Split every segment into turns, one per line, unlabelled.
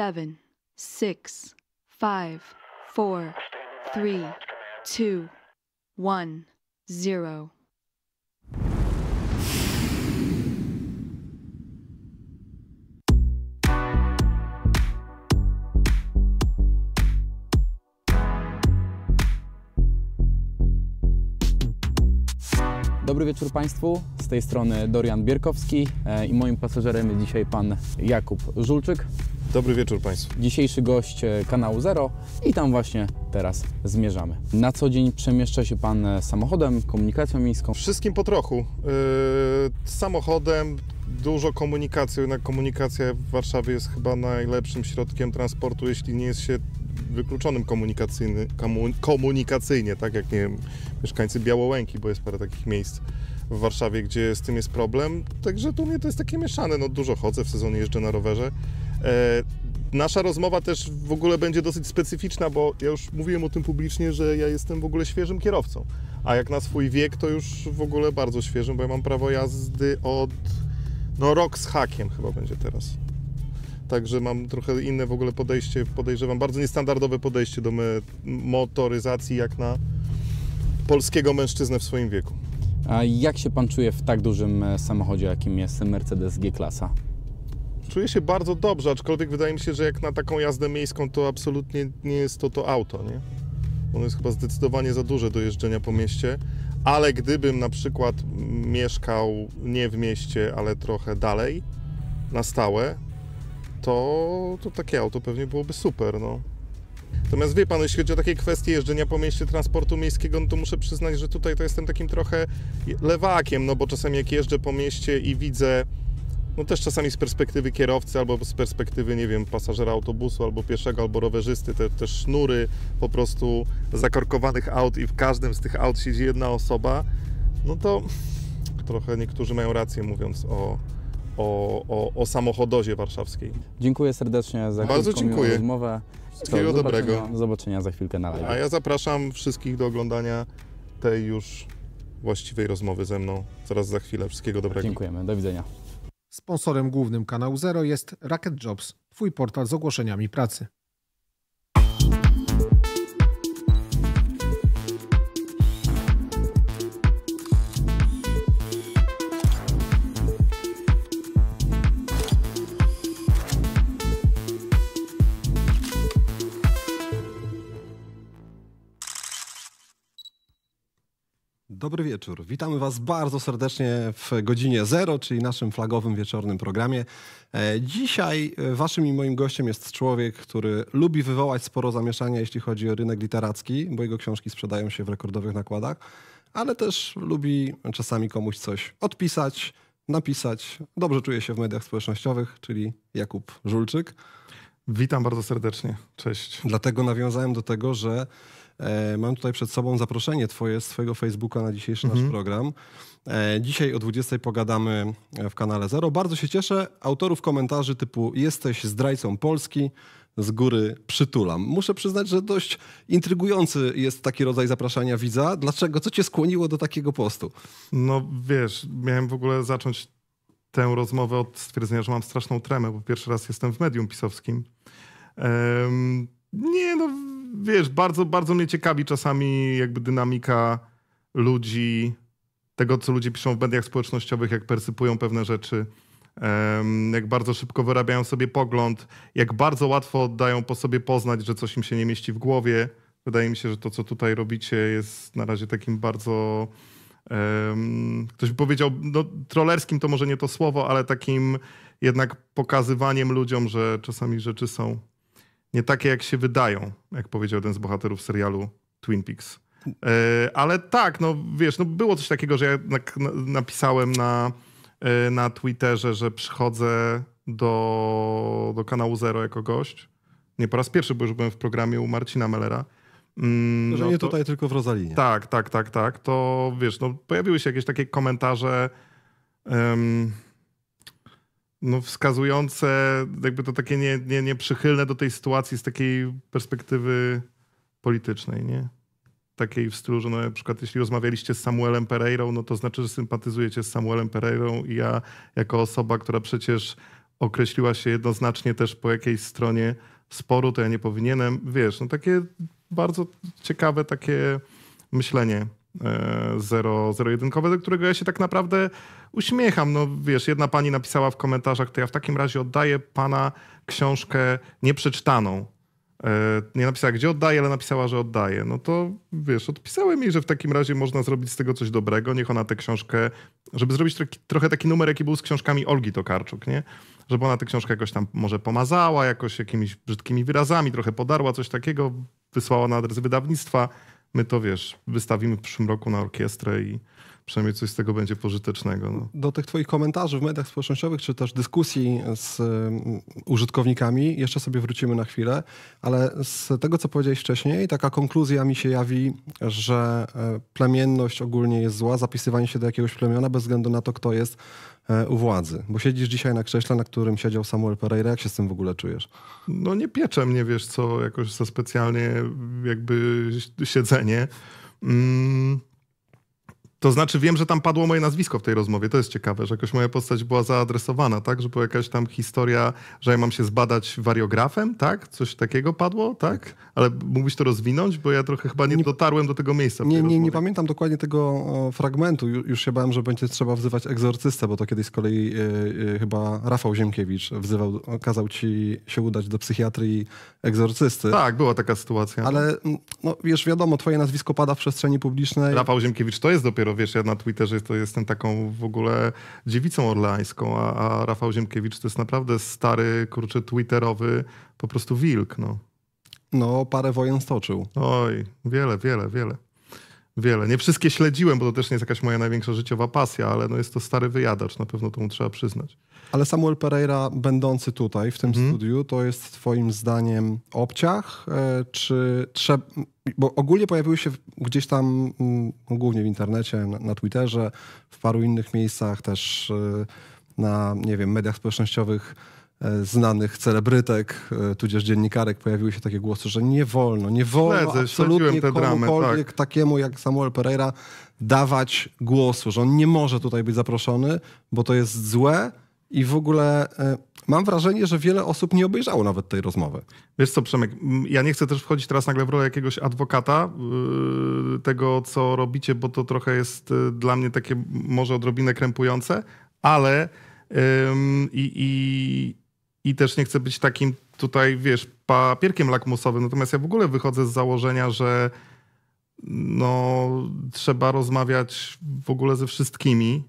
seven, six, five, four, three, two, one, zero.
Dobry wieczór Państwu, z tej strony Dorian Bierkowski e, i moim pasażerem jest dzisiaj pan Jakub Żulczyk. Dobry wieczór Państwu. Dzisiejszy gość e, kanału Zero i tam właśnie teraz zmierzamy. Na co dzień przemieszcza się Pan e,
samochodem, komunikacją miejską? Wszystkim po trochu. Yy, samochodem, dużo komunikacji, jednak komunikacja w Warszawie jest chyba najlepszym środkiem transportu, jeśli nie jest się wykluczonym komunikacyjny, komunikacyjnie, tak jak nie wiem, mieszkańcy Białołęki, bo jest parę takich miejsc w Warszawie, gdzie z tym jest problem. Także tu mnie to jest takie mieszane. No, dużo chodzę w sezonie, jeżdżę na rowerze. E, nasza rozmowa też w ogóle będzie dosyć specyficzna, bo ja już mówiłem o tym publicznie, że ja jestem w ogóle świeżym kierowcą. A jak na swój wiek, to już w ogóle bardzo świeżym, bo ja mam prawo jazdy od. No, rok z hakiem chyba będzie teraz. Także mam trochę inne w ogóle podejście, podejrzewam, bardzo niestandardowe podejście do motoryzacji jak na polskiego mężczyznę w swoim wieku. A jak się Pan czuje w tak dużym e, samochodzie, jakim jest Mercedes G-klasa? Czuję się bardzo dobrze, aczkolwiek wydaje mi się, że jak na taką jazdę miejską, to absolutnie nie jest to to auto, nie? Ono jest chyba zdecydowanie za duże do jeżdżenia po mieście, ale gdybym na przykład mieszkał nie w mieście, ale trochę dalej, na stałe, to, to takie auto pewnie byłoby super, no. Natomiast wie pan, jeśli chodzi o takie kwestie jeżdżenia po mieście transportu miejskiego, no to muszę przyznać, że tutaj to jestem takim trochę lewakiem, no bo czasami jak jeżdżę po mieście i widzę, no też czasami z perspektywy kierowcy, albo z perspektywy, nie wiem, pasażera autobusu, albo pieszego, albo rowerzysty, te, te sznury po prostu zakorkowanych aut i w każdym z tych aut siedzi jedna osoba, no to trochę niektórzy mają rację mówiąc o, o, o, o samochodozie warszawskiej.
Dziękuję serdecznie za Bardzo dziękuję. rozmowę. Wszystkiego dobrego. Zobaczenia, do zobaczenia za chwilkę na live. A ja
zapraszam wszystkich do oglądania tej już właściwej rozmowy ze mną. Zaraz za chwilę. Wszystkiego dobrego. Dziękujemy. Do widzenia.
Sponsorem głównym kanału Zero jest Racket Jobs, twój portal z ogłoszeniami pracy. Dobry wieczór. Witamy Was bardzo serdecznie w godzinie zero, czyli naszym flagowym wieczornym programie. E, dzisiaj e, Waszym i moim gościem jest człowiek, który lubi wywołać sporo zamieszania, jeśli chodzi o rynek literacki, bo jego książki sprzedają się w rekordowych nakładach, ale też lubi czasami komuś coś odpisać, napisać. Dobrze czuje się w mediach społecznościowych, czyli Jakub Żulczyk. Witam bardzo serdecznie. Cześć. Dlatego nawiązałem do tego, że E, mam tutaj przed sobą zaproszenie twoje z twojego Facebooka na dzisiejszy mhm. nasz program. E, dzisiaj o 20 pogadamy e, w kanale Zero. Bardzo się cieszę. Autorów komentarzy typu jesteś zdrajcą Polski, z góry przytulam. Muszę przyznać, że dość intrygujący jest taki rodzaj zapraszania widza. Dlaczego? Co cię
skłoniło do takiego postu? No wiesz, miałem w ogóle zacząć tę rozmowę od stwierdzenia, że mam straszną tremę, bo pierwszy raz jestem w medium pisowskim. Um, nie, no wiesz, bardzo, bardzo mnie ciekawi czasami jakby dynamika ludzi, tego co ludzie piszą w mediach społecznościowych, jak persypują pewne rzeczy, jak bardzo szybko wyrabiają sobie pogląd, jak bardzo łatwo dają po sobie poznać, że coś im się nie mieści w głowie. Wydaje mi się, że to, co tutaj robicie, jest na razie takim bardzo. ktoś by powiedział, no, trollerskim to może nie to słowo, ale takim jednak pokazywaniem ludziom, że czasami rzeczy są nie takie jak się wydają, jak powiedział jeden z bohaterów serialu Twin Peaks. E, ale tak, no wiesz, no było coś takiego, że ja napisałem na, e, na Twitterze, że przychodzę do, do kanału Zero jako gość. Nie po raz pierwszy, bo już byłem w programie u Marcina Mellera. Mm, że no nie to, tutaj, tylko w Rozalinie. Tak, tak, tak, tak. To wiesz, no pojawiły się jakieś takie komentarze. Um, no, wskazujące, jakby to takie nieprzychylne nie, nie, nie przychylne do tej sytuacji z takiej perspektywy politycznej, nie? Takiej w stylu, że no, na przykład jeśli rozmawialiście z Samuelem Pereirą, no to znaczy, że sympatyzujecie z Samuelem Pereirą i ja jako osoba, która przecież określiła się jednoznacznie też po jakiejś stronie sporu, to ja nie powinienem, wiesz, no takie bardzo ciekawe takie myślenie zero, zero-jedynkowe, do którego ja się tak naprawdę uśmiecham. No wiesz, jedna pani napisała w komentarzach, to ja w takim razie oddaję pana książkę nieprzeczytaną. E, nie napisała, gdzie oddaję, ale napisała, że oddaję. No to wiesz, odpisałem jej, że w takim razie można zrobić z tego coś dobrego. Niech ona tę książkę, żeby zrobić trochę taki numer, jaki był z książkami Olgi Tokarczuk, nie? Żeby ona tę książkę jakoś tam może pomazała, jakoś jakimiś brzydkimi wyrazami, trochę podarła, coś takiego, wysłała na adres wydawnictwa My to wiesz, wystawimy w przyszłym roku na orkiestrę i przynajmniej coś z tego będzie pożytecznego. No.
Do tych Twoich komentarzy w mediach społecznościowych, czy też dyskusji z mm, użytkownikami, jeszcze sobie wrócimy na chwilę, ale z tego, co powiedziałeś wcześniej, taka konkluzja mi się jawi, że e, plemienność ogólnie jest zła, zapisywanie się do jakiegoś plemiona bez względu na to, kto jest e, u władzy. Bo siedzisz
dzisiaj na krześle, na którym siedział Samuel Pereira. Jak się z tym w ogóle czujesz? No nie piecze mnie, wiesz co, jakoś za specjalnie jakby siedzenie. Mm to znaczy wiem, że tam padło moje nazwisko w tej rozmowie, to jest ciekawe, że jakoś moja postać była zaadresowana, tak? Że była jakaś tam historia, że ja mam się zbadać wariografem, tak? Coś takiego padło, tak? Ale mógłbyś to rozwinąć, bo ja trochę chyba nie, nie dotarłem do tego miejsca. Nie, nie, nie pamiętam dokładnie
tego fragmentu. Już się bałem, że będzie trzeba wzywać egzorcystę, bo to kiedyś z kolei yy, chyba Rafał Ziemkiewicz wzywał, kazał ci się udać do psychiatrii egzorcysty.
Tak, była taka sytuacja. Ale
no. Mm, no, wiesz, wiadomo, twoje nazwisko pada w przestrzeni publicznej. Rafał
Ziemkiewicz to jest dopiero dopiero wiesz, ja na Twitterze to jestem taką w ogóle dziewicą orleańską, a, a Rafał Ziemkiewicz to jest naprawdę stary, kurczę, twitterowy po prostu wilk, no. No, parę wojen stoczył. Oj, wiele, wiele, wiele. Wiele. Nie wszystkie śledziłem, bo to też nie jest jakaś moja największa życiowa pasja, ale no jest to stary wyjadacz, na pewno to mu trzeba przyznać.
Ale Samuel Pereira, będący tutaj w tym hmm. studiu, to jest Twoim zdaniem obciach? E, czy trzeba. Bo ogólnie pojawiły się gdzieś tam, mm, głównie w internecie, na, na Twitterze, w paru innych miejscach, też e, na, nie wiem, mediach społecznościowych e, znanych celebrytek, tudzież dziennikarek pojawiły się takie głosy, że nie wolno, nie wolno Śledzę, absolutnie komukolwiek tak. takiemu jak Samuel Pereira dawać głosu, że on nie może tutaj być zaproszony, bo to jest złe, i w
ogóle e, mam wrażenie, że wiele osób nie obejrzało nawet tej rozmowy. Wiesz co, Przemek, ja nie chcę też wchodzić teraz nagle w rolę jakiegoś adwokata y, tego, co robicie, bo to trochę jest y, dla mnie takie może odrobinę krępujące, ale i, i, i też nie chcę być takim tutaj, wiesz, papierkiem lakmusowym. Natomiast ja w ogóle wychodzę z założenia, że no, trzeba rozmawiać w ogóle ze wszystkimi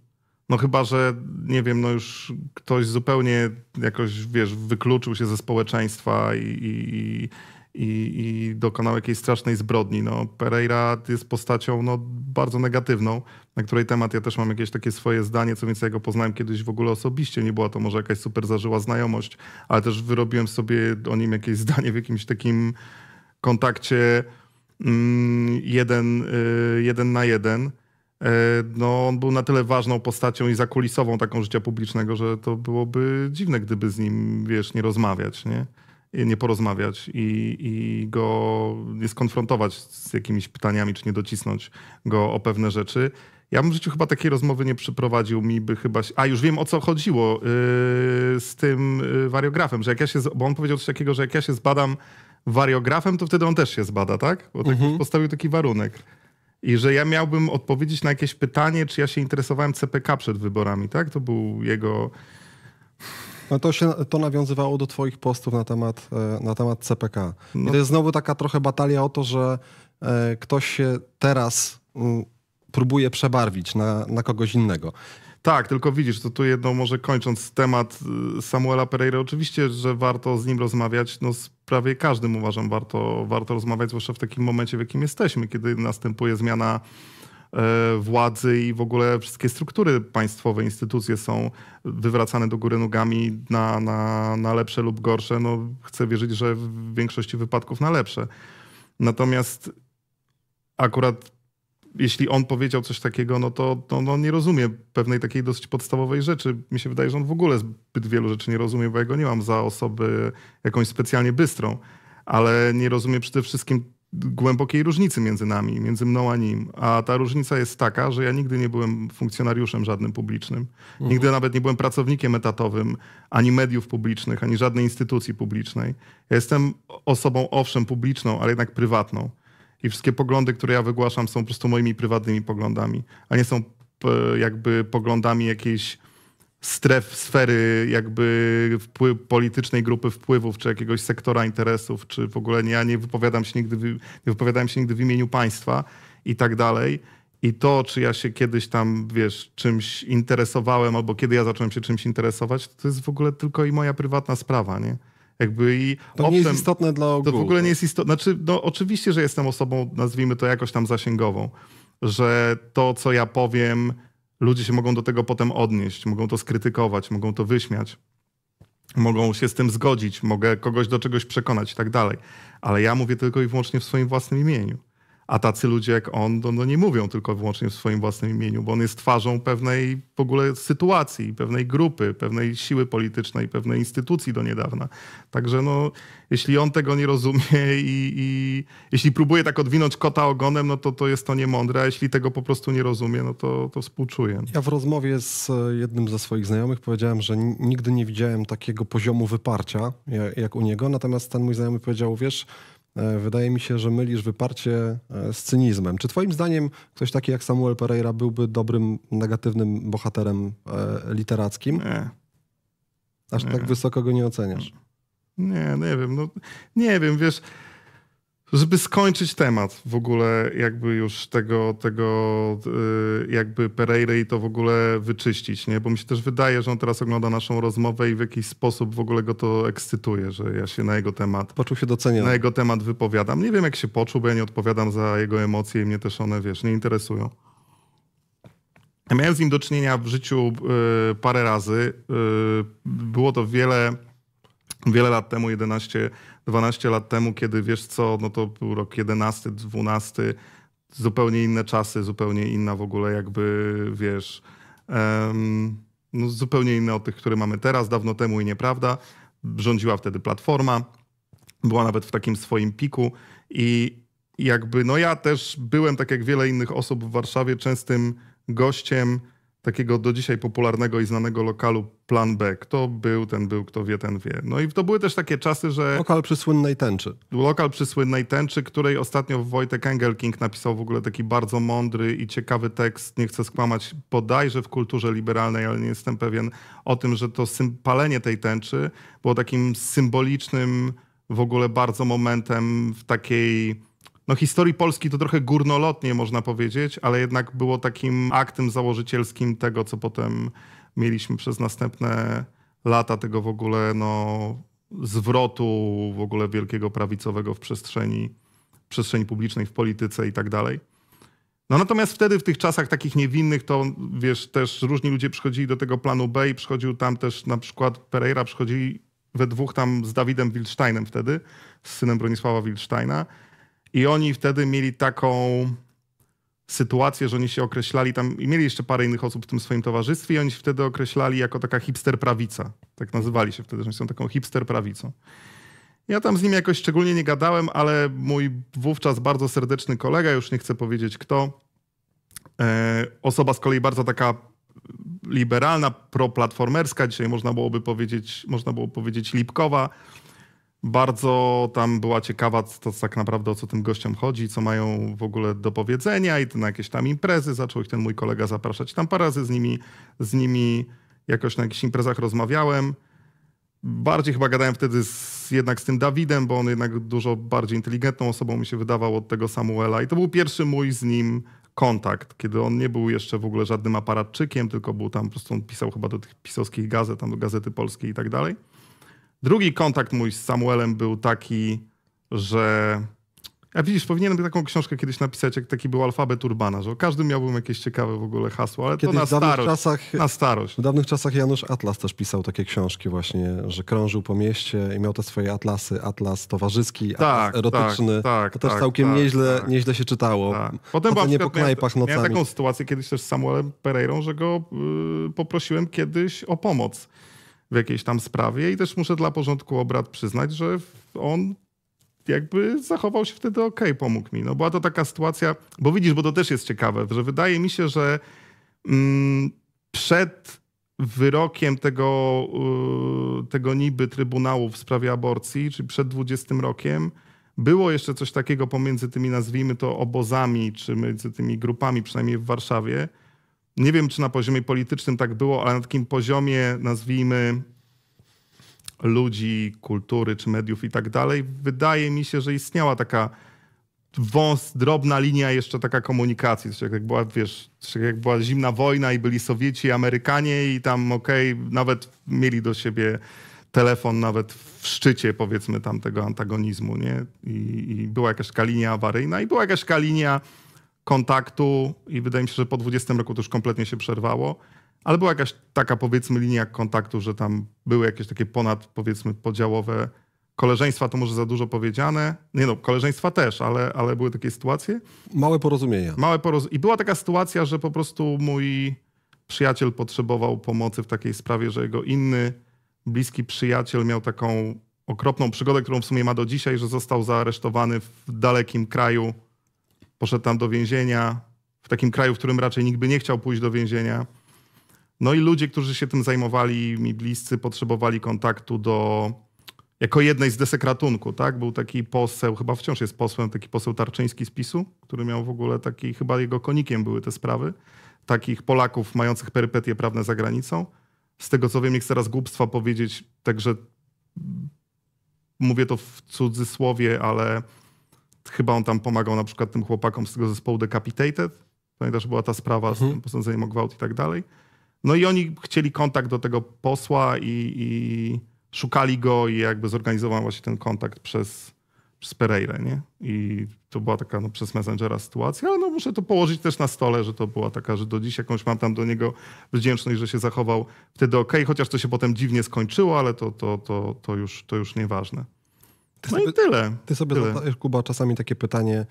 no chyba, że nie wiem, no już ktoś zupełnie jakoś, wiesz, wykluczył się ze społeczeństwa i, i, i, i dokonał jakiejś strasznej zbrodni. No, Pereira jest postacią no, bardzo negatywną, na której temat ja też mam jakieś takie swoje zdanie, co więcej ja go poznałem kiedyś w ogóle osobiście, nie była to może jakaś super zażyła znajomość, ale też wyrobiłem sobie o nim jakieś zdanie w jakimś takim kontakcie mm, jeden, y, jeden na jeden E, no, on był na tyle ważną postacią i zakulisową taką życia publicznego, że to byłoby dziwne, gdyby z nim, wiesz, nie rozmawiać, nie? I nie porozmawiać i, i go nie skonfrontować z jakimiś pytaniami, czy nie docisnąć go o pewne rzeczy. Ja bym w życiu chyba takiej rozmowy nie przyprowadził, mi by chyba... A, już wiem o co chodziło yy, z tym y, wariografem, że jak ja się... Bo on powiedział coś takiego, że jak ja się zbadam wariografem, to wtedy on też się zbada, tak? Bo tak mhm. postawił taki warunek. I że ja miałbym odpowiedzieć na jakieś pytanie, czy ja się interesowałem CPK przed wyborami, tak? To był jego.
No to się to nawiązywało do Twoich postów na temat, e, na temat CPK. No. I to jest znowu taka trochę batalia o to, że e, ktoś się teraz mm,
próbuje przebarwić na, na kogoś innego. Tak, tylko widzisz, to tu jedno może kończąc temat y, Samuela Pereira, oczywiście, że warto z nim rozmawiać, no z prawie każdym uważam warto, warto rozmawiać, zwłaszcza w takim momencie, w jakim jesteśmy, kiedy następuje zmiana e, władzy i w ogóle wszystkie struktury państwowe, instytucje są wywracane do góry nogami na, na, na lepsze lub gorsze. No, chcę wierzyć, że w większości wypadków na lepsze. Natomiast akurat jeśli on powiedział coś takiego, no to on no, nie rozumie pewnej takiej dosyć podstawowej rzeczy. Mi się wydaje, że on w ogóle zbyt wielu rzeczy nie rozumie, bo ja go nie mam za osobę jakąś specjalnie bystrą, ale nie rozumie przede wszystkim głębokiej różnicy między nami, między mną a nim. A ta różnica jest taka, że ja nigdy nie byłem funkcjonariuszem żadnym publicznym. Mhm. Nigdy nawet nie byłem pracownikiem etatowym ani mediów publicznych, ani żadnej instytucji publicznej. Ja jestem osobą, owszem, publiczną, ale jednak prywatną i wszystkie poglądy, które ja wygłaszam, są po prostu moimi prywatnymi poglądami, a nie są e, jakby poglądami jakiejś stref, sfery jakby wpływ, politycznej grupy wpływów, czy jakiegoś sektora interesów, czy w ogóle nie, ja nie wypowiadam się nigdy, nie wypowiadałem się nigdy w imieniu państwa i tak dalej. I to, czy ja się kiedyś tam, wiesz, czymś interesowałem, albo kiedy ja zacząłem się czymś interesować, to jest w ogóle tylko i moja prywatna sprawa, nie? Jakby i to owszem, nie jest istotne dla ogółu. To w ogóle nie tak. jest istotne. Znaczy, no oczywiście, że jestem osobą, nazwijmy to jakoś tam zasięgową, że to, co ja powiem, ludzie się mogą do tego potem odnieść, mogą to skrytykować, mogą to wyśmiać, mogą się z tym zgodzić, mogę kogoś do czegoś przekonać i tak dalej. Ale ja mówię tylko i wyłącznie w swoim własnym imieniu. A tacy ludzie jak on no, no nie mówią tylko wyłącznie w swoim własnym imieniu, bo on jest twarzą pewnej w ogóle sytuacji, pewnej grupy, pewnej siły politycznej, pewnej instytucji do niedawna. Także no, jeśli on tego nie rozumie i, i jeśli próbuje tak odwinąć kota ogonem, no to, to jest to niemądre, a jeśli tego po prostu nie rozumie, no to, to współczuję.
Ja w rozmowie z e, jednym ze swoich znajomych powiedziałem, że nigdy nie widziałem takiego poziomu wyparcia jak u niego, natomiast ten mój znajomy powiedział, wiesz, E, wydaje mi się, że mylisz wyparcie e, z cynizmem. Czy twoim zdaniem ktoś taki jak Samuel Pereira byłby dobrym, negatywnym bohaterem e, literackim? Nie. Aż tak nie. tak wysoko go nie oceniasz.
Nie, nie wiem. No, nie wiem, wiesz żeby skończyć temat w ogóle jakby już tego, tego y, jakby Pereira i to w ogóle wyczyścić, nie? Bo mi się też wydaje, że on teraz ogląda naszą rozmowę i w jakiś sposób w ogóle go to ekscytuje, że ja się na jego temat... Poczuł się doceniony. Na jego temat wypowiadam. Nie wiem jak się poczuł, bo ja nie odpowiadam za jego emocje i mnie też one, wiesz, nie interesują. Ja miałem z nim do czynienia w życiu y, parę razy. Y, było to wiele, wiele lat temu, 11 12 lat temu, kiedy wiesz co, no to był rok 11, 12, zupełnie inne czasy, zupełnie inna w ogóle jakby, wiesz, um, no zupełnie inne od tych, które mamy teraz, dawno temu i nieprawda. Rządziła wtedy Platforma, była nawet w takim swoim piku i jakby, no ja też byłem, tak jak wiele innych osób w Warszawie, częstym gościem takiego do dzisiaj popularnego i znanego lokalu Plan B. Kto był, ten był, kto wie, ten wie. No i to były też takie czasy, że... Lokal przy słynnej tęczy. Lokal przy słynnej tęczy, której ostatnio Wojtek Engelking napisał w ogóle taki bardzo mądry i ciekawy tekst, nie chcę skłamać, bodajże w kulturze liberalnej, ale nie jestem pewien, o tym, że to palenie tej tęczy było takim symbolicznym w ogóle bardzo momentem w takiej no, historii Polski to trochę górnolotnie można powiedzieć, ale jednak było takim aktem założycielskim tego, co potem mieliśmy przez następne lata tego w ogóle no, zwrotu w ogóle wielkiego prawicowego w przestrzeni, przestrzeni publicznej, w polityce i tak dalej. No natomiast wtedy, w tych czasach takich niewinnych, to wiesz, też różni ludzie przychodzili do tego planu B i przychodził tam też na przykład Pereira, przychodzili we dwóch tam z Dawidem Wilczsteinem wtedy, z synem Bronisława Wilczsteina i oni wtedy mieli taką sytuację, że oni się określali tam, i mieli jeszcze parę innych osób w tym swoim towarzystwie, i oni się wtedy określali jako taka hipster prawica. Tak nazywali się wtedy, że są taką hipster prawicą. Ja tam z nimi jakoś szczególnie nie gadałem, ale mój wówczas bardzo serdeczny kolega, już nie chcę powiedzieć kto, e, osoba z kolei bardzo taka liberalna, proplatformerska, dzisiaj można byłoby powiedzieć, można było powiedzieć lipkowa, bardzo tam była ciekawa, to tak naprawdę o co tym gościom chodzi, co mają w ogóle do powiedzenia i na jakieś tam imprezy. Zaczął ich ten mój kolega zapraszać tam parę razy z nimi, z nimi jakoś na jakichś imprezach rozmawiałem. Bardziej chyba gadałem wtedy z, jednak z tym Dawidem, bo on jednak dużo bardziej inteligentną osobą mi się wydawał od tego Samuela. I to był pierwszy mój z nim kontakt, kiedy on nie był jeszcze w ogóle żadnym aparatczykiem, tylko był tam po prostu on pisał chyba do tych pisowskich gazet, tam do Gazety Polskiej i tak dalej. Drugi kontakt mój z Samuelem był taki, że. A widzisz, powinienem taką książkę kiedyś napisać, jak taki był alfabet Urbana, że o każdym miałbym jakieś ciekawe w ogóle hasło, ale kiedyś to na starość,
czasach, na starość. W dawnych czasach Janusz Atlas też pisał takie książki właśnie, że krążył po mieście i miał te swoje atlasy, atlas towarzyski, tak, atlas erotyczny. Tak, tak, to tak, też tak, całkiem tak, nieźle, tak. nieźle się czytało.
Tak. Potem Chodzenie po knajpach nocami. Miałem taką sytuację kiedyś też z Samuelem Pereirą, że go yy, poprosiłem kiedyś o pomoc w jakiejś tam sprawie i też muszę dla porządku obrad przyznać, że on jakby zachował się wtedy ok, pomógł mi. No była to taka sytuacja, bo widzisz, bo to też jest ciekawe, że wydaje mi się, że mm, przed wyrokiem tego, y, tego niby Trybunału w sprawie aborcji, czyli przed 20 rokiem, było jeszcze coś takiego pomiędzy tymi, nazwijmy to, obozami, czy między tymi grupami, przynajmniej w Warszawie, nie wiem, czy na poziomie politycznym tak było, ale na takim poziomie, nazwijmy, ludzi, kultury czy mediów i tak dalej, wydaje mi się, że istniała taka wąs, drobna linia jeszcze taka komunikacji. Coś jak była, wiesz, jak była zimna wojna i byli Sowieci i Amerykanie i tam okej, okay, nawet mieli do siebie telefon nawet w szczycie powiedzmy tam tego antagonizmu, nie? I, i była jakaś taka linia awaryjna i była jakaś taka linia kontaktu i wydaje mi się, że po 20 roku to już kompletnie się przerwało, ale była jakaś taka powiedzmy linia kontaktu, że tam były jakieś takie ponad powiedzmy podziałowe koleżeństwa, to może za dużo powiedziane. Nie no, koleżeństwa też, ale, ale były takie sytuacje. Małe porozumienia. Małe poroz... I była taka sytuacja, że po prostu mój przyjaciel potrzebował pomocy w takiej sprawie, że jego inny bliski przyjaciel miał taką okropną przygodę, którą w sumie ma do dzisiaj, że został zaaresztowany w dalekim kraju poszedł tam do więzienia, w takim kraju, w którym raczej nikt by nie chciał pójść do więzienia. No i ludzie, którzy się tym zajmowali, mi bliscy, potrzebowali kontaktu do, jako jednej z desek ratunku, tak? Był taki poseł, chyba wciąż jest posłem, taki poseł Tarczyński z PiSu, który miał w ogóle taki, chyba jego konikiem były te sprawy, takich Polaków mających perypetie prawne za granicą. Z tego co wiem, nie chcę raz głupstwa powiedzieć, także mówię to w cudzysłowie, ale chyba on tam pomagał na przykład tym chłopakom z tego zespołu Decapitated. ponieważ była ta sprawa mhm. z tym posądzeniem o gwałt i tak dalej. No i oni chcieli kontakt do tego posła i, i szukali go i jakby zorganizowałem właśnie ten kontakt przez, przez nie? I to była taka no, przez Messengera sytuacja, ale no, muszę to położyć też na stole, że to była taka, że do dziś jakąś mam tam do niego wdzięczność, że się zachował wtedy ok, chociaż to się potem dziwnie skończyło, ale to, to, to, to, już, to już nieważne. Ty no sobie, i tyle. Ty sobie tyle. zadajesz,
Kuba, czasami takie pytanie,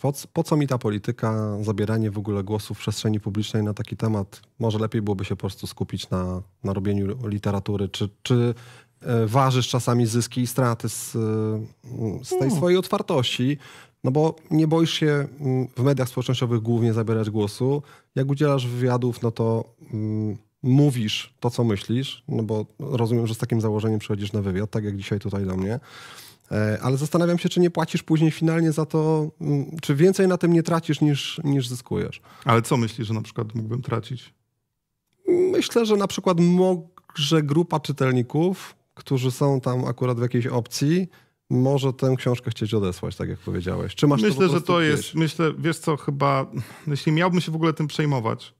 po, po, co mi ta polityka, zabieranie w ogóle głosu w przestrzeni publicznej na taki temat? Może lepiej byłoby się po prostu skupić na, na robieniu literatury. Czy, czy e, ważysz czasami zyski i straty z, mm, z tej hmm. swojej otwartości? No bo nie boisz się mm, w mediach społecznościowych głównie zabierać głosu. Jak udzielasz wywiadów, no to mm, mówisz to, co myślisz, no bo rozumiem, że z takim założeniem przychodzisz na wywiad, tak jak dzisiaj tutaj do mnie. E, ale zastanawiam się, czy nie płacisz później finalnie za to, mm, czy więcej na tym nie tracisz niż, niż zyskujesz. Ale co
myślisz, że na przykład mógłbym tracić?
Myślę, że na przykład może grupa czytelników, którzy są tam akurat w jakiejś opcji, może tę książkę chcieć odesłać, tak jak powiedziałeś. Czy masz myślę, to że to jest,
myślę, wiesz co, chyba, jeśli miałbym się w ogóle tym przejmować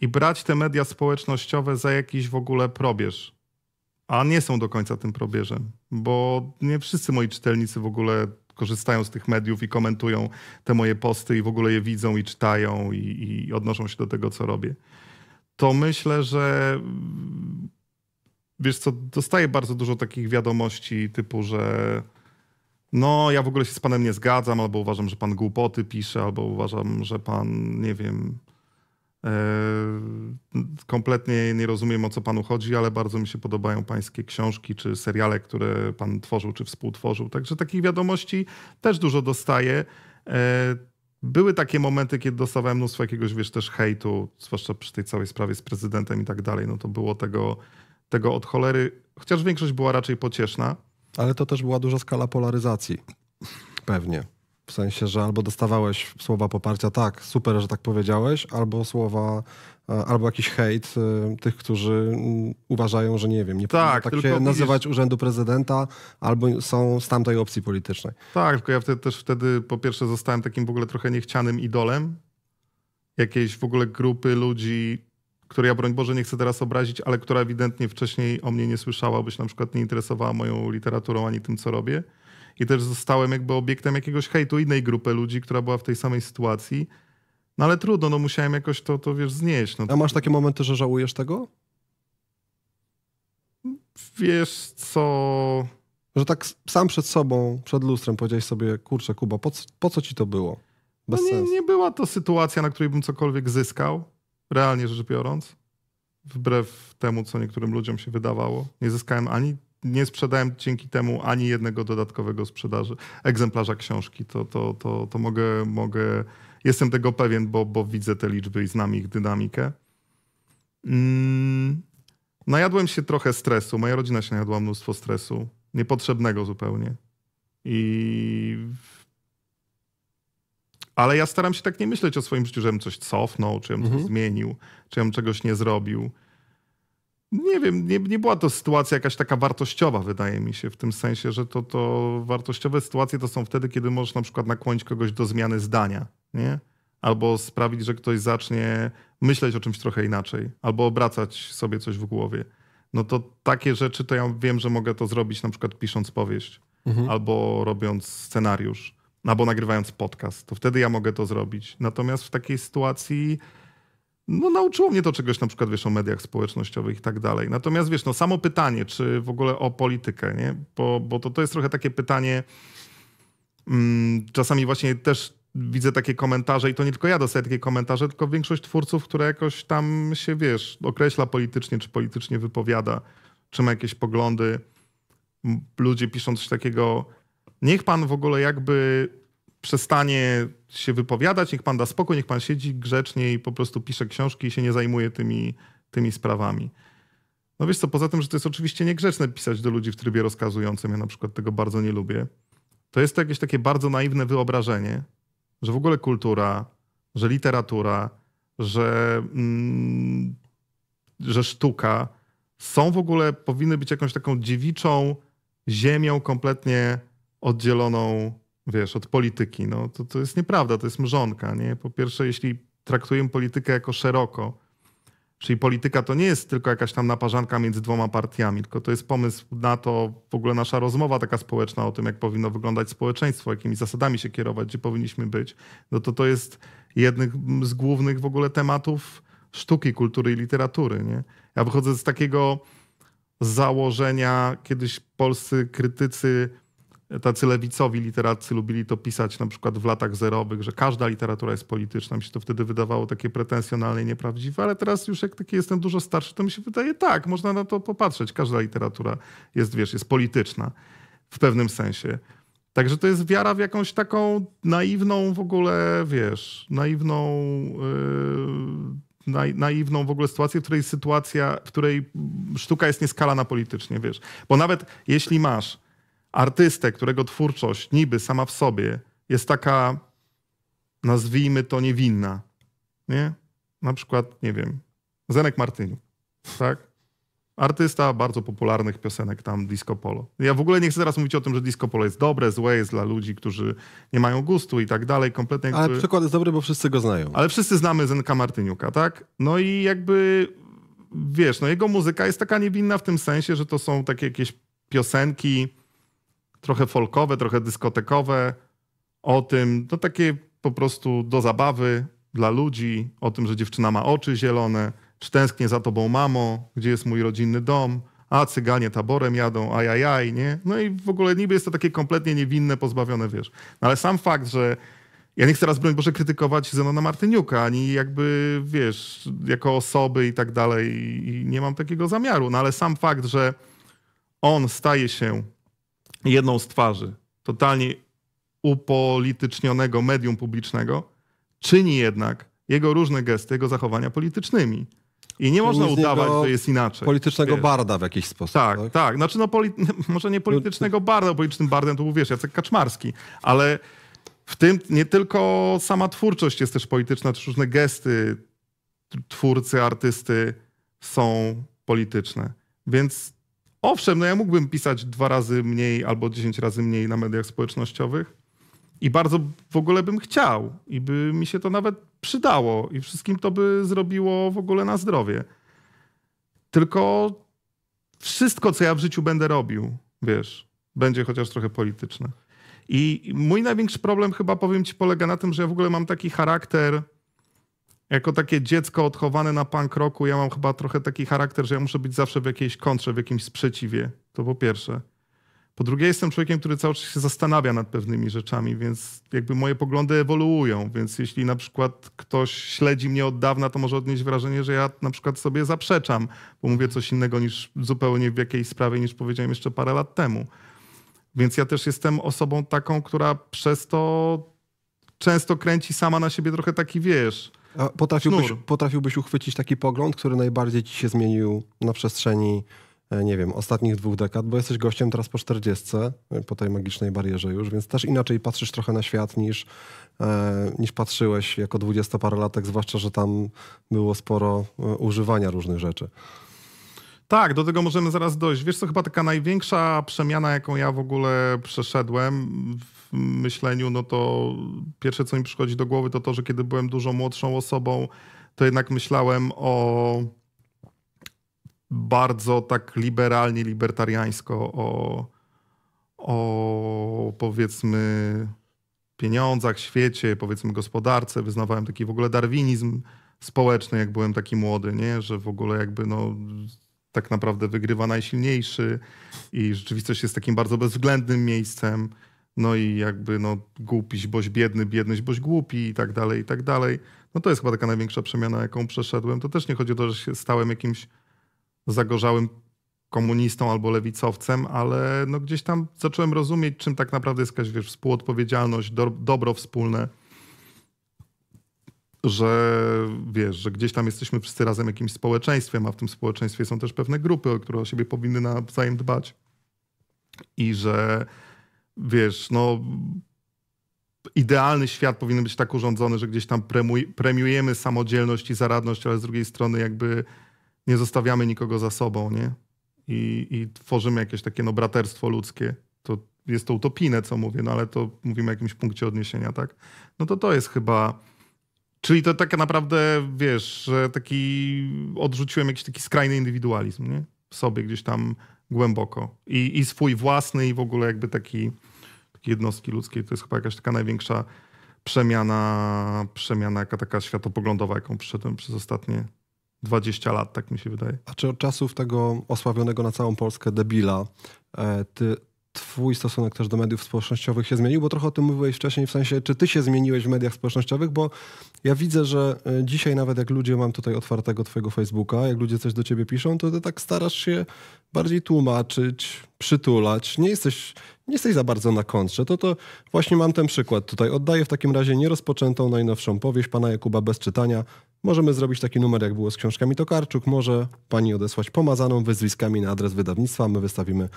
i brać te media społecznościowe za jakiś w ogóle probierz, a nie są do końca tym probierzem, bo nie wszyscy moi czytelnicy w ogóle korzystają z tych mediów i komentują te moje posty i w ogóle je widzą i czytają i, i odnoszą się do tego, co robię. To myślę, że wiesz co, dostaję bardzo dużo takich wiadomości typu, że no, ja w ogóle się z panem nie zgadzam, albo uważam, że pan głupoty pisze, albo uważam, że pan, nie wiem, Yy, kompletnie nie rozumiem o co panu chodzi, ale bardzo mi się podobają pańskie książki czy seriale, które pan tworzył czy współtworzył. Także takich wiadomości też dużo dostaję. Yy, były takie momenty, kiedy dostawałem mnóstwo jakiegoś, wiesz, też hejtu, zwłaszcza przy tej całej sprawie z prezydentem i tak dalej. No to było tego, tego od cholery, chociaż większość była raczej pocieszna.
Ale to też była duża skala polaryzacji. Pewnie. W sensie, że albo dostawałeś słowa poparcia, tak, super, że tak powiedziałeś, albo słowa, e, albo jakiś hejt e, tych, którzy mm, uważają, że nie wiem, nie tak, tak się nazywać urzędu prezydenta, albo są z tamtej opcji politycznej.
Tak, tylko ja wtedy, też wtedy po pierwsze zostałem takim w ogóle trochę niechcianym idolem jakiejś w ogóle grupy ludzi, której ja broń Boże nie chcę teraz obrazić, ale która ewidentnie wcześniej o mnie nie słyszała, bo się na przykład nie interesowała moją literaturą ani tym, co robię i też zostałem jakby obiektem jakiegoś hejtu innej grupy ludzi, która była w tej samej sytuacji. No ale trudno, no musiałem jakoś to, to wiesz, znieść. No, A masz takie momenty, że żałujesz tego?
Wiesz co... Że tak sam przed sobą, przed lustrem powiedziałeś sobie,
kurczę Kuba, po co, po co ci to było? Bez no nie, nie była to sytuacja, na której bym cokolwiek zyskał, realnie rzecz biorąc. Wbrew temu, co niektórym ludziom się wydawało. Nie zyskałem ani nie sprzedałem dzięki temu ani jednego dodatkowego sprzedaży, egzemplarza książki. To, to, to, to mogę, mogę, jestem tego pewien, bo, bo widzę te liczby i znam ich dynamikę. Mm. Najadłem się trochę stresu. Moja rodzina się najadła mnóstwo stresu. Niepotrzebnego zupełnie. I. Ale ja staram się tak nie myśleć o swoim życiu, żebym coś cofnął, czy ja bym coś mhm. zmienił, czy ja bym czegoś nie zrobił nie wiem, nie, nie była to sytuacja jakaś taka wartościowa, wydaje mi się, w tym sensie, że to, to wartościowe sytuacje to są wtedy, kiedy możesz na przykład nakłonić kogoś do zmiany zdania, nie? Albo sprawić, że ktoś zacznie myśleć o czymś trochę inaczej, albo obracać sobie coś w głowie. No to takie rzeczy to ja wiem, że mogę to zrobić na przykład pisząc powieść, mhm. albo robiąc scenariusz, albo nagrywając podcast. To wtedy ja mogę to zrobić. Natomiast w takiej sytuacji no nauczyło mnie to czegoś na przykład, wiesz, o mediach społecznościowych i tak dalej. Natomiast, wiesz, no samo pytanie, czy w ogóle o politykę, nie? Bo, bo to, to jest trochę takie pytanie, mm, czasami właśnie też widzę takie komentarze i to nie tylko ja dostaję takie komentarze, tylko większość twórców, które jakoś tam się, wiesz, określa politycznie, czy politycznie wypowiada, czy ma jakieś poglądy. Ludzie piszą coś takiego, niech pan w ogóle jakby przestanie się wypowiadać, niech pan da spokój, niech pan siedzi grzecznie i po prostu pisze książki i się nie zajmuje tymi, tymi sprawami. No wiesz co, poza tym, że to jest oczywiście niegrzeczne pisać do ludzi w trybie rozkazującym, ja na przykład tego bardzo nie lubię, to jest to jakieś takie bardzo naiwne wyobrażenie, że w ogóle kultura, że literatura, że, mm, że sztuka są w ogóle, powinny być jakąś taką dziewiczą ziemią kompletnie oddzieloną wiesz, od polityki. No, to, to jest nieprawda, to jest mrzonka. Nie? Po pierwsze, jeśli traktujemy politykę jako szeroko, czyli polityka to nie jest tylko jakaś tam naparzanka między dwoma partiami, tylko to jest pomysł na to, w ogóle nasza rozmowa taka społeczna o tym, jak powinno wyglądać społeczeństwo, jakimi zasadami się kierować, gdzie powinniśmy być, no to to jest jednym z głównych w ogóle tematów sztuki, kultury i literatury. Nie? Ja wychodzę z takiego założenia, kiedyś polscy krytycy tacy lewicowi literacy lubili to pisać na przykład w latach zerowych, że każda literatura jest polityczna. Mi się to wtedy wydawało takie pretensjonalne i nieprawdziwe, ale teraz już jak taki jestem dużo starszy, to mi się wydaje tak, można na to popatrzeć. Każda literatura jest, wiesz, jest polityczna w pewnym sensie. Także to jest wiara w jakąś taką naiwną w ogóle, wiesz, naiwną, yy, na, naiwną w ogóle sytuację, w której sytuacja, w której sztuka jest nieskalana politycznie, wiesz. Bo nawet jeśli masz artystę, którego twórczość niby sama w sobie jest taka, nazwijmy to niewinna, nie? Na przykład, nie wiem, Zenek Martyniuk, tak? Artysta bardzo popularnych piosenek tam disco polo. Ja w ogóle nie chcę teraz mówić o tym, że disco polo jest dobre, złe, jest dla ludzi, którzy nie mają gustu i tak dalej, kompletnie. Ale który... przykład jest dobry, bo wszyscy go znają. Ale wszyscy znamy Zenka Martyniuka, tak? No i jakby, wiesz, no jego muzyka jest taka niewinna w tym sensie, że to są takie jakieś piosenki, trochę folkowe, trochę dyskotekowe, o tym, no takie po prostu do zabawy dla ludzi, o tym, że dziewczyna ma oczy zielone, czy tęsknię za tobą mamo, gdzie jest mój rodzinny dom, a cyganie taborem jadą, ajajaj, nie? No i w ogóle niby jest to takie kompletnie niewinne, pozbawione, wiesz. No ale sam fakt, że ja nie chcę teraz, broń Boże, krytykować Zenona Martyniuka, ani jakby, wiesz, jako osoby i tak dalej i nie mam takiego zamiaru, no ale sam fakt, że on staje się jedną z twarzy totalnie upolitycznionego medium publicznego, czyni jednak jego różne gesty, jego zachowania politycznymi. I nie można udawać, że jest inaczej. Politycznego wiesz. barda w jakiś sposób. Tak, tak. tak. Znaczy, no, może nie politycznego barda, politycznym bardem to był, wiesz, Jacek Kaczmarski, ale w tym nie tylko sama twórczość jest też polityczna, też różne gesty twórcy, artysty są polityczne. Więc Owszem, no ja mógłbym pisać dwa razy mniej albo dziesięć razy mniej na mediach społecznościowych i bardzo w ogóle bym chciał i by mi się to nawet przydało i wszystkim to by zrobiło w ogóle na zdrowie. Tylko wszystko, co ja w życiu będę robił, wiesz, będzie chociaż trochę polityczne. I mój największy problem, chyba powiem ci, polega na tym, że ja w ogóle mam taki charakter jako takie dziecko odchowane na punk roku, ja mam chyba trochę taki charakter, że ja muszę być zawsze w jakiejś kontrze, w jakimś sprzeciwie. To po pierwsze. Po drugie, jestem człowiekiem, który cały czas się zastanawia nad pewnymi rzeczami, więc jakby moje poglądy ewoluują. Więc jeśli na przykład ktoś śledzi mnie od dawna, to może odnieść wrażenie, że ja na przykład sobie zaprzeczam, bo mówię coś innego niż zupełnie w jakiejś sprawie, niż powiedziałem jeszcze parę lat temu. Więc ja też jestem osobą taką, która przez to często kręci sama na siebie trochę taki wiesz a potrafiłbyś,
potrafiłbyś uchwycić taki pogląd, który najbardziej ci się zmienił na przestrzeni, e, nie wiem, ostatnich dwóch dekad, bo jesteś gościem teraz po 40, e, po tej magicznej barierze już, więc też inaczej patrzysz trochę na świat niż, e, niż patrzyłeś jako 20 dwudziestoparolatek, zwłaszcza, że tam
było sporo używania różnych rzeczy. Tak, do tego możemy zaraz dojść. Wiesz co, chyba taka największa przemiana, jaką ja w ogóle przeszedłem w myśleniu, no to pierwsze, co mi przychodzi do głowy, to to, że kiedy byłem dużo młodszą osobą, to jednak myślałem o bardzo tak liberalnie, libertariańsko, o, o powiedzmy pieniądzach, świecie, powiedzmy gospodarce. Wyznawałem taki w ogóle darwinizm społeczny, jak byłem taki młody, nie? że w ogóle jakby no, tak naprawdę wygrywa najsilniejszy i rzeczywistość jest takim bardzo bezwzględnym miejscem. No i jakby no, głupiś, boś biedny, biedność, boś głupi i tak dalej, i tak dalej. No to jest chyba taka największa przemiana, jaką przeszedłem. To też nie chodzi o to, że się stałem jakimś zagorzałym komunistą albo lewicowcem, ale no gdzieś tam zacząłem rozumieć, czym tak naprawdę jest jakaś wiesz, współodpowiedzialność, do, dobro wspólne że wiesz, że gdzieś tam jesteśmy wszyscy razem jakimś społeczeństwem, a w tym społeczeństwie są też pewne grupy, które o siebie powinny nawzajem dbać. I że wiesz, no idealny świat powinien być tak urządzony, że gdzieś tam premuj, premiujemy samodzielność i zaradność, ale z drugiej strony jakby nie zostawiamy nikogo za sobą, nie? I, i tworzymy jakieś takie no, braterstwo ludzkie. To jest to utopijne, co mówię, no ale to mówimy o jakimś punkcie odniesienia, tak? No to to jest chyba Czyli to tak naprawdę, wiesz, taki odrzuciłem jakiś taki skrajny indywidualizm, nie? W sobie gdzieś tam głęboko. I, I swój własny i w ogóle jakby taki, taki jednostki ludzkiej. To jest chyba jakaś taka największa przemiana, przemiana jaka taka światopoglądowa, jaką przyszedłem przez ostatnie 20 lat, tak mi się wydaje. A czy od czasów tego osławionego na całą Polskę
debila, e, ty Twój stosunek też do mediów społecznościowych się zmienił, bo trochę o tym mówiłeś wcześniej, w sensie, czy ty się zmieniłeś w mediach społecznościowych, bo ja widzę, że e, dzisiaj nawet jak ludzie, mam tutaj otwartego twojego Facebooka, jak ludzie coś do ciebie piszą, to ty tak starasz się bardziej tłumaczyć, przytulać, nie jesteś, nie jesteś za bardzo na kontrze. To to właśnie mam ten przykład tutaj. Oddaję w takim razie nierozpoczętą najnowszą powieść pana Jakuba bez czytania Możemy zrobić taki numer, jak było z książkami Tokarczuk. Może pani odesłać pomazaną wyzwiskami na adres wydawnictwa, my wystawimy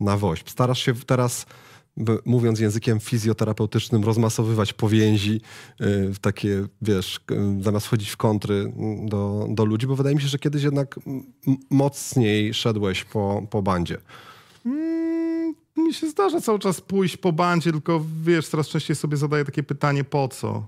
na WOŚP. Starasz się teraz mówiąc językiem fizjoterapeutycznym, rozmasowywać powięzi y, takie, wiesz, zamiast wchodzić w kontry mm, do, do ludzi, bo wydaje mi się, że kiedyś jednak mocniej szedłeś po, po bandzie.
Mm, mi się zdarza cały czas pójść po bandzie, tylko wiesz, coraz częściej sobie zadaję takie pytanie, po co?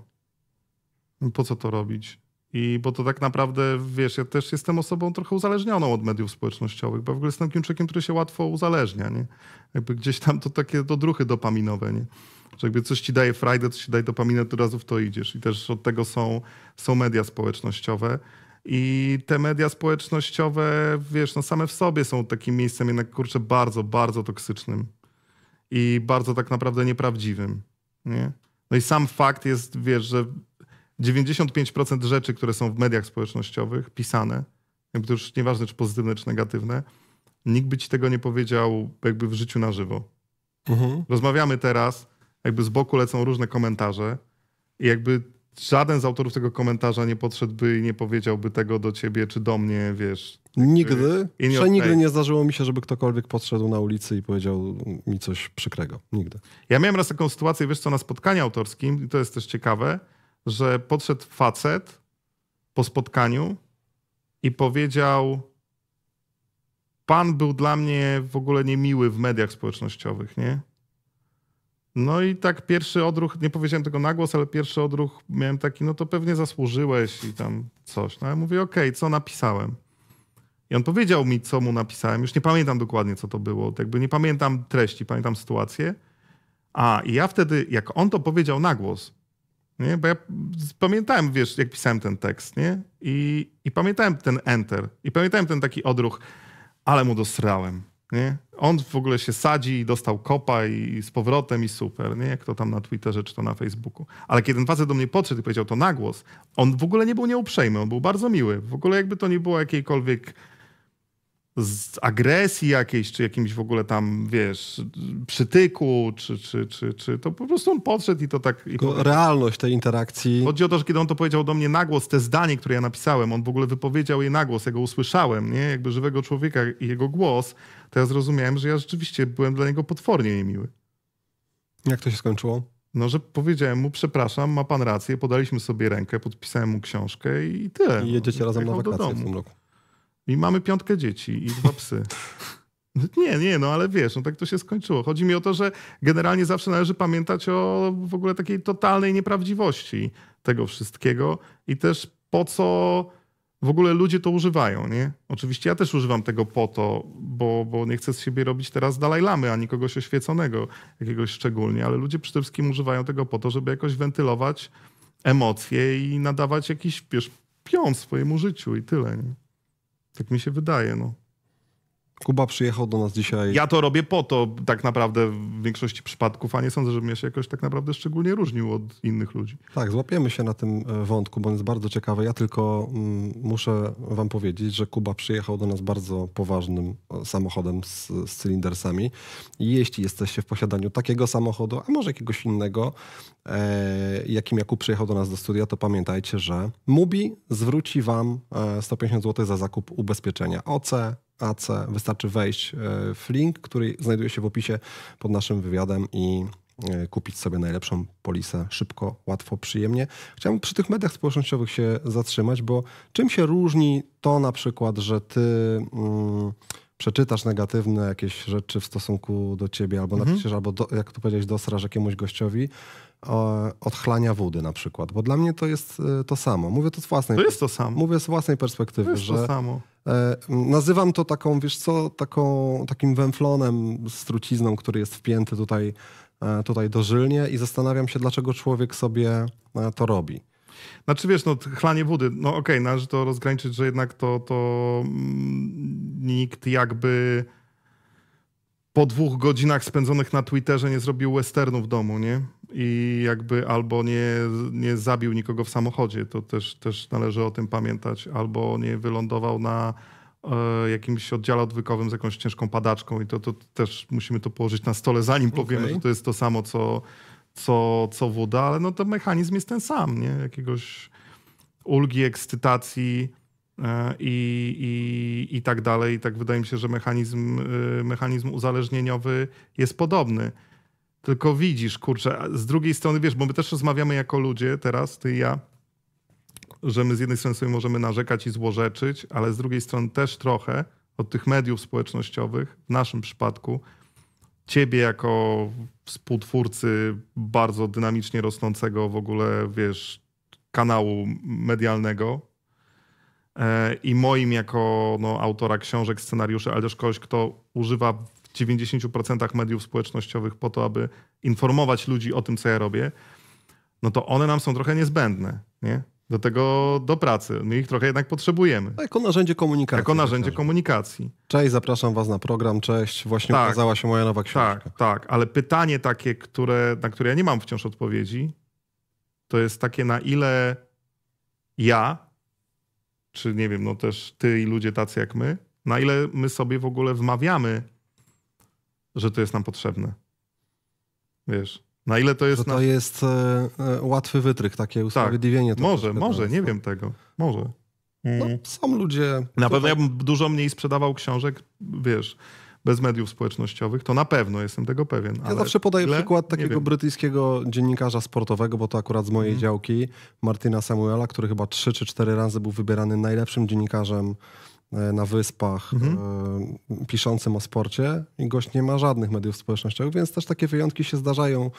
Po co to robić? I bo to tak naprawdę, wiesz, ja też jestem osobą trochę uzależnioną od mediów społecznościowych, bo w ogóle jestem takim człowiekiem, który się łatwo uzależnia, nie? Jakby gdzieś tam to takie dodruchy dopaminowe, nie? Że jakby coś ci daje frajdę, coś ci daje dopaminę, to razu w to idziesz. I też od tego są, są media społecznościowe. I te media społecznościowe, wiesz, no same w sobie są takim miejscem jednak, kurczę, bardzo, bardzo toksycznym. I bardzo tak naprawdę nieprawdziwym, nie? No i sam fakt jest, wiesz, że 95% rzeczy, które są w mediach społecznościowych pisane, jakby to już nieważne, czy pozytywne, czy negatywne, nikt by ci tego nie powiedział jakby w życiu na żywo. Mhm. Rozmawiamy teraz, jakby z boku lecą różne komentarze i jakby żaden z autorów tego komentarza nie podszedłby i nie powiedziałby tego do ciebie czy do mnie, wiesz. Nigdy? Prze nigdy nie
zdarzyło mi się, żeby ktokolwiek
podszedł na ulicy i powiedział mi coś przykrego. Nigdy. Ja miałem raz taką sytuację, wiesz co, na spotkaniu autorskim i to jest też ciekawe, że podszedł facet po spotkaniu i powiedział: Pan był dla mnie w ogóle niemiły w mediach społecznościowych, nie? No i tak pierwszy odruch, nie powiedziałem tego na głos, ale pierwszy odruch miałem taki, no to pewnie zasłużyłeś i tam coś. No ja mówię, okej, okay, co napisałem? I on powiedział mi, co mu napisałem. Już nie pamiętam dokładnie, co to było. Tak jakby nie pamiętam treści, pamiętam sytuację. A i ja wtedy, jak on to powiedział na głos, nie? Bo ja pamiętałem, wiesz, jak pisałem ten tekst, nie? I, I pamiętałem ten enter. I pamiętałem ten taki odruch, ale mu dosrałem, nie? On w ogóle się sadzi i dostał kopa i, z powrotem i super, nie? Jak to tam na Twitterze czy to na Facebooku. Ale kiedy ten facet do mnie podszedł i powiedział to na głos, on w ogóle nie był nieuprzejmy, on był bardzo miły. W ogóle jakby to nie było jakiejkolwiek z agresji jakiejś, czy jakimś w ogóle tam, wiesz, przytyku, czy, czy, czy, czy to po prostu on podszedł i to tak... I realność tej interakcji. Chodzi o to, że kiedy on to powiedział do mnie nagłos, te zdanie, które ja napisałem, on w ogóle wypowiedział je nagłos, ja go usłyszałem, nie? Jakby żywego człowieka i jego głos, to ja zrozumiałem, że ja rzeczywiście byłem dla niego potwornie niemiły. Jak to się skończyło? No, że powiedziałem mu, przepraszam, ma pan rację, podaliśmy sobie rękę, podpisałem mu książkę i tyle. I jedziecie no, razem na wakacje w tym roku. I mamy piątkę dzieci i dwa psy. Nie, nie, no ale wiesz, no tak to się skończyło. Chodzi mi o to, że generalnie zawsze należy pamiętać o w ogóle takiej totalnej nieprawdziwości tego wszystkiego i też po co w ogóle ludzie to używają, nie? Oczywiście ja też używam tego po to, bo, bo nie chcę z siebie robić teraz Dalaj Lamy, ani kogoś oświeconego jakiegoś szczególnie, ale ludzie przede wszystkim używają tego po to, żeby jakoś wentylować emocje i nadawać jakiś, wiesz, pion swojemu życiu i tyle, nie? Tak mi się wydaje, no. Kuba przyjechał do nas dzisiaj. Ja to robię po to tak naprawdę w większości przypadków, a nie sądzę, żebym ja się jakoś tak naprawdę szczególnie
różnił od innych ludzi. Tak, złapiemy się na tym e, wątku, bo on jest bardzo ciekawy. Ja tylko mm, muszę wam powiedzieć, że Kuba przyjechał do nas bardzo poważnym e, samochodem z, z cylindersami. Jeśli jesteście w posiadaniu takiego samochodu, a może jakiegoś innego, e, jakim Jakub przyjechał do nas do studia, to pamiętajcie, że Mubi zwróci wam 150 e, zł za zakup ubezpieczenia OC, AC. Wystarczy wejść e, w link, który znajduje się w opisie pod naszym wywiadem i e, kupić sobie najlepszą polisę szybko, łatwo, przyjemnie. Chciałbym przy tych mediach społecznościowych się zatrzymać, bo czym się różni to na przykład, że ty mm, przeczytasz negatywne jakieś rzeczy w stosunku do ciebie, albo mhm. napiszesz, albo do, jak to powiedziałeś, dosrasz jakiemuś gościowi, odchlania wody na przykład, bo dla mnie to jest e, to samo. Mówię to z własnej To jest to samo. Mówię z własnej perspektywy, to jest że to samo. E, nazywam to taką, wiesz co, taką, takim węflonem z trucizną, który jest wpięty tutaj, e, tutaj żylnie i zastanawiam się, dlaczego
człowiek sobie to robi. Znaczy wiesz, no chlanie wody, no okej, okay, należy to rozgraniczyć, że jednak to, to mm, nikt jakby po dwóch godzinach spędzonych na Twitterze nie zrobił westernu w domu, nie? i jakby albo nie, nie zabił nikogo w samochodzie, to też, też należy o tym pamiętać, albo nie wylądował na e, jakimś oddziale odwykowym z jakąś ciężką padaczką i to, to też musimy to położyć na stole, zanim powiemy, okay. że to jest to samo, co, co, co woda, ale no to mechanizm jest ten sam, nie? Jakiegoś ulgi, ekscytacji e, i, i, i tak dalej. I tak wydaje mi się, że mechanizm, e, mechanizm uzależnieniowy jest podobny. Tylko widzisz, kurczę, z drugiej strony, wiesz, bo my też rozmawiamy jako ludzie teraz, ty i ja, że my z jednej strony sobie możemy narzekać i złorzeczyć, ale z drugiej strony też trochę od tych mediów społecznościowych, w naszym przypadku, ciebie jako współtwórcy bardzo dynamicznie rosnącego w ogóle, wiesz, kanału medialnego e, i moim jako no, autora książek, scenariuszy, ale też kogoś, kto używa 90% mediów społecznościowych po to, aby informować ludzi o tym, co ja robię, no to one nam są trochę niezbędne, nie? Do tego, do pracy. My ich trochę jednak potrzebujemy. No jako narzędzie komunikacji. Jako narzędzie komunikacji. Cześć, zapraszam was na program, cześć. Właśnie tak, ukazała się moja nowa książka. Tak, tak, ale pytanie takie, które, na które ja nie mam wciąż odpowiedzi, to jest takie, na ile ja, czy nie wiem, no też ty i ludzie tacy jak my, na ile my sobie w ogóle wmawiamy że to jest nam potrzebne. Wiesz, na ile to jest... Że to na... jest e,
e łatwy wytryk, takie tak. usprawiedliwienie. Tak, może, może, nie wiem tego,
może. No, mm. są ludzie... Na pewno ja bym dużo mniej sprzedawał książek, wiesz, bez mediów społecznościowych, to na pewno, jestem tego pewien. Ja zawsze podaję przykład takiego
brytyjskiego dziennikarza sportowego, bo to akurat z mojej mm. działki, Martina Samuela, który chyba trzy czy cztery razy był wybierany najlepszym dziennikarzem E, na wyspach mhm. E, piszącym o sporcie i gość nie ma żadnych mediów społecznościowych, więc też takie wyjątki się zdarzają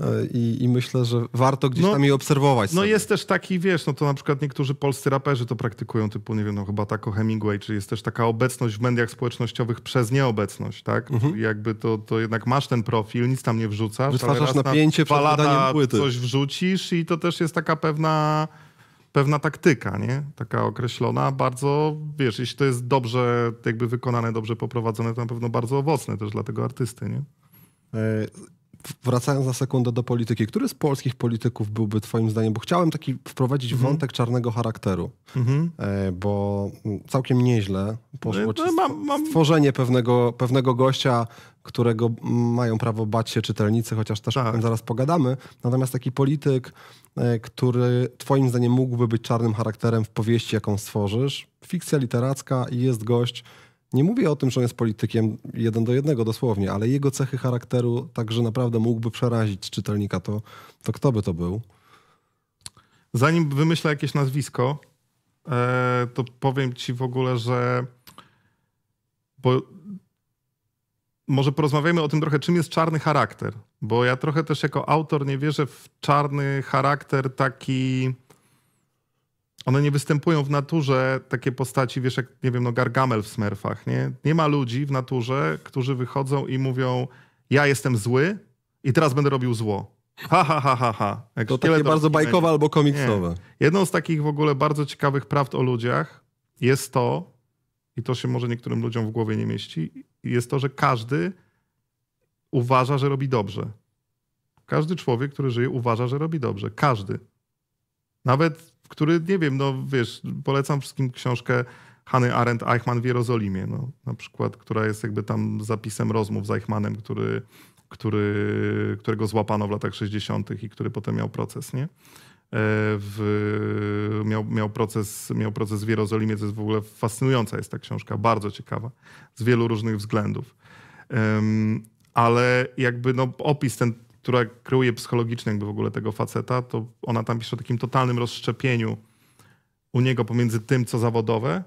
e, i, myślę, że
warto gdzieś no, tam je obserwować. No sobie. jest też taki, wiesz, no to na przykład niektórzy polscy raperzy to praktykują, typu, nie wiem, no chyba tako Hemingway, czy jest też taka obecność w mediach społecznościowych przez nieobecność, tak? Mhm. Jakby to, to jednak masz ten profil, nic tam nie wrzucasz. Wytwarzasz napięcie na, przed wydaniem płyty. Coś wrzucisz i to też jest taka pewna pewna taktyka, nie? Taka określona, bardzo, wiesz, jeśli to jest dobrze jakby wykonane, dobrze poprowadzone, to na pewno bardzo owocne też dla tego artysty, nie?
E, wracając na sekundę do polityki, który z polskich polityków byłby twoim zdaniem, bo chciałem taki wprowadzić mhm. wątek czarnego charakteru, mhm. E, bo całkiem nieźle poszło no, no
mam, mam... stworzenie
pewnego, pewnego gościa, którego mają prawo bać się czytelnicy, chociaż też tak. zaraz pogadamy. Natomiast taki polityk, E, który twoim zdaniem mógłby być czarnym charakterem w powieści, jaką stworzysz. Fikcja literacka i jest gość. Nie mówię o tym, że on jest politykiem jeden do jednego dosłownie, ale jego cechy charakteru także naprawdę mógłby przerazić czytelnika. To, to kto
by to był? Zanim wymyślę jakieś nazwisko, e, to powiem ci w ogóle, że bo może porozmawiajmy o tym trochę, czym jest czarny charakter bo ja trochę też jako autor nie wierzę w czarny charakter taki. One nie występują w naturze, takie postaci, wiesz, jak, nie wiem, no Gargamel w Smurfach, nie? Nie ma ludzi w naturze, którzy wychodzą i mówią, ja jestem zły i teraz będę robił zło. Ha, ha, ha, ha, ha. Jak to takie bardzo bajkowe albo komiksowe. Nie. Jedną z takich w ogóle bardzo ciekawych prawd o ludziach jest to, i to się może niektórym ludziom w głowie nie mieści, jest to, że każdy uważa, że robi dobrze. Każdy człowiek, który żyje, uważa, że robi dobrze. Każdy. Nawet, który, nie wiem, no wiesz, polecam wszystkim książkę Hany Arendt Eichmann w Jerozolimie, no, na przykład, która jest jakby tam zapisem rozmów z Eichmannem, który, który, którego złapano w latach 60. i który potem miał proces, nie? E, w, miał, miał, proces, miał proces w Jerozolimie, to jest w ogóle fascynująca jest ta książka, bardzo ciekawa, z wielu różnych względów ale jakby no, opis ten, która kreuje psychologicznie jakby w ogóle tego faceta, to ona tam pisze o takim totalnym rozszczepieniu u niego pomiędzy tym, co zawodowe,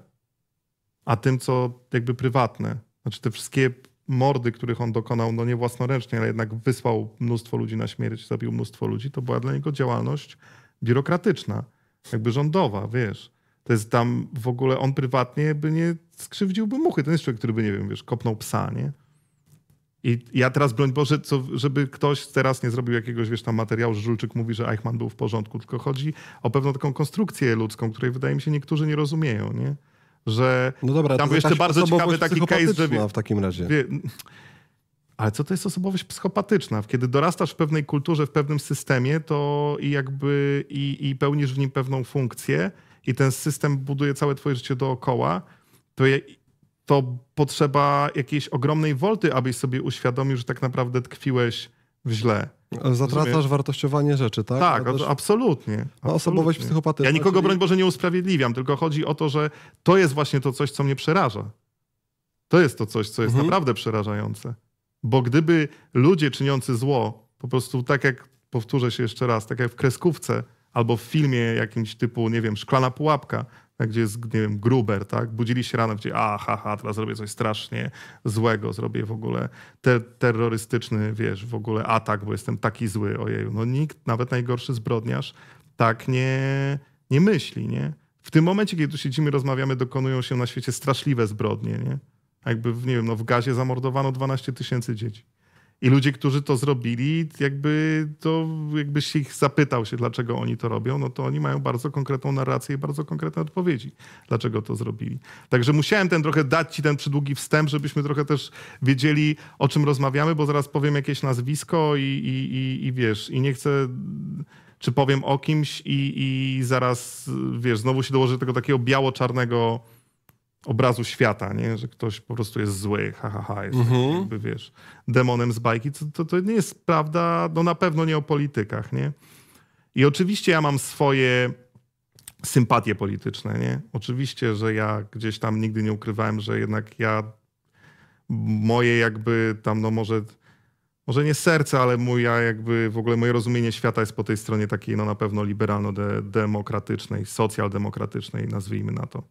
a tym, co jakby prywatne. Znaczy te wszystkie mordy, których on dokonał, no nie własnoręcznie, ale jednak wysłał mnóstwo ludzi na śmierć, zabił mnóstwo ludzi, to była dla niego działalność biurokratyczna, jakby rządowa, wiesz. To jest tam w ogóle, on prywatnie by nie skrzywdziłby muchy. To jest człowiek, który by, nie wiem, wiesz, kopnął psa, nie? I ja teraz, broń Boże, co, żeby ktoś teraz nie zrobił jakiegoś, wiesz, tam materiału, że Żulczyk mówi, że Eichmann był w porządku, tylko chodzi o pewną taką konstrukcję ludzką, której wydaje mi się niektórzy nie rozumieją, nie? Że no dobra, tam był jeszcze bardzo ciekawy taki case, że... w takim razie. Wie, ale co to jest osobowość psychopatyczna? Kiedy dorastasz w pewnej kulturze, w pewnym systemie, to i jakby i, i pełnisz w nim pewną funkcję i ten system buduje całe twoje życie dookoła, to je, to potrzeba jakiejś ogromnej wolty, abyś sobie uświadomił, że tak naprawdę tkwiłeś w źle. Zatracasz Rozumiem? wartościowanie rzeczy, tak? Tak, też... absolutnie, absolutnie. Osobowość psychopaty. Ja nikogo, czyli... broń Boże, nie usprawiedliwiam, tylko chodzi o to, że to jest właśnie to coś, co mnie przeraża. To jest to coś, co jest mhm. naprawdę przerażające. Bo gdyby ludzie czyniący zło, po prostu tak jak, powtórzę się jeszcze raz, tak jak w kreskówce albo w filmie jakimś typu, nie wiem, Szklana Pułapka, tak, gdzie jest, nie wiem, gruber, tak? Budzili się rano, gdzie a, ha, ha, teraz zrobię coś strasznie złego, zrobię w ogóle ter terrorystyczny, wiesz, w ogóle atak, bo jestem taki zły, ojeju. No nikt, nawet najgorszy zbrodniarz, tak nie, nie myśli, nie? W tym momencie, kiedy tu siedzimy, rozmawiamy, dokonują się na świecie straszliwe zbrodnie, nie? Jakby, nie wiem, no w gazie zamordowano 12 tysięcy dzieci. I ludzie, którzy to zrobili, jakby to, jakby się ich zapytał się, dlaczego oni to robią, no to oni mają bardzo konkretną narrację i bardzo konkretne odpowiedzi, dlaczego to zrobili. Także musiałem ten trochę dać ci ten przydługi wstęp, żebyśmy trochę też wiedzieli, o czym rozmawiamy, bo zaraz powiem jakieś nazwisko i, i, i, i wiesz, i nie chcę czy powiem o kimś i, i zaraz, wiesz, znowu się dołoży tego takiego biało-czarnego obrazu świata, nie? że ktoś po prostu jest zły, ha ha, ha, jest mhm. jakby, wiesz, demonem z bajki. To, to, to nie jest prawda, no na pewno nie o politykach, nie? I oczywiście ja mam swoje sympatie polityczne, nie? Oczywiście, że ja gdzieś tam nigdy nie ukrywałem, że jednak ja moje jakby tam, no może może nie serce, ale ja jakby w ogóle moje rozumienie świata jest po tej stronie takiej no na pewno liberalno-demokratycznej, socjaldemokratycznej, nazwijmy na to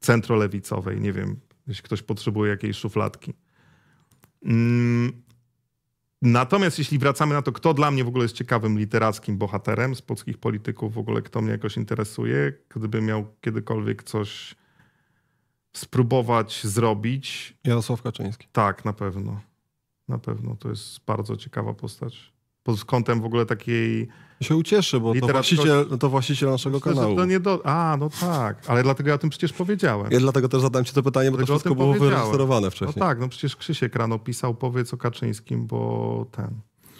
centrolewicowej, nie wiem, jeśli ktoś potrzebuje jakiejś szufladki. Mm. Natomiast jeśli wracamy na to, kto dla mnie w ogóle jest ciekawym literackim bohaterem z polskich polityków, w ogóle kto mnie jakoś interesuje, gdybym miał kiedykolwiek coś spróbować zrobić. Jarosław Kaczyński. Tak, na pewno. Na pewno. To jest bardzo ciekawa postać. Pod kątem w ogóle takiej się ucieszy, bo to właściciel, no to właściciel naszego Myślę, kanału. To nie do... A, no tak, ale dlatego ja tym przecież powiedziałem. Ja dlatego też zadam ci to pytanie, bo dlatego to wszystko było wyrejestrowane wcześniej. No tak, no przecież Krzysiek rano pisał, powiedz o Kaczyńskim, bo ten...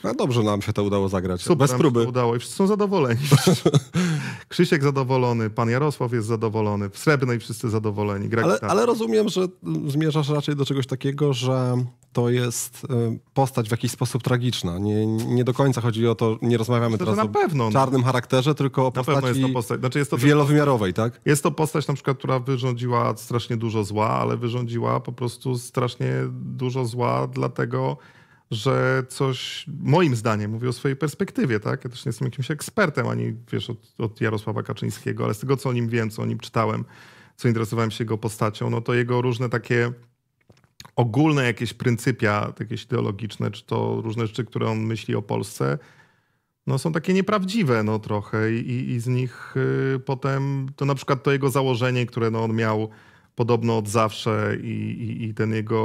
A no dobrze nam się to udało zagrać. Super, Bez próby.
udało i wszyscy są zadowoleni. Krzysiek zadowolony, pan Jarosław jest zadowolony, w Srebrnej wszyscy zadowoleni. Gra ale, ale,
rozumiem, że zmierzasz raczej do czegoś takiego, że to jest y, postać w jakiś sposób tragiczna. Nie, nie do końca chodzi o to, nie rozmawiamy Myślę, teraz na pewno.
o czarnym charakterze, tylko o postaci na postać. Znaczy jest to wielowymiarowej, tak? Jest to postać na przykład, która wyrządziła strasznie dużo zła, ale wyrządziła po prostu strasznie dużo zła, dlatego że coś, moim zdaniem, mówię o swojej perspektywie, tak? Ja też nie jestem jakimś ekspertem ani, wiesz, od, od Jarosława Kaczyńskiego, ale z tego, co o nim wiem, co o nim czytałem, co interesowałem się jego postacią, no to jego różne takie ogólne jakieś pryncypia, tak jakieś ideologiczne, czy to różne rzeczy, które on myśli o Polsce, no są takie nieprawdziwe no trochę i, i z nich y, potem, to na przykład to jego założenie, które no on miał podobno od zawsze i, i, i, ten jego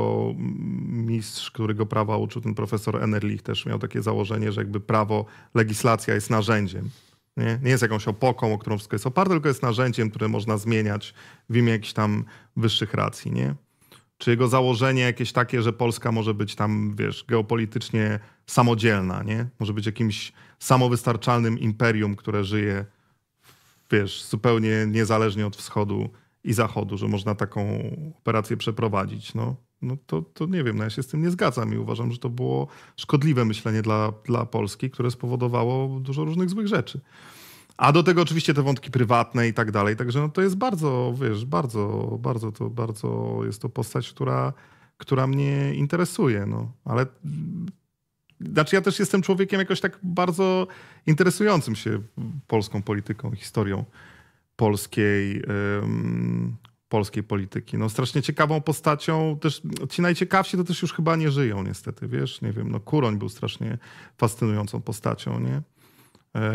mistrz, który go prawa uczył, ten profesor Enerlich też miał takie założenie, że jakby prawo, legislacja jest narzędziem. Nie? nie jest jakąś opoką, o którą wszystko jest oparte, tylko jest narzędziem, które można zmieniać w imię jakichś tam wyższych racji. Nie? Czy jego założenie jakieś takie, że Polska może być tam, wiesz, geopolitycznie samodzielna, nie? Może być jakimś samowystarczalnym imperium, które żyje, wiesz, zupełnie niezależnie od wschodu i Zachodu, że można taką operację przeprowadzić. No, no to, to nie wiem, no ja się z tym nie zgadzam i uważam, że to było szkodliwe myślenie dla, dla Polski, które spowodowało dużo różnych złych rzeczy. A do tego oczywiście te wątki prywatne i tak dalej. Także no to jest bardzo, wiesz, bardzo, bardzo to, bardzo jest to postać, która, która mnie interesuje. No. Ale znaczy ja też jestem człowiekiem jakoś tak bardzo interesującym się polską polityką, historią polskiej, um, polskiej polityki. No strasznie ciekawą postacią, też ci najciekawsi to też już chyba nie żyją niestety, wiesz, nie wiem, no Kuroń był strasznie fascynującą postacią, nie? E,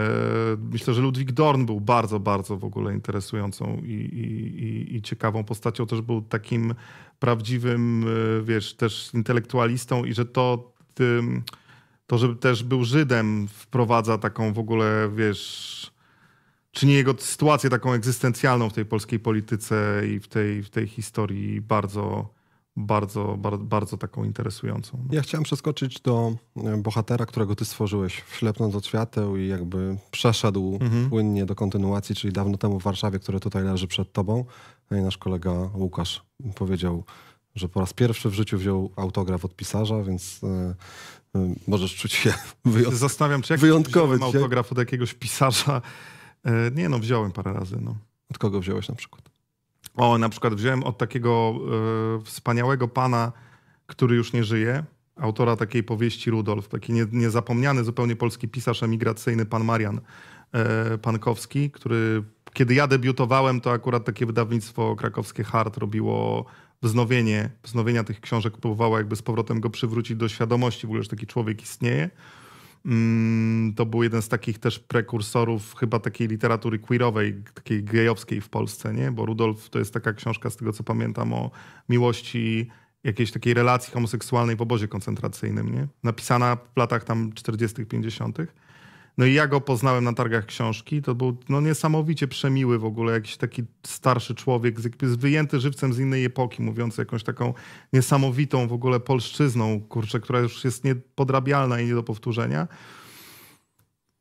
myślę, że Ludwik Dorn był bardzo, bardzo w ogóle interesującą i, i, i, ciekawą postacią. Też był takim prawdziwym, e, wiesz, też intelektualistą i że to, to, że też był Żydem, wprowadza taką w ogóle, wiesz, czyni jego sytuację taką egzystencjalną w tej polskiej polityce i w tej, w tej historii bardzo, bardzo, bardzo, bardzo taką interesującą. No.
Ja chciałem przeskoczyć do e, bohatera, którego ty stworzyłeś, Ślepnąc od świateł i jakby przeszedł mhm. płynnie do kontynuacji, czyli dawno temu w Warszawie, które tutaj leży przed tobą. No i nasz kolega Łukasz powiedział, że po raz pierwszy w życiu wziął autograf od pisarza, więc yy, yy, możesz czuć się wyjątkowy. Zastanawiam się, jak wyjątkowy autograf od
jakiegoś pisarza E, nie no, wziąłem parę razy. No. Od kogo wziąłeś na przykład? O, na przykład wziąłem od takiego e, wspaniałego pana, który już nie żyje, autora takiej powieści Rudolf, taki nie, niezapomniany zupełnie polski pisarz emigracyjny, pan Marian e, Pankowski, który kiedy ja debiutowałem, to akurat takie wydawnictwo krakowskie Hart robiło wznowienie, wznowienia tych książek, próbowało jakby z powrotem go przywrócić do świadomości, w ogóle, że taki człowiek istnieje. Mm, to był jeden z takich też prekursorów chyba takiej literatury queerowej, takiej gejowskiej w Polsce, nie? Bo Rudolf to jest taka książka, z tego co pamiętam, o miłości jakiejś takiej relacji homoseksualnej w obozie koncentracyjnym, nie? Napisana w latach tam 40 50 no i ja go poznałem na targach książki. To był no, niesamowicie przemiły w ogóle, jakiś taki starszy człowiek, z, z wyjęty żywcem z innej epoki, mówiący jakąś taką niesamowitą w ogóle polszczyzną, kurczę, która już jest niepodrabialna i nie do powtórzenia.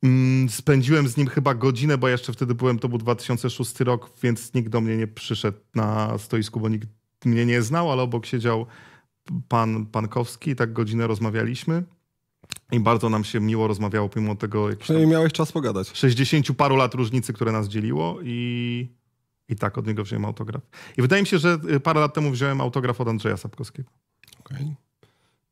Mm, spędziłem z nim chyba godzinę, bo jeszcze wtedy byłem, to był 2006 rok, więc nikt do mnie nie przyszedł na stoisku, bo nikt mnie nie znał, ale obok siedział pan Pankowski i tak godzinę rozmawialiśmy. I bardzo nam się miło rozmawiało, pomimo tego... Jakiś no I miałeś czas pogadać. 60 paru lat różnicy, które nas dzieliło i... I tak od niego wziąłem autograf. I wydaje mi się, że y, parę lat temu wziąłem autograf od Andrzeja Sapkowskiego.
Okej. Okay.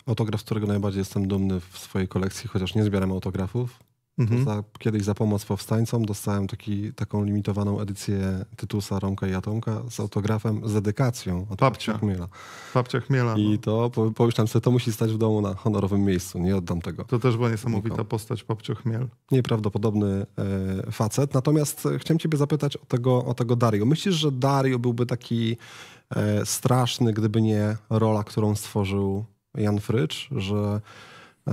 Autograf, z którego najbardziej jestem dumny w swojej kolekcji, chociaż nie zbieram autografów. Mhm. Za, kiedyś za pomoc powstańcom dostałem taki, taką limitowaną edycję Tytusa, Romka i Atomka z autografem, z dedykacją od tak Babcia Chmiela.
Babcia Chmiela. I
no. to, pomyślałem sobie, to musi stać w domu na honorowym miejscu, nie oddam tego. To też była niesamowita Nikomu. postać Babcia Chmiel. Nieprawdopodobny e, facet. Natomiast e, chciałem ciebie zapytać o tego, o tego Dario. Myślisz, że Dario byłby taki e, straszny, gdyby nie rola, którą stworzył Jan Frycz, że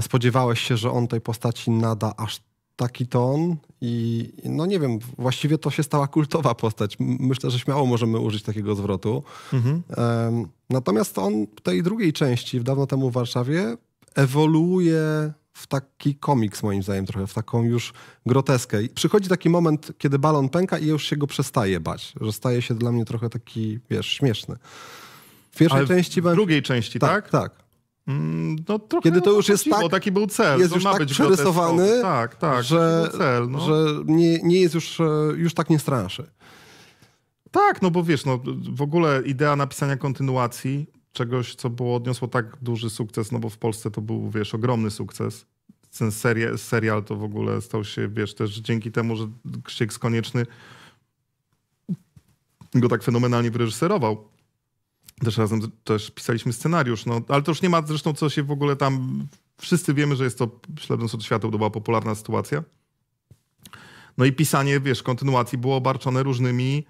spodziewałeś się, że on tej postaci nada aż taki ton i no nie wiem, właściwie to się stała kultowa postać. Myślę, że śmiało możemy użyć takiego zwrotu. Mhm. Um, natomiast on w tej drugiej części, w dawno temu w Warszawie, ewoluuje w taki komiks moim zdaniem trochę, w taką już groteskę. I przychodzi taki moment, kiedy balon pęka i już się go przestaje bać, że staje się dla mnie trochę taki, wiesz, śmieszny. W pierwszej Ale części... W drugiej części, tak? Tak. tak. Mm,
no, Kiedy to już jest tak, taki był cel, jest już tak przerysowany,
tak, tak, że, cel, no. że
nie, nie jest już, e, już tak nie straszy. Tak, no bo wiesz, no, w ogóle idea napisania kontynuacji czegoś, co było odniosło tak duży sukces, no bo w Polsce to był, wiesz, ogromny sukces. Ten serie, serial to w ogóle stał się, wiesz, też dzięki temu, że Krzysiek konieczny go tak fenomenalnie wyreżyserował też razem też pisaliśmy scenariusz, no, ale to już nie ma zresztą co się w ogóle tam... Wszyscy wiemy, że jest to Śledząc od świateł, to była popularna sytuacja. No i pisanie, wiesz, kontynuacji było obarczone różnymi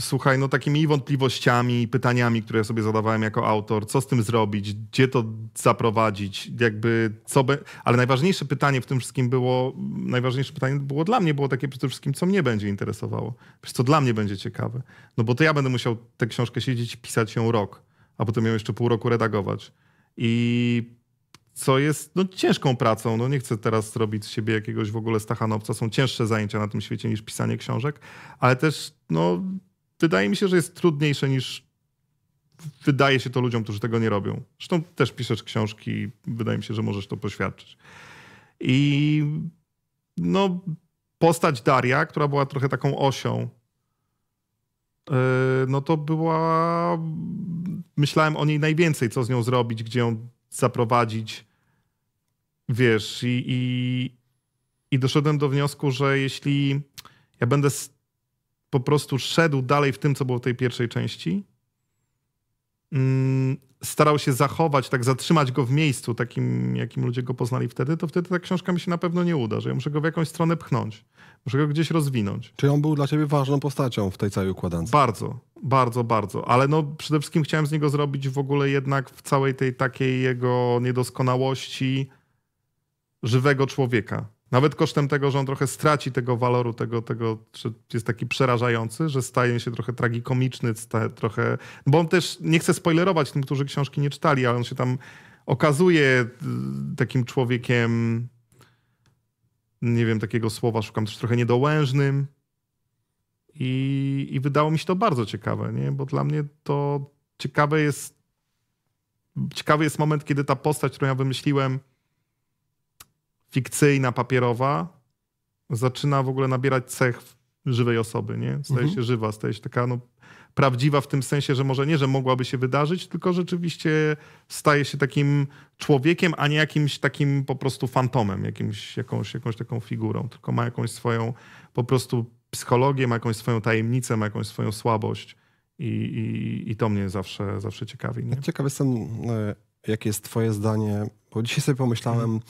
słuchaj, no takimi wątpliwościami, pytaniami, które ja sobie zadawałem jako autor, co z tym zrobić, gdzie to zaprowadzić, jakby co by... Ale najważniejsze pytanie w tym wszystkim było, najważniejsze pytanie było dla mnie, było takie przede wszystkim, co mnie będzie interesowało, co dla mnie będzie ciekawe. No bo to ja będę musiał tę książkę siedzieć, pisać ją rok, a potem ją jeszcze pół roku redagować. I co jest no, ciężką pracą. No, nie chcę teraz zrobić z siebie jakiegoś w ogóle stachanowca. Są cięższe zajęcia na tym świecie niż pisanie książek, ale też no, wydaje mi się, że jest trudniejsze niż wydaje się to ludziom, którzy tego nie robią. Zresztą też piszesz książki i wydaje mi się, że możesz to poświadczyć. I no, postać Daria, która była trochę taką osią, e, no to była. Myślałem o niej najwięcej, co z nią zrobić, gdzie ją zaprowadzić. Wiesz, i, i, i doszedłem do wniosku, że jeśli ja będę po prostu szedł dalej w tym, co było w tej pierwszej części. Mm, starał się zachować, tak zatrzymać go w miejscu, takim jakim ludzie go poznali wtedy, to wtedy ta książka mi się na pewno nie uda, że ja muszę go w jakąś stronę pchnąć, muszę go gdzieś rozwinąć. Czy on był dla ciebie ważną postacią w tej całej układance? Bardzo, bardzo, bardzo, ale no przede wszystkim chciałem z niego zrobić w ogóle jednak w całej tej takiej jego niedoskonałości żywego człowieka nawet kosztem tego, że on trochę straci tego waloru, tego, tego jest taki przerażający, że staje się trochę tragikomiczny, trochę. Bo on też nie chce spoilerować tym, którzy książki nie czytali, ale on się tam okazuje y, takim człowiekiem, nie wiem takiego słowa, szukam też trochę niedołężnym. I, I wydało mi się to bardzo ciekawe, nie? bo dla mnie to ciekawe jest. Ciekawy jest moment, kiedy ta postać, którą ja wymyśliłem, fikcyjna, papierowa zaczyna w ogóle nabierać cech żywej osoby, nie? Staje mhm. się żywa, staje się taka no, prawdziwa w tym sensie, że może nie, że mogłaby się wydarzyć, tylko rzeczywiście staje się takim człowiekiem, a nie jakimś takim po prostu fantomem, jakimś, jakąś, jakąś taką figurą, tylko ma jakąś swoją po prostu psychologię, ma jakąś swoją tajemnicę, ma jakąś swoją słabość i, i, i to mnie zawsze, zawsze ciekawi. Nie? Ciekawy jestem, e, jakie jest twoje
zdanie, bo dzisiaj sobie pomyślałem, mhm.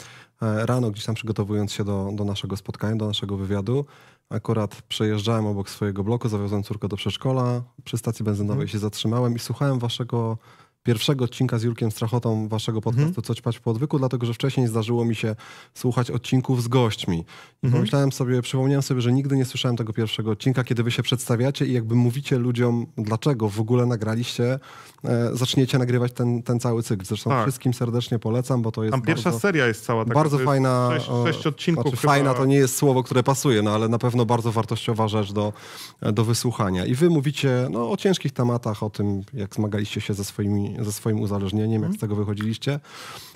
E, rano, gdzieś tam przygotowując się do, do naszego spotkania, do naszego wywiadu, akurat przejeżdżałem obok swojego bloku, zawiozłem córkę do przedszkola, przy stacji benzynowej mhm. się zatrzymałem i słuchałem waszego pierwszego odcinka z Jurkiem Strachotą waszego podcastu mhm. Co ćpać po odwyku, dlatego że wcześniej zdarzyło mi się słuchać odcinków z gośćmi. I mhm. pomyślałem sobie, przypomniałem sobie, że nigdy nie słyszałem tego pierwszego odcinka, kiedy wy się przedstawiacie i jakby mówicie ludziom, dlaczego w ogóle nagraliście, e, zaczniecie nagrywać ten, ten cały cykl. Zresztą tak. wszystkim serdecznie polecam, bo to jest Tam bardzo, pierwsza seria
jest cała taka. Bardzo fajna. Sześć, e, sześć odcinków. Znaczy, chyba... Fajna to nie jest
słowo, które pasuje, no ale na pewno bardzo wartościowa rzecz do, e, do wysłuchania. I wy mówicie no, o ciężkich tematach, o tym, jak zmagaliście się ze swoimi ze swoim uzależnieniem, jak z mhm. tego wychodziliście.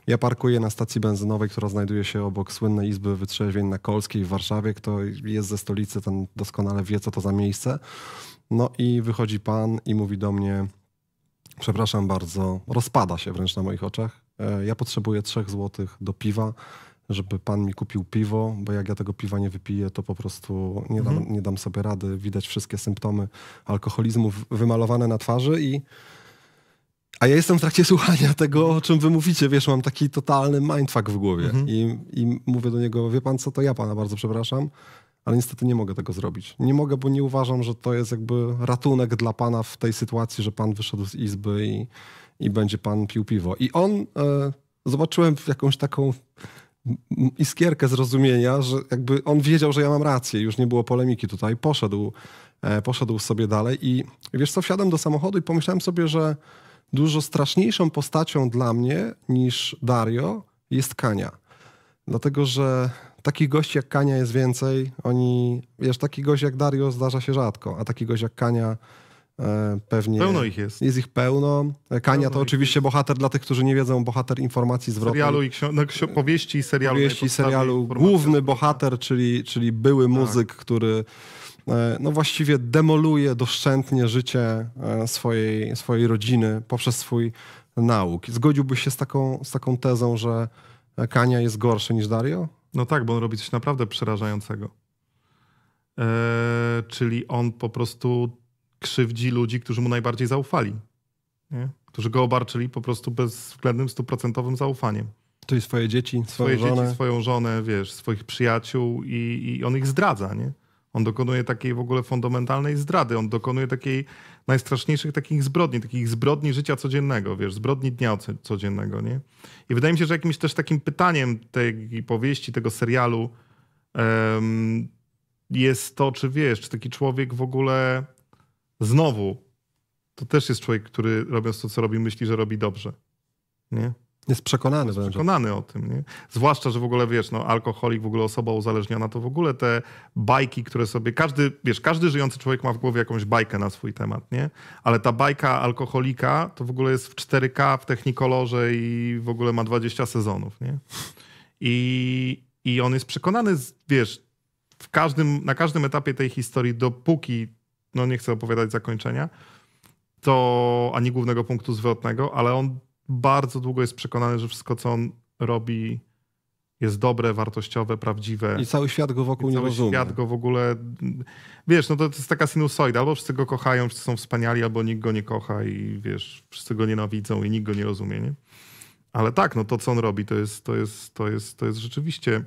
Ja parkuję na stacji benzynowej, która znajduje się obok słynnej Izby Wytrzeźwień na Kolskiej w Warszawie. Kto jest ze stolicy, ten doskonale wie, co to za miejsce. No i wychodzi pan i mówi do mnie, przepraszam bardzo, rozpada się wręcz na moich oczach. E, ja potrzebuję 3 złotych do piwa, żeby pan mi kupił piwo, bo jak ja tego piwa nie wypiję, to po prostu nie dam, mhm. nie dam sobie rady. Widać wszystkie symptomy alkoholizmu wymalowane na twarzy i a ja jestem w trakcie słuchania tego, o czym wy mówicie, wiesz, mam taki totalny mindfuck w głowie mhm. I, i mówię do niego, wie pan co, to ja pana bardzo przepraszam, ale niestety nie mogę tego zrobić. Nie mogę, bo nie uważam, że to jest jakby ratunek dla pana w tej sytuacji, że pan wyszedł z izby i, i będzie pan pił piwo. I on, y, zobaczyłem jakąś taką iskierkę zrozumienia, że jakby on wiedział, że ja mam rację, już nie było polemiki tutaj, poszedł, e, poszedł sobie dalej i wiesz co, wsiadłem do samochodu i pomyślałem sobie, że dużo straszniejszą postacią dla mnie niż Dario jest Kania. Dlatego, że takich gości jak Kania jest więcej. Oni, wiesz, taki gość jak Dario zdarza się rzadko, a taki gość jak Kania e, pewnie... Pełno ich jest. Jest ich pełno. E, Kania pełno to oczywiście jest. bohater dla tych, którzy nie wiedzą, bohater informacji zwrotnej. Serialu
i no, powieści i serialu. Powieści serialu.
Główny bohater, czyli, czyli były tak. muzyk, który E, no właściwie demoluje doszczętnie życie e, swojej, swojej rodziny poprzez swój nauk. Zgodziłbyś się z taką, z taką tezą, że Kania jest gorszy niż Dario?
No tak, bo on robi coś naprawdę przerażającego. Eee, czyli on po prostu krzywdzi ludzi, którzy mu najbardziej zaufali. Nie? Którzy go obarczyli po prostu bezwzględnym, stuprocentowym zaufaniem. Czyli swoje dzieci, swoją swoje żonę. dzieci, swoją żonę, wiesz, swoich przyjaciół i, i on ich zdradza, nie? On dokonuje takiej w ogóle fundamentalnej zdrady. On dokonuje takiej najstraszniejszych takich zbrodni, takich zbrodni życia codziennego, wiesz, zbrodni dnia codziennego, nie? I wydaje mi się, że jakimś też takim pytaniem tej powieści, tego serialu um, jest to, czy wiesz, czy taki człowiek w ogóle znowu to też jest człowiek, który robiąc to, co robi, myśli, że robi dobrze,
nie? Jest przekonany.
Jest przekonany o tym, nie? Zwłaszcza, że w ogóle, wiesz, no, alkoholik, w ogóle osoba uzależniona, to w ogóle te bajki, które sobie... Każdy, wiesz, każdy żyjący człowiek ma w głowie jakąś bajkę na swój temat, nie? Ale ta bajka alkoholika to w ogóle jest w 4K, w technikolorze i w ogóle ma 20 sezonów, nie? I, i on jest przekonany, wiesz, w każdym, na każdym etapie tej historii, dopóki, no nie chcę opowiadać zakończenia, to ani głównego punktu zwrotnego, ale on bardzo długo jest przekonany, że wszystko, co on robi, jest dobre, wartościowe, prawdziwe. I cały świat go wokół I nie cały rozumie. Cały świat go w ogóle. Wiesz, no to, to jest taka sinusoida. Albo wszyscy go kochają, wszyscy są wspaniali, albo nikt go nie kocha i wiesz, wszyscy go nienawidzą i nikt go nie rozumie, nie? Ale tak, no to co on robi, to jest, to jest, to jest, to jest rzeczywiście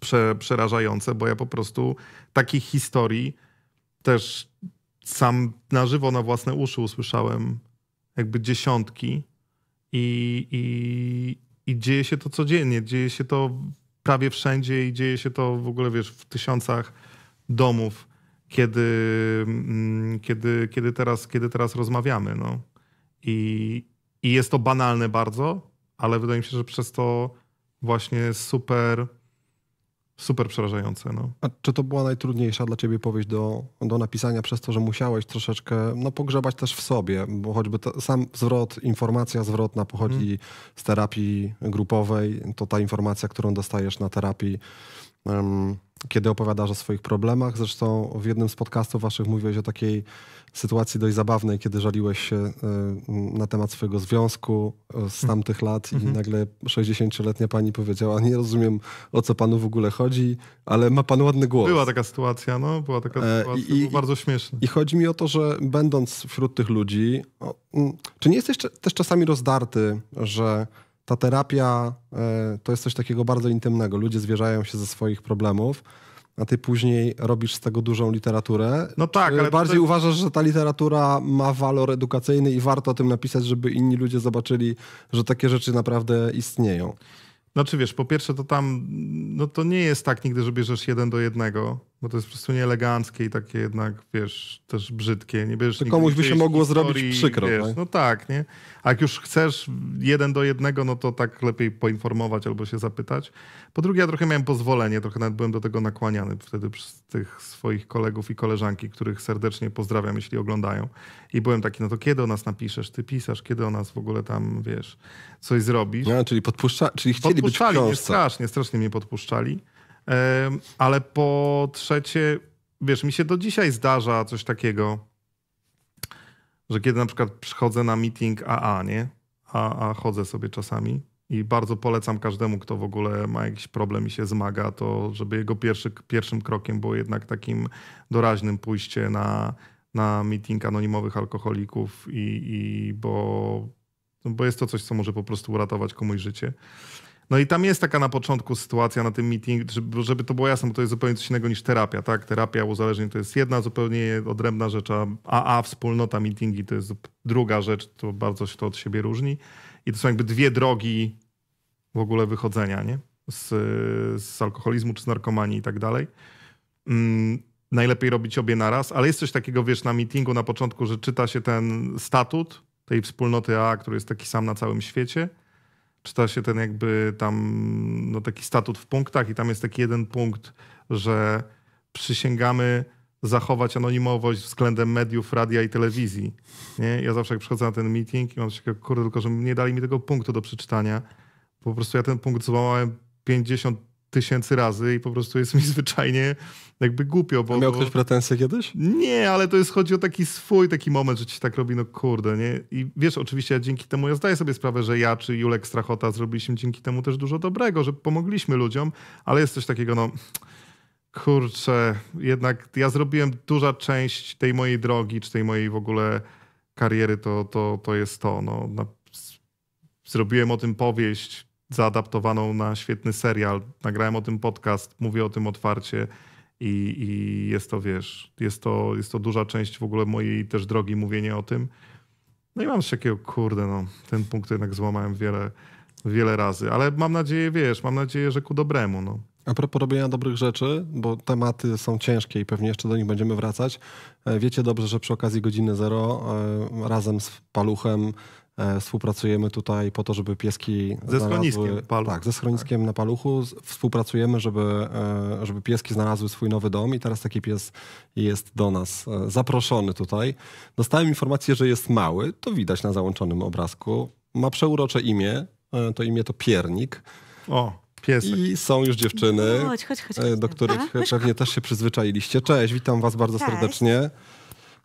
prze, przerażające, bo ja po prostu takich historii też sam na żywo, na własne uszy usłyszałem jakby dziesiątki i, i, i dzieje się to codziennie, dzieje się to prawie wszędzie i dzieje się to w ogóle, wiesz, w tysiącach domów, kiedy, mm, kiedy, kiedy, teraz, kiedy teraz rozmawiamy. No. I, I jest to banalne bardzo, ale wydaje mi się, że przez to właśnie super super przerażające. No.
A czy to była najtrudniejsza dla ciebie powieść do, do napisania przez to, że musiałeś troszeczkę no, pogrzebać też w sobie, bo choćby to, sam zwrot, informacja zwrotna pochodzi hmm. z terapii grupowej, to ta informacja, którą dostajesz na terapii um, kiedy opowiadasz o swoich problemach. Zresztą w jednym z podcastów waszych mówiłeś o takiej sytuacji dość zabawnej, kiedy żaliłeś się e, na temat swojego związku e, z mhm. tamtych lat i mhm. nagle 60-letnia pani powiedziała, nie rozumiem o co panu w ogóle chodzi, ale ma pan ładny głos.
Była taka sytuacja, no, była taka e, sytuacja,
I, bardzo śmieszna. I chodzi mi o to, że będąc wśród tych ludzi, czy nie jesteś też czasami rozdarty, że ta terapia e, to jest coś takiego bardzo intymnego. Ludzie zwierzają się ze swoich problemów, a ty później robisz z tego dużą literaturę. No tak, Czy ale bardziej tutaj... uważasz, że ta literatura ma walor edukacyjny i warto o tym napisać, żeby inni ludzie zobaczyli, że takie rzeczy naprawdę
istnieją. No czy wiesz, po pierwsze to tam, no to nie jest tak nigdy, że bierzesz jeden do jednego bo to jest po prostu nieeleganckie i takie jednak, wiesz, też brzydkie. Nie bierzesz to komuś by się mogło historii, zrobić przykro. Wiesz, tak? No tak, nie? A jak już chcesz jeden do jednego, no to tak lepiej poinformować albo się zapytać. Po drugie, ja trochę miałem pozwolenie, trochę nawet byłem do tego nakłaniany wtedy przez tych swoich kolegów i koleżanki, których serdecznie pozdrawiam, jeśli oglądają. I byłem taki, no to kiedy o nas napiszesz? Ty pisasz, kiedy o nas w ogóle tam, wiesz, coś zrobisz? No, czyli, podpuszczali, czyli chcieli podpuszczali być w Mnie strasznie, strasznie mnie podpuszczali. Ale po trzecie, wiesz, mi się do dzisiaj zdarza coś takiego, że kiedy na przykład przychodzę na meeting AA, nie? A, a chodzę sobie czasami i bardzo polecam każdemu, kto w ogóle ma jakiś problem i się zmaga, to żeby jego pierwszy, pierwszym krokiem było jednak takim doraźnym pójście na, na meeting anonimowych alkoholików, i, i bo, bo jest to coś, co może po prostu uratować komuś życie. No i tam jest taka na początku sytuacja na tym meeting, żeby, to było jasne, bo to jest zupełnie coś innego niż terapia, tak? Terapia uzależnień to jest jedna zupełnie odrębna rzecz, a AA, wspólnota meetingi to jest druga rzecz, to bardzo się to od siebie różni. I to są jakby dwie drogi w ogóle wychodzenia, nie? Z, z alkoholizmu czy z narkomanii i tak dalej. Mm, najlepiej robić obie naraz, ale jest coś takiego, wiesz, na meetingu na początku, że czyta się ten statut tej wspólnoty AA, który jest taki sam na całym świecie – czyta się ten jakby tam no taki statut w punktach i tam jest taki jeden punkt, że przysięgamy zachować anonimowość względem mediów, radia i telewizji. Nie? Ja zawsze jak przychodzę na ten meeting i mam takie kurde, tylko że nie dali mi tego punktu do przeczytania. Po prostu ja ten punkt złamałem 50 tysięcy razy i po prostu jest mi zwyczajnie jakby głupio. Bo, miał ktoś pretensje kiedyś? Nie, ale to jest, chodzi o taki swój taki moment, że ci tak robi, no kurde, nie? I wiesz, oczywiście ja dzięki temu, ja zdaję sobie sprawę, że ja czy Julek Strachota zrobiliśmy dzięki temu też dużo dobrego, że pomogliśmy ludziom, ale jest coś takiego, no kurczę, jednak ja zrobiłem duża część tej mojej drogi, czy tej mojej w ogóle kariery, to, to, to jest to, no. Na, zrobiłem o tym powieść, zaadaptowaną na świetny serial. Nagrałem o tym podcast, mówię o tym otwarcie i, i jest to, wiesz, jest to, jest to duża część w ogóle mojej też drogi mówienie o tym. No i mam coś takiego, kurde, no, ten punkt jednak złamałem wiele, wiele razy, ale mam nadzieję, wiesz, mam nadzieję, że ku dobremu, no. A propos robienia dobrych rzeczy,
bo tematy są ciężkie i pewnie jeszcze do nich będziemy wracać. E, wiecie dobrze, że przy okazji godziny zero e, razem z Paluchem E, współpracujemy tutaj po to, żeby pieski. Ze schroniskiem paluch. Tak, ze schroniskiem tak. na paluchu. Współpracujemy, żeby, e, żeby pieski znalazły swój nowy dom, i teraz taki pies jest do nas e, zaproszony tutaj. Dostałem informację, że jest mały. To widać na załączonym obrazku. Ma przeurocze imię. To imię to Piernik. O. Piesek. I są już dziewczyny, chodź, chodź, chodź, do których A? pewnie też się przyzwyczailiście. Cześć, witam was bardzo Cześć. serdecznie.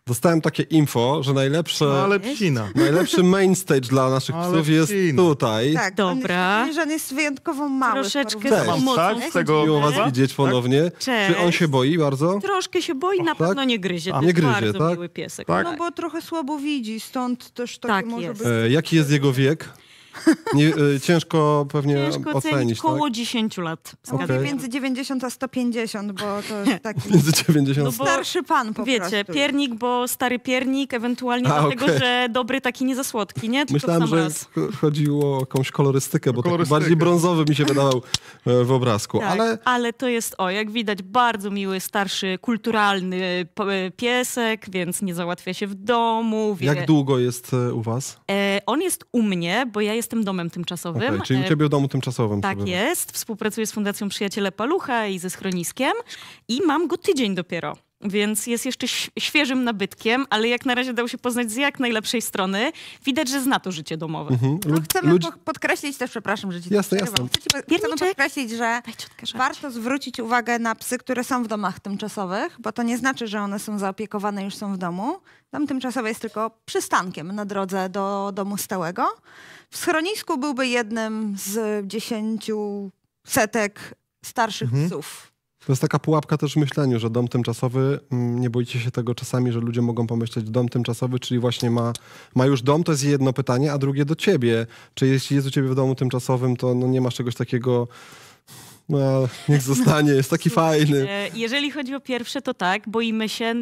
Dostałem takie info, że najlepsze, no, ale psina. najlepszy main stage dla naszych ale psów jest tutaj. Tak,
dobra. On jest, on jest wyjątkowo mały. Troszeczkę z Tak, tego... Miło was widzieć
ponownie. Tak. Cześć. Czy on się boi bardzo?
Troszkę się boi, na tak? pewno nie gryzie. A, nie gryzie, bardzo tak? miły piesek. Tak? No bo trochę słabo widzi, stąd też tak może jest. być...
E, jaki jest jego wiek? Nie, e, ciężko pewnie ciężko ocenić. Tak?
10 lat. Okay. Między 90 a 150, bo to taki
między 90 no
bo, starszy pan po Wiecie, prostu. piernik, bo stary piernik,
ewentualnie a, dlatego, okay. że dobry taki nie za słodki, nie? Tylko Myślałem, że
chodziło o jakąś kolorystykę, bo kolorystykę. bardziej brązowy mi się wydawał e, w obrazku. Tak,
ale... ale to jest, o, jak widać, bardzo miły, starszy, kulturalny e, piesek, więc nie załatwia się w domu. Wie... Jak długo
jest u was?
E, on jest u mnie, bo ja jestem domem tymczasowym. Okay, czyli u e, ciebie
w domu tymczasowym. Tak sobie.
jest. Współpracuję z Fundacją Przyjaciele Palucha i ze schroniskiem i mam go tydzień dopiero więc jest jeszcze świeżym nabytkiem, ale jak na razie dał się
poznać z jak najlepszej strony. Widać, że zna to życie domowe. Mhm. No, chcemy Ludzi... podkreślić też, przepraszam, że ci tak jasne, jasne. Chcemy, Pierniczek? chcemy podkreślić, że warto zwrócić uwagę na psy, które są w domach tymczasowych, bo to nie znaczy, że one są zaopiekowane, już są w domu. Dom tymczasowy jest tylko przystankiem na drodze do domu stałego. W schronisku byłby jednym z dziesięciu setek starszych mhm. psów.
To jest taka pułapka też w myśleniu, że dom tymczasowy, mm, nie boicie się tego czasami, że ludzie mogą pomyśleć dom tymczasowy, czyli właśnie ma, ma już dom, to jest jedno pytanie, a drugie do ciebie. Czy jeśli jest u ciebie w domu tymczasowym, to no nie masz czegoś takiego... No, niech zostanie, jest taki fajny.
Jeżeli chodzi o pierwsze, to tak, boimy się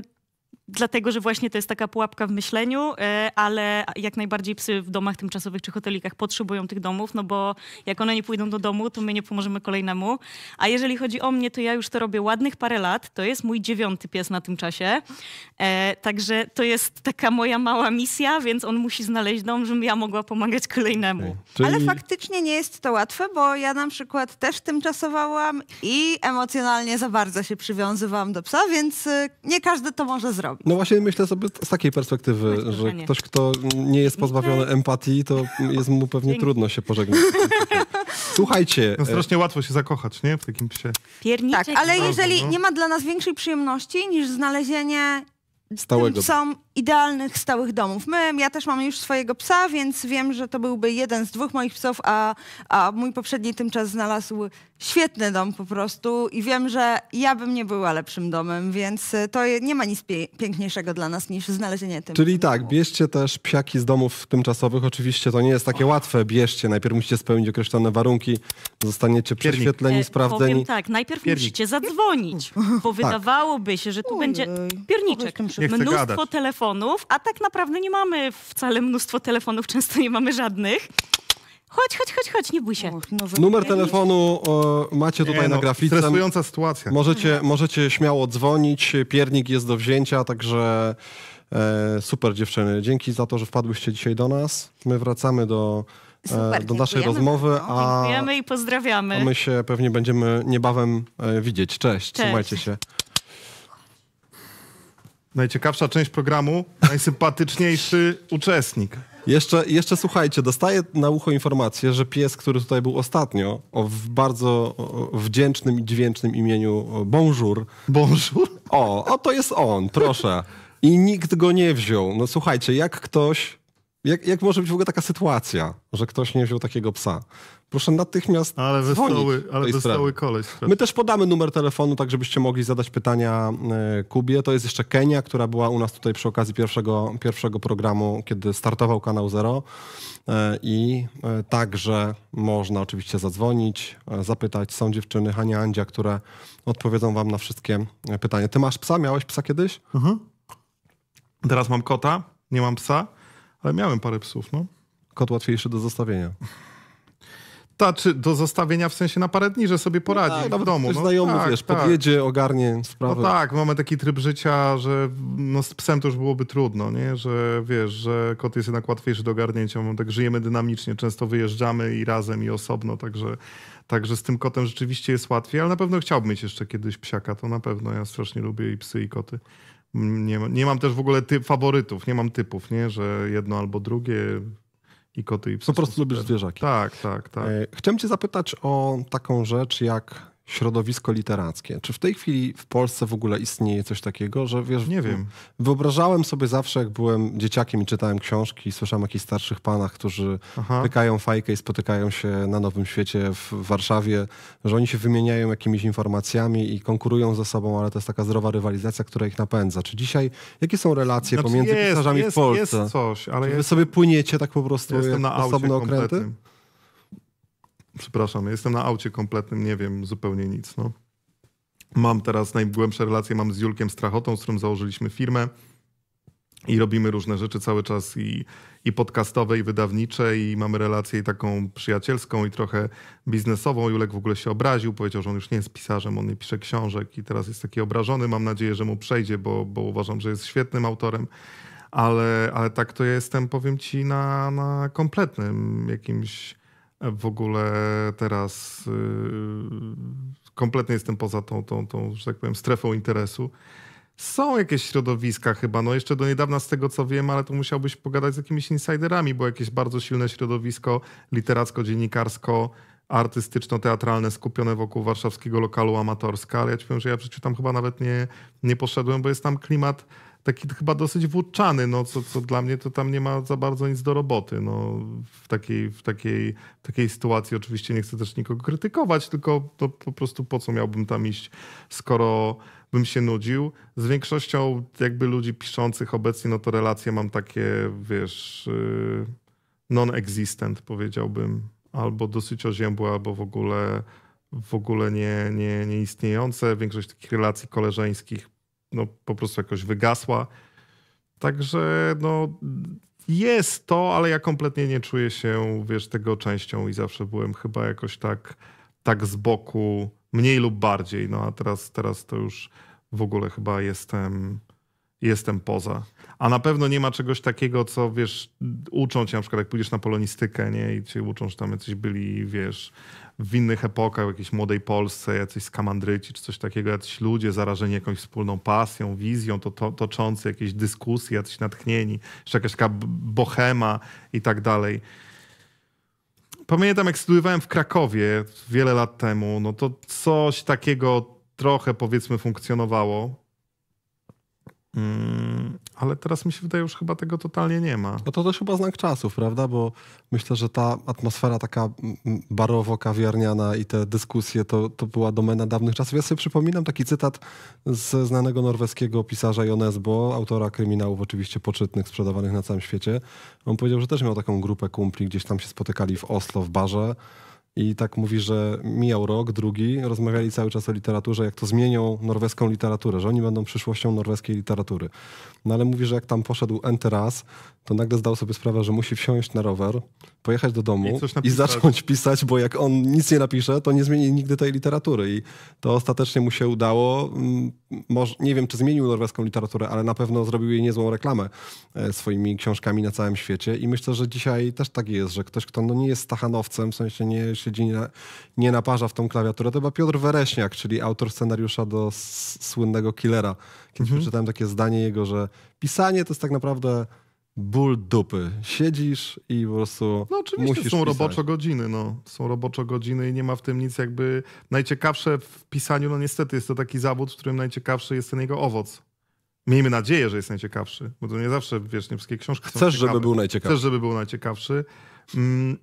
dlatego, że właśnie to jest taka pułapka w myśleniu, e, ale jak najbardziej psy w domach tymczasowych czy hotelikach potrzebują tych domów, no bo jak one nie pójdą do domu, to my nie pomożemy kolejnemu. A jeżeli chodzi o mnie, to ja już to robię ładnych parę lat. To jest mój dziewiąty pies na tym czasie. E, także to jest taka moja
mała misja, więc on musi znaleźć dom, żebym ja mogła pomagać kolejnemu. Czyli... Ale faktycznie nie jest to łatwe, bo ja na przykład też tymczasowałam i emocjonalnie za bardzo się przywiązywałam do psa, więc y, nie każdy to może zrobić.
No właśnie myślę sobie z takiej perspektywy, że ktoś, kto nie jest pozbawiony empatii, to jest mu pewnie Dzięki. trudno się pożegnać.
Słuchajcie. No e, strasznie łatwo się zakochać, nie? W takim psie.
Pierniczek. Tak, ale jeżeli no. nie ma dla nas większej przyjemności niż znalezienie Stałego. Tym idealnych stałych domów. My, ja też mam już swojego psa, więc wiem, że to byłby jeden z dwóch moich psów, a, a mój poprzedni tymczas znalazł świetny dom po prostu i wiem, że ja bym nie była lepszym domem, więc y, to nie ma nic pie piękniejszego dla nas niż znalezienie tym. Czyli tak,
domu. bierzcie też psiaki z domów tymczasowych. Oczywiście to nie jest takie łatwe, bierzcie. Najpierw musicie spełnić określone warunki, zostaniecie Piernik. prześwietleni, e, sprawdzeni. Powiem tak,
najpierw Piernik. musicie zadzwonić, bo tak. wydawałoby się, że tu Ojej. będzie pierniczek, mnóstwo telefonów telefonów, a tak naprawdę nie mamy wcale mnóstwo telefonów, często nie mamy żadnych. Chodź, chodź, chodź, chodź, nie bój się. Och, no Numer
telefonu macie tutaj nie, na no, grafice. Stresująca sytuacja. Możecie, możecie śmiało dzwonić, piernik jest do wzięcia, także e, super dziewczyny. Dzięki za to, że wpadłyście dzisiaj do nas. My wracamy do, e, super, do naszej rozmowy. No, a, dziękujemy
i pozdrawiamy. A my
się pewnie będziemy niebawem e, widzieć. Cześć, Cześć. trzymajcie się. Najciekawsza część programu, najsympatyczniejszy uczestnik. Jeszcze, jeszcze słuchajcie, dostaję na ucho informację, że pies, który tutaj był ostatnio, o, w bardzo wdzięcznym i dźwięcznym imieniu Bonjour. Bonjour? O, o to jest on, proszę. I nikt go nie wziął. No słuchajcie, jak ktoś jak, jak może być w ogóle taka sytuacja, że ktoś nie wziął takiego psa? proszę natychmiast Ale wesoły, ale wesoły
koleś. My
też podamy numer telefonu, tak żebyście mogli zadać pytania e, Kubie. To jest jeszcze Kenia, która była u nas tutaj przy okazji pierwszego, pierwszego programu, kiedy startował kanał Zero. E, I e, także można oczywiście zadzwonić, zapytać. Są dziewczyny Hania Andzia, które odpowiedzą wam na wszystkie pytania. Ty masz psa? Miałeś psa kiedyś? Mhm. Teraz mam kota, nie
mam psa, ale miałem parę psów, no. Kot łatwiejszy do zostawienia. Ta, czy do zostawienia w sensie na parę dni, że sobie poradzi no tak, w domu. No, znajomy, tak, wiesz, tak. podjedzie, ogarnie no sprawę. No tak, mamy taki tryb życia, że no, z psem to już byłoby trudno, nie? Że wiesz, że kot jest jednak łatwiejszy do ogarnięcia, bo tak żyjemy dynamicznie, często wyjeżdżamy i razem, i osobno, także... Także z tym kotem rzeczywiście jest łatwiej, ale na pewno chciałbym mieć jeszcze kiedyś psiaka, to na pewno. Ja strasznie lubię i psy, i koty. Nie, nie mam też w ogóle typ, faworytów, nie mam typów, nie? Że jedno albo drugie, i koty i psy. Po prostu lubisz zwierzaki. Tak, tak, tak.
E, chciałem cię zapytać o taką rzecz jak środowisko literackie. Czy w tej chwili w Polsce w ogóle istnieje coś takiego, że wiesz... Nie wiem. Wyobrażałem sobie zawsze, jak byłem dzieciakiem i czytałem książki i słyszałem o jakichś starszych panach, którzy Aha. pykają fajkę i spotykają się na Nowym Świecie w Warszawie, że oni się wymieniają jakimiś informacjami i konkurują ze sobą, ale to jest taka zdrowa rywalizacja, która ich napędza. Czy dzisiaj, jakie są relacje znaczy pomiędzy jest, pisarzami jest, w Polsce? Jest coś, ale... Czy wy jest... sobie płyniecie tak po prostu na osobne okręty? Kompletnym
przepraszam, jestem na aucie kompletnym, nie wiem zupełnie nic. No. Mam teraz najgłębsze relacje mam z Julkiem Strachotą, z którym założyliśmy firmę i robimy różne rzeczy cały czas i, i podcastowe, i wydawnicze, i mamy relację i taką przyjacielską, i trochę biznesową. Julek w ogóle się obraził, powiedział, że on już nie jest pisarzem, on nie pisze książek i teraz jest taki obrażony. Mam nadzieję, że mu przejdzie, bo, bo uważam, że jest świetnym autorem. Ale, ale tak to ja jestem, powiem ci, na, na kompletnym jakimś w ogóle teraz y, kompletnie jestem poza tą, tą, tą, że tak powiem, strefą interesu. Są jakieś środowiska chyba, no jeszcze do niedawna z tego co wiem, ale to musiałbyś pogadać z jakimiś insiderami, bo jakieś bardzo silne środowisko literacko-dziennikarsko, artystyczno-teatralne skupione wokół warszawskiego lokalu amatorska, ale ja ci powiem, że ja w życiu tam chyba nawet nie, nie poszedłem, bo jest tam klimat taki chyba dosyć włóczany, no, co, co dla mnie to tam nie ma za bardzo nic do roboty. No, w, takiej, w, takiej, w takiej sytuacji oczywiście nie chcę też nikogo krytykować, tylko to po prostu po co miałbym tam iść, skoro bym się nudził. Z większością jakby ludzi piszących obecnie, no to relacje mam takie, wiesz, y, non-existent powiedziałbym, albo dosyć oziębłe, albo w ogóle w ogóle nie, nie, nie istniejące. Większość takich relacji koleżeńskich no, po prostu jakoś wygasła. Także no, jest to, ale ja kompletnie nie czuję się, wiesz, tego częścią i zawsze byłem chyba jakoś tak, tak z boku, mniej lub bardziej. No a teraz, teraz to już w ogóle chyba jestem, jestem poza. A na pewno nie ma czegoś takiego, co wiesz, uczą cię na przykład, jak pójdziesz na polonistykę, nie, i cię uczą, że tam jacyś byli, wiesz, w innych epokach, w jakiejś młodej Polsce, jacyś skamandryci czy coś takiego, jacyś ludzie zarażeni jakąś wspólną pasją, wizją, to, to, toczący jakieś dyskusje, jacyś natchnieni, jeszcze jakaś taka bohema i tak dalej. Pamiętam, jak studiowałem w Krakowie wiele lat temu, no to coś takiego trochę powiedzmy funkcjonowało Mm, ale teraz mi się wydaje, już chyba tego
totalnie nie ma. No to też chyba znak czasów, prawda? Bo myślę, że ta atmosfera taka mm, mm, barowo-kawiarniana i te dyskusje to, to była domena dawnych czasów. Ja sobie przypominam taki cytat ze znanego norweskiego pisarza Jonesbo, autora kryminałów oczywiście poczytnych, sprzedawanych na całym świecie. On powiedział, że też miał taką grupę kumpli, gdzieś tam się spotykali w Oslo w barze i tak mówi, że mijał rok, drugi, rozmawiali cały czas o literaturze, jak to zmienią norweską literaturę, że oni będą przyszłością norweskiej literatury. No ale mówi, że jak tam poszedł Enteras, to nagle zdał sobie sprawę, że musi wsiąść na rower, pojechać do domu I, i, zacząć pisać, bo jak on nic nie napisze, to nie zmieni nigdy tej literatury. I to ostatecznie mu się udało. Mm, może, nie wiem, czy zmienił norweską literaturę, ale na pewno zrobił jej niezłą reklamę e, swoimi książkami na całym świecie. I myślę, że dzisiaj też tak jest, że ktoś, kto no nie jest stachanowcem, w sensie nie siedzi, nie naparza w tą klawiaturę, to chyba Piotr Wereśniak, czyli autor scenariusza do słynnego Killera. Kiedyś mhm. przeczytałem takie zdanie jego, że pisanie to jest tak naprawdę ból dupy. Siedzisz i po prostu. No oczywiście musisz są roboczo
godziny, no. Są roboczo godziny i nie ma w tym nic jakby. Najciekawsze w pisaniu, no niestety jest to taki zawód, w którym najciekawszy jest ten jego owoc. Miejmy nadzieję, że jest najciekawszy, bo to nie zawsze, wiesz, nie wszystkie książki Chcesz, są żeby był najciekawszy. Chcesz, żeby był najciekawszy. Mm,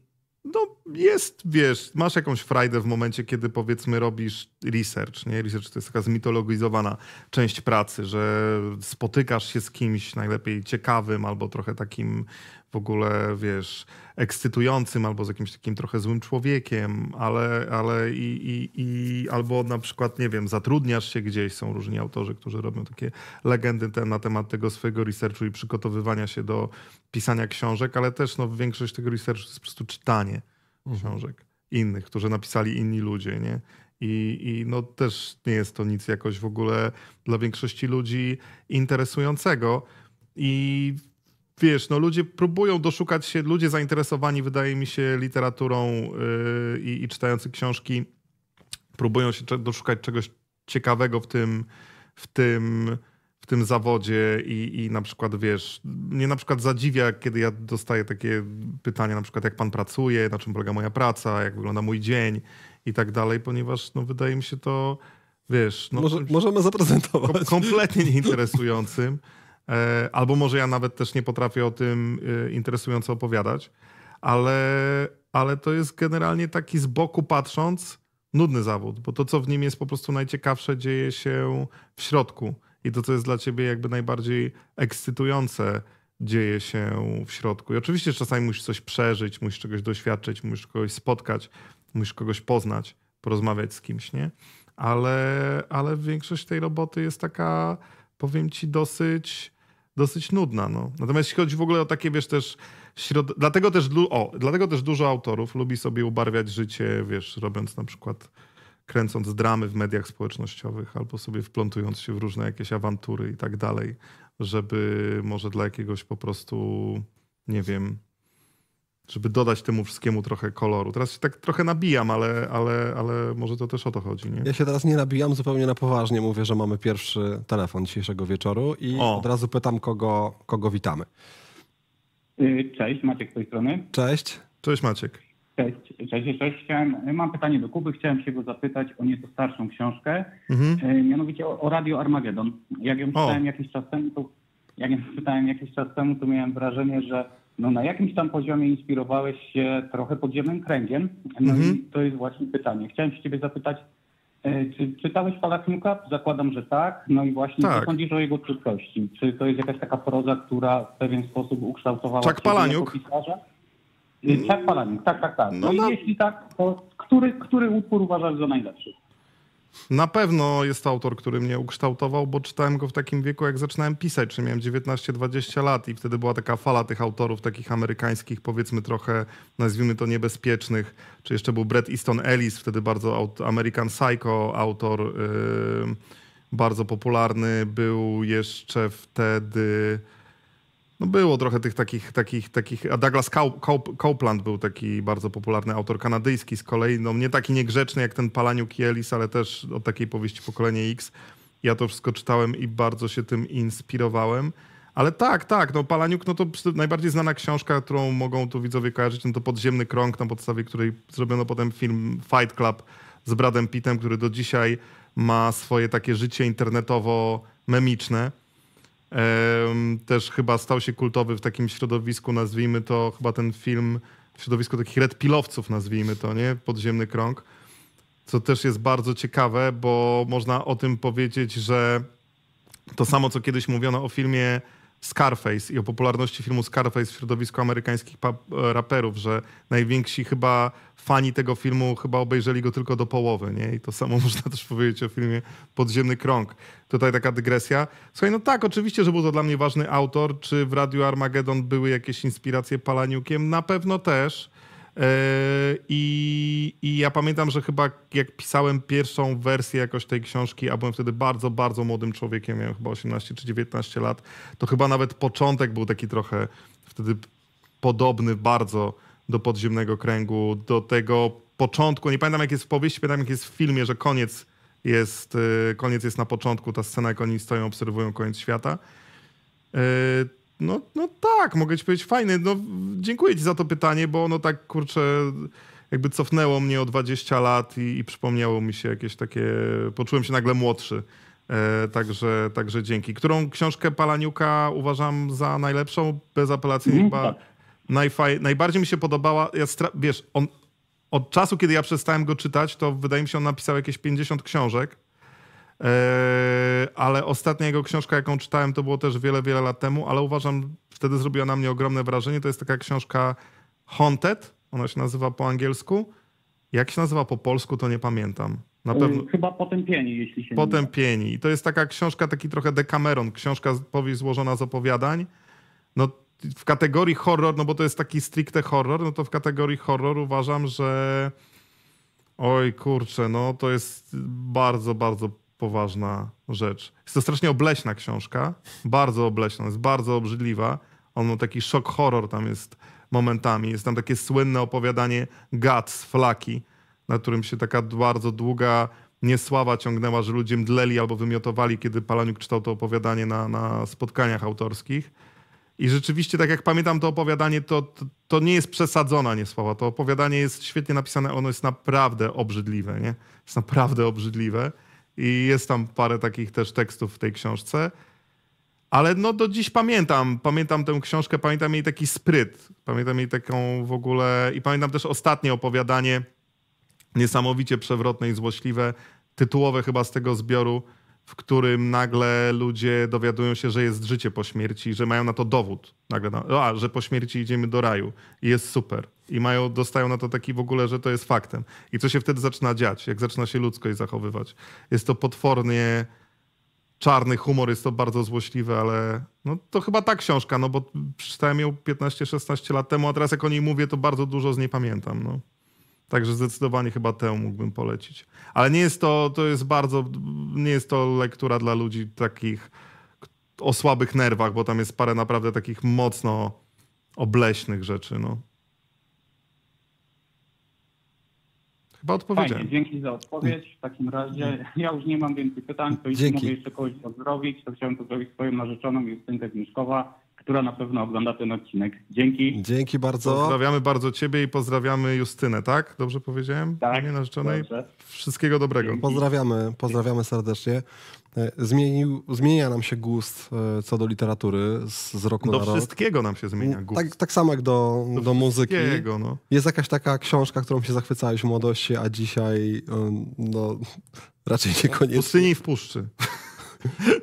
no, jest, wiesz, masz jakąś frajdę w momencie, kiedy powiedzmy robisz research, nie? Research to jest taka zmitologizowana część pracy, że spotykasz się z kimś najlepiej ciekawym albo trochę takim w ogóle, wiesz, ekscytującym albo z jakimś takim trochę złym człowiekiem, ale, ale i, i, i albo na przykład, nie wiem, zatrudniasz się gdzieś, są różni autorzy, którzy robią takie legendy te, na temat tego swojego researchu i przygotowywania się do pisania książek, ale też no, większość tego researchu to jest po prostu czytanie. Mhm. książek innych, którzy napisali inni ludzie, nie? I, I no też nie jest to nic jakoś w ogóle dla większości ludzi interesującego. I wiesz, no ludzie próbują doszukać się, ludzie zainteresowani, wydaje mi się, literaturą yy, i czytający książki, próbują się doszukać czegoś ciekawego w tym, w tym w tym zawodzie i, i na przykład wiesz, mnie na przykład zadziwia, kiedy ja dostaję takie pytania, na przykład jak pan pracuje, na czym polega moja praca, jak wygląda mój dzień i tak dalej, ponieważ no, wydaje mi się to, wiesz... No, Może, możemy zaprezentować. Kompletnie nieinteresującym. E, albo może ja nawet też nie potrafię o tym e, interesująco opowiadać, ale, ale to jest generalnie taki z boku patrząc nudny zawód, bo to, co w nim jest po prostu najciekawsze, dzieje się w środku i to, co jest dla ciebie jakby najbardziej ekscytujące, dzieje się w środku. I oczywiście czasami musisz coś przeżyć, musisz czegoś doświadczyć, musisz kogoś spotkać, musisz kogoś poznać, porozmawiać z kimś, nie? Ale, ale większość tej roboty jest taka, powiem ci, dosyć, dosyć nudna. No. Natomiast jeśli chodzi w ogóle o takie, wiesz, też środ... dlatego, też, o, dlatego też dużo autorów lubi sobie ubarwiać życie, wiesz, robiąc na przykład kręcąc dramy w mediach społecznościowych albo sobie wplątując się w różne jakieś awantury i tak dalej, żeby może dla jakiegoś po prostu, nie wiem, żeby dodać temu wszystkiemu trochę koloru. Teraz się tak trochę nabijam, ale, ale, ale może to też o to chodzi. Nie? Ja się teraz
nie nabijam, zupełnie na poważnie mówię, że mamy pierwszy telefon dzisiejszego wieczoru i o. od razu pytam, kogo, kogo witamy.
Y, cześć, Maciek z tej strony.
Cześć. Cześć Maciek.
Cześć, cześć, cześć. Chciałem, e, mam pytanie do Kuby. Chciałem się go zapytać o nieco starszą książkę, mhm. E, mianowicie o, o Radio Armagedon. Jak ją czytałem o. jakiś czas temu, to, jak ją czytałem jakiś czas temu, to miałem wrażenie, że no, na jakimś tam poziomie inspirowałeś się trochę podziemnym kręgiem. No mhm. i to jest właśnie pytanie. Chciałem się ciebie zapytać, e, czy czytałeś Palachniuka? Zakładam, że tak. No i właśnie, tak. co sądzisz o jego twórczości? Czy to jest jakaś taka proza, która w pewien sposób ukształtowała Czak Palaniuk. jako pisarza? Czas mm. tak Palanik, tak, tak, tak. No, no i na... jeśli tak, to który, który utwór uważasz za najlepszy?
Na pewno jest to autor, który mnie ukształtował, bo czytałem go w takim wieku, jak zaczynałem pisać, czy miałem 19-20 lat i wtedy była taka fala tych autorów, takich amerykańskich, powiedzmy trochę, nazwijmy to niebezpiecznych, czy jeszcze był Bret Easton Ellis, wtedy bardzo American Psycho autor, yy, bardzo popularny, był jeszcze wtedy... No było trochę tych takich, takich, takich. A Douglas Copeland był taki bardzo popularny autor kanadyjski z kolei, no nie taki niegrzeczny jak ten Palaniu Kielis, ale też o takiej powieści Pokolenie X. Ja to wszystko czytałem i bardzo się tym inspirowałem. Ale tak, tak, no Palaniuk, no to najbardziej znana książka, którą mogą tu widzowie kojarzyć, no to Podziemny Krąg, na podstawie której zrobiono potem film Fight Club z Bradem Pittem, który do dzisiaj ma swoje takie życie internetowo-memiczne też chyba stał się kultowy w takim środowisku, nazwijmy to chyba ten film, w środowisku takich redpilowców, nazwijmy to, nie? Podziemny krąg. Co też jest bardzo ciekawe, bo można o tym powiedzieć, że to samo, co kiedyś mówiono o filmie Scarface i o popularności filmu Scarface w środowisku amerykańskich e, raperów, że najwięksi chyba fani tego filmu chyba obejrzeli go tylko do połowy, nie? I to samo można też powiedzieć o filmie Podziemny Krąg. Tutaj taka dygresja. Słuchaj, no tak, oczywiście, że był to dla mnie ważny autor. Czy w Radiu Armageddon były jakieś inspiracje Palaniukiem? Na pewno też. E, I, I, ja pamiętam, że chyba jak pisałem pierwszą wersję jakoś tej książki, a byłem wtedy bardzo, bardzo młodym człowiekiem, miałem chyba 18 czy 19 lat, to chyba nawet początek był taki trochę wtedy podobny bardzo do podziemnego kręgu, do tego początku. Nie pamiętam jak jest w powieści, pamiętam jak jest w filmie, że koniec jest, e, koniec jest na początku, ta scena, jak oni stoją, obserwują koniec świata e, no, no tak, mogę ci powiedzieć, fajny. No, dziękuję ci za to pytanie, bo ono tak, kurczę, jakby cofnęło mnie o 20 lat i, i przypomniało mi się jakieś takie... Poczułem się nagle młodszy. E, także, także dzięki. Którą książkę Palaniuka uważam za najlepszą, bez mm, chyba... Tak. Najfaj, najbardziej mi się podobała, ja wiesz, on, od czasu, kiedy ja przestałem go czytać, to wydaje mi się, on napisał jakieś 50 książek. Eee, ale ostatnia jego książka, jaką czytałem, to było też wiele, wiele lat temu, ale uważam, wtedy zrobiła na mnie ogromne wrażenie. To jest taka książka Haunted, ona się nazywa po angielsku. Jak się nazywa po polsku, to nie pamiętam. Na yy, pewno...
Chyba Potępieni, jeśli się
Potępieni. I to jest taka książka, taki trochę Decameron, książka powieść złożona z opowiadań. No, w kategorii horror, no bo to jest taki stricte horror, no to w kategorii horror uważam, że oj kurczę, no to jest bardzo, bardzo poważna rzecz. Jest to strasznie obleśna książka, bardzo obleśna, jest bardzo obrzydliwa. On ma taki szok horror tam jest momentami. Jest tam takie słynne opowiadanie Gat Flaki, na którym się taka bardzo długa niesława ciągnęła, że ludzie mdleli albo wymiotowali, kiedy Palaniuk czytał to opowiadanie na, na spotkaniach autorskich. I rzeczywiście, tak jak pamiętam to opowiadanie, to, to, to, nie jest przesadzona niesława. To opowiadanie jest świetnie napisane, ono jest naprawdę obrzydliwe, nie? Jest naprawdę obrzydliwe. I jest tam parę takich też tekstów w tej książce. Ale no do dziś pamiętam, pamiętam tę książkę, pamiętam jej taki spryt, pamiętam jej taką w ogóle i pamiętam też ostatnie opowiadanie, niesamowicie przewrotne i złośliwe, tytułowe chyba z tego zbioru, w którym nagle ludzie dowiadują się, że jest życie po śmierci, że mają na to dowód. Nagle, a, że po śmierci idziemy do raju i jest super. I mają, dostają na to taki w ogóle, że to jest faktem. I co się wtedy zaczyna dziać, jak zaczyna się ludzkość zachowywać? Jest to potwornie czarny humor, jest to bardzo złośliwe, ale no, to chyba ta książka, no bo przeczytałem ją 15-16 lat temu, a teraz jak o niej mówię, to bardzo dużo z niej pamiętam. No. Także zdecydowanie chyba tę mógłbym polecić. Ale nie jest to, to jest bardzo, nie jest to lektura dla ludzi takich o słabych nerwach, bo tam jest parę naprawdę takich mocno obleśnych rzeczy, no. Chyba odpowiedziałem. Fajnie, dzięki za odpowiedź.
W takim razie ja już nie mam więcej pytań, to jeśli mogę jeszcze kogoś pozdrowić, to chciałem pozdrowić swoją narzeczoną Justynkę Gniszkowa, która na pewno ogląda ten odcinek.
Dzięki. Dzięki
bardzo. Pozdrawiamy
bardzo Ciebie i pozdrawiamy Justynę, tak? Dobrze powiedziałem? Tak. Mnie narzeczonej. Wszystkiego dobrego. Dzięki. Pozdrawiamy, pozdrawiamy serdecznie. E,
zmienił, zmienia nam się gust e, co do literatury z, z roku do na rok. Do
wszystkiego nam się zmienia mm, gust.
Tak, tak samo jak do, do, do muzyki. No. Jest jakaś taka książka, którą się zachwycałeś w młodości, a dzisiaj e, no, raczej niekoniecznie. Pustyni w puszczy.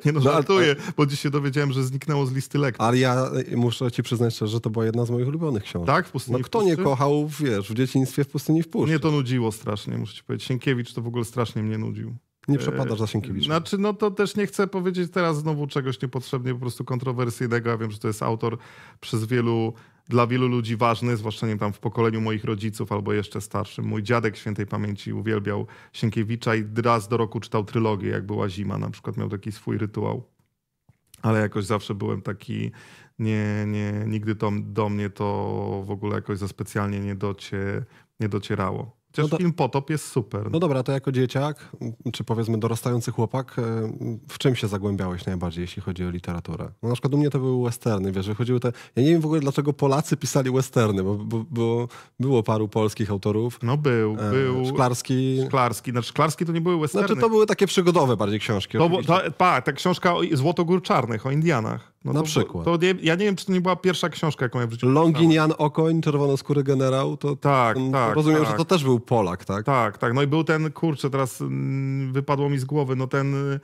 Nie no, no żartuję, no, bo dziś się dowiedziałem, że zniknęło z listy lek. Ale ja muszę ci przyznać szczerze, że to była jedna z moich ulubionych książek. Tak? W pustyni No kto nie kochał, wiesz, w dzieciństwie w pustyni w puszczy. Mnie to nudziło
strasznie, muszę ci powiedzieć. Sienkiewicz to w ogóle strasznie mnie nudził. Nie przepadasz za Sienkiewicza. E, znaczy, no to też nie chcę powiedzieć teraz znowu czegoś niepotrzebnie, po prostu kontrowersyjnego. Ja wiem, że to jest autor przez wielu dla wielu ludzi ważny, zwłaszcza nie tam w pokoleniu moich rodziców albo jeszcze starszym. Mój dziadek świętej pamięci uwielbiał Sienkiewicza i raz do roku czytał trylogię, jak była zima na przykład, miał taki swój rytuał. Ale jakoś zawsze byłem taki, nie, nie, nigdy to, do mnie to w ogóle jakoś za specjalnie nie, docie, nie docierało. No Chociaż no film
Potop jest super. No, no dobra, to jako dzieciak, czy powiedzmy dorastający chłopak, e, w czym się zagłębiałeś najbardziej, jeśli chodzi o literaturę? No na przykład u mnie to były westerny, wiesz, wychodziły te... Ja nie wiem w ogóle, dlaczego Polacy pisali westerny, bo, bo, bo było paru polskich autorów. No był, e, był.
Szklarski. Szklarski, znaczy Szklarski to nie były westerny. Znaczy to
były takie przygodowe
bardziej książki. To, bo, ta, książka ta książka Złotogór Czarnych o Indianach. No na to, przykład. To ja nie wiem, czy to nie była pierwsza książka,
jaką ja w życiu Longinian Okoń, Czerwonoskóry Generał, to tak, tak rozumiem, tak. że to tak. też był Polak, tak?
Tak, tak. No i był ten, kurczę, teraz mm, wypadło mi z głowy, no ten,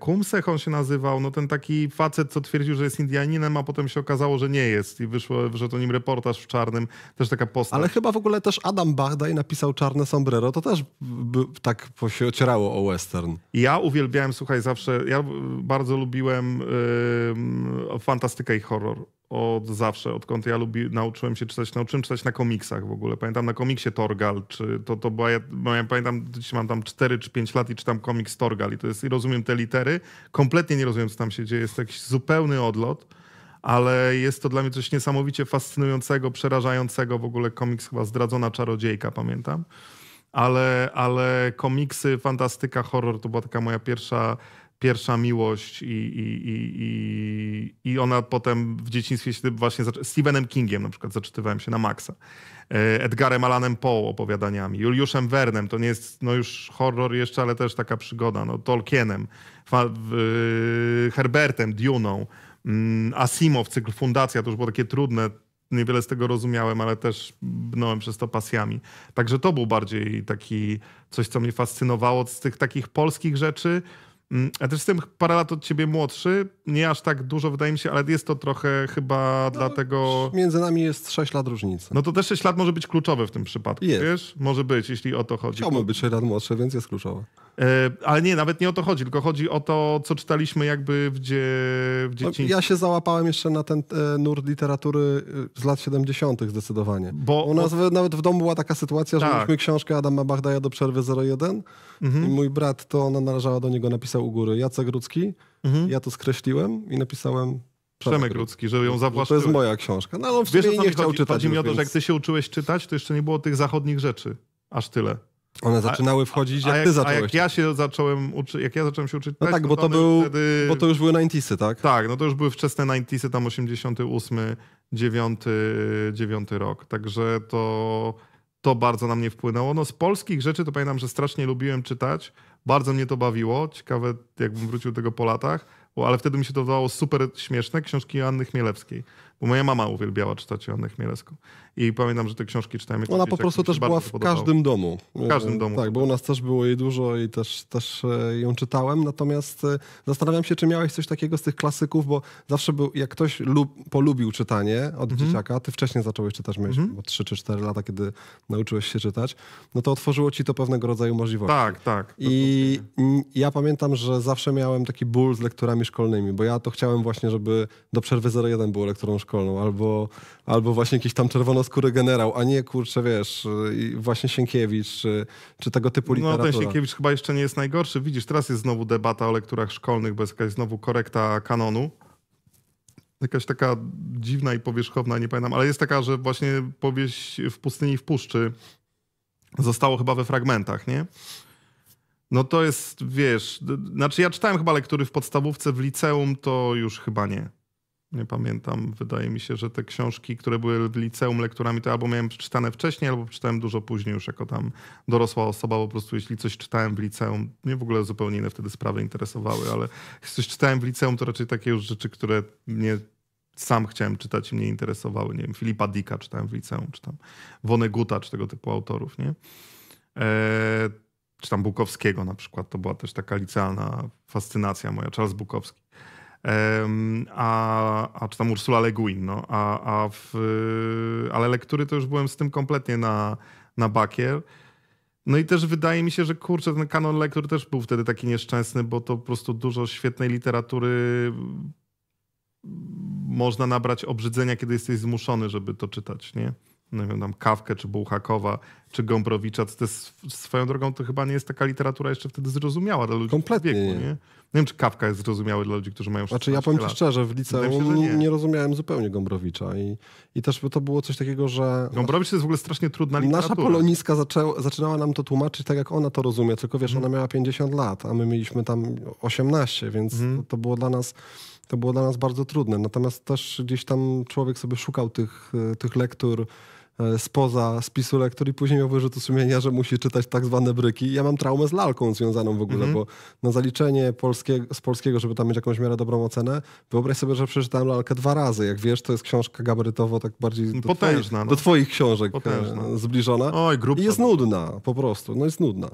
Kumsech, on się nazywał, no ten taki facet, co twierdził, że jest Indianinem, a potem się okazało, że nie jest i wyszło, że o nim reportaż w czarnym, też taka postać. Ale chyba w ogóle też Adam
Bardaj napisał Czarne Sombrero, to też tak się ocierało o western.
Ja uwielbiałem, słuchaj, zawsze, ja bardzo lubiłem yy, fantastykę i horror od zawsze, odkąd ja lubi, nauczyłem się czytać, nauczyłem czytać na komiksach w ogóle. Pamiętam na komiksie Torgal, czy to, to była, ja, ja pamiętam, mam tam 4 czy 5 lat i czytam komiks Torgal i to jest, i rozumiem te litery, kompletnie nie rozumiem, co tam się dzieje, jest to jakiś zupełny odlot, ale jest to dla mnie coś niesamowicie fascynującego, przerażającego, w ogóle komiks chyba Zdradzona Czarodziejka, pamiętam ale, ale komiksy, fantastyka, horror to była taka moja pierwsza pierwsza miłość i, i, i, i, ona potem w dzieciństwie się właśnie Stephenem Kingiem na przykład zaczytywałem się na Maxa, e, Edgarem Alanem Poe opowiadaniami, Juliuszem Wernem, to nie jest no już horror jeszcze, ale też taka przygoda, no, Tolkienem, Herbertem, Duną, mm, Asimow, cykl Fundacja, to już było takie trudne, niewiele z tego rozumiałem, ale też bnąłem przez to pasjami. Także to był bardziej taki coś, co mnie fascynowało z tych takich polskich rzeczy, ja mm, też jestem parę lat od ciebie młodszy, nie aż tak dużo wydaje mi się, ale jest to trochę chyba no, dlatego... Między nami jest 6 lat różnicy. No to też 6 lat może być kluczowe w tym przypadku, jest. wiesz? Może być, jeśli o to chodzi. Chciałbym być 6 lat młodszy, więc jest kluczowe. E, ale nie, nawet nie o to chodzi, tylko chodzi o to, co czytaliśmy jakby w, dzie, w no, dzieciństwie. ja się
załapałem jeszcze na ten e, nurt literatury e, z lat 70. zdecydowanie. Bo U nas o... nawet w domu była taka sytuacja, że tak. mieliśmy książkę Adama Bagdaja do przerwy 01 mhm. i mój brat, to ona należała do niego, napisał u góry Jacek Rudzki.
Mhm. Ja to skreśliłem i napisałem
Przemek Ludzki, że ją zawłaszczyć. To jest moja książka. No,
on w Wiesz, nie chciał chodzi, czytać. Chodzi mi o to, więc... że jak ty się uczyłeś czytać, to jeszcze nie było tych zachodnich rzeczy. Aż tyle. One zaczynały wchodzić, a, a jak, ty zacząłeś. A jak ja się zacząłem uczyć, jak ja zacząłem się uczyć. No tak, bo to, był, wtedy... bo to już były 90 tak? Tak, no to już były wczesne 90 tam 88, 9, 9 rok. Także to, to bardzo na mnie wpłynęło. No z polskich rzeczy to pamiętam, że strasznie lubiłem czytać. Bardzo mnie to bawiło. Ciekawe, jakbym wrócił do tego po latach. ale wtedy mi się to wydawało super śmieszne, książki Joanny Chmielewskiej. Bo moja mama uwielbiała czytać Joannę Chmielewską. I pamiętam, że te książki czytałem. Ona po prostu też była w każdym domu. W każdym domu. Tak, bo
u nas też było jej dużo i też, też e, ją czytałem. Natomiast e, zastanawiam się, czy miałeś coś takiego z tych klasyków, bo zawsze był, jak ktoś lub, polubił czytanie od mhm. dzieciaka, ty wcześniej zacząłeś czytać, miałeś mhm. bo 3 czy 4 lata, kiedy nauczyłeś się czytać, no to otworzyło ci to pewnego rodzaju możliwości. Tak, tak. I ja pamiętam, że zawsze miałem taki ból z lekturami szkolnymi, bo ja to chciałem właśnie, żeby do przerwy 01 było lekturą szkolną, albo, albo właśnie jakieś tam czerwono czarnoskóry generał, a nie kurczę, wiesz, y, właśnie Sienkiewicz, czy, czy tego typu literatura. No ten Sienkiewicz
chyba jeszcze nie jest najgorszy. Widzisz, teraz jest znowu debata o lekturach szkolnych, bo jest jakaś znowu korekta kanonu. Jakaś taka dziwna i powierzchowna, nie pamiętam, ale jest taka, że właśnie powieść w pustyni w puszczy zostało chyba we fragmentach, nie? No to jest, wiesz, znaczy ja czytałem chyba lektury w podstawówce, w liceum to już chyba nie nie pamiętam, wydaje mi się, że te książki, które były w liceum lekturami, to albo miałem przeczytane wcześniej, albo przeczytałem dużo później już jako tam dorosła osoba, po prostu jeśli coś czytałem w liceum, mnie w ogóle zupełnie inne wtedy sprawy interesowały, ale jeśli coś czytałem w liceum, to raczej takie już rzeczy, które mnie sam chciałem czytać i mnie interesowały, nie wiem, Filipa Dicka czytałem w liceum, czy tam Woneguta, czy tego typu autorów, nie? Eee, czy tam Bukowskiego na przykład, to była też taka licealna fascynacja moja, Charles Bukowski a, a czy tam Ursula Le Guin, no, a, a w, ale lektury to już byłem z tym kompletnie na, na bakier. No i też wydaje mi się, że kurczę, ten kanon lektur też był wtedy taki nieszczęsny, bo to po prostu dużo świetnej literatury można nabrać obrzydzenia, kiedy jesteś zmuszony, żeby to czytać, nie? no wiem, tam Kawkę, czy Bułhakowa, czy Gombrowicza, to jest, swoją drogą to chyba nie jest taka literatura jeszcze wtedy zrozumiała dla ludzi Kompletnie wieku, nie. nie? wiem, czy Kawka jest zrozumiały dla ludzi, którzy mają Znaczy ja powiem ci szczerze, w liceum się, nie. nie.
rozumiałem zupełnie Gombrowicza i, i też to było coś takiego, że... Gombrowicz to jest w ogóle strasznie trudna literatura. Nasza poloniska zaczęła, zaczynała nam to tłumaczyć tak, jak ona to rozumie, tylko wiesz, hmm. ona miała 50 lat, a my mieliśmy tam 18, więc hmm. to, to było dla nas to było dla nas bardzo trudne. Natomiast też gdzieś tam człowiek sobie szukał tych, y, tych lektur, E, spoza spisu lektur i później miał wyrzutu sumienia, że musi czytać tak zwane bryki. Ja mam traumę z lalką związaną w ogóle, mm -hmm. bo na zaliczenie polskie, z polskiego, żeby tam mieć jakąś miarę dobrą ocenę, wyobraź sobie, że przeczytałem lalkę dwa razy. Jak wiesz, to jest książka gabarytowo tak bardziej do, Potężna, twoich, no. do twoich książek e, Potężna. zbliżona. Oj, grupa. I jest nudna po prostu, no
jest nudna.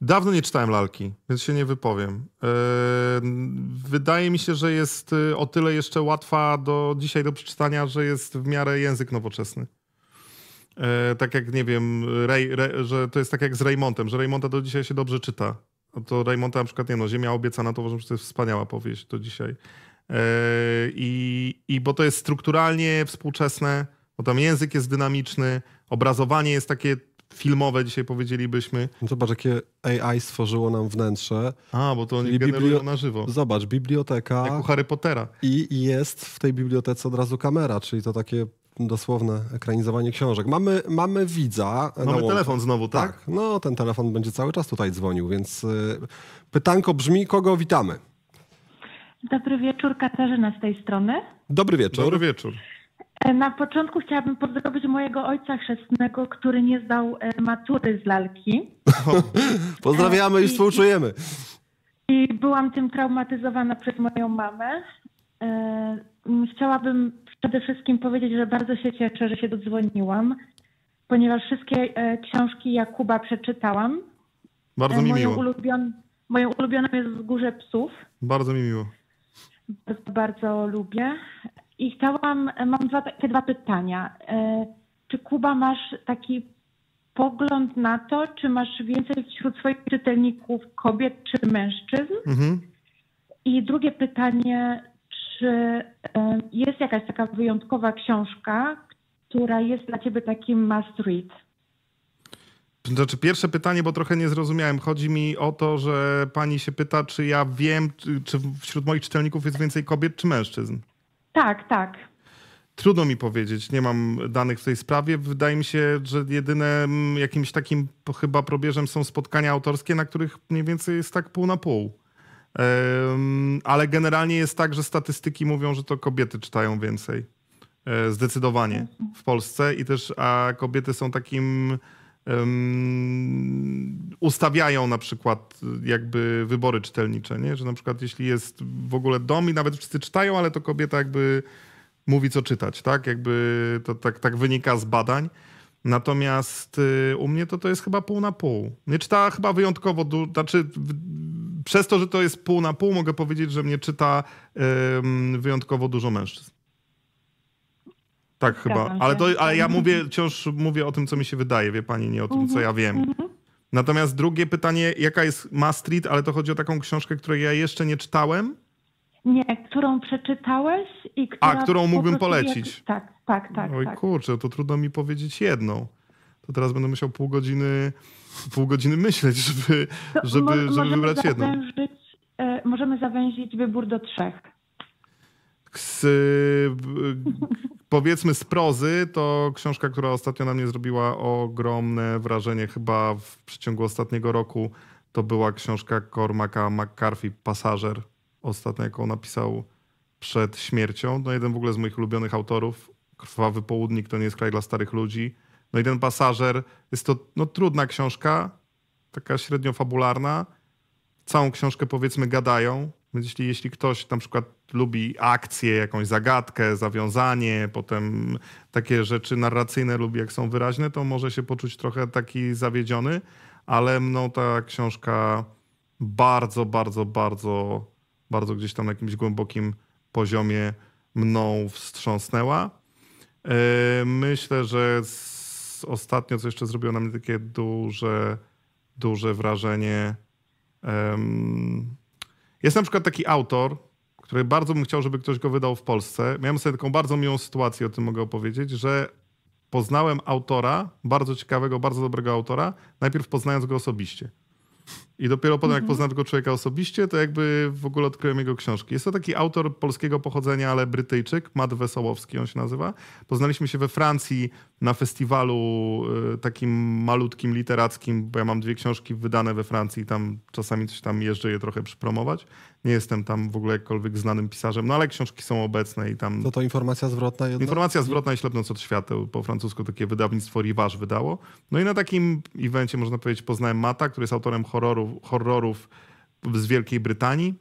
Dawno nie czytałem lalki, więc się nie wypowiem. E, wydaje mi się, że jest o tyle jeszcze łatwa do dzisiaj do przeczytania, że jest w miarę język nowoczesny. E, tak jak, nie wiem, Ray, Ray, że to jest tak jak z Raymontem, że Raymonta do dzisiaj się dobrze czyta. No to Raymonta na przykład, nie no, Ziemia Obiecana to uważam, że to jest wspaniała powieść do dzisiaj. E, I, I bo to jest strukturalnie współczesne, bo tam język jest dynamiczny, obrazowanie jest takie filmowe, dzisiaj powiedzielibyśmy. No zobacz, jakie AI stworzyło nam wnętrze. A, bo to oni generują na żywo. Zobacz,
biblioteka. Jak u Harry Pottera. I jest w tej bibliotece od razu kamera, czyli to takie dosłowne ekranizowanie książek. Mamy, mamy widza. Mamy telefon znowu, tak? tak? No, ten telefon będzie cały czas tutaj dzwonił, więc y, pytanko brzmi, kogo witamy?
Dobry wieczór, Katarzyna z tej strony.
Dobry wieczór. Dobry wieczór.
E, na początku chciałabym pozdrowić mojego ojca chrzestnego, który nie zdał e, matury z lalki.
Pozdrawiamy i, i współczujemy.
I byłam tym traumatyzowana przez moją mamę. E, chciałabym przede wszystkim powiedzieć, że bardzo się cieszę, że się dodzwoniłam, ponieważ wszystkie e, książki Jakuba przeczytałam.
Bardzo e, mi moją miło.
Ulubion, moją ulubioną jest Górze Psów.
Bardzo mi miło.
Bardzo, bardzo lubię. I chciałam, e, mam dwa, takie dwa pytania. czy Kuba masz taki pogląd na to, czy masz więcej wśród swoich czytelników kobiet czy mężczyzn? Mhm. I drugie pytanie, czy jest jakaś taka wyjątkowa książka, która jest dla ciebie takim must read?
Znaczy, pierwsze pytanie, bo trochę nie zrozumiałem. Chodzi mi o to, że pani się pyta, czy ja wiem, czy, czy wśród moich czytelników jest więcej kobiet czy mężczyzn.
Tak, tak.
Trudno mi powiedzieć, nie mam danych w tej sprawie. Wydaje mi się, że jedynym mm, jakimś takim chyba probierzem są spotkania autorskie, na których mniej więcej jest tak pół na pół ale generalnie jest tak, że statystyki mówią, że to kobiety czytają więcej. E, zdecydowanie w Polsce i też, a kobiety są takim. Um, ustawiają na przykład jakby wybory czytelnicze, nie? że na przykład jeśli jest w ogóle dom i nawet wszyscy czytają, ale to kobieta jakby mówi co czytać, tak? Jakby to tak, tak wynika z badań. Natomiast y, u mnie to, to jest chyba pół na pół. Mnie czyta chyba wyjątkowo dużo, znaczy w, przez to, że to jest pół na pół, mogę powiedzieć, że mnie czyta y, wyjątkowo dużo mężczyzn. Tak chyba, ale, to, ale ja mówię, wciąż mówię o tym, co mi się wydaje, wie pani, nie o tym, co ja mhm. wiem. Mhm. Natomiast drugie pytanie, jaka jest Maastricht, ale to chodzi o taką książkę, której ja jeszcze nie czytałem,
nie, którą przeczytałeś i A, którą mógłbym polecić. Jak... Tak, tak, tak. Oj tak.
kurczę, to trudno mi powiedzieć jedną. To teraz będę musiał pół godziny, pół godziny myśleć, żeby, żeby, mo- żeby wybrać jedną.
E, możemy zawęzić wybór do trzech.
powiedzmy z prozy, to książka, która ostatnio na mnie zrobiła ogromne wrażenie, chyba w przeciągu ostatniego roku, to była książka Cormaca McCarthy, Pasażer ostatnia, jaką napisał przed śmiercią. No jeden w ogóle z moich ulubionych autorów, Krwawy Południk, to nie jest kraj dla starych ludzi. No i ten pasażer, jest to no, trudna książka, taka średnio fabularna. Całą książkę powiedzmy gadają, więc jeśli, jeśli ktoś na przykład lubi akcję, jakąś zagadkę, zawiązanie, potem takie rzeczy narracyjne lubi, jak są wyraźne, to może się poczuć trochę taki zawiedziony, ale mną ta książka bardzo, bardzo, bardzo bardzo gdzieś tam na jakimś głębokim poziomie mną wstrząsnęła. E, myślę, że ostatnio, co jeszcze zrobiło na mnie takie duże, duże wrażenie. Jest na przykład taki autor, który bardzo bym chciał, żeby ktoś go wydał w Polsce. Miałem sobie taką bardzo miłą sytuację, o tym mogę opowiedzieć, że poznałem autora, bardzo ciekawego, bardzo dobrego autora, najpierw poznając go osobiście. I dopiero potem, jak mhm. poznałem tego człowieka osobiście, to jakby w ogóle odkryłem jego książki. Jest to taki autor polskiego pochodzenia, ale Brytyjczyk, Matt Wesołowski on się nazywa. Poznaliśmy się we Francji na festiwalu y, takim malutkim, literackim, bo ja mam dwie książki wydane we Francji i tam czasami coś tam jeżdżę je trochę przypromować. Nie jestem tam w ogóle jakkolwiek znanym pisarzem, no ale książki są obecne i tam... To
to informacja zwrotna jednak? Informacja zwrotna
i Ślepnąc od świateł. Po francusku takie wydawnictwo Rivage wydało. No i na takim evencie, można powiedzieć, poznałem Mata, który jest autorem horrorów, horrorów z Wielkiej Brytanii.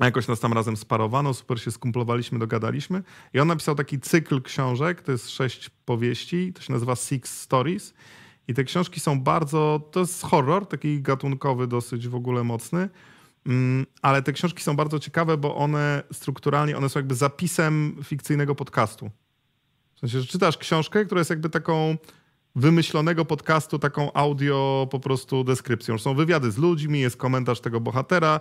jakoś nas tam razem sparowano, super się skumplowaliśmy, dogadaliśmy. I on napisał taki cykl książek, to jest sześć powieści, to się nazywa Six Stories. I te książki są bardzo, to jest horror, taki gatunkowy, dosyć w ogóle mocny Mm, ale te książki są bardzo ciekawe, bo one strukturalnie, one są jakby zapisem fikcyjnego podcastu. W sensie, że czytasz książkę, która jest jakby taką wymyślonego podcastu, taką audio po prostu deskrypcją. Są wywiady z ludźmi, jest komentarz tego bohatera.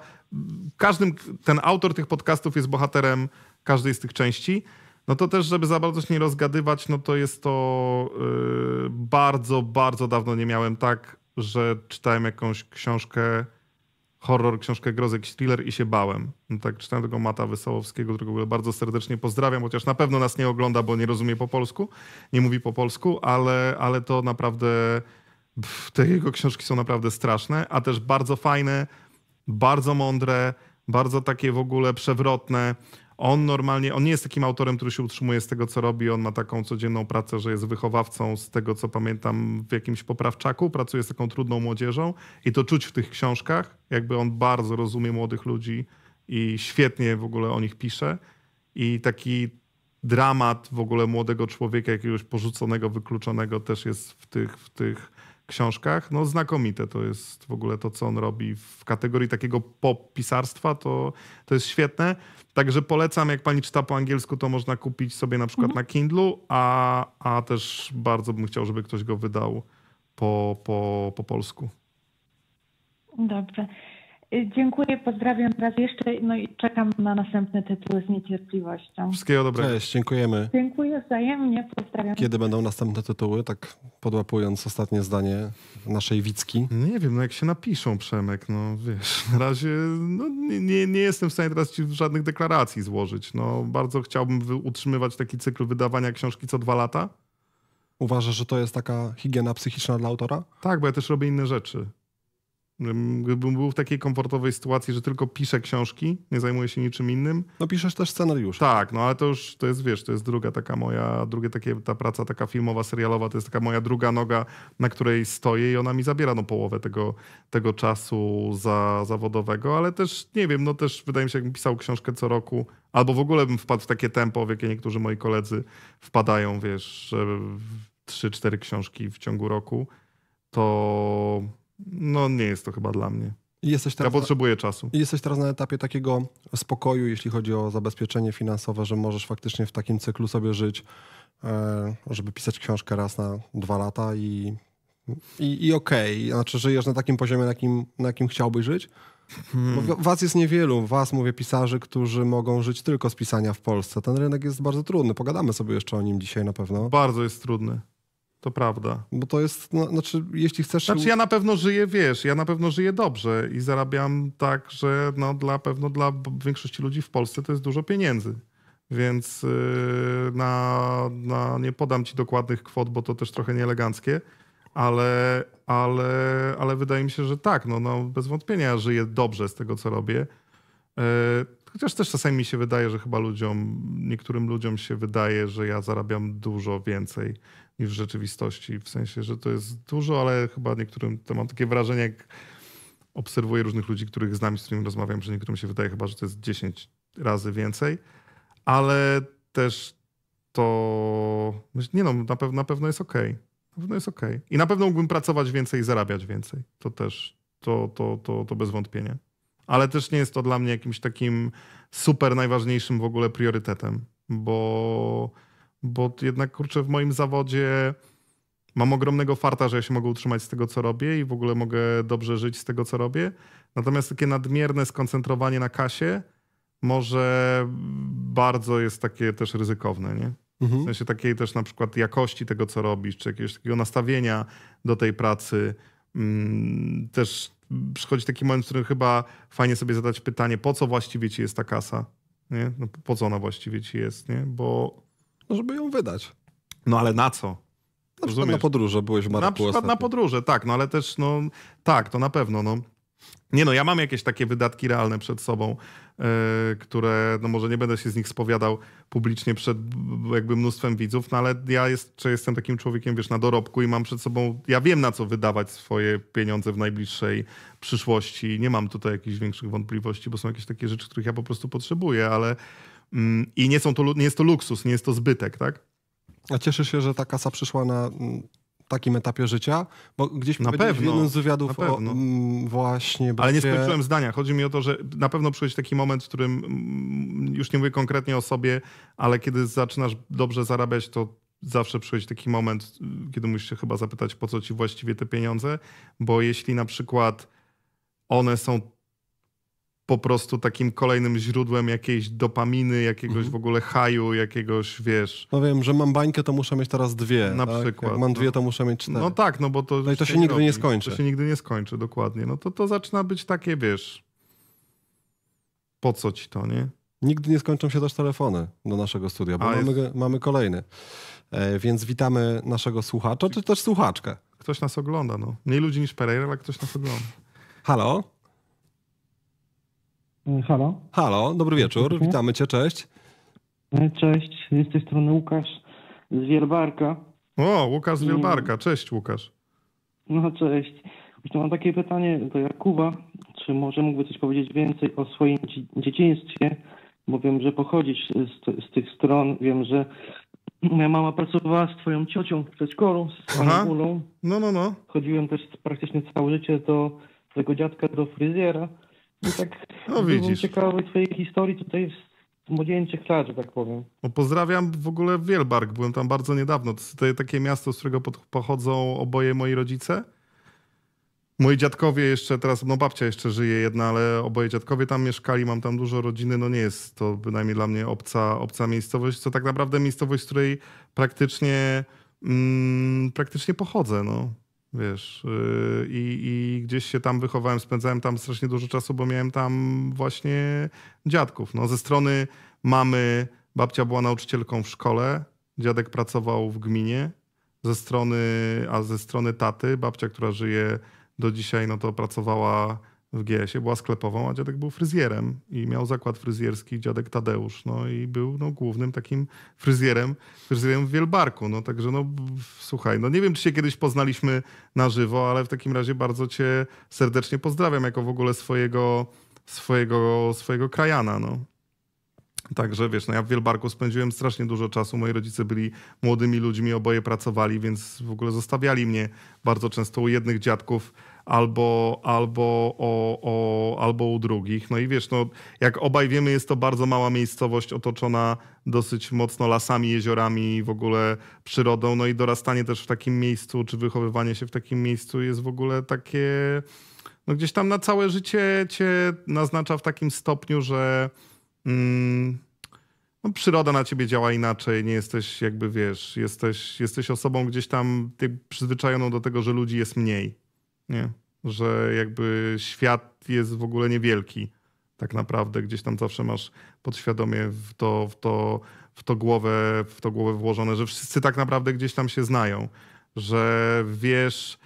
Każdym, ten autor tych podcastów jest bohaterem każdej z tych części. No to też, żeby za bardzo się nie rozgadywać, no to jest to yy, bardzo, bardzo dawno nie miałem tak, że czytałem jakąś książkę, horror, książkę grozek, thriller i się bałem. No tak, czytałem tego Mata Wesołowskiego, którego bardzo serdecznie pozdrawiam, chociaż na pewno nas nie ogląda, bo nie rozumie po polsku, nie mówi po polsku, ale, ale to naprawdę, pff, te jego książki są naprawdę straszne, a też bardzo fajne, bardzo mądre, bardzo takie w ogóle przewrotne. On normalnie, on nie jest takim autorem, który się utrzymuje z tego, co robi. On ma taką codzienną pracę, że jest wychowawcą, z tego co pamiętam, w jakimś poprawczaku. Pracuje z taką trudną młodzieżą i to czuć w tych książkach. Jakby on bardzo rozumie młodych ludzi i świetnie w ogóle o nich pisze. I taki dramat w ogóle młodego człowieka, jakiegoś porzuconego, wykluczonego, też jest w tych, w tych książkach. No znakomite to jest w ogóle to, co on robi w kategorii takiego popisarstwa, To, to jest świetne. Także polecam, jak pani czyta po angielsku, to można kupić sobie na przykład mhm. na Kindlu, a, a też bardzo bym chciał, żeby ktoś go wydał po, po, po polsku.
Dobrze. Y, dziękuję, pozdrawiam raz jeszcze no i czekam na następne tytuły z niecierpliwością. Wszystkiego
dobrego. Cześć, dziękujemy.
Dziękuję wzajemnie, pozdrawiam.
Kiedy będą następne tytuły, tak podłapując ostatnie zdanie naszej Wicki? Nie wiem,
no jak się napiszą, Przemek, no wiesz, na razie no, nie, nie jestem w stanie teraz ci żadnych deklaracji złożyć. No bardzo chciałbym utrzymywać taki cykl wydawania książki co dwa lata.
Uważasz, że to jest taka higiena psychiczna dla autora?
Tak, bo ja też robię inne rzeczy. Gdybym był w takiej komfortowej sytuacji, że tylko piszę książki, nie zajmuję się niczym innym. No piszesz też scenariusz. Tak, no ale to już, to jest, wiesz, to jest druga taka moja, drugie takie, ta praca taka filmowa, serialowa, to jest taka moja druga noga, na której stoję i ona mi zabiera no połowę tego, tego czasu za, zawodowego, ale też, nie wiem, no też wydaje mi się, jakbym pisał książkę co roku, albo w ogóle bym wpadł w takie tempo, w jakie niektórzy moi koledzy wpadają, wiesz, trzy, cztery książki w ciągu roku, to no nie jest to chyba dla mnie. Jesteś teraz, ja potrzebuję czasu.
Jesteś teraz na etapie takiego spokoju, jeśli chodzi o zabezpieczenie finansowe, że możesz faktycznie w takim cyklu sobie żyć, e, żeby pisać książkę raz na dwa lata i, i, i okej. Okay. Znaczy żyjesz na takim poziomie, na jakim, na jakim chciałbyś żyć? Hmm. Was jest niewielu, was mówię pisarzy, którzy mogą żyć tylko z pisania w Polsce. Ten rynek jest bardzo trudny. Pogadamy sobie jeszcze o nim dzisiaj na pewno.
Bardzo
jest trudny. To prawda.
Bo to jest, no, znaczy, jeśli chcesz. Znaczy, ja
na pewno żyję, wiesz, ja na pewno żyję dobrze i zarabiam tak, że no, dla pewno dla większości ludzi w Polsce to jest dużo pieniędzy. Więc yy, na, na, nie podam ci dokładnych kwot, bo to też trochę nieeleganckie, ale, ale, ale wydaje mi się, że tak, no, no, bez wątpienia ja żyję dobrze z tego, co robię. Yy, Chociaż też czasami mi się wydaje, że chyba ludziom, niektórym ludziom się wydaje, że ja zarabiam dużo więcej niż w rzeczywistości. W sensie, że to jest dużo, ale chyba niektórym to mam takie wrażenie, jak obserwuję różnych ludzi, których znam i z którymi rozmawiam, że niektórym się wydaje chyba, że to jest 10 razy więcej, ale też to nie no, na, pew- na pewno jest ok. Na pewno jest ok. I na pewno mógłbym pracować więcej i zarabiać więcej. To też, to, to, to, to bez wątpienia. Ale też nie jest to dla mnie jakimś takim super najważniejszym w ogóle priorytetem, bo bo jednak kurczę w moim zawodzie mam ogromnego farta, że ja się mogę utrzymać z tego, co robię i w ogóle mogę dobrze żyć z tego, co robię. Natomiast takie nadmierne skoncentrowanie na kasie może bardzo jest takie też ryzykowne, nie? Mhm. W sensie takiej też na przykład jakości tego, co robisz, czy jakiegoś takiego nastawienia do tej pracy. Mm, też przychodzi taki moment, w którym chyba fajnie sobie zadać pytanie, po co właściwie ci jest ta kasa? Nie? No, po co ona właściwie ci jest? Nie? Bo no, żeby ją wydać. No ale na co? Na Rozumiesz? przykład na podróże byłeś w Na przykład ostatnio. na podróże, tak, no ale też, no tak, to na pewno, no. Nie no, ja mam jakieś takie wydatki realne przed sobą, yy, które, no może nie będę się z nich spowiadał publicznie przed jakby mnóstwem widzów, no ale ja jest, czy jestem takim człowiekiem, wiesz, na dorobku i mam przed sobą, ja wiem na co wydawać swoje pieniądze w najbliższej przyszłości. Nie mam tutaj jakichś większych wątpliwości, bo są jakieś takie rzeczy, których ja po prostu potrzebuję, ale Mm, I nie, są to, nie jest to luksus, nie jest to zbytek, tak? A cieszę się, że
ta kasa przyszła na mm, takim etapie życia, bo gdzieś na pewno, w jednym z wywiadów na pewno. O, mm, właśnie... Ale nie skończyłem
zdania. Chodzi mi o to, że na pewno przychodzi taki moment, w którym mm, już nie mówię konkretnie o sobie, ale kiedy zaczynasz dobrze zarabiać, to zawsze przychodzi taki moment, kiedy musisz się chyba zapytać, po co ci właściwie te pieniądze, bo jeśli na przykład one są po prostu takim kolejnym źródłem jakiejś dopaminy, jakiegoś mhm. w ogóle haju, jakiegoś, wiesz...
No wiem, że mam bańkę, to muszę mieć teraz
dwie. Na tak? przykład. Jak mam no. dwie, to muszę mieć cztery. No tak, no bo to... No i to się, się nigdy nie skończy. To się nigdy nie skończy, dokładnie. No to to zaczyna być takie, wiesz... Po co ci to, nie?
Nigdy nie skończą się też telefony do naszego studia, bo mamy, jest... mamy kolejny. E, więc witamy naszego słuchacza, czy też słuchaczkę. Ktoś nas ogląda, no.
Mniej ludzi niż Pereira, ale ktoś nas ogląda. Halo? E, halo?
Halo, dobry wieczór, witamy
Cię, cześć. E, cześć, z tej strony Łukasz
z Wielbarka. O, Łukasz z Wielbarka, cześć Łukasz. No cześć.
Właśnie mam takie pytanie do Jakuba, czy może mógłby coś powiedzieć więcej o swoim dzieciństwie, bo wiem, że pochodzisz z, z tych stron, wiem, że moja mama pracowała z twoją ciocią w przedszkolu, z Aha. Ulą. No, no, no. Chodziłem też praktycznie całe życie do tego dziadka, do fryzjera. I tak no, widzisz. ciekawy twojej historii tutaj z młodzieńczych lat, że tak powiem.
No, pozdrawiam w ogóle Wielbark, byłem tam bardzo niedawno. To jest takie miasto, z którego pochodzą oboje moi rodzice. Moi dziadkowie jeszcze teraz, no babcia jeszcze żyje jedna, ale oboje dziadkowie tam mieszkali, mam tam dużo rodziny, no nie jest to bynajmniej dla mnie obca, obca miejscowość, co tak naprawdę miejscowość, z której praktycznie, mm, praktycznie pochodzę, no. Wiesz, y, i, i, gdzieś się tam wychowałem, spędzałem tam strasznie dużo czasu, bo miałem tam właśnie dziadków. No, ze strony mamy, babcia była nauczycielką w szkole, dziadek pracował w gminie, ze strony, a ze strony taty, babcia, która żyje do dzisiaj, no to pracowała w GS-ie była sklepową, a dziadek był fryzjerem i miał zakład fryzjerski dziadek Tadeusz, no i był no, głównym takim fryzjerem, fryzjerem w Wielbarku, no także no słuchaj, no nie wiem, czy się kiedyś poznaliśmy na żywo, ale w takim razie bardzo cię serdecznie pozdrawiam jako w ogóle swojego, swojego, swojego krajana, no. Także wiesz, no ja w Wielbarku spędziłem strasznie dużo czasu. Moi rodzice byli młodymi ludźmi, oboje pracowali, więc w ogóle zostawiali mnie bardzo często u jednych dziadków albo, albo, o, o, albo u drugich. No i wiesz, no, jak obaj wiemy, jest to bardzo mała miejscowość otoczona dosyć mocno lasami, jeziorami i w ogóle przyrodą. No i dorastanie też w takim miejscu, czy wychowywanie się w takim miejscu jest w ogóle takie. No gdzieś tam na całe życie cię naznacza w takim stopniu, że. Mm, no, przyroda na ciebie działa inaczej, nie jesteś jakby, wiesz, jesteś, jesteś osobą gdzieś tam przyzwyczajoną do tego, że ludzi jest mniej nie? Że jakby świat jest w ogóle niewielki tak naprawdę. Gdzieś tam zawsze masz podświadomie w to, w to, w to, głowę, w to głowę włożone, że wszyscy tak naprawdę gdzieś tam się znają. Że wiesz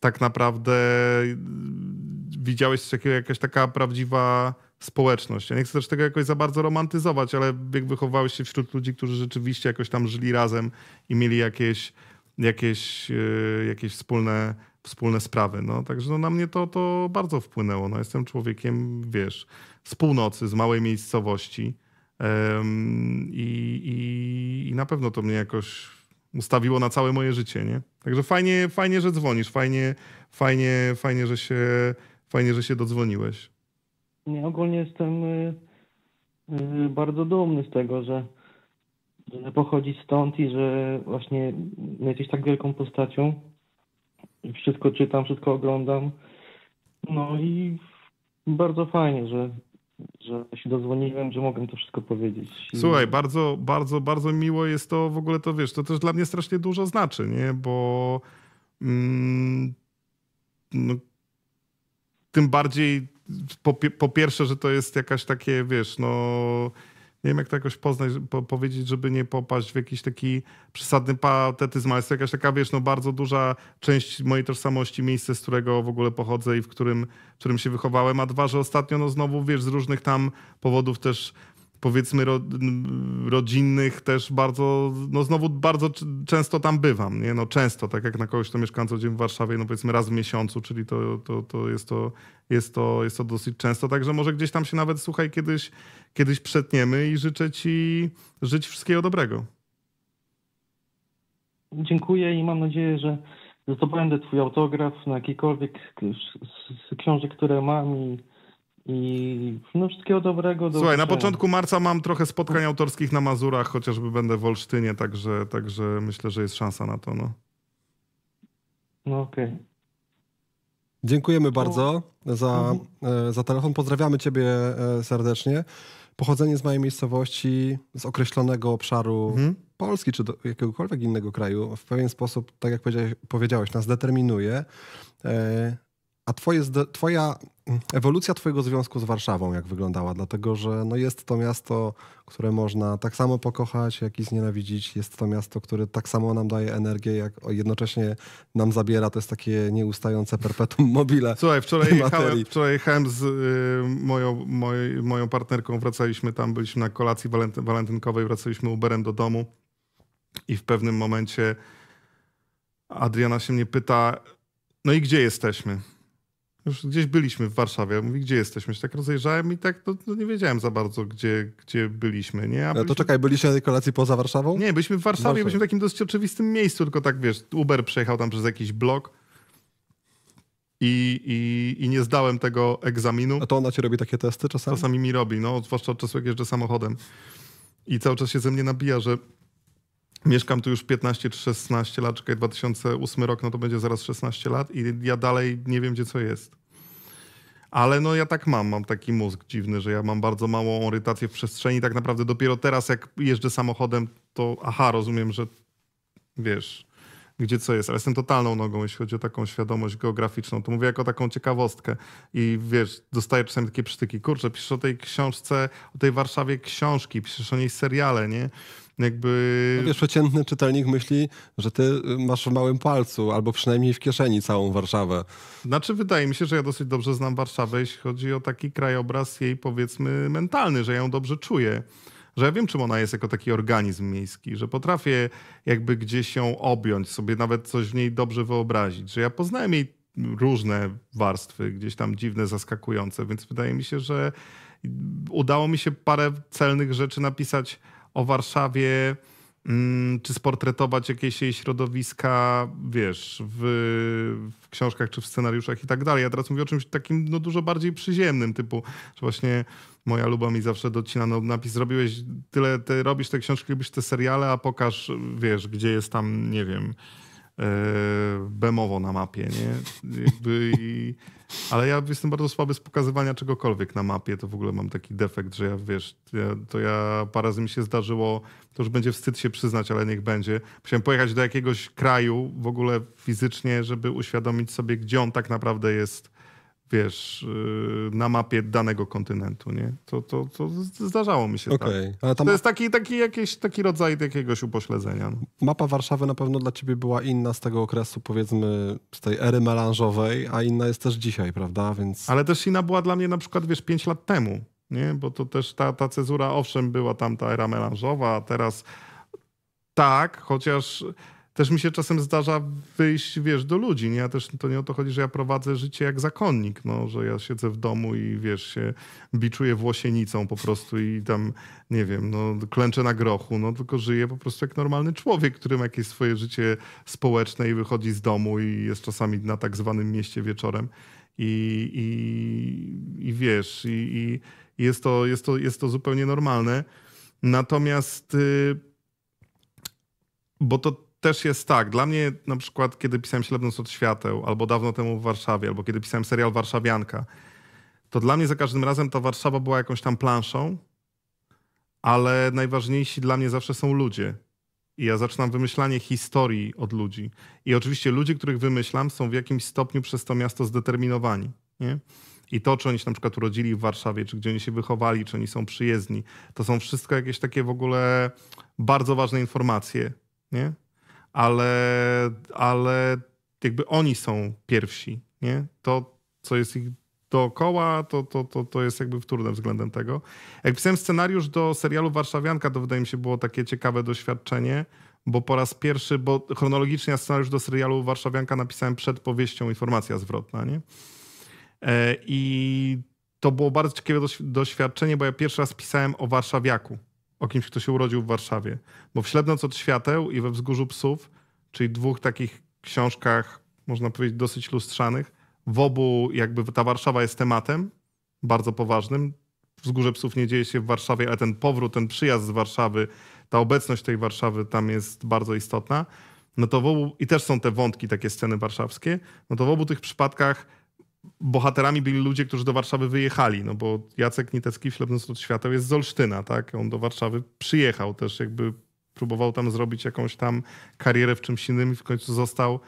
tak naprawdę mm, widziałeś takiego, jakaś taka prawdziwa społeczność. Ja nie chcę też tego jakoś za bardzo romantyzować, ale jak wychowałeś się wśród ludzi, którzy rzeczywiście jakoś tam żyli razem i mieli jakieś, jakieś, yy, jakieś wspólne wspólne sprawy. No, także no, na mnie to, to bardzo wpłynęło. No, jestem człowiekiem, wiesz, z północy, z małej miejscowości um, i, i, i, na pewno to mnie jakoś ustawiło na całe moje życie, nie? Także fajnie, fajnie że dzwonisz, fajnie, fajnie, fajnie, że się, fajnie, że się dodzwoniłeś.
Nie, ogólnie jestem y, y, bardzo dumny z tego, że, że pochodzi stąd i że właśnie jesteś tak wielką postacią wszystko czytam, wszystko oglądam.
No i bardzo fajnie, że
że się dozwoniłem, że mogłem to wszystko powiedzieć. Słuchaj,
bardzo, bardzo, bardzo miło jest to w ogóle to wiesz, to też dla mnie strasznie dużo znaczy, nie? Bo mm, no, tym bardziej po, po, pierwsze, że to jest jakaś takie, wiesz, no nie wiem jak to jakoś poznać, po, powiedzieć, żeby nie popaść w jakiś taki przesadny patetyzm, ale jest to jakaś taka, wiesz, no bardzo duża część mojej tożsamości, miejsce, z którego w ogóle pochodzę i w którym, w którym się wychowałem, a dwa, że ostatnio no znowu, wiesz, z różnych tam powodów też powiedzmy ro, rodzinnych też bardzo, no znowu bardzo często tam bywam, nie? No często, tak jak na kogoś, kto mieszka co dzień w Warszawie, no powiedzmy raz w miesiącu, czyli to, to, to, jest, to, jest, to jest to dosyć często, także może gdzieś tam się nawet, słuchaj, kiedyś, kiedyś przetniemy i życzę ci żyć wszystkiego dobrego.
Dziękuję i mam nadzieję, że zdobędę twój autograf na jakikolwiek z książek, które mam i i no wszystkiego dobrego. Do Słuchaj, na początku
marca mam trochę spotkań autorskich na Mazurach, chociażby będę w Olsztynie, także, także myślę, że jest szansa na to. No, no okej. Okay. Dziękujemy bardzo
za, mhm. e, za telefon. Pozdrawiamy Ciebie e, serdecznie. Pochodzenie z mojej miejscowości, z określonego obszaru mhm. Polski czy jakiegokolwiek innego kraju, w pewien sposób, tak jak powiedziałeś, nas determinuje. E, a twoje, twoja mm, ewolucja twojego związku z Warszawą, jak wyglądała? Dlatego, że no jest to miasto, które można tak samo pokochać, jak i znienawidzić. Jest to miasto, które tak samo nam daje energię, jak jednocześnie nam zabiera. To jest takie nieustające perpetuum
mobile. Słuchaj, wczoraj, jechałem, wczoraj jechałem z y, moją, moj, moją partnerką, wracaliśmy tam, byliśmy na kolacji walent walentynkowej, wracaliśmy Uberem do domu i w pewnym momencie Adriana się mnie pyta, no i gdzie jesteśmy? Już gdzieś byliśmy w Warszawie. Mówi, gdzie jesteśmy? Się tak rozejrzałem i tak no, no nie wiedziałem za bardzo, gdzie, gdzie byliśmy. Nie? A no byliśmy... To czekaj,
byliście na tej kolacji poza Warszawą? Nie, byliśmy w Warszawie, Warszawie, byliśmy
w takim dosyć oczywistym miejscu, tylko tak wiesz, Uber przejechał tam przez jakiś blok. I, i, i, nie zdałem tego egzaminu. A to ona ci robi takie testy czasami? Czasami mi robi, no, zwłaszcza od czasu, jak jeżdżę samochodem. I cały czas się ze mnie nabija, że Mieszkam tu już 15 czy 16 lat, czekaj 2008 rok, no to będzie zaraz 16 lat i ja dalej nie wiem, gdzie co jest. Ale no ja tak mam, mam taki mózg dziwny, że ja mam bardzo małą orientację w przestrzeni. Tak naprawdę dopiero teraz, jak jeżdżę samochodem, to aha, rozumiem, że wiesz, gdzie co jest. Ale jestem totalną nogą, jeśli chodzi o taką świadomość geograficzną. To mówię jako taką ciekawostkę. I wiesz, dostaję czasami takie przytyki. Kurczę, piszesz o tej książce, o tej Warszawie książki, piszesz o niej seriale, nie? jakby... No wiesz, przeciętny czytelnik myśli, że ty
y, masz w małym palcu, albo przynajmniej w kieszeni całą Warszawę.
Znaczy wydaje mi się, że ja dosyć dobrze znam Warszawę, jeśli chodzi o taki krajobraz jej powiedzmy mentalny, że ja ją dobrze czuję że ja wiem, czym ona jest jako taki organizm miejski, że potrafię jakby gdzieś ją objąć, sobie nawet coś w niej dobrze wyobrazić, że ja poznałem jej różne warstwy, gdzieś tam dziwne, zaskakujące, więc wydaje mi się, że udało mi się parę celnych rzeczy napisać o Warszawie, mm, czy sportretować jakieś jej środowiska, wiesz, w, w, książkach czy w scenariuszach i tak dalej. Ja teraz mówię o czymś takim no, dużo bardziej przyziemnym, typu, że właśnie moja luba mi zawsze docina no, napis, zrobiłeś tyle, ty robisz te książki, robisz te seriale, a pokaż, wiesz, gdzie jest tam, nie wiem, E, bemowo na mapie, nie? Jakby i, ale ja jestem bardzo słaby z pokazywania czegokolwiek na mapie, to w ogóle mam taki defekt, że ja, wiesz, to ja parę razy mi się zdarzyło, to już będzie wstyd się przyznać, ale niech będzie. Musiałem pojechać do jakiegoś kraju w ogóle fizycznie, żeby uświadomić sobie, gdzie on tak naprawdę jest wiesz, y, na mapie danego kontynentu, nie? To, to, to zdarzało mi się okay. tak. To ma... jest taki, taki, jakiś, taki rodzaj jakiegoś upośledzenia. No.
Mapa Warszawy na pewno dla ciebie była inna z tego okresu, powiedzmy, z tej ery melanżowej, a inna jest też dzisiaj, prawda?
Więc... Ale też inna była dla mnie na przykład, wiesz, 5 lat temu, nie? Bo to też ta, ta cezura, owszem, była tam ta era melanżowa, a teraz tak, chociaż też mi się czasem zdarza wyjść, wiesz, do ludzi, nie? Ja też, to nie o to chodzi, że ja prowadzę życie jak zakonnik, no, że ja siedzę w domu i, wiesz, się biczuję włosienicą po prostu i tam, nie wiem, no, klęczę na grochu, no, tylko żyję po prostu jak normalny człowiek, który ma jakieś swoje życie społeczne i wychodzi z domu i jest czasami na tak zwanym mieście wieczorem i, i, i wiesz, i, i jest, to, jest, to, jest to zupełnie normalne. Natomiast... Y, bo to też jest tak. Dla mnie na przykład, kiedy pisałem Ślepnąc od świateł, albo dawno temu w Warszawie, albo kiedy pisałem serial Warszawianka, to dla mnie za każdym razem ta Warszawa była jakąś tam planszą, ale najważniejsi dla mnie zawsze są ludzie. I ja zaczynam wymyślanie historii od ludzi. I oczywiście ludzie, których wymyślam, są w jakimś stopniu przez to miasto zdeterminowani. Nie? I to, czy oni się na przykład urodzili w Warszawie, czy gdzie oni się wychowali, czy oni są przyjezdni, to są wszystko jakieś takie w ogóle bardzo ważne informacje. Nie? ale, ale jakby oni są pierwsi, nie? To, co jest ich dookoła, to, to, to, to jest jakby wtórne względem tego. Jak pisałem scenariusz do serialu Warszawianka, to wydaje mi się było takie ciekawe doświadczenie, bo po raz pierwszy, bo chronologicznie scenariusz do serialu Warszawianka napisałem przed powieścią Informacja zwrotna, nie? E, I to było bardzo ciekawe doświadczenie, bo ja pierwszy raz pisałem o warszawiaku o kimś, kto się urodził w Warszawie. Bo w Ślednoc od Świateł i we Wzgórzu Psów, czyli dwóch takich książkach, można powiedzieć, dosyć lustrzanych, w obu jakby ta Warszawa jest tematem bardzo poważnym. Wzgórze Psów nie dzieje się w Warszawie, ale ten powrót, ten przyjazd z Warszawy, ta obecność tej Warszawy tam jest bardzo istotna. No to w obu, i też są te wątki, takie sceny warszawskie, no to w obu tych przypadkach bohaterami byli ludzie, którzy do Warszawy wyjechali, no bo Jacek Nitecki, Ślepnąc Stród świateł, jest z Olsztyna, tak? On do Warszawy przyjechał też, jakby próbował tam zrobić jakąś tam karierę w czymś innym i w końcu został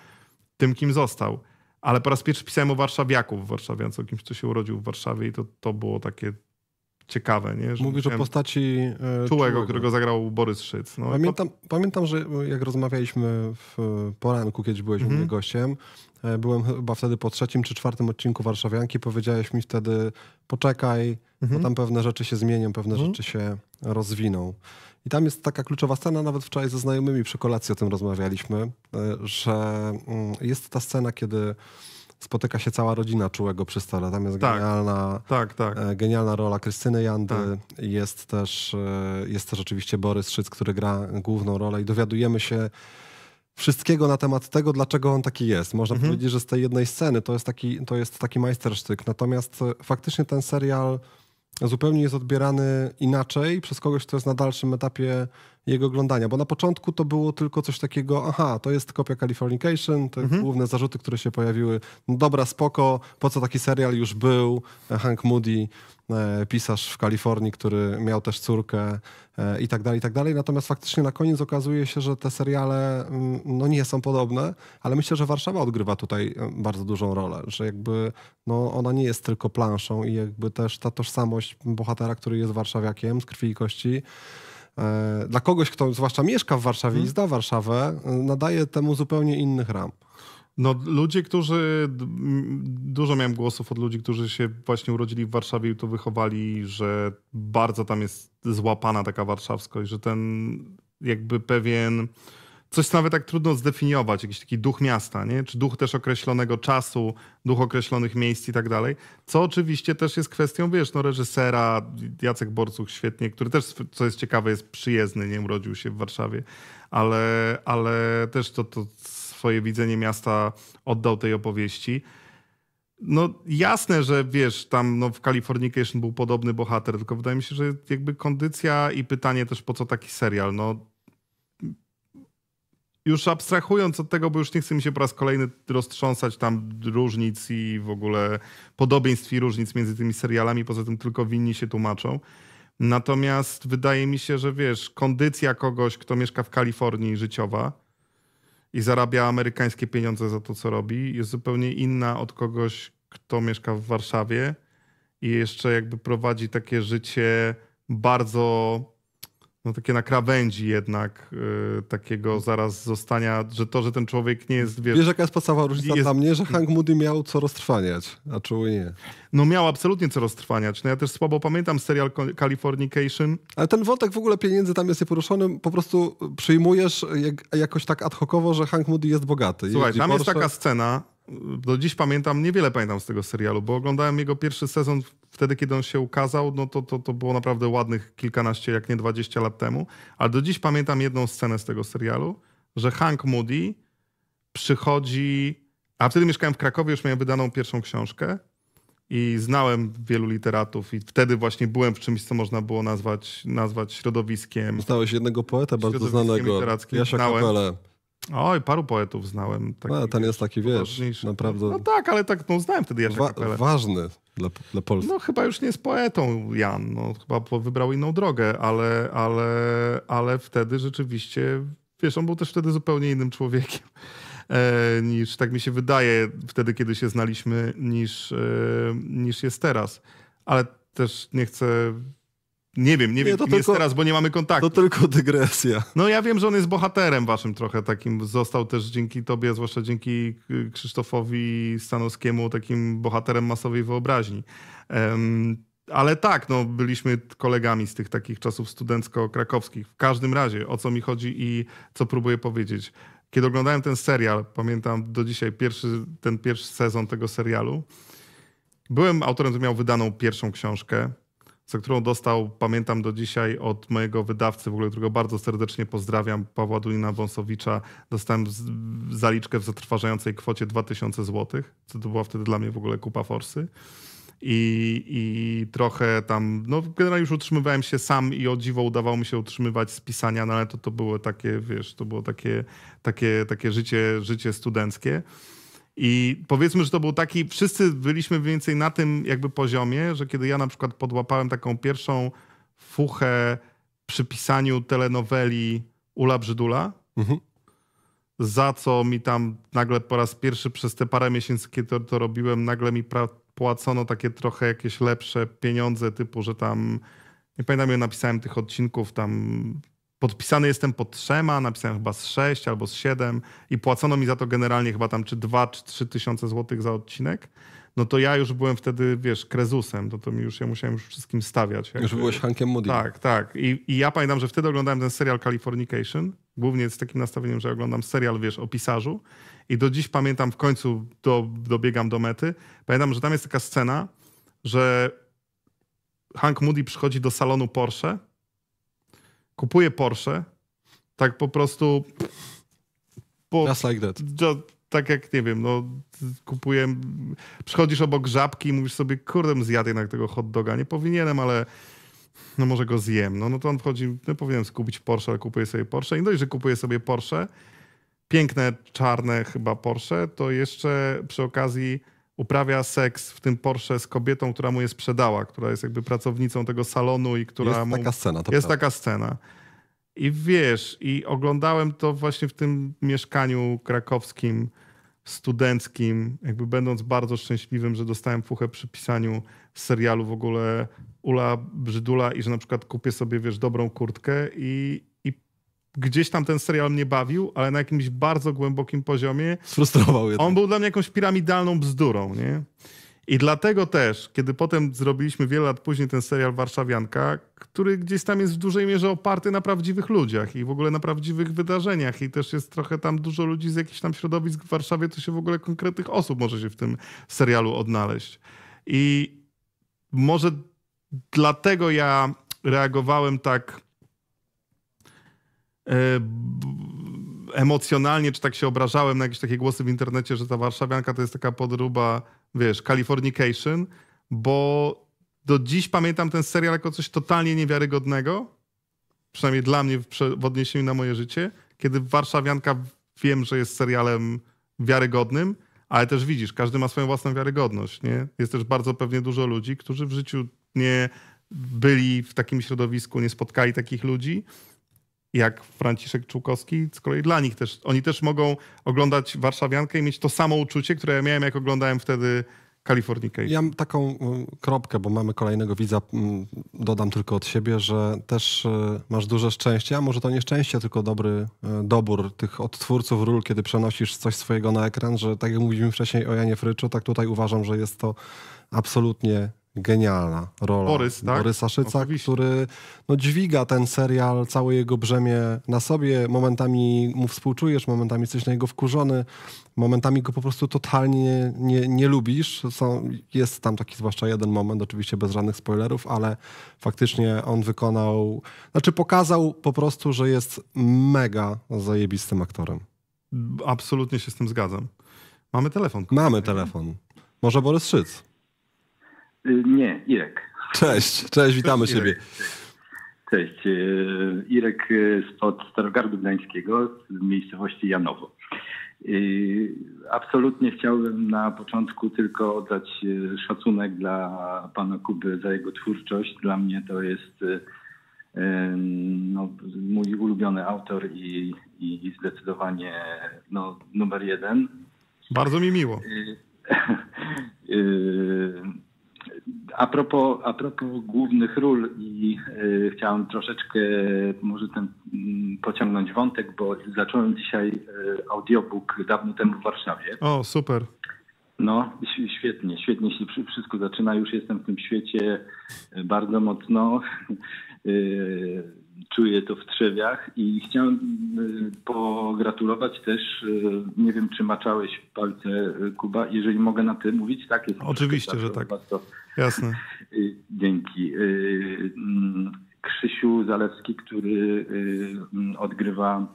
tym, kim został. Ale po raz pierwszy pisałem o warszawiaku w Warszawie, o kimś, kto się urodził w Warszawie i to, to było takie ciekawe. Nie? Że Mówisz o postaci e, Czułego, którego zagrał Borys Szyc. No, pamiętam,
to... pamiętam, że jak rozmawialiśmy w poranku, kiedy byłeś mm u mnie mhm. gościem, e, byłem chyba wtedy po trzecim czy czwartym odcinku Warszawianki, powiedziałeś mi wtedy poczekaj, mhm. bo tam pewne rzeczy się zmienią, pewne mhm. rzeczy się rozwiną. I tam jest taka kluczowa scena, nawet wczoraj ze znajomymi przy kolacji o tym rozmawialiśmy, e, że mm, jest ta scena, kiedy spotyka się cała rodzina czułego przy stole. Tam jest tak, genialna, tak, tak. E, genialna rola Krystyny Jandy. Tak. Jest, też, e, jest też oczywiście Borys Szyc, który gra główną rolę i dowiadujemy się wszystkiego na temat tego, dlaczego on taki jest. Można mhm. powiedzieć, że z tej jednej sceny to jest taki, to jest taki majstersztyk. Natomiast faktycznie ten serial zupełnie jest odbierany inaczej przez kogoś, kto jest na dalszym etapie jego oglądania. Bo na początku to było tylko coś takiego, aha, to jest kopia Californication, te mhm. główne zarzuty, które się pojawiły. No dobra, spoko, po co taki serial już był, Hank Moody E, pisarz w Kalifornii, który miał też córkę e, i tak dalej, i tak dalej. Natomiast faktycznie na koniec okazuje się, że te seriale mm, no, nie są podobne, ale myślę, że Warszawa odgrywa tutaj e, bardzo dużą rolę, że jakby no, ona nie jest tylko planszą i jakby też ta tożsamość bohatera, który jest warszawiakiem z krwi i kości, dla kogoś, kto zwłaszcza mieszka w Warszawie i mhm. zda Warszawę, nadaje temu
zupełnie innych ram. No, ludzie, którzy. Dużo miałem głosów od ludzi, którzy się właśnie urodzili w Warszawie i tu wychowali, że bardzo tam jest złapana taka warszawskość, że ten jakby pewien. Coś nawet tak trudno zdefiniować, jakiś taki duch miasta, nie? czy duch też określonego czasu, duch określonych miejsc i tak dalej. Co oczywiście też jest kwestią, wiesz, no reżysera Jacek Borcuch świetnie, który też, co jest ciekawe, jest przyjezdny, nie urodził się w Warszawie, ale, ale też to, to swoje widzenie miasta oddał tej opowieści. No jasne, że wiesz, tam no, w Californication był podobny bohater, tylko wydaje mi się, że jakby kondycja i pytanie też po co taki serial, no już abstrahując od tego, bo już nie chcę mi się po raz kolejny roztrząsać tam różnic i w ogóle podobieństw i różnic między tymi serialami, poza tym tylko winni się tłumaczą. Natomiast wydaje mi się, że wiesz, kondycja kogoś, kto mieszka w Kalifornii życiowa, i zarabia amerykańskie pieniądze za to, co robi, jest zupełnie inna od kogoś, kto mieszka w Warszawie i jeszcze jakby prowadzi takie życie bardzo no, takie na krawędzi jednak y, takiego zaraz zostania, że to, że ten człowiek nie jest... Wiesz, wiesz jaka jest podstawowa różnica jest... dla mnie? Że Hank Moody miał co roztrwaniać, a czuły nie. No miał absolutnie co roztrwaniać. No ja też słabo pamiętam serial Californication. Ale ten
wątek w ogóle pieniędzy tam jest nieporuszony. Po prostu przyjmujesz jak, jakoś tak ad hocowo, że Hank Moody
jest bogaty. Słuchaj, tam Porsche... jest taka scena, do dziś pamiętam, niewiele pamiętam z tego serialu, bo oglądałem jego pierwszy sezon wtedy, kiedy on się ukazał, no to, to, to było naprawdę ładnych kilkanaście, jak nie 20 lat temu. Ale do dziś pamiętam jedną scenę z tego serialu, że Hank Moody przychodzi. A wtedy mieszkałem w Krakowie, już miałem wydaną pierwszą książkę i znałem wielu literatów i wtedy właśnie byłem w czymś, co można było nazwać, nazwać środowiskiem. Znałeś jednego poeta bardzo znanego, Jasia Kapelę. Oj, paru poetów znałem. No, ten jest taki, wiesz, naprawdę... No tak, ale tak, no znałem wtedy Jacka Wa Kapelę. Ważny dla, dla Polski. No chyba już nie jest poetą Jan, no chyba wybrał inną drogę, ale, ale, ale wtedy rzeczywiście, wiesz, on był też wtedy zupełnie innym człowiekiem e, niż, tak mi się wydaje, wtedy, kiedy się znaliśmy, niż, e, niż jest teraz. Ale też nie chcę nie wiem, nie wiem, kim tylko, jest teraz, bo nie mamy kontaktu. To tylko dygresja. No ja wiem, że on jest bohaterem waszym trochę takim. Został też dzięki tobie, zwłaszcza dzięki y, Krzysztofowi Stanowskiemu, takim bohaterem masowej wyobraźni. Um, ale tak, no byliśmy kolegami z tych takich czasów studencko-krakowskich. W każdym razie, o co mi chodzi i co próbuję powiedzieć. Kiedy oglądałem ten serial, pamiętam do dzisiaj pierwszy, ten pierwszy sezon tego serialu, byłem autorem, który miał wydaną pierwszą książkę za którą dostał, pamiętam do dzisiaj, od mojego wydawcy, w ogóle którego bardzo serdecznie pozdrawiam, Pawła Dunina Wąsowicza, dostałem zaliczkę w zatrważającej kwocie 2000 zł, co to była wtedy dla mnie w ogóle kupa forsy. I, I trochę tam, no generalnie już utrzymywałem się sam i o dziwo udawało mi się utrzymywać z pisania, no ale to, to było takie, wiesz, to było takie, takie, takie życie, życie studenckie. I powiedzmy, że to był taki, wszyscy byliśmy mniej więcej na tym jakby poziomie, że kiedy ja na przykład podłapałem taką pierwszą fuchę przy pisaniu telenoweli Ula Brzydula, mhm. za co mi tam nagle po raz pierwszy przez te parę miesięcy, kiedy to, to robiłem, nagle mi płacono takie trochę jakieś lepsze pieniądze, typu, że tam, nie pamiętam, ja napisałem tych odcinków tam podpisany jestem pod trzema, napisałem chyba z sześć albo z siedem i płacono mi za to generalnie chyba tam czy dwa, czy trzy tysiące złotych za odcinek, no to ja już byłem wtedy, wiesz, krezusem, to, no to mi już, ja musiałem już wszystkim stawiać. Jakby. Już byłeś Hankiem Moody. Tak, tak. I, I ja pamiętam, że wtedy oglądałem ten serial Californication, głównie z takim nastawieniem, że oglądam serial, wiesz, o pisarzu i do dziś pamiętam, w końcu do, dobiegam do mety, pamiętam, że tam jest taka scena, że Hank Moody przychodzi do salonu Porsche kupuję Porsche, tak po prostu... Po, just like that. tak jak, nie wiem, no kupuję, przychodzisz obok żabki i mówisz sobie, kurde, zjadę jednak tego hot doga, nie powinienem, ale no może go zjem. No, no to on wchodzi, no powinienem skupić Porsche, ale kupuję sobie Porsche. I dość, że kupuję sobie Porsche, piękne, czarne chyba Porsche, to jeszcze przy okazji uprawia seks w tym Porsche z kobietą, która mu je sprzedała, która jest jakby pracownicą tego salonu i która jest mu... taka scena. To jest prawda. taka scena. I wiesz, i oglądałem to właśnie w tym mieszkaniu krakowskim, studenckim, jakby będąc bardzo szczęśliwym, że dostałem fuchę przy pisaniu serialu w ogóle Ula Brzydula i że na przykład kupię sobie, wiesz, dobrą kurtkę i, gdzieś tam ten serial mnie bawił, ale na jakimś bardzo głębokim poziomie. Sfrustrował je. On tak. był dla mnie jakąś piramidalną bzdurą, nie? I dlatego też, kiedy potem zrobiliśmy wiele lat później ten serial Warszawianka, który gdzieś tam jest w dużej mierze oparty na prawdziwych ludziach i w ogóle na prawdziwych wydarzeniach i też jest trochę tam dużo ludzi z jakichś tam środowisk w Warszawie, to się w ogóle konkretnych osób może się w tym serialu odnaleźć. I może dlatego ja reagowałem tak E, emocjonalnie, czy tak się obrażałem na jakieś takie głosy w internecie, że ta warszawianka to jest taka podruba, wiesz, Californication, bo do dziś pamiętam ten serial jako coś totalnie niewiarygodnego, przynajmniej dla mnie w odniesieniu na moje życie, kiedy warszawianka wiem, że jest serialem wiarygodnym, ale też widzisz, każdy ma swoją własną wiarygodność, nie? Jest też bardzo pewnie dużo ludzi, którzy w życiu nie byli w takim środowisku, nie spotkali takich ludzi, jak Franciszek Czułkowski, z kolei dla nich też. Oni też mogą oglądać Warszawiankę i mieć to samo uczucie, które ja miałem, jak oglądałem wtedy Kalifornikę. Ja mam
taką e, kropkę, bo mamy kolejnego widza, dodam tylko od siebie, że też e, masz duże szczęście, a może to nie szczęście, tylko dobry e, dobór tych odtwórców ról, kiedy przenosisz coś swojego na ekran, że tak jak mówiliśmy wcześniej o Janie Fryczu, tak tutaj uważam, że jest to absolutnie genialna rola Borys, tak? Borysa Szyca, Oczywiście. który no, dźwiga ten serial, całe jego brzemię na sobie. Momentami mu współczujesz, momentami jesteś na jego wkurzony, momentami go po prostu totalnie nie, nie lubisz. Są, jest tam taki zwłaszcza jeden moment, oczywiście bez żadnych spoilerów, ale faktycznie on wykonał, znaczy pokazał po prostu, że jest mega zajebistym aktorem. Absolutnie się z tym zgadzam. Mamy telefon. Mamy telefon. Może Borys Szyc.
Y, nie, Irek. Cześć, cześć, witamy cześć, siebie. Cześć, y, Irek y, spod Starogardu Gdańskiego, z miejscowości Janowo. Absolutnie chciałbym na początku tylko oddać szacunek dla pana Kuby za jego twórczość. Dla mnie to jest no, mój ulubiony autor i, i zdecydowanie no, numer jeden.
Bardzo mi miło.
A propos, a propos głównych ról i y, chciałem troszeczkę może ten y, pociągnąć wątek, bo zacząłem dzisiaj y, audiobook dawno temu w Warszawie.
O, super.
No, świetnie, świetnie się wszystko zaczyna. Już jestem w tym świecie y, bardzo mocno. Y, czuję to w trzewiach i chciałem y, pogratulować też. Nie wiem, czy maczałeś palce Kuba. Jeżeli mogę na tym mówić, tak jest. Oczywiście, że tak. To Jasne. Y, dzięki. Y, mm, Krzysiu Zalewski, który y, odgrywa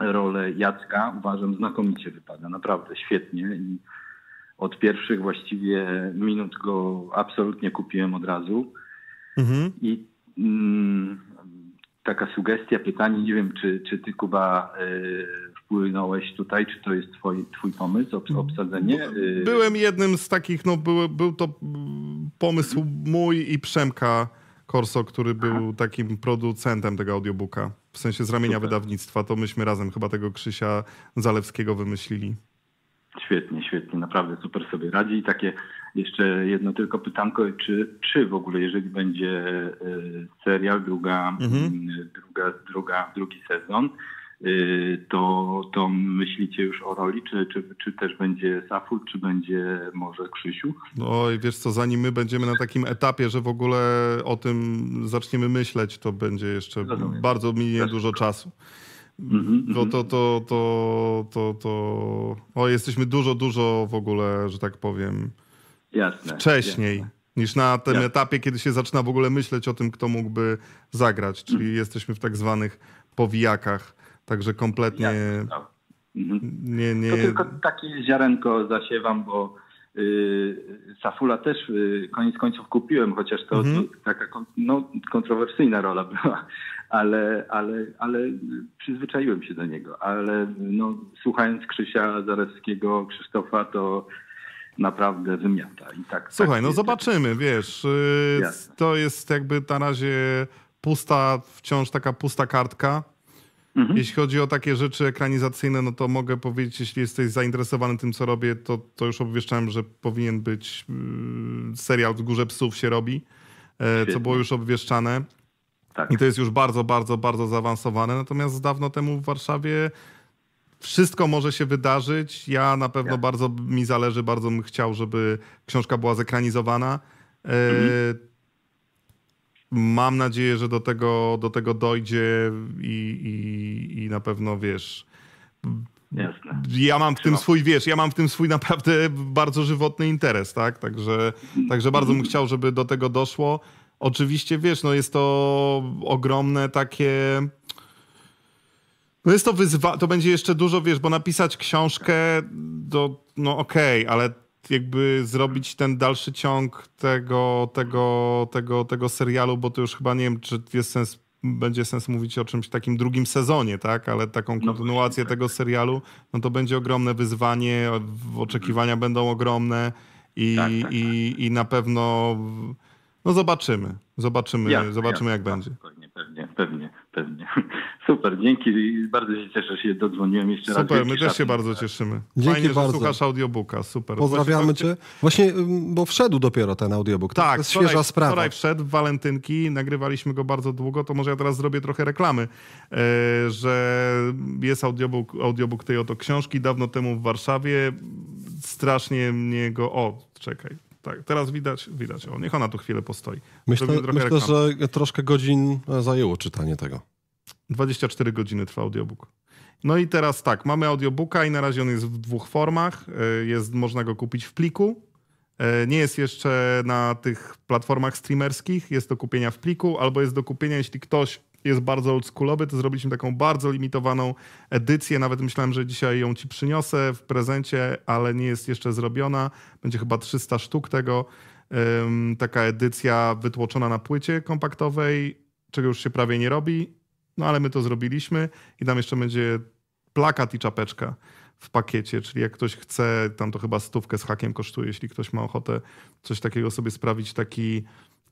rolę Jacka, uważam znakomicie wypada, naprawdę świetnie i od pierwszych właściwie minut go absolutnie kupiłem od razu. Mhm. I mm, taka sugestia, pytanie, nie wiem, czy, czy ty Kuba wpłynąłeś tutaj? Czy to jest twój, twój pomysł, obsadzenie? No, y, byłem
jednym z takich, no był, był to pomysł mhm. mój i Przemka Korso, który był takim producentem tego audiobooka. W sensie z ramienia Super. wydawnictwa. To myśmy razem chyba tego Krzysia Zalewskiego wymyślili.
Świetnie, świetnie, naprawdę super sobie radzi. I takie jeszcze jedno tylko pytanko, czy, czy w ogóle, jeżeli będzie y, serial, druga, mhm. Mm, druga, druga, drugi sezon, Y, to, to myślicie już o roli, czy, czy, czy też będzie Safur, czy będzie może Krzysiu?
No i wiesz co, zanim my będziemy na takim etapie, że w ogóle o tym zaczniemy myśleć, to będzie jeszcze Rozumiem. bardzo minie dużo czasu. Mhm, mhm. bo to, to, to, to, to, to, o, jesteśmy dużo, dużo w ogóle, że tak powiem,
jasne, wcześniej.
Jasne niż na tym ja. etapie, kiedy się zaczyna w ogóle myśleć o tym, kto mógłby zagrać. Czyli mhm. jesteśmy w tak zwanych powijakach. Także kompletnie Jasne, tak. mhm. nie, nie... To tylko
takie ziarenko zasiewam, bo yy, Safula też yy, koniec końców kupiłem, chociaż to, mhm. to taka no, kontrowersyjna rola była, ale, ale, ale przyzwyczaiłem się do niego. Ale no, słuchając Krzysia Zarewskiego, Krzysztofa, to naprawdę wymiata. I tak, tak Słuchaj, tak no
zobaczymy, wiesz, yy, to jest jakby na razie pusta, wciąż taka pusta kartka Mhm. Jeśli chodzi o takie rzeczy ekranizacyjne, no to mogę powiedzieć, jeśli jesteś zainteresowany tym, co robię, to, to już obwieszczałem, że powinien być yy, serial W Górze Psów się robi, yy, co było już obwieszczane. Tak. I to jest już bardzo, bardzo, bardzo zaawansowane. Natomiast dawno temu w Warszawie wszystko może się wydarzyć. Ja na pewno bardzo mi zależy, bardzo bym chciał, żeby książka była zekranizowana. E, mhm mam nadzieję, że do tego, do tego dojdzie i, i, i na pewno wiesz. Jasne. Ja mam w tym swój, wiesz, ja mam w tym swój naprawdę bardzo żywotny interes, tak? Także, także bardzo bym chciał, żeby do tego doszło. Oczywiście, wiesz, no jest to ogromne takie... No jest to wyzwa... To będzie jeszcze dużo, wiesz, bo napisać książkę do. no okej, okay, ale jakby zrobić ten dalszy ciąg tego, tego, tego, tego serialu, bo to już chyba nie wiem, czy jest sens, będzie sens mówić o czymś takim drugim sezonie, tak? Ale taką no kontynuację no, tego serialu, no to będzie ogromne wyzwanie, oczekiwania mhm. będą ogromne i, tak, tak, tak. i, tak. i na pewno no zobaczymy, zobaczymy, zobaczymy jak będzie.
pewnie, pewnie, pewnie. Super, dzięki. Bardzo się cieszę, że się dodzwoniłem jeszcze raz. Super, my też się bardzo tak. cieszymy.
Dzięki Fajnie, bardzo. że słuchasz audiobooka. Super. Pozdrawiamy
Właśnie... cię. Właśnie, bo wszedł dopiero ten audiobook. Tak, to jest wczoraj, świeża sprawa. Wczoraj
wszedł w Walentynki, nagrywaliśmy go bardzo długo, to może ja teraz zrobię trochę reklamy, e, że jest audiobook, audiobook tej oto książki, dawno temu w Warszawie. Strasznie mnie go... O, czekaj. Tak, teraz widać, widać. O, niech ona tu chwilę postoi. Myślę, myślę że troszkę godzin e, zajęło czytanie tego. 24 godziny trwa audiobook. No i teraz tak, mamy audiobooka i na razie on jest w dwóch formach. E, jest, można go kupić w pliku. E, nie jest jeszcze na tych platformach streamerskich, jest do kupienia w pliku, albo jest do kupienia, jeśli ktoś jest bardzo oldschoolowy, to zrobiliśmy taką bardzo limitowaną edycję. Nawet myślałem, że dzisiaj ją ci przyniosę w prezencie, ale nie jest jeszcze zrobiona. Będzie chyba 300 sztuk tego. Taka edycja wytłoczona na płycie kompaktowej, czego już się prawie nie robi no ale my to zrobiliśmy i tam jeszcze będzie plakat i czapeczka w pakiecie, czyli jak ktoś chce, tam to chyba stówkę z hakiem kosztuje, jeśli ktoś ma ochotę coś takiego sobie sprawić, taki,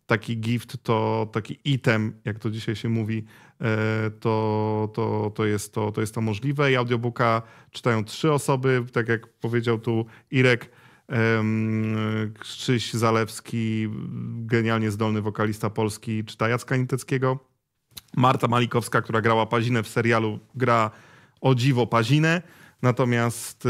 taki gift, to taki item, jak to dzisiaj się mówi, e, to, to, to, jest, to, to jest to możliwe i audiobooka czytają trzy osoby, tak jak powiedział tu Irek, Krzyś Zalewski, genialnie zdolny wokalista polski, czyta Jacka Niteckiego Marta Malikowska, która grała Pazinę w serialu, gra o dziwo Pazinę. Natomiast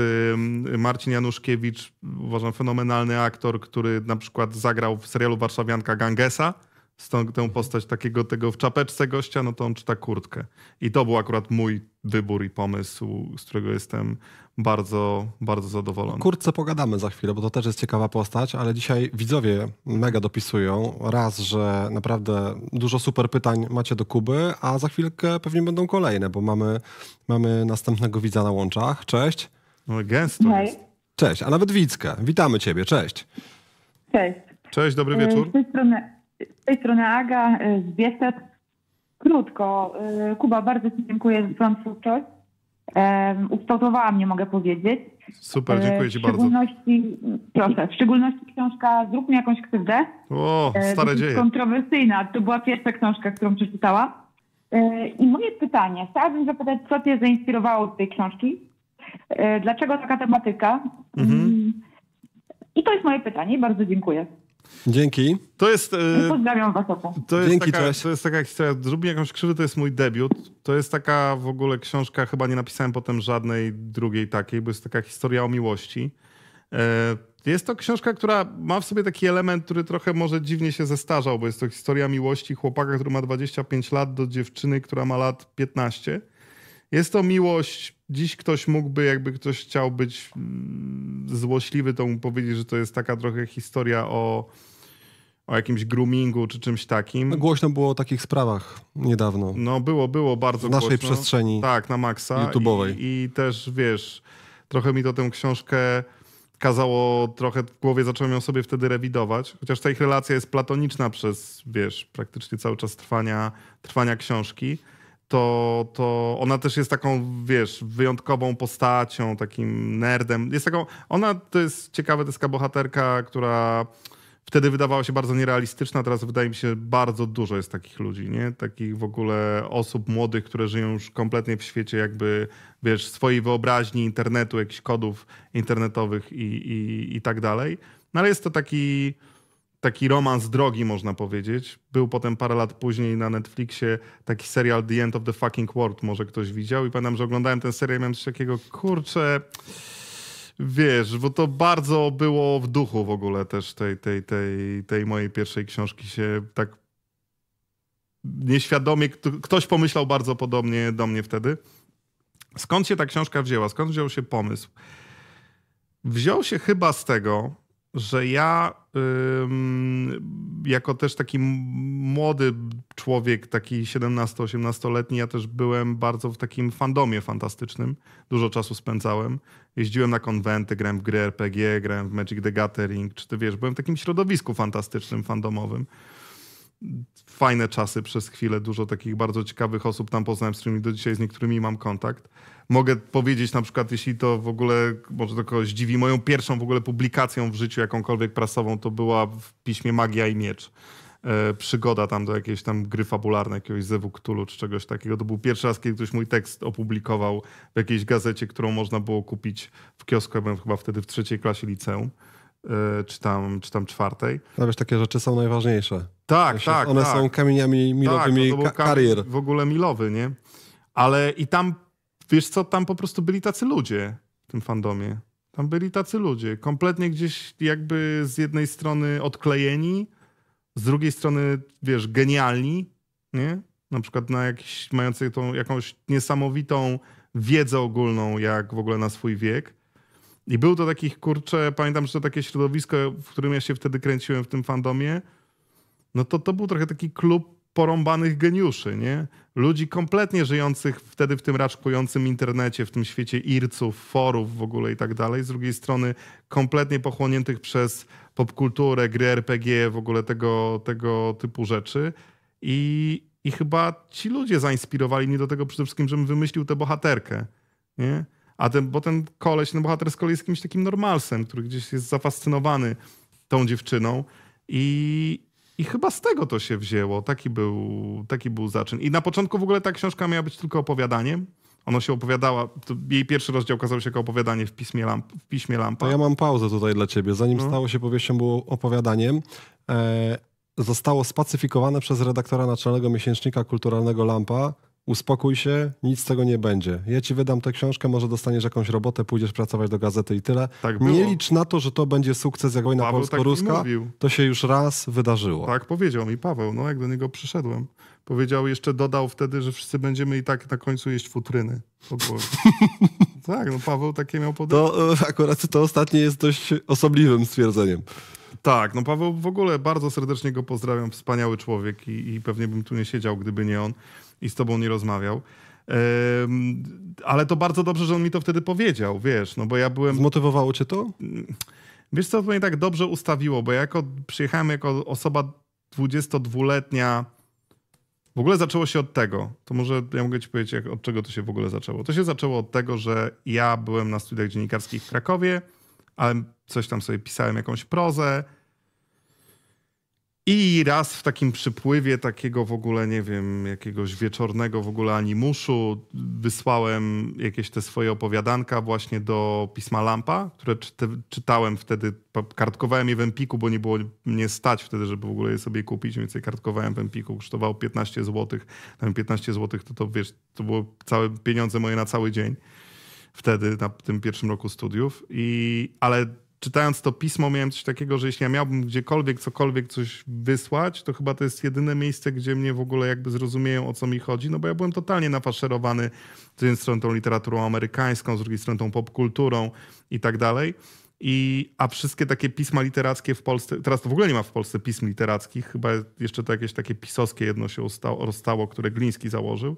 Marcin Januszkiewicz, uważam, fenomenalny aktor, który na przykład zagrał w serialu Warszawianka Gangesa stąd tę postać takiego tego w czapeczce gościa, no to on czyta kurtkę. I to był akurat mój wybór i pomysł, z którego jestem bardzo, bardzo zadowolony. O
kurtce pogadamy za chwilę, bo to też jest ciekawa postać, ale dzisiaj widzowie mega dopisują. Raz, że naprawdę dużo super pytań macie do Kuby, a za chwilkę pewnie będą kolejne, bo mamy, mamy następnego widza na łączach. Cześć. No, gęsto Hej. jest. Cześć, a nawet Wickę. Witamy ciebie, cześć.
Cześć.
Cześć, dobry y, wieczór. Z tej strony z tej strony Aga y, z Biestet. Krótko. Y, Kuba, bardzo Ci dziękuję za Twoją twórczość. ukształtowała mnie, mogę powiedzieć.
Super, y, dziękuję Ci w bardzo. Proszę, w
szczególności książka Zrób mi jakąś krzywdę.
O, stare dzieje.
Kontrowersyjna. To była pierwsza książka, którą przeczytałam. I moje pytanie. Chciałabym zapytać, co Cię zainspirowało do tej książki? dlaczego taka tematyka? Mhm. Mm. I to jest moje pytanie. Bardzo dziękuję.
Dzięki. To jest. E, no,
pozdrawiam was To jest Dzięki, taka, cześć.
To jest taka historia. Zrób jakąś krzywdę, to jest mój debiut. To jest taka w ogóle książka, chyba nie napisałem potem żadnej drugiej takiej, bo jest taka historia o miłości. E, jest to książka, która ma w sobie taki element, który trochę może dziwnie się zestarzał, bo jest to historia miłości chłopaka, który ma 25 lat, do dziewczyny, która ma lat 15. Jest to miłość. Dziś ktoś mógłby, jakby ktoś chciał być mm, złośliwy, to mu powiedzieć, że to jest taka trochę historia o, o jakimś groomingu czy czymś takim. głośno było o takich sprawach niedawno. No było, było bardzo w naszej głośno. przestrzeni. Tak, na maksa. YouTube'owej. I, I też wiesz, trochę mi to tę książkę kazało trochę w głowie, zacząłem ją sobie wtedy rewidować. Chociaż ta ich relacja jest platoniczna przez, wiesz, praktycznie cały czas trwania, trwania książki to, to ona też jest taką, wiesz, wyjątkową postacią, takim nerdem. Jest taką, ona to jest ciekawa deska bohaterka, która wtedy wydawała się bardzo nierealistyczna, teraz wydaje mi się bardzo dużo jest takich ludzi, nie? Takich w ogóle osób młodych, które żyją już kompletnie w świecie jakby, wiesz, swojej wyobraźni internetu, jakichś kodów internetowych i, i, i tak dalej. No ale jest to taki taki romans drogi, można powiedzieć. Był potem parę lat później na Netflixie taki serial The End of the Fucking World, może ktoś widział. I pamiętam, że oglądałem ten serial i miałem coś takiego, kurczę, wiesz, bo to bardzo było w duchu w ogóle też tej, tej, tej, tej mojej pierwszej książki się tak nieświadomie, ktoś pomyślał bardzo podobnie do mnie wtedy. Skąd się ta książka wzięła? Skąd wziął się pomysł? Wziął się chyba z tego, że ja jako też taki młody człowiek, taki 17-18-letni, ja też byłem bardzo w takim fandomie fantastycznym. Dużo czasu spędzałem. Jeździłem na konwenty, grałem w gry RPG, grałem w Magic the Gathering, czy ty wiesz, byłem w takim środowisku fantastycznym, fandomowym. Fajne czasy przez chwilę, dużo takich bardzo ciekawych osób tam poznałem, z którymi do dzisiaj z niektórymi mam kontakt mogę powiedzieć na przykład, jeśli to w ogóle może to kogoś dziwi, moją pierwszą w ogóle publikacją w życiu jakąkolwiek prasową to była w piśmie Magia i Miecz. E, przygoda tam do jakiejś tam gry fabularnej, jakiegoś Zewu tulu" czy czegoś takiego. To był pierwszy raz, kiedy ktoś mój tekst opublikował w jakiejś gazecie, którą można było kupić w kiosku. Ja byłem chyba wtedy w trzeciej klasie liceum e, czy tam, czy tam czwartej.
No wiesz, takie rzeczy są najważniejsze. Tak, wiesz, tak. One tak. są
kamieniami tak, milowymi tak, karier. W ogóle milowy, nie? Ale i tam wiesz co, tam po prostu byli tacy ludzie w tym fandomie. Tam byli tacy ludzie, kompletnie gdzieś jakby z jednej strony odklejeni, z drugiej strony, wiesz, genialni, nie? Na przykład na jakiś, mający tą jakąś niesamowitą wiedzę ogólną, jak w ogóle na swój wiek. I był to takich, kurczę, pamiętam, że to takie środowisko, w którym ja się wtedy kręciłem w tym fandomie, no to to był trochę taki klub porąbanych geniuszy, nie? Ludzi kompletnie żyjących wtedy w tym raczkującym internecie, w tym świecie irców, forów w ogóle i tak dalej. Z drugiej strony kompletnie pochłoniętych przez popkulturę, gry RPG, w ogóle tego, tego typu rzeczy. I, I chyba ci ludzie zainspirowali mnie do tego przede wszystkim, żebym wymyślił tę bohaterkę, nie? A ten, bo ten koleś, ten bohater z kolei jest kimś takim normalsem, który gdzieś jest zafascynowany tą dziewczyną i, i chyba z tego to się wzięło. Taki był, taki był zaczyn. I na początku w ogóle ta książka miała być tylko opowiadaniem. Ono się opowiadała, jej pierwszy rozdział okazał się jako opowiadanie w piśmie, lamp, w
piśmie Lampa. To ja mam pauzę tutaj dla ciebie. Zanim no. stało się powieścią, było opowiadaniem. E, zostało spacyfikowane przez redaktora naczelnego miesięcznika kulturalnego Lampa uspokój się, nic z tego nie będzie. Ja ci wydam tę książkę, może dostaniesz jakąś robotę, pójdziesz pracować do gazety i tyle. Tak nie licz na to, że to będzie sukces jak wojna tak polsko-ruska. to się
już raz wydarzyło. Tak powiedział mi Paweł, no jak do niego przyszedłem. Powiedział, jeszcze dodał wtedy, że wszyscy będziemy i tak na końcu jeść futryny. tak, no Paweł takie miał podejście. To e, akurat to ostatnie jest dość osobliwym stwierdzeniem. Tak, no Paweł w ogóle bardzo serdecznie go pozdrawiam, wspaniały człowiek i, i pewnie bym tu nie siedział, gdyby nie on i z tobą nie rozmawiał. Ale to bardzo dobrze, że on mi to wtedy powiedział, wiesz, no bo ja byłem... Zmotywowało cię to? Wiesz co, to mnie tak dobrze ustawiło, bo jako przyjechałem jako osoba 22-letnia, w ogóle zaczęło się od tego, to może ja mogę ci powiedzieć, jak, od czego to się w ogóle zaczęło. To się zaczęło od tego, że ja byłem na studiach dziennikarskich w Krakowie, ale coś tam sobie pisałem, jakąś prozę, i raz w takim przypływie takiego w ogóle, nie wiem, jakiegoś wieczornego w ogóle animuszu wysłałem jakieś te swoje opowiadanka właśnie do pisma Lampa, które czytałem wtedy, kartkowałem je w Empiku, bo nie było mnie stać wtedy, żeby w ogóle je sobie kupić, więc je kartkowałem w Empiku, kosztowało 15 zł. Tam 15 zł to, to wiesz, to było całe pieniądze moje na cały dzień wtedy, na tym pierwszym roku studiów. I, ale czytając to pismo miałem coś takiego, że jeśli ja miałbym gdziekolwiek cokolwiek coś wysłać, to chyba to jest jedyne miejsce, gdzie mnie w ogóle jakby zrozumieją, o co mi chodzi, no bo ja byłem totalnie nafaszerowany z jednej strony tą literaturą amerykańską, z drugiej strony tą popkulturą i tak dalej. I, a wszystkie takie pisma literackie w Polsce, teraz to w ogóle nie ma w Polsce pism literackich, chyba jeszcze to jakieś takie pisowskie jedno się ustało, rozstało, które Gliński założył,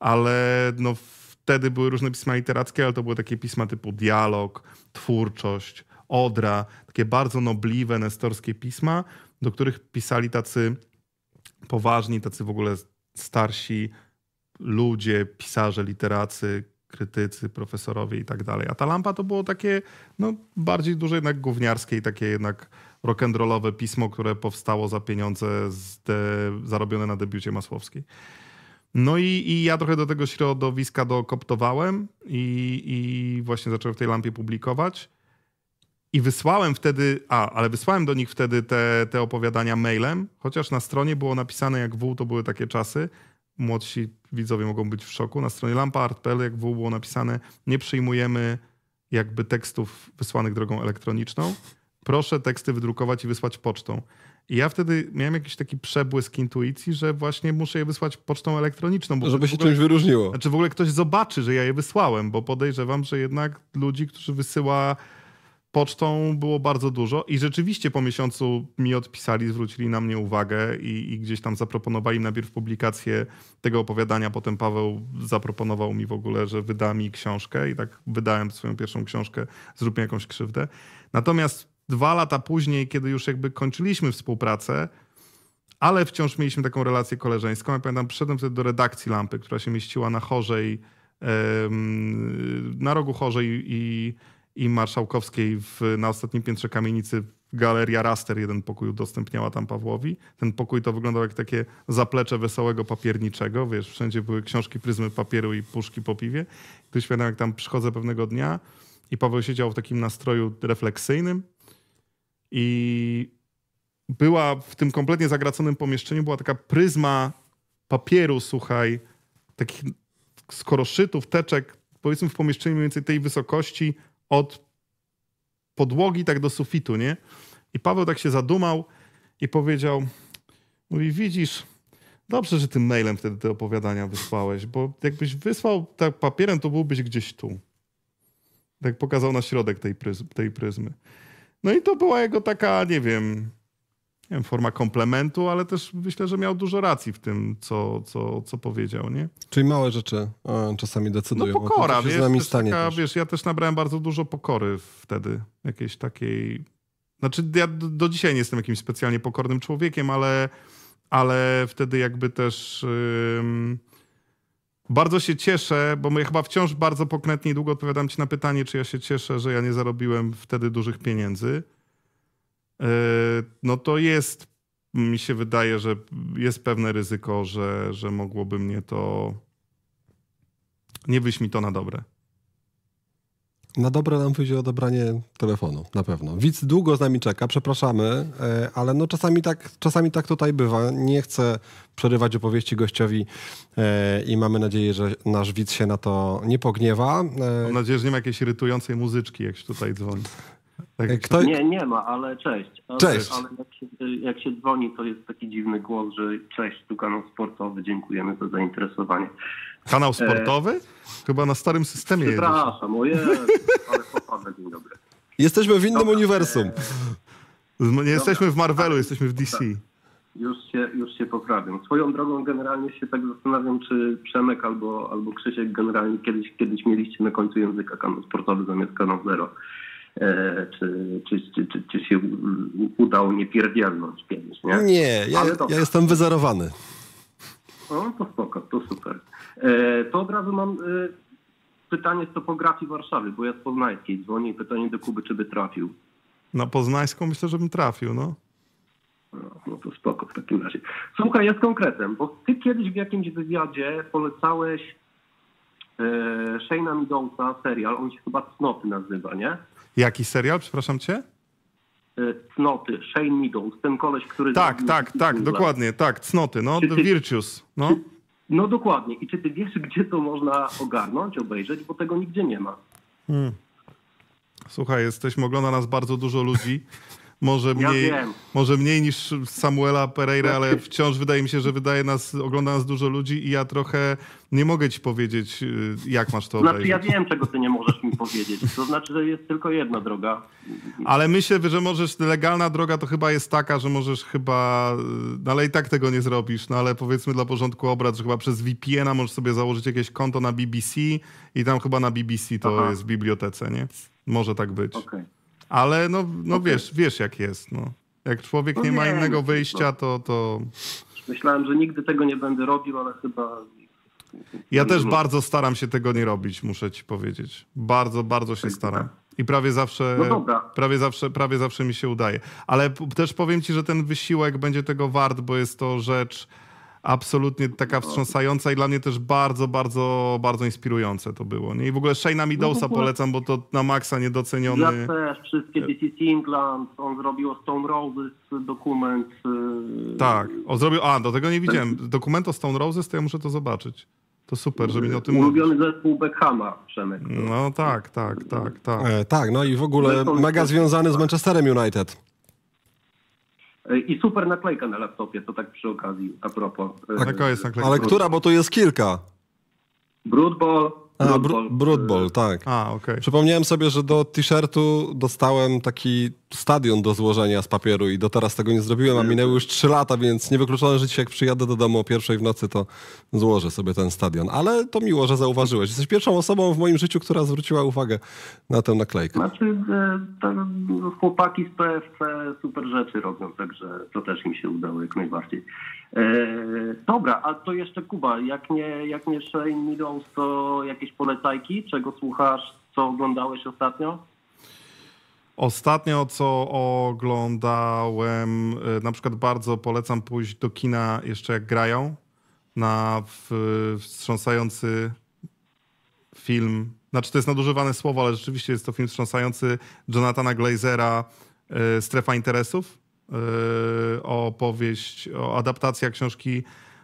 ale no wtedy były różne pisma literackie, ale to były takie pisma typu dialog, twórczość, Odra, takie bardzo nobliwe nestorskie pisma, do których pisali tacy poważni, tacy w ogóle starsi ludzie, pisarze, literacy, krytycy, profesorowie i tak dalej. A ta lampa to było takie no, bardziej duże jednak gówniarskie i takie jednak rock'n'rollowe pismo, które powstało za pieniądze zarobione na debiucie Masłowskiej. No i, i, ja trochę do tego środowiska dokoptowałem i, i właśnie zacząłem w tej lampie publikować. I wysłałem wtedy, a, ale wysłałem do nich wtedy te, te opowiadania mailem, chociaż na stronie było napisane, jak W to były takie czasy. Młodsi widzowie mogą być w szoku. Na stronie lampa.art.pl, jak W było napisane, nie przyjmujemy jakby tekstów wysłanych drogą elektroniczną. Proszę teksty wydrukować i wysłać pocztą. I ja wtedy miałem jakiś taki przebłysk intuicji, że właśnie muszę je wysłać pocztą elektroniczną. Bo Żeby się ogóle, czymś wyróżniło. Znaczy w ogóle ktoś zobaczy, że ja je wysłałem, bo podejrzewam, że jednak ludzi, którzy wysyła pocztą było bardzo dużo i rzeczywiście po miesiącu mi odpisali, zwrócili na mnie uwagę i, i gdzieś tam zaproponowali najpierw publikację tego opowiadania. Potem Paweł zaproponował mi w ogóle, że wyda mi książkę i tak wydałem swoją pierwszą książkę, mi jakąś krzywdę. Natomiast dwa lata później, kiedy już jakby kończyliśmy współpracę, ale wciąż mieliśmy taką relację koleżeńską. Ja pamiętam, przyszedłem wtedy do redakcji Lampy, która się mieściła na Chorzej, na rogu Chorzej i i Marszałkowskiej w, na ostatnim piętrze kamienicy Galeria Raster jeden pokój udostępniała tam Pawłowi. Ten pokój to wyglądał jak takie zaplecze wesołego papierniczego, wiesz, wszędzie były książki, pryzmy papieru i puszki po piwie. Tu świadom jak tam przychodzę pewnego dnia i Paweł siedział w takim nastroju refleksyjnym i była w tym kompletnie zagraconym pomieszczeniu była taka pryzma papieru, słuchaj, takich skoroszytów, teczek, powiedzmy w pomieszczeniu mniej więcej tej wysokości, od podłogi tak do sufitu, nie? I Paweł tak się zadumał i powiedział, mówi, widzisz, dobrze, że tym mailem wtedy te opowiadania wysłałeś, bo jakbyś wysłał tak papierem, to byłbyś gdzieś tu. Tak pokazał na środek tej, pryzm, tej pryzmy. No i to była jego taka, nie wiem, nie wiem, forma komplementu, ale też myślę, że miał dużo racji w tym, co, co, co powiedział, nie? Czyli małe rzeczy czasami decydują. No, no pokora, o tym, wiesz, nami stanie taka, wiesz, ja też nabrałem bardzo dużo pokory wtedy, jakiejś takiej... Znaczy ja do, do dzisiaj nie jestem jakimś specjalnie pokornym człowiekiem, ale, ale wtedy jakby też... bardzo się cieszę, bo ja chyba wciąż bardzo pokrętnie i długo odpowiadam ci na pytanie, czy ja się cieszę, że ja nie zarobiłem wtedy dużych pieniędzy Yy, no to jest, mi się wydaje, że jest pewne ryzyko, że, że mogłoby mnie to. Nie wyjść mi to na dobre.
Na dobre nam wyjdzie odebranie telefonu, na pewno. Widz długo z nami czeka, przepraszamy, e, ale no czasami, tak, czasami tak tutaj bywa. Nie chcę przerywać opowieści gościowi e, i mamy nadzieję, że nasz widz się na to nie pogniewa. E, Mam nadzieję, że nie ma jakiejś irytującej
muzyczki, jak się tutaj dzwoni. Tak. Kto... Nie,
nie ma, ale cześć. Ale, cześć. Ale jak się, jak się dzwoni, to jest taki dziwny głos, że cześć, tu kanał sportowy, dziękujemy za zainteresowanie.
Kanał e, sportowy? E... Chyba na starym systemie jest. Przepraszam,
ojej, ale popadę,
dzień dobry. Jesteśmy w innym Dobra. uniwersum. E, nie jesteśmy w Marvelu, jesteśmy w DC. Tak.
Już się, już się poprawiam. Swoją drogą generalnie się tak zastanawiam, czy Przemek albo, albo Krzysiek generalnie kiedyś, kiedyś mieliście na końcu języka kanał sportowy zamiast kanał zero. E, czy, czy, czy, czy, się udało nie pierdzielnąć
pieniądz, nie? Nie, ja, ja jestem wyzerowany.
No to spoko, to super. E, to od razu mam e, pytanie z topografii Warszawy, bo ja z Poznańskiej dzwonię i pytanie do Kuby, czy by trafił.
Na Poznańską myślę, że bym trafił, no. No, no to spoko w takim razie.
Słuchaj, jest konkretem, bo ty kiedyś w jakimś wywiadzie polecałeś e, Shane'a serial, on się chyba Cnoty nazywa, nie?
Jaki serial, przepraszam cię?
E, cnoty, Shane Meadows, ten koleś, który... Tak, tak, tak, dokładnie,
tak, cnoty, no, czy The Virtues,
no. No dokładnie. I czy ty wiesz, gdzie to można ogarnąć, obejrzeć, bo tego nigdzie nie ma.
Hmm. Słuchaj, jesteśmy, ogląda nas bardzo dużo ludzi może mniej, ja może mniej niż Samuela Pereira, ale wciąż wydaje mi się, że wydaje nas, ogląda nas dużo ludzi i ja trochę nie mogę ci powiedzieć, y, jak masz to obejrzeć. Znaczy ja
wiem, czego ty nie możesz mi powiedzieć. To znaczy, że jest tylko jedna droga.
Ale myślę, że możesz, legalna droga to chyba jest taka, że możesz chyba, y, no ale i tak tego nie zrobisz, no ale powiedzmy dla porządku obrad, że chyba przez VPN-a możesz sobie założyć jakieś konto na BBC i tam chyba na BBC to Aha. jest w bibliotece, nie? Może tak być. Okay. Ale no, no wiesz, wiesz jak jest. No. Jak człowiek no nie, ma innego no, wyjścia, no. to, to...
Myślałem, że nigdy tego nie będę robił, ale chyba... Ja też
bardzo staram się tego nie robić, muszę ci powiedzieć. Bardzo, bardzo się tak, staram. Tak. I prawie zawsze, no prawie zawsze, prawie zawsze mi się udaje. Ale też powiem ci, że ten wysiłek będzie tego wart, bo jest to rzecz absolutnie taka no. wstrząsająca i dla mnie też bardzo, bardzo, bardzo inspirujące to było. Nie? I w ogóle Shane'a no, Middlesa polecam, bo to na maksa niedoceniony. Ja też, wszystkie e-
DCC England, on zrobił o Stone Roses dokument.
E- tak, on zrobił, a do tego nie widziałem, dokument o Stone Roses, to ja muszę to zobaczyć. To super, że mi o tym Ulubiony
mówisz. zespół Beckhama, Przemek. No
tak, tak, tak, tak. E,
tak, no i w ogóle mega związany z Manchesterem United.
E, I super naklejka na laptopie, to tak przy okazji, a propos. E, tak. Jaka jest naklejka? Ale która,
bo tu jest kilka. Brudball. Brudball, br tak. A, Okay. Przypomniałem sobie, że do t-shirtu dostałem taki stadion do złożenia z papieru i do teraz tego nie zrobiłem, a minęły już 3 lata, więc niewykluczone dzisiaj jak przyjadę do domu o pierwszej w nocy, to złożę sobie ten stadion. Ale to miło, że zauważyłeś. Jesteś pierwszą osobą w moim życiu, która zwróciła uwagę na tę naklejkę. Znaczy, e,
chłopaki z PFC super rzeczy robią, także to też im się udało jak najbardziej. Eee, dobra, a to jeszcze Kuba, jak nie, jak nie Shane Meadows, to jakieś polecajki, czego słuchasz, co oglądałeś ostatnio?
Ostatnio co oglądałem, y, na przykład bardzo polecam pójść do kina jeszcze jak grają na wstrząsający film. Znaczy to jest nadużywane słowo, ale rzeczywiście jest to film wstrząsający Jonathana Glazera y, Strefa Interesów. Y, opowieść, o adaptacja książki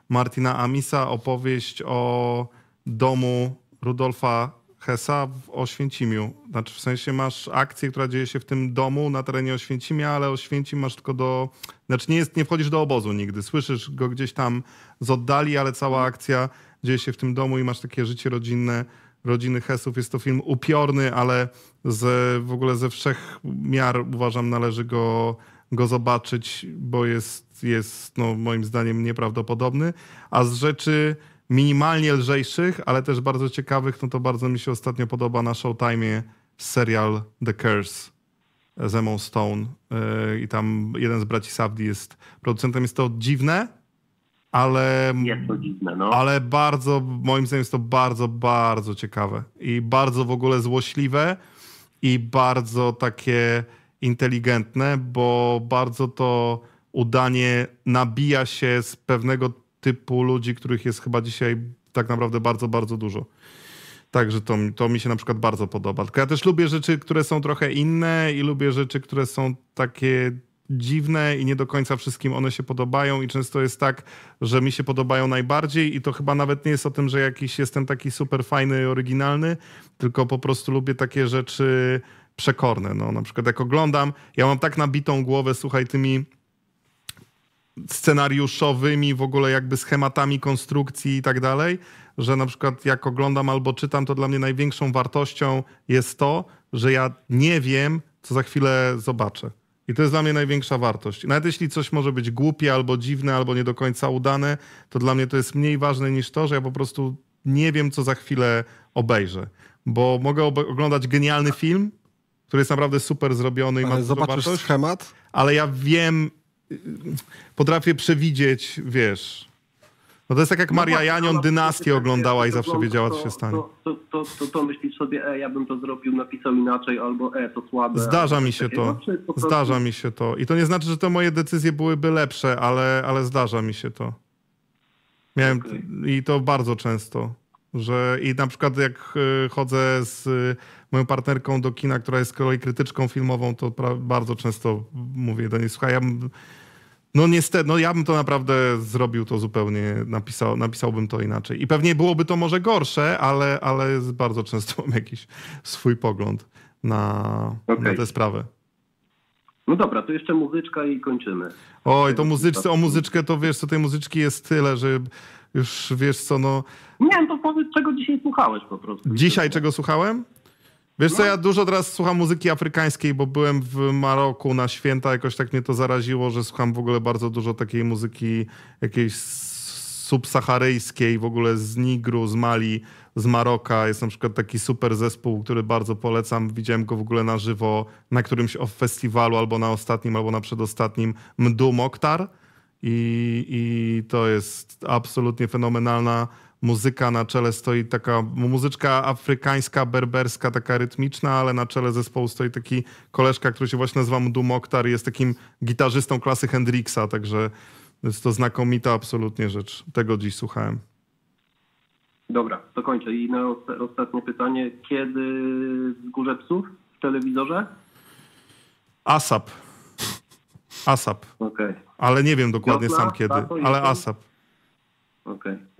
Martina Amisa, opowieść o domu Rudolfa Hesa w Oświęcimiu. Znaczy w sensie masz akcję, która dzieje się w tym domu na terenie Oświęcimia, ale Oświęcim masz tylko do... Znaczy nie, jest, nie wchodzisz do obozu nigdy, słyszysz go gdzieś tam z oddali, ale cała akcja dzieje się w tym domu i masz takie życie rodzinne rodziny Hesów. Jest to film upiorny, ale z, w ogóle ze wszech miar uważam należy go, go zobaczyć, bo jest, jest no, moim zdaniem nieprawdopodobny. A z rzeczy minimalnie lżejszych, ale też bardzo ciekawych, no to bardzo mi się ostatnio podoba na Showtime serial The Curse z Emma Stone y, i tam jeden z braci Sabdi jest producentem. Jest to dziwne, ale... Jest to dziwne, no. Ale bardzo, moim zdaniem jest to bardzo, bardzo ciekawe i bardzo w ogóle złośliwe i bardzo takie inteligentne, bo bardzo to udanie nabija się z pewnego typu ludzi, których jest chyba dzisiaj tak naprawdę bardzo, bardzo dużo. Także to, to mi się na przykład bardzo podoba. Tylko ja też lubię rzeczy, które są trochę inne i lubię rzeczy, które są takie dziwne i nie do końca wszystkim one się podobają i często jest tak, że mi się podobają najbardziej i to chyba nawet nie jest o tym, że jakiś jestem taki super fajny oryginalny, tylko po prostu lubię takie rzeczy przekorne. No, na przykład jak oglądam, ja mam tak nabitą głowę, słuchaj, tymi scenariuszowymi, w ogóle jakby schematami konstrukcji i tak dalej, że na przykład jak oglądam albo czytam, to dla mnie największą wartością jest to, że ja nie wiem, co za chwilę zobaczę. I to jest dla mnie największa wartość. Nawet jeśli coś może być głupie, albo dziwne, albo nie do końca udane, to dla mnie to jest mniej ważne niż to, że ja po prostu nie wiem, co za chwilę obejrzę. Bo mogę oglądać genialny film, który jest naprawdę super zrobiony i ale ma wartość, schemat? Ale ja wiem, potrafię przewidzieć, wiesz. No to jest tak jak no Maria Janion no dynastię oglądała i zawsze wiedziała, co się stanie.
To, to, to, to, myślisz sobie, e, ja bym to zrobił, napisał inaczej, albo e, to słabe. Zdarza mi się to. Znaczy, zdarza mi
się to. I to nie znaczy, że te moje decyzje byłyby lepsze, ale, ale zdarza mi się to. Miałem i to bardzo często. Że i na przykład jak y, chodzę z y, moją partnerką do kina, która jest z kolei krytyczką filmową, to bardzo często mówię do niej, słuchaj, ja bym no niestety, no ja bym to naprawdę zrobił to zupełnie, napisał, napisałbym to inaczej. I pewnie byłoby to może gorsze, ale, ale bardzo często mam jakiś swój pogląd na, okay. na tę sprawę.
No dobra, to jeszcze muzyczka i kończymy.
Oj, to muzyczce, o muzyczkę to wiesz co, tej muzyczki jest tyle, że już wiesz co, no...
Nie, to powiedz czego dzisiaj słuchałeś po
prostu. Dzisiaj czego słuchałem? Wiesz co, no. ja dużo teraz słucham muzyki afrykańskiej, bo byłem w Maroku na święta, jakoś tak mnie to zaraziło, że słucham w ogóle bardzo dużo takiej muzyki jakiejś subsaharyjskiej, w ogóle z Nigru, z Mali, z Maroka. Jest na przykład taki super zespół, który bardzo polecam. Widziałem go w ogóle na żywo na którymś festiwalu, albo na ostatnim, albo na przedostatnim, Mdu Moktar. I, I to jest absolutnie fenomenalna muzyka na czele stoi taka muzyczka afrykańska, berberska, taka rytmiczna, ale na czele zespołu stoi taki koleżka, który się właśnie nazywa Mdu Mokhtar jest takim gitarzystą klasy Hendrixa, także jest to znakomita absolutnie rzecz. Tego dziś słuchałem.
Dobra, to kończę. I na ostatnie pytanie. Kiedy Górze Psów w
telewizorze?
ASAP. ASAP. Okay. Ale nie wiem dokładnie sam kiedy, ale ASAP. Okej. Okay.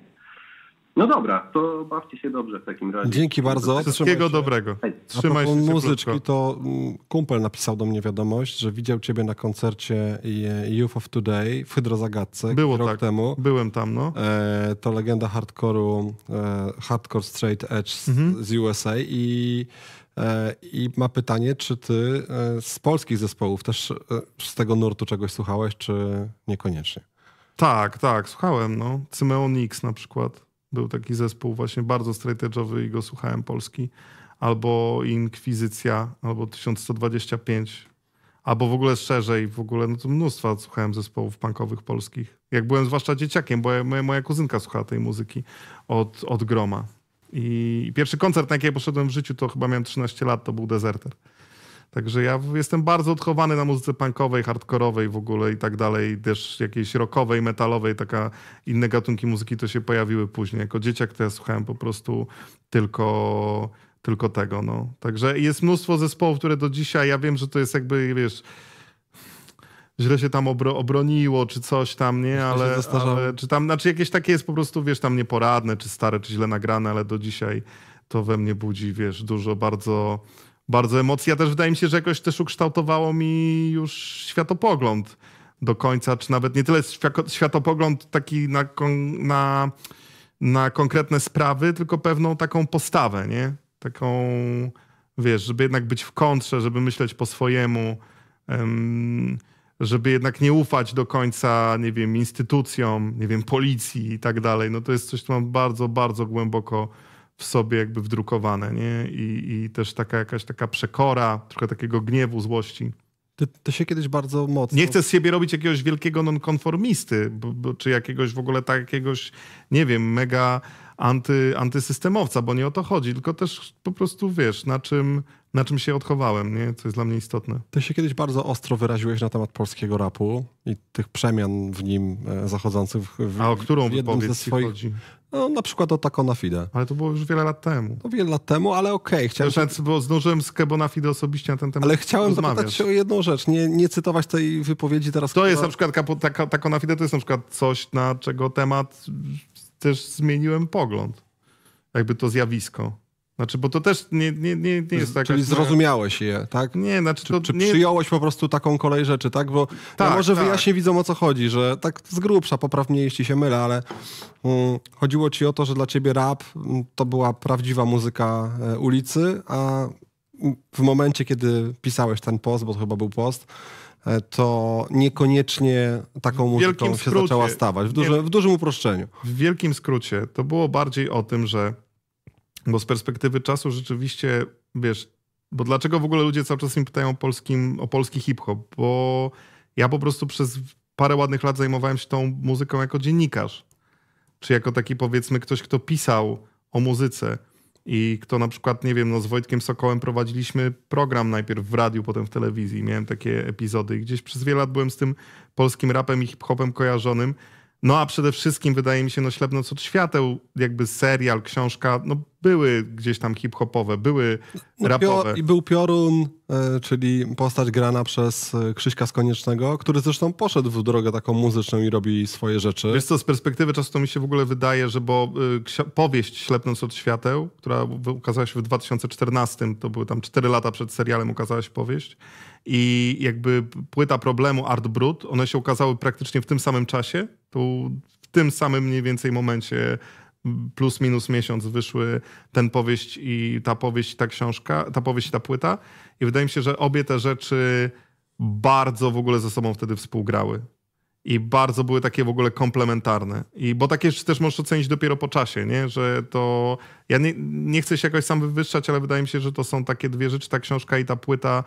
No dobra,
to bawcie się dobrze w takim razie. Dzięki bardzo. Wszystkiego dobrego. Trzymaj A się muzyczki,
to mm, kumpel napisał do mnie wiadomość, że widział ciebie na koncercie e, Youth of Today w Hydrozagadce Było rok tak. temu. Byłem tam, no. E, to legenda hardcore'u, e, hardcore straight edge z, mhm. z USA i e, i ma pytanie, czy ty e, z polskich zespołów też z tego nurtu czegoś słuchałeś, czy
niekoniecznie? Tak, tak, słuchałem. No. Cymeon X na przykład. Był taki zespół właśnie bardzo strategowy i go słuchałem polski. Albo Inkwizycja, albo 1125, albo w ogóle szerzej, w ogóle no to mnóstwo słuchałem zespołów punkowych polskich. Jak byłem zwłaszcza dzieciakiem, bo moja, moja kuzynka słuchała tej muzyki od, od groma. I pierwszy koncert, na jaki poszedłem w życiu, to chyba miałem 13 lat, to był Deserter. Także ja jestem bardzo odchowany na muzyce punkowej, hardkorowej w ogóle i tak dalej, też jakiejś rockowej, metalowej, taka inne gatunki muzyki to się pojawiły później. Jako dzieciak to ja słuchałem po prostu tylko, tylko tego. No. Także jest mnóstwo zespołów, które do dzisiaj, ja wiem, że to jest jakby, wiesz, źle się tam obro, obroniło, czy coś tam, nie? Ale, ale czy tam, znaczy jakieś takie jest po prostu, wiesz, tam nieporadne, czy stare, czy źle nagrane, ale do dzisiaj to we mnie budzi, wiesz, dużo bardzo bardzo emocji. Ja też wydaje mi się, że jakoś też ukształtowało mi już światopogląd do końca, czy nawet nie tyle światopogląd taki na, na, na konkretne sprawy, tylko pewną taką postawę, nie? Taką, wiesz, żeby jednak być w kontrze, żeby myśleć po swojemu, żeby jednak nie ufać do końca, nie wiem, instytucjom, nie wiem, policji i tak dalej. No to jest coś, co mam bardzo, bardzo głęboko w sobie jakby wdrukowane, nie? I, i też taka jakaś taka przekora, trochę takiego gniewu, złości. To, to, się kiedyś bardzo mocno. Nie chcę z siebie robić jakiegoś wielkiego nonkonformisty, bo, bo, czy jakiegoś w ogóle takiegoś, nie wiem, mega anty, antysystemowca, bo nie o to chodzi, tylko też po prostu wiesz, na czym, na czym się odchowałem, nie? co jest dla mnie istotne.
Ty się kiedyś bardzo ostro wyraziłeś na temat polskiego rapu i tych przemian w nim e, zachodzących. W, A o którą w jednym wypowiedź ze swoich, chodzi? No, na przykład o taką na Fide.
Ale to było już wiele lat temu. To no, wiele lat temu, ale okej. Okay, chciałem... Rzec, bo zdążyłem z Kebo na Fide osobiście na ten temat Ale chciałem rozmawiać. zapytać się o jedną rzecz, nie, nie cytować tej wypowiedzi teraz. To która... jest na przykład, taka, taka na Fide to jest na przykład coś, na czego temat też zmieniłem pogląd. Jakby to zjawisko. Znaczy, bo to też nie, nie, nie, nie jest tak. Czyli zrozumiałeś
je, tak? Nie, znaczy to czy, nie... przyjąłeś po prostu taką kolej rzeczy, tak? Bo tak, ja może tak. wyjaśnię widzą o co chodzi, że tak z grubsza, popraw mnie jeśli się mylę, ale um, chodziło ci o to, że dla ciebie rap mm, to była prawdziwa muzyka e, ulicy, a w momencie, kiedy pisałeś ten post, bo to chyba był post, e, to niekoniecznie taką muzyką się zaczęła stawać. W, duży, nie, w
dużym uproszczeniu. W wielkim skrócie to było bardziej o tym, że bo z perspektywy czasu rzeczywiście, wiesz, bo dlaczego w ogóle ludzie cały czas mi pytają o, polskim, o polski hip-hop? Bo ja po prostu przez parę ładnych lat zajmowałem się tą muzyką jako dziennikarz. Czy jako taki powiedzmy ktoś, kto pisał o muzyce i kto na przykład, nie wiem, no z Wojtkiem Sokołem prowadziliśmy program najpierw w radiu, potem w telewizji. Miałem takie epizody i gdzieś przez wiele lat byłem z tym polskim rapem i hip-hopem kojarzonym no a przede wszystkim wydaje mi się, no Ślepnoc od świateł, jakby serial, książka, no były gdzieś tam hip-hopowe, były no, rapowe. I był Piorun,
e, czyli postać grana przez e, Krzyśka Skoniecznego, który zresztą poszedł w drogę taką muzyczną i robi
swoje rzeczy. Wiesz co, z perspektywy czasu to mi się w ogóle wydaje, że bo e, powieść Ślepnąc od świateł, która ukazała się w 2014, to były tam 4 lata przed serialem ukazała się powieść, i jakby płyta problemu Art Brut, one się ukazały praktycznie w tym samym czasie, tu w tym samym mniej więcej momencie plus minus miesiąc wyszły ten powieść i ta powieść, ta książka, ta powieść, ta płyta i wydaje mi się, że obie te rzeczy bardzo w ogóle ze sobą wtedy współgrały i bardzo były takie w ogóle komplementarne. I bo takie rzeczy też możesz ocenić dopiero po czasie, nie? że to. Ja nie, nie chcę się jakoś sam wywyższać, ale wydaje mi się, że to są takie dwie rzeczy, ta książka i ta płyta,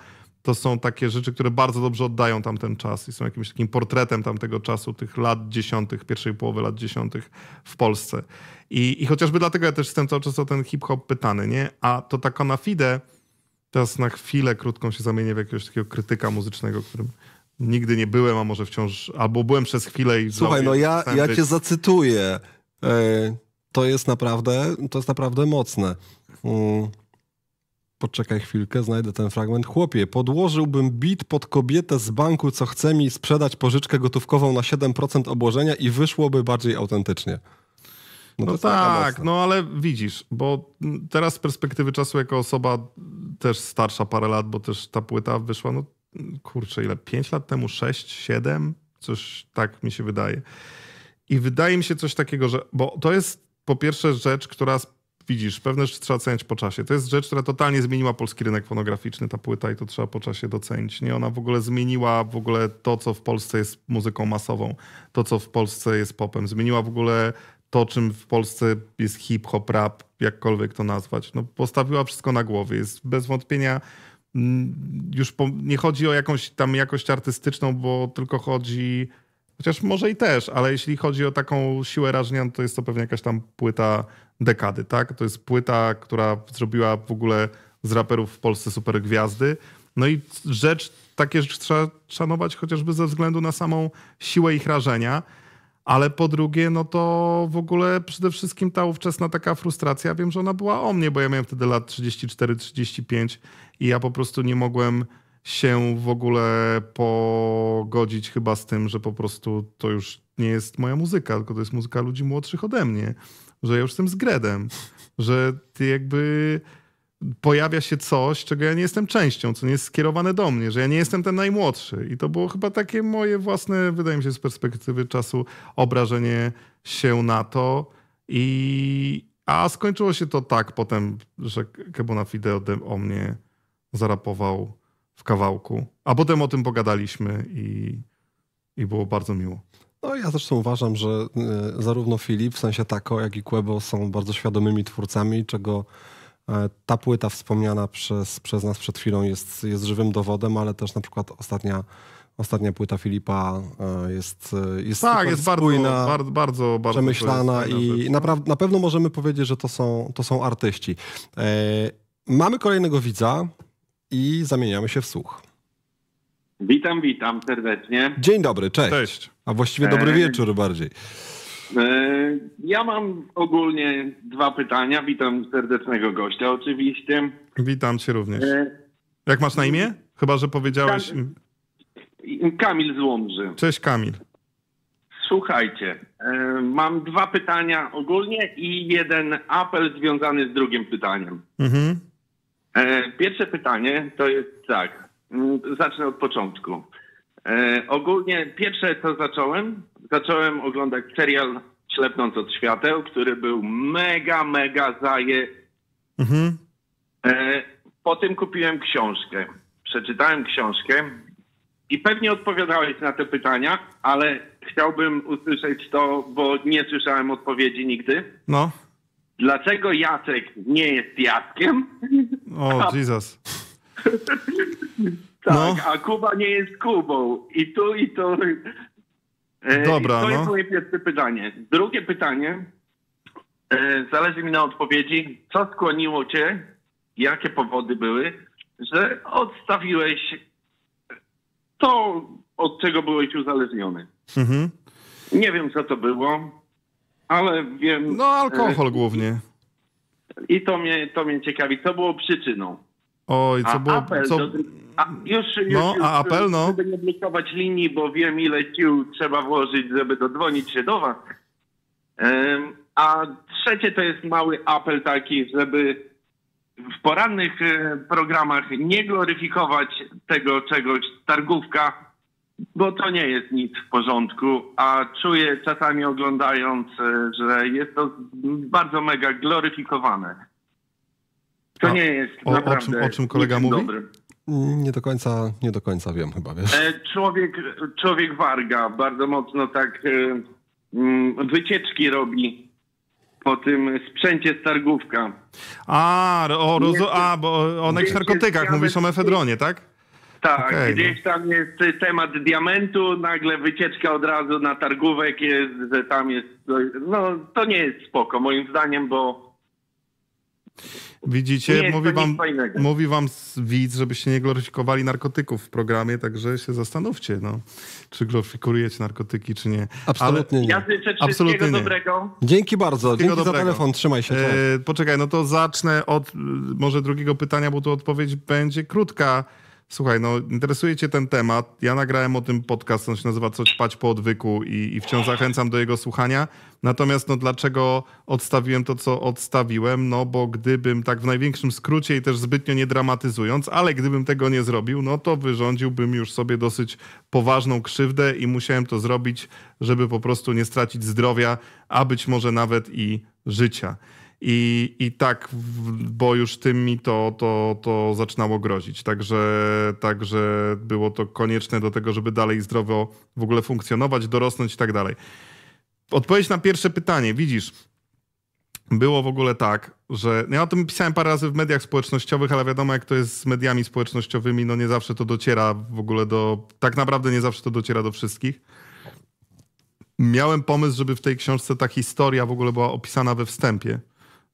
to są takie rzeczy, które bardzo dobrze oddają tamten czas i są jakimś takim portretem tamtego czasu, tych lat dziesiątych, pierwszej połowy lat dziesiątych w Polsce. I, I chociażby dlatego ja też jestem cały czas o ten hip-hop pytany, nie? A to taka na fide, teraz na chwilę krótką się zamienię w jakiegoś takiego krytyka muzycznego, którym nigdy nie byłem, a może wciąż, albo byłem przez chwilę i Słuchaj, no ja, ja cię
zacytuję. E, to
jest naprawdę,
to jest naprawdę mocne. Mm. Poczekaj chwilkę, znajdę ten fragment. Chłopie, podłożyłbym bit pod kobietę z banku, co chce mi sprzedać pożyczkę gotówkową na 7%
obłożenia i wyszłoby bardziej autentycznie. No, no tak, no ale widzisz, bo teraz z perspektywy czasu jako osoba też starsza parę lat, bo też ta płyta wyszła, no kurczę, ile? 5 lat temu, 6, 7? Coś tak mi się wydaje. I wydaje mi się coś takiego, że, bo to jest po pierwsze rzecz, która widzisz, pewne rzeczy trzeba oceniać po czasie. To jest rzecz, która totalnie zmieniła polski rynek fonograficzny, ta płyta i to trzeba po czasie docenić. Nie, ona w ogóle zmieniła w ogóle to, co w Polsce jest muzyką masową, to, co w Polsce jest popem. Zmieniła w ogóle to, czym w Polsce jest hip-hop, rap, jakkolwiek to nazwać. No, postawiła wszystko na głowie. Jest bez wątpienia mm, już po, nie chodzi o jakąś tam jakość artystyczną, bo tylko chodzi Chociaż może i też, ale jeśli chodzi o taką siłę rażenia, to jest to pewnie jakaś tam płyta dekady, tak? To jest płyta, która zrobiła w ogóle z raperów w Polsce super gwiazdy. No i rzecz, takie rzeczy trzeba szanować chociażby ze względu na samą siłę ich rażenia. Ale po drugie, no to w ogóle przede wszystkim ta ówczesna taka frustracja, wiem, że ona była o mnie, bo ja miałem wtedy lat 34-35 i ja po prostu nie mogłem się w ogóle pogodzić chyba z tym, że po prostu to już nie jest moja muzyka, tylko to jest muzyka ludzi młodszych ode mnie, że ja już jestem z gredem, że ty jakby pojawia się coś, czego ja nie jestem częścią, co nie jest skierowane do mnie, że ja nie jestem ten najmłodszy. I to było chyba takie moje własne, wydaje mi się, z perspektywy czasu obrażenie się na to. I, a skończyło się to tak potem, że Kebona Fide o mnie zarapował w kawałku. A potem o tym pogadaliśmy i, i było bardzo miło.
No ja zresztą uważam, że e, zarówno Filip, w sensie Tako, jak i Quebo są bardzo świadomymi twórcami, czego e, ta płyta wspomniana przez, przez nas przed chwilą jest, jest żywym dowodem, ale też na przykład ostatnia, ostatnia płyta Filipa e, jest, jest, tak, jest spójna, bardzo, bardzo,
bardzo, bardzo przemyślana i
na, no. na pewno możemy powiedzieć, że to są, to są artyści. Mamy kolejnego widza i zamieniamy się w słuch.
Witam, witam serdecznie. Dzień dobry, cześć. cześć. A
właściwie dobry eee. wieczór bardziej.
Eee, ja mam ogólnie dwa pytania. Witam serdecznego gościa oczywiście.
Witam cię również. Eee, Jak masz na imię? Chyba, że powiedziałeś...
Kamil z Łomży. Cześć Kamil. Słuchajcie, mam dwa pytania ogólnie i jeden apel związany z drugim pytaniem. Mhm. E, pierwsze pytanie to jest tak. Mm, zacznę od początku. E, ogólnie pierwsze co zacząłem, zacząłem oglądać serial Ślepnąc od świateł, który był mega, mega zaje. Mhm. E, po tym kupiłem książkę. Przeczytałem książkę i pewnie odpowiadałeś na te pytania, ale chciałbym usłyszeć to, bo nie słyszałem odpowiedzi nigdy. No. Dlaczego Jacek nie jest Jackiem?
O, a... Jesus. tak, no.
a Kuba nie jest Kubą. I tu, i tu.
E, Dobra, i to no. jest
moje pierwsze pytanie. Drugie pytanie. E, zależy mi na odpowiedzi. Co skłoniło cię, jakie powody były, że odstawiłeś to, od czego byłeś uzależniony? Mhm. Nie wiem, co to było ale wiem... No alkohol e, głównie. I to mnie, to mnie ciekawi, co było przyczyną.
Oj, co a było... Apel co... Do,
a, już, już, no, już, a apel, no. Żeby nie blokować linii, bo wiem ile sił trzeba włożyć, żeby dodzwonić się do was. Um, a trzecie to jest mały apel taki, żeby w porannych e, programach nie gloryfikować tego czegoś, targówka, bo to nie jest nic w porządku, a czuję czasami oglądając, e, że jest to bardzo mega gloryfikowane. To a, nie jest
o, naprawdę... O czym, o czym kolega mówi? Dobrym.
Mm, nie do końca, nie do końca wiem chyba, wiesz.
E, człowiek, człowiek warga bardzo mocno tak e, mm, wycieczki robi po tym sprzęcie z targówka.
A, o, rozu- a bo o narkotykach, mówisz o mefedronie, tak? Tak, okay, no. gdzieś
no. tam jest temat diamentu, nagle wycieczka od razu na targówek jest, że tam jest. No to nie jest spoko, moim zdaniem, bo.
Widzicie, mówi wam, mówi wam widz, żebyście nie gloryfikowali narkotyków w programie, także się zastanówcie, no, czy gloryfikujecie narkotyki, czy nie. Absolutnie Ale... nie. Ja życzę Absolutnie nie. dobrego. Dzięki bardzo, dzięki dobrego. za telefon, trzymaj się. E, poczekaj, no to zacznę od y, może drugiego pytania, bo tu odpowiedź będzie krótka. Słuchaj, no interesuje cię ten temat. Ja nagrałem o tym podcast, on się nazywa Coś pać po odwyku i, i wciąż zachęcam do jego słuchania. Natomiast no dlaczego odstawiłem to, co odstawiłem? No bo gdybym tak w największym skrócie i też zbytnio nie dramatyzując, ale gdybym tego nie zrobił, no to wyrządziłbym już sobie dosyć poważną krzywdę i musiałem to zrobić, żeby po prostu nie stracić zdrowia, a być może nawet i życia. I, i tak, bo już tym mi to, to, to zaczynało grozić. Także, także było to konieczne do tego, żeby dalej zdrowo w ogóle funkcjonować, dorosnąć i tak dalej. Odpowiedź na pierwsze pytanie. Widzisz, było w ogóle tak, że ja o tym pisałem parę razy w mediach społecznościowych, ale wiadomo, jak to jest z mediami społecznościowymi, no nie zawsze to dociera w ogóle do. Tak naprawdę nie zawsze to dociera do wszystkich. Miałem pomysł, żeby w tej książce ta historia w ogóle była opisana we wstępie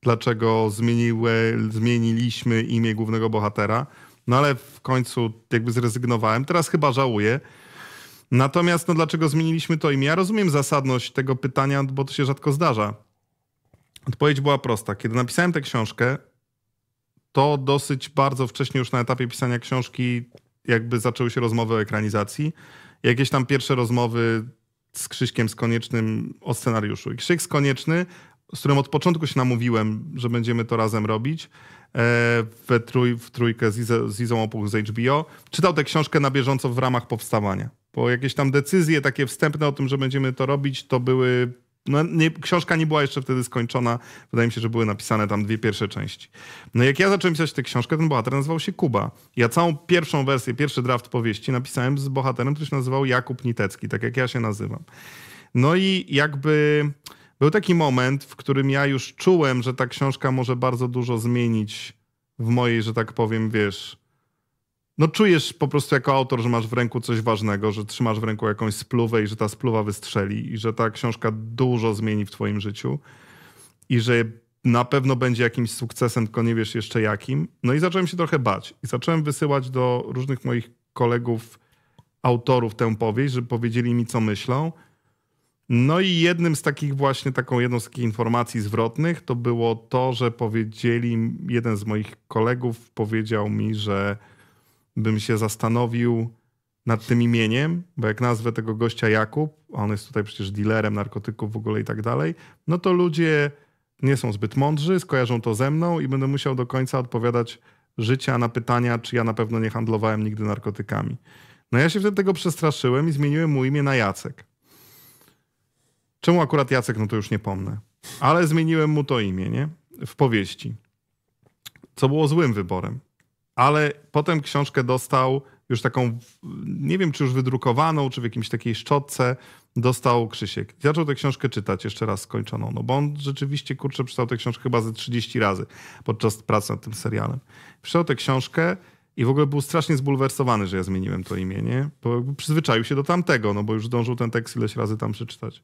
dlaczego zmieniły, zmieniliśmy imię głównego bohatera. No ale w końcu jakby zrezygnowałem. Teraz chyba żałuję. Natomiast no dlaczego zmieniliśmy to imię? Ja rozumiem zasadność tego pytania, bo to się rzadko zdarza. Odpowiedź była prosta. Kiedy napisałem tę książkę, to dosyć bardzo wcześnie już na etapie pisania książki jakby zaczęły się rozmowy o ekranizacji. Jakieś tam pierwsze rozmowy z Krzyśkiem Skoniecznym o scenariuszu. I Krzysiek Skonieczny z którym od początku się namówiłem, że będziemy to razem robić, e, trój, w trójkę z, z Izą Opuch z HBO, czytał tę książkę na bieżąco w ramach powstawania. Bo jakieś tam decyzje takie wstępne o tym, że będziemy to robić, to były no, nie, książka nie była jeszcze wtedy skończona. Wydaje mi się, że były napisane tam dwie pierwsze części. No jak ja zacząłem pisać tę książkę, ten bohater nazywał się Kuba. Ja całą pierwszą wersję, pierwszy draft powieści napisałem z bohaterem, który się nazywał Jakub Nitecki, tak jak ja się nazywam. No i jakby był taki moment, w którym ja już czułem, że ta książka może bardzo dużo zmienić w mojej, że tak powiem, wiesz. No czujesz po prostu jako autor, że masz w ręku coś ważnego, że trzymasz w ręku jakąś spluwę i że ta spluwa wystrzeli i że ta książka dużo zmieni w twoim życiu i że na pewno będzie jakimś sukcesem, tylko nie wiesz jeszcze jakim. No i zacząłem się trochę bać i zacząłem wysyłać do różnych moich kolegów, autorów tę powieść, żeby powiedzieli mi, co myślą. No i jednym z takich właśnie, taką jedną z takich informacji zwrotnych to było to, że powiedzieli, jeden z moich kolegów powiedział mi, że bym się zastanowił nad tym imieniem, bo jak nazwę tego gościa Jakub, a on jest tutaj przecież dealerem narkotyków w ogóle i tak dalej, no to ludzie nie są zbyt mądrzy, skojarzą to ze mną i będę musiał do końca odpowiadać życia na pytania, czy ja na pewno nie handlowałem nigdy narkotykami. No ja się wtedy tego przestraszyłem i zmieniłem mu imię na Jacek. Czemu akurat Jacek, no to już nie pomnę. Ale zmieniłem mu to imię, nie? W powieści. Co było złym wyborem. Ale potem książkę dostał już taką, nie wiem czy już wydrukowaną, czy w jakimś takiej szczotce, dostał Krzysiek. Zaczął tę książkę czytać jeszcze raz skończoną, no bo on rzeczywiście, kurczę, przeczytał tę książkę chyba ze 30 razy podczas pracy nad tym serialem. Przeczytał tę książkę i w ogóle był strasznie zbulwersowany, że ja zmieniłem to imię, nie? Bo przyzwyczaił się do tamtego, no bo już zdążył ten tekst ileś razy tam przeczytać.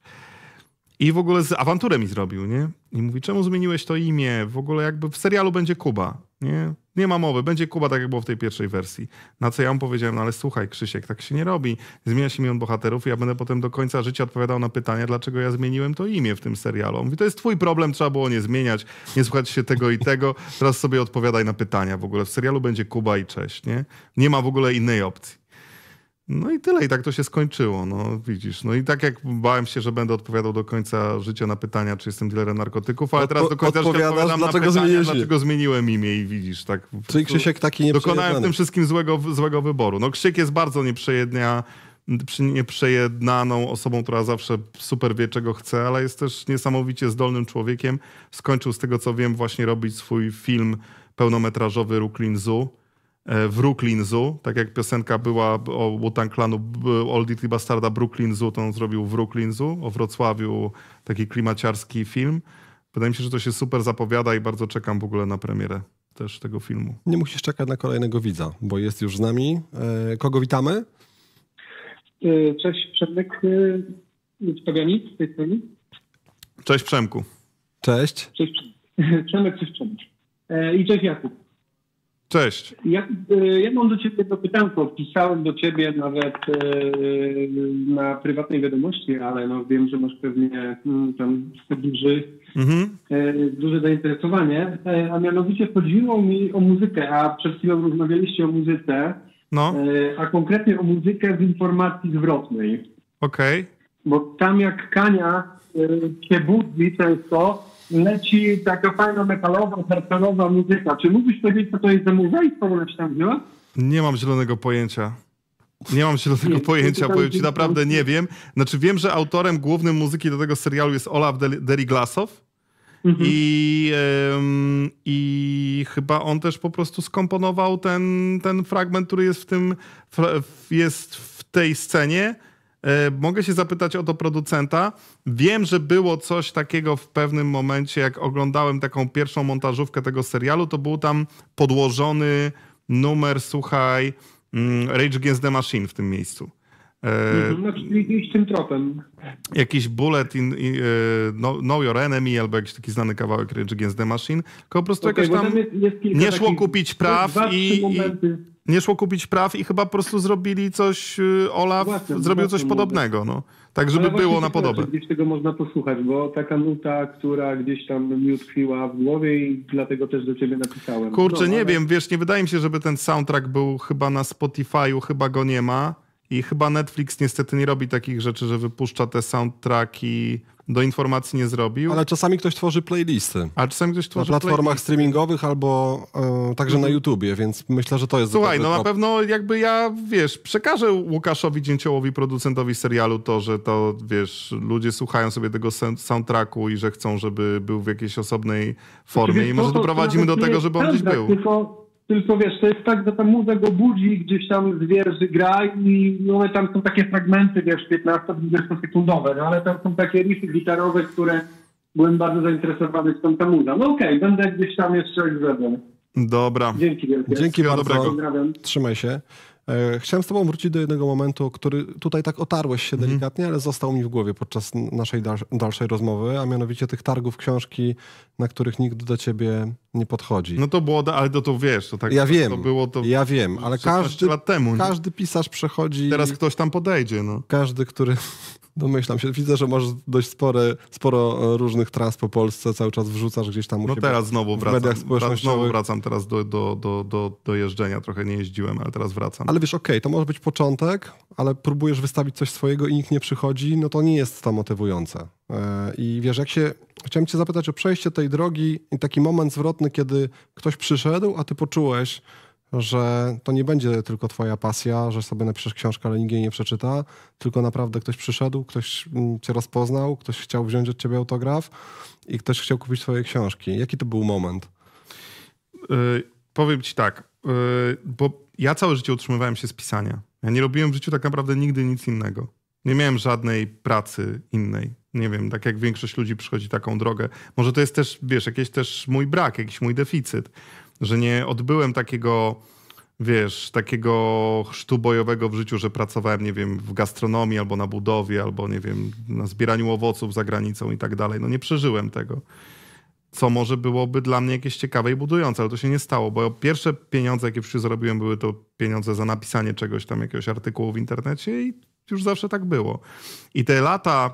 I w ogóle z awanturę mi zrobił, nie? I mówi, czemu zmieniłeś to imię? W ogóle jakby w serialu będzie Kuba, nie? Nie ma mowy, będzie Kuba tak jak było w tej pierwszej wersji. Na co ja mu powiedziałem, no ale słuchaj Krzysiek, tak się nie robi. Zmienia się imion bohaterów i ja będę potem do końca życia odpowiadał na pytania, dlaczego ja zmieniłem to imię w tym serialu. On mówi, to jest twój problem, trzeba było nie zmieniać, nie słuchać się tego i tego. Teraz sobie odpowiadaj na pytania w ogóle. W serialu będzie Kuba i cześć, nie? Nie ma w ogóle innej opcji. No i tyle, i tak to się skończyło, no widzisz. No i tak jak bałem się, że będę odpowiadał do końca życia na pytania, czy jestem dealerem narkotyków, ale teraz do końca życia odpowiadam dlaczego na pytania, dlaczego zmieniłem imię i widzisz, tak. Czyli Krzysiek taki nie Dokonałem w tym wszystkim złego, złego wyboru. No Krzysiek jest bardzo nieprzejednia, nieprzejednaną osobą, która zawsze super wie, czego chce, ale jest też niesamowicie zdolnym człowiekiem. Skończył z tego, co wiem, właśnie robić swój film pełnometrażowy Ruklin Zoo Brooklyn e, Zoo, tak jak piosenka była o Wu-Tang Clanu Old Dirty Bastarda Brooklyn Zoo, to on zrobił Brooklyn Zoo, o Wrocławiu taki klimaciarski film. Wydaje mi się, że to się super zapowiada i bardzo czekam w ogóle na premierę też tego filmu.
Nie musisz czekać na kolejnego widza,
bo jest już z nami. E, kogo witamy? E, cześć Przemek
Pagani z tej strony.
Cześć Przemku. Cześć. Cześć
Przemek, cześć Przemek. I cześć Jakub. Cześć. Ja, e, ja mam do Ciebie to pytanko. Pisałem do Ciebie nawet e, na prywatnej wiadomości, ale no wiem, że masz pewnie mm, tam duży, mhm. E, duże zainteresowanie. A mianowicie chodziło mi o muzykę, a przed chwilą rozmawialiście o muzyce. No. A konkretnie o muzykę z informacji zwrotnej. Okej. Okay. Bo tam jak Kania się budzi często, leci taka fajna metalowa, harcerowa muzyka. Czy mógłbyś powiedzieć, co to jest za muzejstwo, bo tam wzięła?
Nie mam zielonego pojęcia. Nie mam zielonego pojęcia, bo ci, naprawdę nie wiem. Znaczy wiem, że autorem głównym muzyki do tego serialu jest Olaf Deriglasow. Mhm. I, ym, I chyba on też po prostu skomponował ten, ten fragment, który jest w tym, jest w tej scenie. E, mogę się zapytać o to producenta. Wiem, że było coś takiego w pewnym momencie, jak oglądałem taką pierwszą montażówkę tego serialu, to był tam podłożony numer, słuchaj, mm, Rage Against the Machine w tym miejscu. No, e, mhm,
z znaczy, tym tropem.
Jakiś bullet in, in e, no, know Your Enemy albo jakiś taki znany kawałek Rage Against the Machine, tylko po prostu okay, jakoś tam, tam jest, jest nie szło takich, kupić praw i, i, nie szło kupić praw i chyba po prostu zrobili coś, y, Olaf właśnie, zrobił coś podobnego, no. Tak, żeby było na podobę.
Gdzieś tego można posłuchać, bo taka nuta, która gdzieś tam mi utkwiła w głowie i dlatego też do ciebie napisałem. Kurczę, no, nie ale... wiem,
wiesz, nie wydaje mi się, żeby ten soundtrack był chyba na Spotify'u, chyba go nie ma. I chyba Netflix niestety nie robi takich rzeczy, że wypuszcza te soundtracki do informacji nie zrobił. Ale
czasami ktoś tworzy playlisty. A czasami ktoś tworzy Na platformach playlisty. streamingowych albo e, także na mhm. YouTubie, więc myślę, że to jest Słuchaj, no na
pewno jakby ja, wiesz, przekażę Łukaszowi Dzięciołowi, producentowi serialu to, że to, wiesz, ludzie słuchają sobie tego soundtracku i że chcą, żeby był w jakiejś osobnej formie i może doprowadzimy do tego, żeby on gdzieś był.
Tylko tylko wiesz, to jest tak, że ta muza go budzi, gdzieś tam zwierzy gra i no, one tam są takie fragmenty, wiesz, 15-20 sekundowe, no ale tam są takie riffy gitarowe, które byłem bardzo zainteresowany, z ta muza. No okej, okay, będę
gdzieś tam jeszcze jak Dobra. Dzięki wielkie. Dzięki bardzo. Dobrego.
Trzymaj się. E, chciałem z tobą wrócić do jednego momentu, który tutaj tak otarłeś się mhm. delikatnie, ale został mi w głowie podczas naszej dalszej rozmowy, a mianowicie tych targów książki, na których nikt do ciebie
nie podchodzi. No to było, ale to, to wiesz, to tak ja to, wiem, to było to Ja wiem, ale każdy, temu, każdy pisarz przechodzi... Teraz ktoś tam podejdzie, no. Każdy, który Domyślam się. Widzę,
że masz dość spore, sporo e, różnych trans po Polsce, cały czas wrzucasz gdzieś tam u No teraz znowu w wracam. Teraz znowu wracam
teraz do, do, do, do, do jeżdżenia. Trochę nie jeździłem, ale teraz wracam. Ale
wiesz, okej, okay, to może być początek, ale próbujesz wystawić coś swojego i nikt nie przychodzi, no to nie jest to motywujące. E, I wiesz, jak się... Chciałem cię zapytać o przejście tej drogi i taki moment zwrotny, kiedy ktoś przyszedł, a ty poczułeś, że to nie będzie tylko twoja pasja, że sobie napiszesz książkę, ale nikt jej nie przeczyta, tylko naprawdę ktoś przyszedł, ktoś mm, cię rozpoznał, ktoś chciał wziąć od ciebie autograf i ktoś chciał kupić twoje książki. Jaki to był moment?
Yy, powiem ci tak, yy, bo ja całe życie utrzymywałem się z pisania. Ja nie robiłem w życiu tak naprawdę nigdy nic innego. Nie miałem żadnej pracy innej. Nie wiem, tak jak większość ludzi przychodzi taką drogę. Może to jest też, wiesz, jakiś też mój brak, jakiś mój deficyt że nie odbyłem takiego, wiesz, takiego chrztu bojowego w życiu, że pracowałem, nie wiem, w gastronomii albo na budowie, albo nie wiem, na zbieraniu owoców za granicą i tak dalej. No nie przeżyłem tego. Co może byłoby dla mnie jakieś ciekawe i budujące, ale to się nie stało, bo pierwsze pieniądze, jakie w życiu zarobiłem, były to pieniądze za napisanie czegoś tam, jakiegoś artykułu w internecie i już zawsze tak było. I te lata,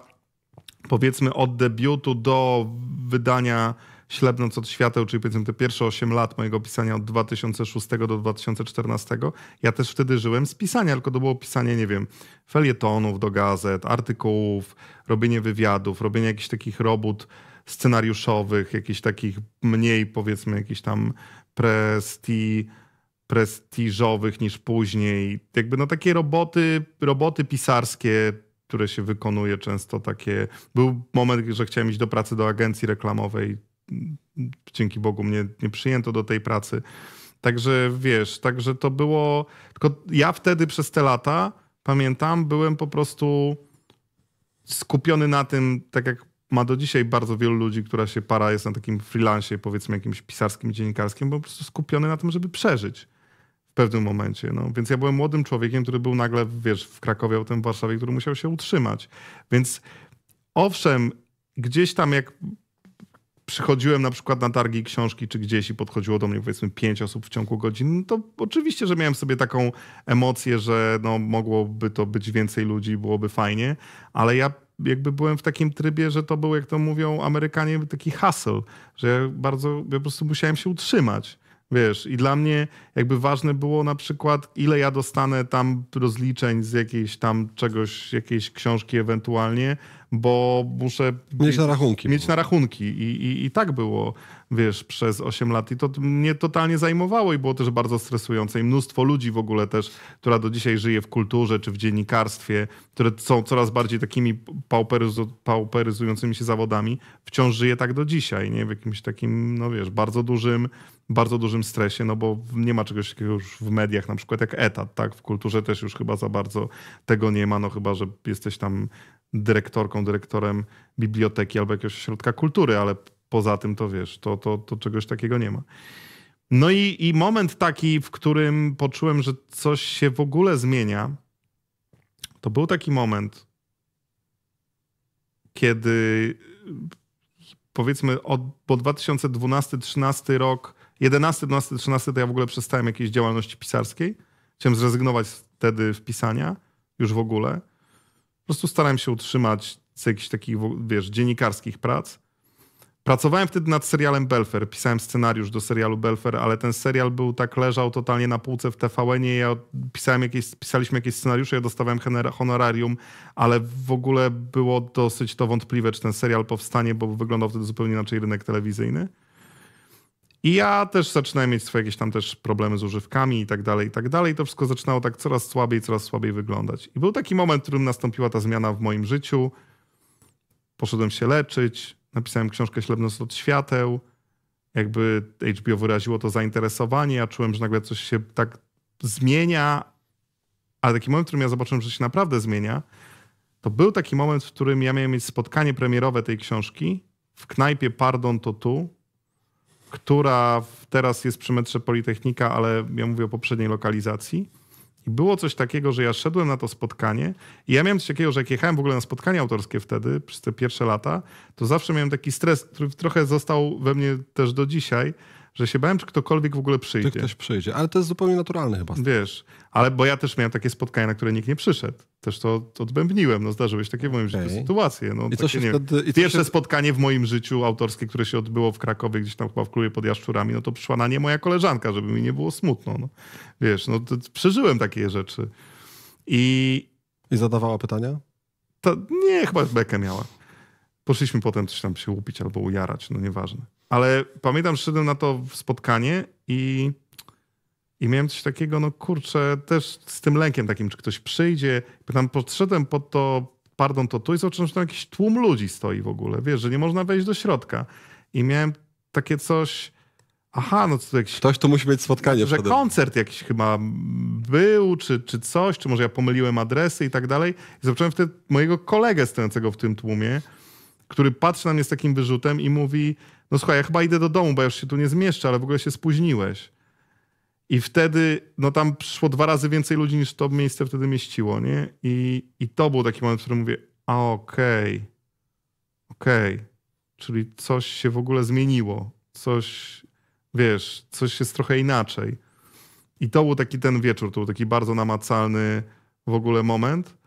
powiedzmy, od debiutu do wydania ślepnąc od świateł, czyli powiedzmy te pierwsze 8 lat mojego pisania od 2006 do 2014, ja też wtedy żyłem z pisania, tylko to było pisanie, nie wiem, felietonów do gazet, artykułów, robienie wywiadów, robienie jakichś takich robót scenariuszowych, jakichś takich mniej powiedzmy jakichś tam presti, prestiżowych niż później. Jakby no takie roboty, roboty pisarskie, które się wykonuje często takie. Był moment, że chciałem iść do pracy do agencji reklamowej, dzięki Bogu mnie nie przyjęto do tej pracy. Także wiesz, także to było. Tylko ja wtedy przez te lata, pamiętam, byłem po prostu skupiony na tym, tak jak ma do dzisiaj bardzo wielu ludzi, która się para jest na takim freelancie, powiedzmy jakimś pisarskim, dziennikarskim, bo po prostu skupiony na tym, żeby przeżyć w pewnym momencie. No, więc ja byłem młodym człowiekiem, który był nagle, wiesz, w Krakowie, potem w Warszawie, który musiał się utrzymać. Więc owszem, gdzieś tam jak przychodziłem na przykład na targi książki czy gdzieś i podchodziło do mnie powiedzmy pięć osób w ciągu godziny, no to oczywiście, że miałem sobie taką emocję, że no, mogłoby to być więcej ludzi, byłoby fajnie, ale ja jakby byłem w takim trybie, że to był, jak to mówią Amerykanie, taki hustle, że ja bardzo, ja po prostu musiałem się utrzymać. Wiesz, i dla mnie jakby ważne było na przykład, ile ja dostanę tam rozliczeń z jakiejś tam czegoś, jakiejś książki ewentualnie, bo muszę... Mieć na rachunki. Mieć na rachunki I, i, i tak było, wiesz, przez 8 lat i to mnie totalnie zajmowało i było też bardzo stresujące i mnóstwo ludzi w ogóle też, która do dzisiaj żyje w kulturze czy w dziennikarstwie, które są coraz bardziej takimi pauperyzu, pauperyzującymi się zawodami, wciąż żyje tak do dzisiaj, nie? W jakimś takim, no wiesz, bardzo dużym bardzo dużym stresie, no bo nie ma czegoś takiego już w mediach, na przykład jak etat, tak? W kulturze też już chyba za bardzo tego nie ma, no chyba, że jesteś tam dyrektorką, dyrektorem biblioteki albo jakiegoś środka kultury, ale poza tym to wiesz, to, to, to czegoś takiego nie ma. No i, i moment taki, w którym poczułem, że coś się w ogóle zmienia, to był taki moment, kiedy powiedzmy od, po 2012-13 rok, 11, 12, 13 to ja w ogóle przestałem jakiejś działalności pisarskiej. Chciałem zrezygnować wtedy w pisania, już w ogóle. Po prostu starałem się utrzymać z jakichś takich, wiesz, dziennikarskich prac. Pracowałem wtedy nad serialem Belfer, pisałem scenariusz do serialu Belfer, ale ten serial był tak, leżał totalnie na półce w TVN-ie, ja pisałem jakieś, pisaliśmy jakieś scenariusze, ja dostawałem honorarium, ale w ogóle było dosyć to wątpliwe, czy ten serial powstanie, bo wyglądał wtedy zupełnie inaczej rynek telewizyjny. I ja też zaczynałem mieć swoje jakieś tam też problemy z używkami i tak dalej, i tak dalej. To wszystko zaczynało tak coraz słabiej, coraz słabiej wyglądać. I był taki moment, w którym nastąpiła ta zmiana w moim życiu. Poszedłem się leczyć, napisałem książkę Ślepnost od świateł. Jakby HBO wyraziło to zainteresowanie. Ja czułem, że nagle coś się tak zmienia. Ale taki moment, w którym ja zobaczyłem, że się naprawdę zmienia, to był taki moment, w którym ja miałem mieć spotkanie premierowe tej książki w knajpie Pardon to tu która teraz jest przy metrze Politechnika, ale ja mówię o poprzedniej lokalizacji. I było coś takiego, że ja szedłem na to spotkanie i ja miałem coś takiego, że jak jechałem w ogóle na spotkania autorskie wtedy, przez te pierwsze lata, to zawsze miałem taki stres, który trochę został we mnie też do dzisiaj, że się bałem, czy ktokolwiek w ogóle przyjdzie. Czy ktoś przyjdzie, ale to jest zupełnie naturalne chyba. Wiesz, ale bo ja też miałem takie spotkania, na które nikt nie przyszedł. Też to, to odbębniłem, no zdarzyły się takie w moim okay. życiu sytuacje. No, I co się nie, wtedy, i Pierwsze się... spotkanie w moim życiu autorskie, które się odbyło w Krakowie, gdzieś tam chyba w klubie pod Jaszczurami, no to przyszła na nie moja koleżanka, żeby mi nie było smutno. No. Wiesz, no przeżyłem takie rzeczy. I... I zadawała pytania? Ta, nie, chyba bekę miała. Poszliśmy potem coś tam się łupić albo ujarać, no nieważne. Ale pamiętam, szedłem na to spotkanie i, i miałem coś takiego, no kurczę, też z tym lękiem takim, czy ktoś przyjdzie. Pytam, podszedłem pod to, pardon, to tu i zobaczyłem, że tam jakiś tłum ludzi stoi w ogóle, wiesz, że nie można wejść do środka. I miałem takie coś, aha, no to jakiś... Ktoś to musi mieć spotkanie Że wtedy. koncert jakiś chyba był, czy, czy coś, czy może ja pomyliłem adresy i tak dalej. I zobaczyłem wtedy mojego kolegę stojącego w tym tłumie, który patrzy na mnie z takim wyrzutem i mówi, no słuchaj, ja chyba idę do domu, bo ja już się tu nie zmieszczę, ale w ogóle się spóźniłeś. I wtedy, no tam przyszło dwa razy więcej ludzi niż to miejsce wtedy mieściło, nie? I, i to był taki moment, w którym mówię, a okej, okay, okej, okay. czyli coś się w ogóle zmieniło, coś, wiesz, coś jest trochę inaczej. I to był taki ten wieczór, to był taki bardzo namacalny w ogóle moment.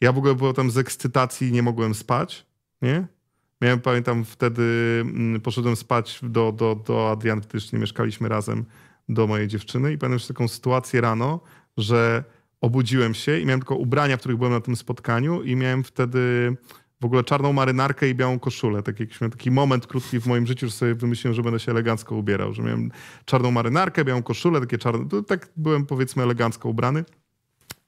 Ja w ogóle byłem z ekscytacji, nie mogłem spać, nie? Miałem, pamiętam, wtedy mm, poszedłem spać do, do, do Adrian, gdyż nie mieszkaliśmy razem, do mojej dziewczyny i pamiętam jeszcze taką sytuację rano, że obudziłem się i miałem tylko ubrania, w których byłem na tym spotkaniu i miałem wtedy w ogóle czarną marynarkę i białą koszulę. Tak jakiś, taki moment krótki w moim życiu, że sobie wymyśliłem, że będę się elegancko ubierał, że miałem czarną marynarkę, białą koszulę, takie czarne, tak byłem powiedzmy elegancko ubrany.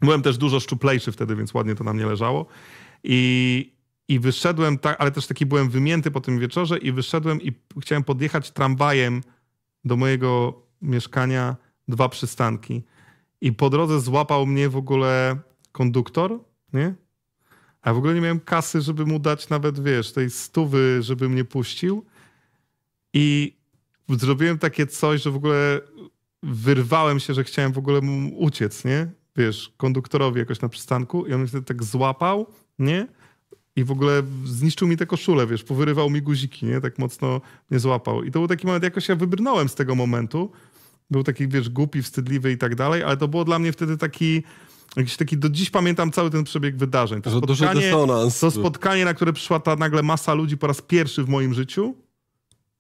Byłem też dużo szczuplejszy wtedy, więc ładnie to na mnie leżało. I, i wyszedłem, tak, ale też taki byłem wymięty po tym wieczorze i wyszedłem i chciałem podjechać tramwajem do mojego mieszkania dwa przystanki. I po drodze złapał mnie w ogóle konduktor, nie? A w ogóle nie miałem kasy, żeby mu dać nawet, wiesz, tej stówy, żeby mnie puścił. I zrobiłem takie coś, że w ogóle wyrwałem się, że chciałem w ogóle mu uciec, nie? Wiesz, konduktorowi jakoś na przystanku i on mnie wtedy tak złapał, nie? I w ogóle zniszczył mi te koszule, wiesz, powyrywał mi guziki, nie? Tak mocno mnie złapał. I to był taki moment, jakoś ja wybrnąłem z tego momentu. Był taki, wiesz, głupi, wstydliwy i tak dalej, ale to było dla mnie wtedy taki... Jakiś taki, do dziś pamiętam cały ten przebieg wydarzeń. To, to spotkanie, to spotkanie, na które przyszła ta nagle masa ludzi po raz pierwszy w moim życiu,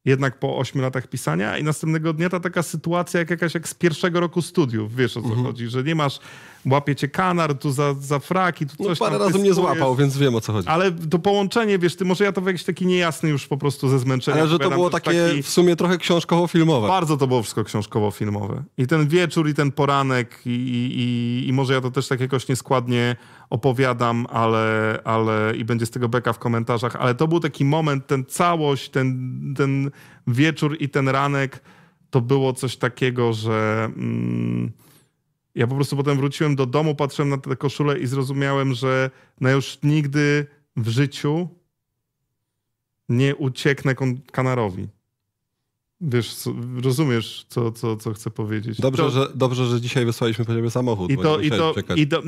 jednak po ośmiu latach pisania i następnego dnia ta taka sytuacja jak jakaś jak z pierwszego roku studiów, wiesz o co mhm. chodzi, że nie masz łapie cię kanar, tu za, za fraki, tu no coś no, parę tam, razy mnie złapał, więc wiem o co chodzi. Ale to połączenie, wiesz, ty może ja to w jakiś taki niejasny już po prostu ze zmęczenia. Ale że to było takie taki... w sumie trochę książkowo-filmowe. Bardzo to było wszystko książkowo-filmowe. I ten wieczór, i ten poranek, i, i, i, i może ja to też tak jakoś nieskładnie opowiadam, ale, ale i będzie z tego beka w komentarzach, ale to był taki moment, ten całość, ten, ten wieczór i ten ranek, to było coś takiego, że... Mm, ja po prostu potem wróciłem do domu, patrzyłem na tę koszulę i zrozumiałem, że no już nigdy w życiu nie ucieknę kanarowi. Wiesz, rozumiesz, co, co, co chcę powiedzieć. Dobrze, to... że, dobrze, że dzisiaj wysłaliśmy po ciebie samochód. I to, i to, i to,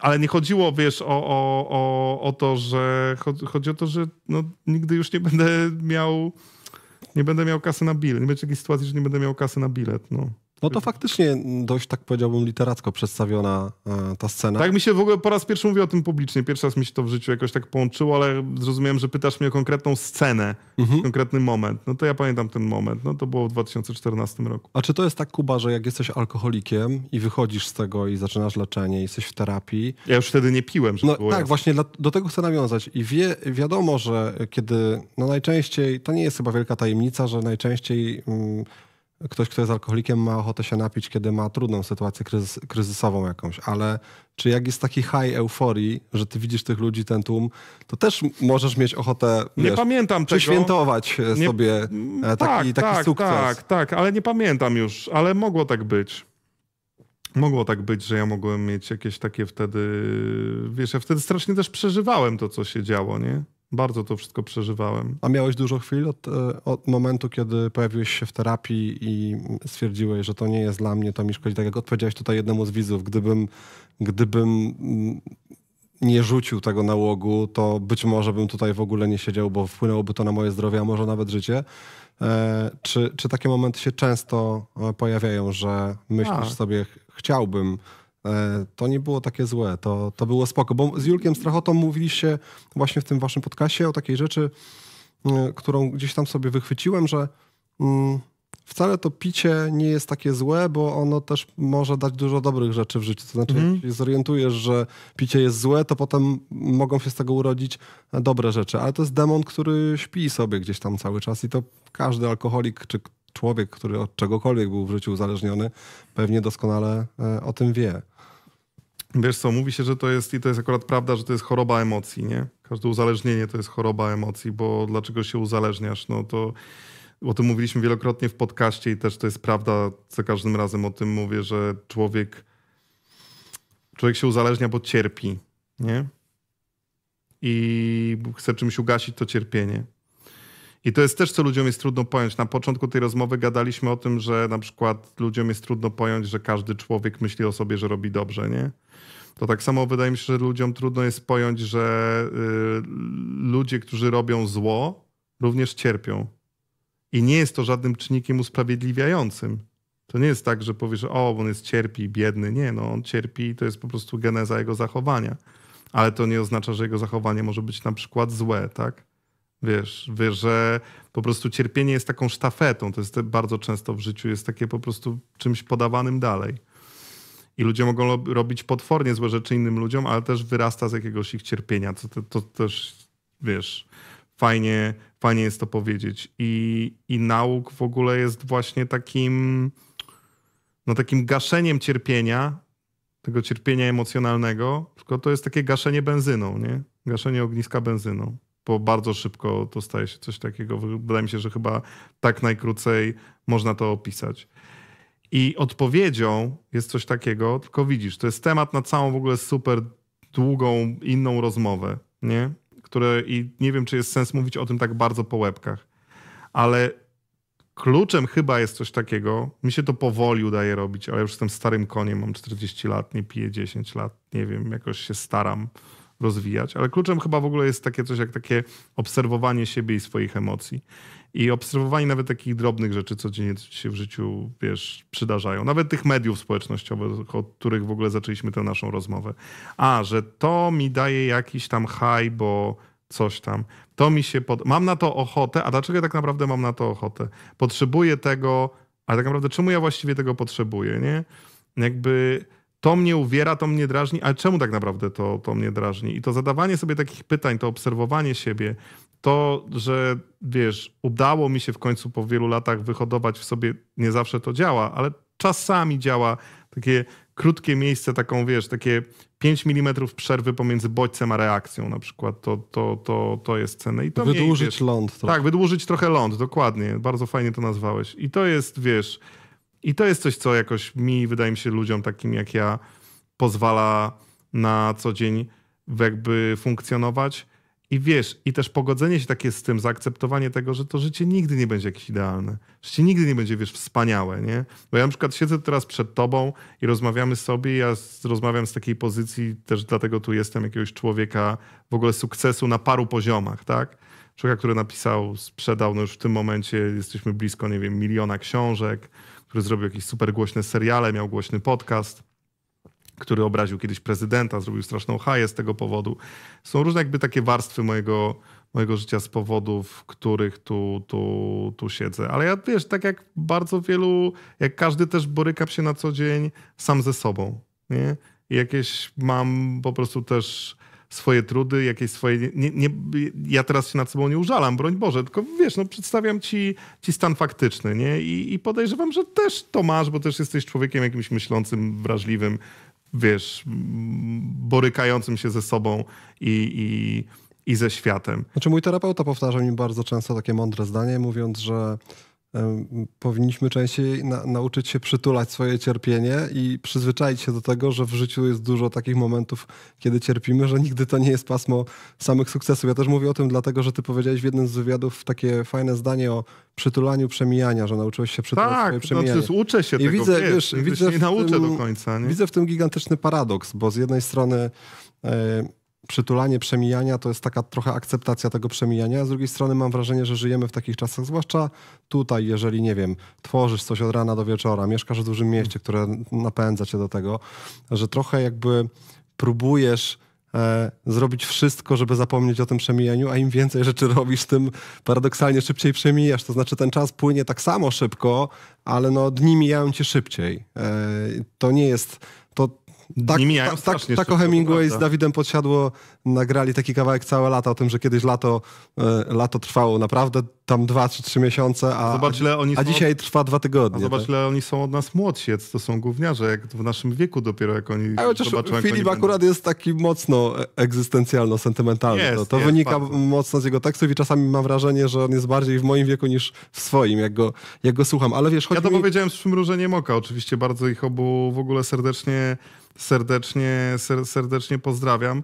ale nie chodziło, wiesz, o, o, o, o to, że chodzi o to, że no, nigdy już nie będę miał nie będę miał kasy na bilet. Nie będzie takiej sytuacji, że nie będę miał kasy na bilet. No.
No to faktycznie dość, tak powiedziałbym, literacko przedstawiona e, ta scena. Tak, mi
się w ogóle po raz pierwszy mówi o tym publicznie. Pierwszy raz mi się to w życiu jakoś tak połączyło, ale zrozumiałem, że pytasz mnie o konkretną scenę, mhm. konkretny moment. No to ja pamiętam ten moment. No to było w 2014 roku.
A czy to jest tak, Kuba, że jak jesteś alkoholikiem i wychodzisz z tego i zaczynasz leczenie, jesteś w terapii...
Ja już wtedy nie piłem, że no, Tak, jasne.
właśnie do tego chcę nawiązać. I wie, wiadomo, że kiedy... No najczęściej, to nie jest chyba wielka tajemnica, że najczęściej... Mm, ktoś, kto jest alkoholikiem, ma ochotę się napić, kiedy ma trudną sytuację kryzys, kryzysową jakąś, ale czy jak jest taki high euforii, że ty widzisz tych ludzi, ten tłum, to też możesz mieć ochotę nie wiesz, pamiętam tego. świętować e, nie... sobie e, taki, tak, taki tak, sukces. Tak,
tak,
ale nie pamiętam już, ale mogło tak być. Mogło tak być, że ja mogłem mieć jakieś takie wtedy, wiesz, ja wtedy strasznie też przeżywałem to, co się działo, nie? Bardzo to wszystko przeżywałem.
A miałeś dużo chwil od, e, od, momentu, kiedy pojawiłeś się w terapii i stwierdziłeś, że to nie jest dla mnie, to mi szkodzi. Tak jak odpowiedziałeś tutaj jednemu z widzów, gdybym, gdybym nie rzucił tego nałogu, to być może bym tutaj w ogóle nie siedział, bo wpłynęłoby to na moje zdrowie, a może nawet życie. E, czy, czy takie momenty się często e, pojawiają, że myślisz a. Tak. sobie, chciałbym E, to nie było takie złe, to, to było spoko. Bo z Julkiem Strachotą mówiliście właśnie w tym waszym podcastie o takiej rzeczy, e, którą gdzieś tam sobie wychwyciłem, że mm, wcale to picie nie jest takie złe, bo ono też może dać dużo dobrych rzeczy w życiu. To znaczy, mm. jeśli zorientujesz, że picie jest złe, to potem mogą się z tego urodzić e, dobre rzeczy. Ale to jest demon, który śpi sobie gdzieś tam cały czas i to każdy alkoholik, czy człowiek, który od czegokolwiek był w życiu uzależniony, pewnie doskonale e, o tym wie.
Wiesz co, mówi się, że to jest, i to jest akurat prawda, że to jest choroba emocji, nie? Każde uzależnienie to jest choroba emocji, bo dlaczego się uzależniasz? No to o tym mówiliśmy wielokrotnie w podcaście i też to jest prawda, za każdym razem o tym mówię, że człowiek, człowiek się uzależnia, bo cierpi, nie? I chce czymś ugasić to cierpienie. I to jest też, co ludziom jest trudno pojąć. Na początku tej rozmowy gadaliśmy o tym, że na przykład ludziom jest trudno pojąć, że każdy człowiek myśli o sobie, że robi dobrze, nie? To tak samo wydaje mi się, że ludziom trudno jest pojąć, że y, ludzie, którzy robią zło, również cierpią. I nie jest to żadnym czynnikiem usprawiedliwiającym. To nie jest tak, że powiesz, o, on jest cierpi, biedny. Nie, no on cierpi to jest po prostu geneza jego zachowania. Ale to nie oznacza, że jego zachowanie może być na przykład złe, tak? Wiesz, wiesz, że po prostu cierpienie jest taką sztafetą. To jest bardzo często w życiu, jest takie po prostu czymś podawanym dalej. I ludzie mogą robić potwornie złe rzeczy innym ludziom, ale też wyrasta z jakiegoś ich cierpienia. To, to, to też, wiesz, fajnie, fajnie jest to powiedzieć. I, I nauk w ogóle jest właśnie takim, no takim gaszeniem cierpienia, tego cierpienia emocjonalnego, tylko to jest takie gaszenie benzyną, nie? Gaszenie ogniska benzyną bo bardzo szybko to staje się coś takiego. Wydaje mi się, że chyba tak najkrócej można to opisać. I odpowiedzią jest coś takiego, tylko widzisz, to jest temat na całą w ogóle super długą, inną rozmowę, nie? Które, I nie wiem, czy jest sens mówić o tym tak bardzo po łebkach, ale kluczem chyba jest coś takiego, mi się to powoli udaje robić, ale już jestem starym koniem, mam 40 lat, nie piję 10 lat, nie wiem, jakoś się staram rozwijać, ale kluczem chyba w ogóle jest takie coś jak takie obserwowanie siebie i swoich emocji. I obserwowanie nawet takich drobnych rzeczy, co dzień się w życiu, wiesz, przydarzają. Nawet tych mediów społecznościowych, od których w ogóle zaczęliśmy tę naszą rozmowę. A, że to mi daje jakiś tam haj, bo coś tam. To mi się pod... Mam na to ochotę, a dlaczego tak naprawdę mam na to ochotę? Potrzebuję tego, ale tak naprawdę czemu ja właściwie tego potrzebuję, nie? Jakby to mnie uwiera, to mnie drażni, ale czemu tak naprawdę to, to mnie drażni? I to zadawanie sobie takich pytań, to obserwowanie siebie, to, że wiesz, udało mi się w końcu po wielu latach wyhodować w sobie, nie zawsze to działa, ale czasami działa takie krótkie miejsce, taką wiesz, takie 5 mm przerwy pomiędzy bodźcem a reakcją na przykład, to, to, to, to jest cenne. I to wydłużyć mniej, wiesz, ląd. Trochę. Tak, wydłużyć trochę ląd, dokładnie. Bardzo fajnie to nazwałeś. I to jest, wiesz, i to jest coś, co jakoś mi, wydaje mi się, ludziom takim jak ja, pozwala na co dzień jakby funkcjonować. I wiesz, i też pogodzenie się takie z tym, zaakceptowanie tego, że to życie nigdy nie będzie jakieś idealne. Życie nigdy nie będzie, wiesz, wspaniałe, nie? Bo ja na przykład siedzę teraz przed tobą i rozmawiamy sobie, ja rozmawiam z takiej pozycji, też dlatego tu jestem, jakiegoś człowieka w ogóle sukcesu na paru poziomach, tak? Człowieka, który napisał, sprzedał, no już w tym momencie jesteśmy blisko, nie wiem, miliona książek, który zrobił jakieś super głośne seriale, miał głośny podcast, który obraził kiedyś prezydenta, zrobił straszną haję z tego powodu. Są różne jakby takie warstwy mojego, mojego życia z powodów, których tu, tu, tu siedzę. Ale ja wiesz, tak jak bardzo wielu, jak każdy też borykam się na co dzień sam ze sobą. Nie? I jakieś mam po prostu też swoje trudy, jakieś swoje... Nie, nie, ja teraz się nad sobą nie użalam, broń Boże, tylko wiesz, no przedstawiam ci, ci stan faktyczny, nie? I, I podejrzewam, że też to masz, bo też jesteś człowiekiem jakimś myślącym, wrażliwym, wiesz, borykającym się ze sobą i, i, i ze światem. Znaczy mój
terapeuta powtarza mi bardzo często takie mądre zdanie, mówiąc, że powinniśmy częściej na, nauczyć się przytulać swoje cierpienie i przyzwyczaić się do tego, że w życiu jest dużo takich momentów, kiedy cierpimy, że nigdy to nie jest pasmo samych sukcesów. Ja też mówię o tym dlatego, że ty powiedziałeś w jednym z wywiadów takie fajne zdanie o przytulaniu przemijania, że nauczyłeś się przytulać tak,
swoje przemijanie. Tak, uczę się I tego, widzę, wiesz, wiesz, widzę nie nauczę tym, do końca.
Nie? Widzę w tym gigantyczny paradoks, bo z jednej strony... Yy, przytulanie przemijania to jest taka trochę akceptacja tego przemijania. Z drugiej strony mam wrażenie, że żyjemy w takich czasach, zwłaszcza tutaj, jeżeli, nie wiem, tworzysz coś od rana do wieczora, mieszkasz w dużym mieście, które napędza cię do tego, że trochę jakby próbujesz e, zrobić wszystko, żeby zapomnieć o tym przemijaniu, a im więcej rzeczy robisz, tym paradoksalnie szybciej przemijasz. To znaczy ten czas płynie tak samo szybko, ale no, dni mijają cię szybciej. E, to nie jest tak, mijają ta, tak, tak Hemingway z Dawidem Podsiadło nagrali taki kawałek całe lata o tym, że kiedyś lato, e, lato trwało naprawdę tam dwa czy trzy miesiące, a, zobacz, a dzisiaj
trwa dwa tygodnie. A zobacz, tak? ile oni są od nas młodsi, to są gówniarze, jak w naszym wieku dopiero, jak oni A chociaż zobaczą, Filip
akurat będą. jest taki mocno e, egzystencjalno-sentymentalny. Jest, to, to jest, wynika bardzo.
mocno z jego
tekstów i czasami mam wrażenie, że on jest bardziej w moim wieku niż w swoim, jak go, jak go słucham. Ale wiesz, Ja to
mi... powiedziałem z przymrużeniem oka, oczywiście bardzo ich obu w ogóle serdecznie serdecznie, ser, serdecznie pozdrawiam.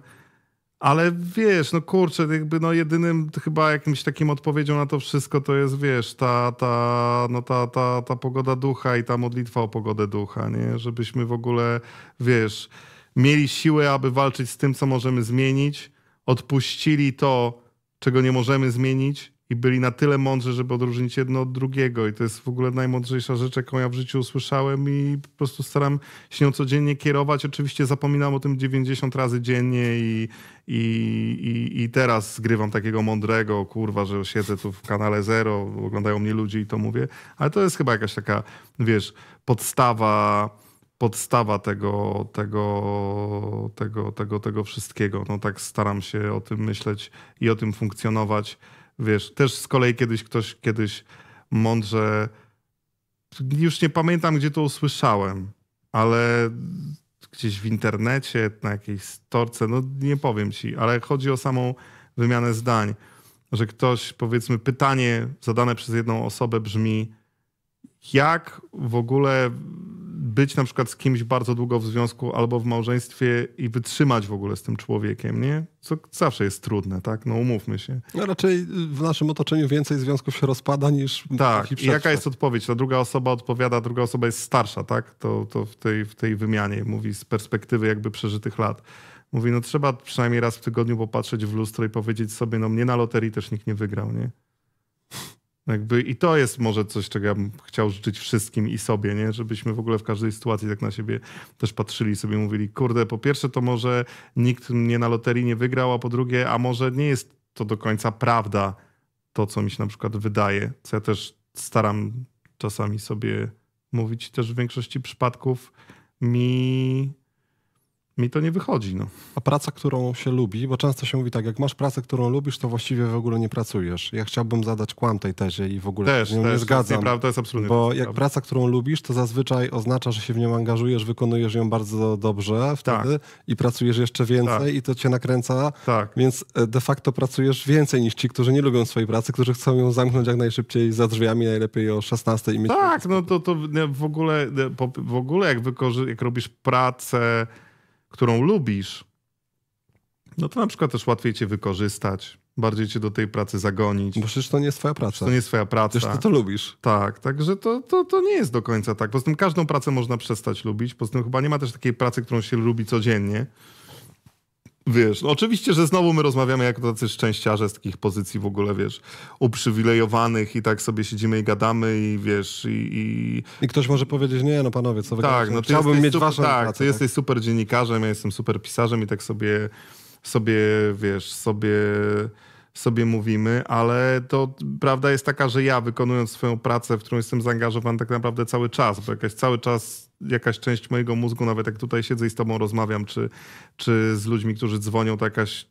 Ale wiesz, no kurczę, jakby no jedynym chyba jakimś takim odpowiedzią na to wszystko to jest, wiesz, ta, ta, no ta, ta, ta pogoda ducha i ta modlitwa o pogodę ducha, nie? Żebyśmy w ogóle, wiesz, mieli siłę, aby walczyć z tym, co możemy zmienić, odpuścili to, czego nie możemy zmienić i byli na tyle mądrzy, żeby odróżnić jedno od drugiego. I to jest w ogóle najmądrzejsza rzecz, jaką ja w życiu usłyszałem i po prostu staram się nią codziennie kierować. Oczywiście zapominam o tym 90 razy dziennie i, i, i, i teraz zgrywam takiego mądrego, kurwa, że siedzę tu w kanale Zero, oglądają mnie ludzie i to mówię. Ale to jest chyba jakaś taka, wiesz, podstawa podstawa tego, tego, tego, tego, tego wszystkiego. No tak staram się o tym myśleć i o tym funkcjonować. Wiesz, też z kolei kiedyś ktoś kiedyś mądrze, już nie pamiętam gdzie to usłyszałem, ale gdzieś w internecie, na jakiejś storce, no nie powiem ci, ale chodzi o samą wymianę zdań, że ktoś, powiedzmy, pytanie zadane przez jedną osobę brzmi, jak w ogóle być na przykład z kimś bardzo długo w związku albo w małżeństwie i wytrzymać w ogóle z tym człowiekiem, nie? Co zawsze jest trudne, tak? No umówmy się.
No raczej w naszym otoczeniu więcej związków się rozpada niż... Tak, i jaka
jest odpowiedź? Ta druga osoba odpowiada, druga osoba jest starsza, tak? To, to w, tej, w tej wymianie mówi z perspektywy jakby przeżytych lat. Mówi, no trzeba przynajmniej raz w tygodniu popatrzeć w lustro i powiedzieć sobie, no mnie na loterii też nikt nie wygrał, nie? Jakby I to jest może coś, czego ja bym chciał życzyć wszystkim i sobie, nie? żebyśmy w ogóle w każdej sytuacji tak na siebie też patrzyli i sobie mówili, kurde, po pierwsze to może nikt mnie na loterii nie wygrał, a po drugie, a może nie jest to do końca prawda, to co mi się na przykład wydaje, co ja też staram czasami sobie mówić, też w większości przypadków mi mi to
nie wychodzi. No. A praca, którą się lubi, bo często się mówi tak, jak masz pracę, którą lubisz, to właściwie w ogóle nie pracujesz. Ja chciałbym zadać kłam tej tezie i w ogóle też, się też, nie zgadzam. Też Prawda
jest absolutnie Bo jak prawda.
praca, którą lubisz, to zazwyczaj oznacza, że się w nią angażujesz, wykonujesz ją bardzo dobrze wtedy tak. i pracujesz jeszcze więcej tak. i to cię nakręca, tak. więc e, de facto pracujesz więcej niż ci, którzy nie lubią swojej pracy, którzy chcą ją zamknąć jak najszybciej za drzwiami, najlepiej o 16 i mieć...
Tak, no to, to w ogóle, e, w ogóle jak, jak robisz pracę którą lubisz, no to na przykład też łatwiej cię wykorzystać, bardziej cię do tej pracy zagonić. Bo przecież to nie jest twoja praca. Przecież to nie jest twoja praca. Przecież ty to lubisz. Tak, także to, to, to nie jest do końca tak. Poza tym każdą pracę można przestać lubić, poza tym chyba nie ma też takiej pracy, którą się lubi codziennie. Wiesz, no oczywiście, że znowu my rozmawiamy jako tacy szczęściarze z takich pozycji w ogóle, wiesz, uprzywilejowanych i tak sobie siedzimy i gadamy i wiesz, i... I,
I ktoś może powiedzieć, nie no panowie, co wy tak, no, chciałbym mieć super, waszą Tak, pracę, ty tak? jesteś
super dziennikarzem, ja jestem super pisarzem i tak sobie, sobie wiesz, sobie sobie mówimy, ale to prawda jest taka, że ja wykonując swoją pracę, w którą jestem zaangażowany tak naprawdę cały czas, bo jakaś cały czas jakaś część mojego mózgu, nawet jak tutaj siedzę i z tobą rozmawiam, czy, czy z ludźmi, którzy dzwonią, to jakaś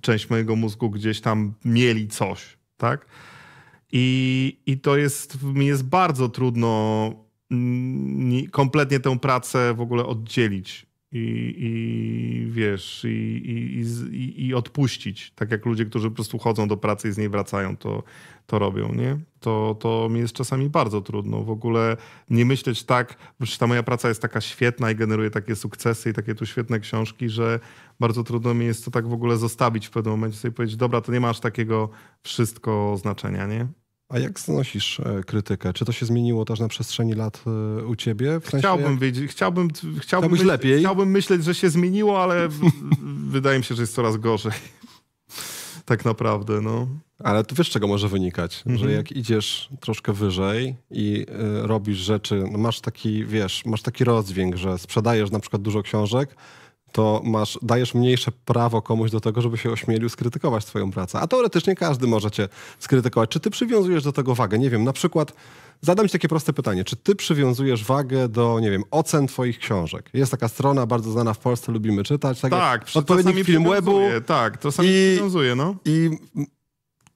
część mojego mózgu gdzieś tam mieli coś, tak? I, i to jest, mi jest bardzo trudno mm, kompletnie tę pracę w ogóle oddzielić i, i wiesz, i, i, i, odpuścić. Tak jak ludzie, którzy po prostu chodzą do pracy i z niej wracają, to, to robią, nie? To, to mi jest czasami bardzo trudno w ogóle nie myśleć tak, bo ta moja praca jest taka świetna i generuje takie sukcesy i takie tu świetne książki, że bardzo trudno mi jest to tak w ogóle zostawić w pewnym momencie i powiedzieć, dobra, to nie masz takiego wszystko znaczenia, nie?
A jak znosisz e, krytykę? Czy to się zmieniło też na przestrzeni lat e, u ciebie? W sensie chciałbym jak...
wiedzieć, chciałbym, chciałbym, myśl, lepiej. chciałbym myśleć, że się zmieniło, ale wydaje mi się, że jest coraz gorzej. tak naprawdę,
no. Ale to wiesz, czego może wynikać? Mhm. Że jak idziesz troszkę wyżej i y, robisz rzeczy, no masz taki, wiesz, masz taki rozdźwięk, że sprzedajesz na przykład dużo książek, to masz, dajesz mniejsze prawo komuś do tego, żeby się ośmielił skrytykować twoją pracę. A teoretycznie każdy może cię skrytykować. Czy ty przywiązujesz do tego wagę? Nie wiem, na przykład zadam ci takie proste pytanie. Czy ty przywiązujesz wagę do, nie wiem, ocen twoich książek? Jest taka strona bardzo znana w Polsce, lubimy czytać. Tak, tak odpowiednik film
webu. Tak, to sami tak, przywiązuje, no.
I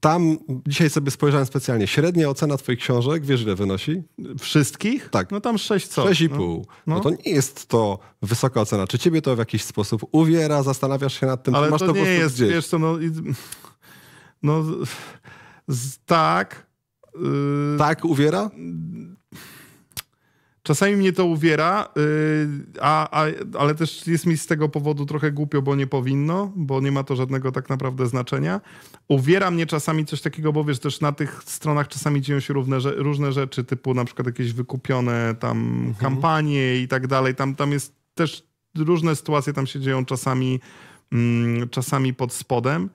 tam dzisiaj sobie spojrzałem specjalnie. Średnia ocena twoich książek, wiesz ile wynosi? Wszystkich? Tak. No tam 6 co? 6,5. No. no. no to nie jest to wysoka ocena. Czy ciebie to w jakiś sposób uwiera, zastanawiasz się nad tym, Ale czy masz to, to nie po prostu jest, gdzieś? Wiesz
co, no, no z, tak. Yy, tak uwiera? Czasami mnie to uwiera, yy, a, a, ale też jest mi z tego powodu trochę głupio, bo nie powinno, bo nie ma to żadnego tak naprawdę znaczenia. Uwiera mnie czasami coś takiego, bo wiesz, też na tych stronach czasami dzieją się równe, różne rzeczy, typu na przykład jakieś wykupione tam mhm. kampanie i tak dalej. Tam, tam jest też różne sytuacje, tam się dzieją czasami, mm, czasami pod spodem.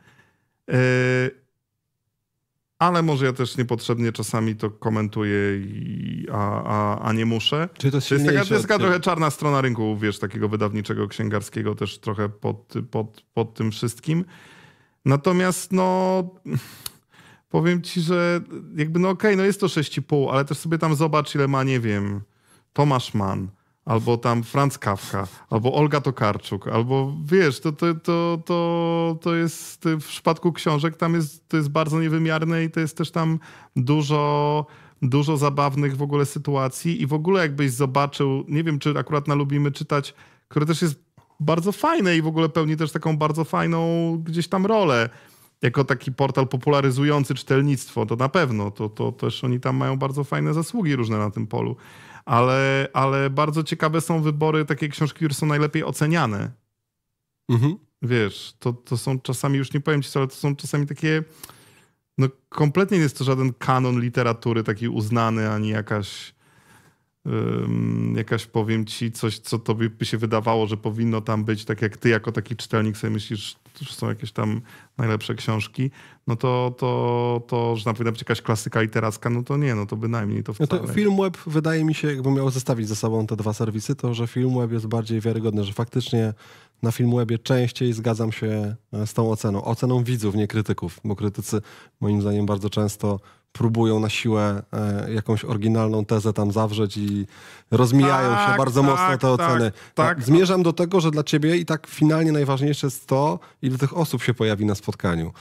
Yy, ale może ja też niepotrzebnie czasami to komentuję, i, a, a, a nie muszę. Czy to, jest to jest taka, to jest taka trochę czarna strona rynku, wiesz, takiego wydawniczego, księgarskiego też trochę pod, pod, pod tym wszystkim. Natomiast no... Powiem ci, że jakby no okej, okay, no jest to 6,5, ale też sobie tam zobacz ile ma, nie wiem, Tomasz Mann, albo tam Franz Kafka, albo Olga Tokarczuk, albo wiesz, to, to, to, to, to jest w przypadku książek tam jest, to jest bardzo niewymiarne i to jest też tam dużo dużo zabawnych w ogóle sytuacji i w ogóle jakbyś zobaczył, nie wiem czy akurat na lubimy czytać, które też jest bardzo fajne i w ogóle pełni też taką bardzo fajną gdzieś tam rolę jako taki portal popularyzujący czytelnictwo, to na pewno, to, to też oni tam mają bardzo fajne zasługi różne na tym polu ale, ale bardzo ciekawe są wybory, takie książki, które są najlepiej oceniane. Mhm. Wiesz, to, to są czasami, już nie powiem ci co, ale to są czasami takie, no kompletnie nie jest to żaden kanon literatury taki uznany, ani jakaś jakaś powiem ci coś, co tobie by się wydawało, że powinno tam być, tak jak ty jako taki czytelnik sobie myślisz, czy są jakieś tam najlepsze książki, no to, to, to że na powinna być jakaś klasyka literacka, no to nie, no to bynajmniej to wcale. No to
Filmweb wydaje mi się, jakbym miał zestawić ze sobą te dwa serwisy, to że Filmweb jest bardziej wiarygodny, że faktycznie na Filmwebie częściej zgadzam się e, z tą oceną. Oceną widzów, nie krytyków, bo krytycy moim zdaniem bardzo często próbują na siłę e, jakąś oryginalną tezę tam zawrzeć i rozmijają tak, się bardzo tak, mocno te tak, oceny. Tak, tak Zmierzam do tego, że dla ciebie i tak finalnie najważniejsze jest to, ile tych osób się pojawi na spotkaniu.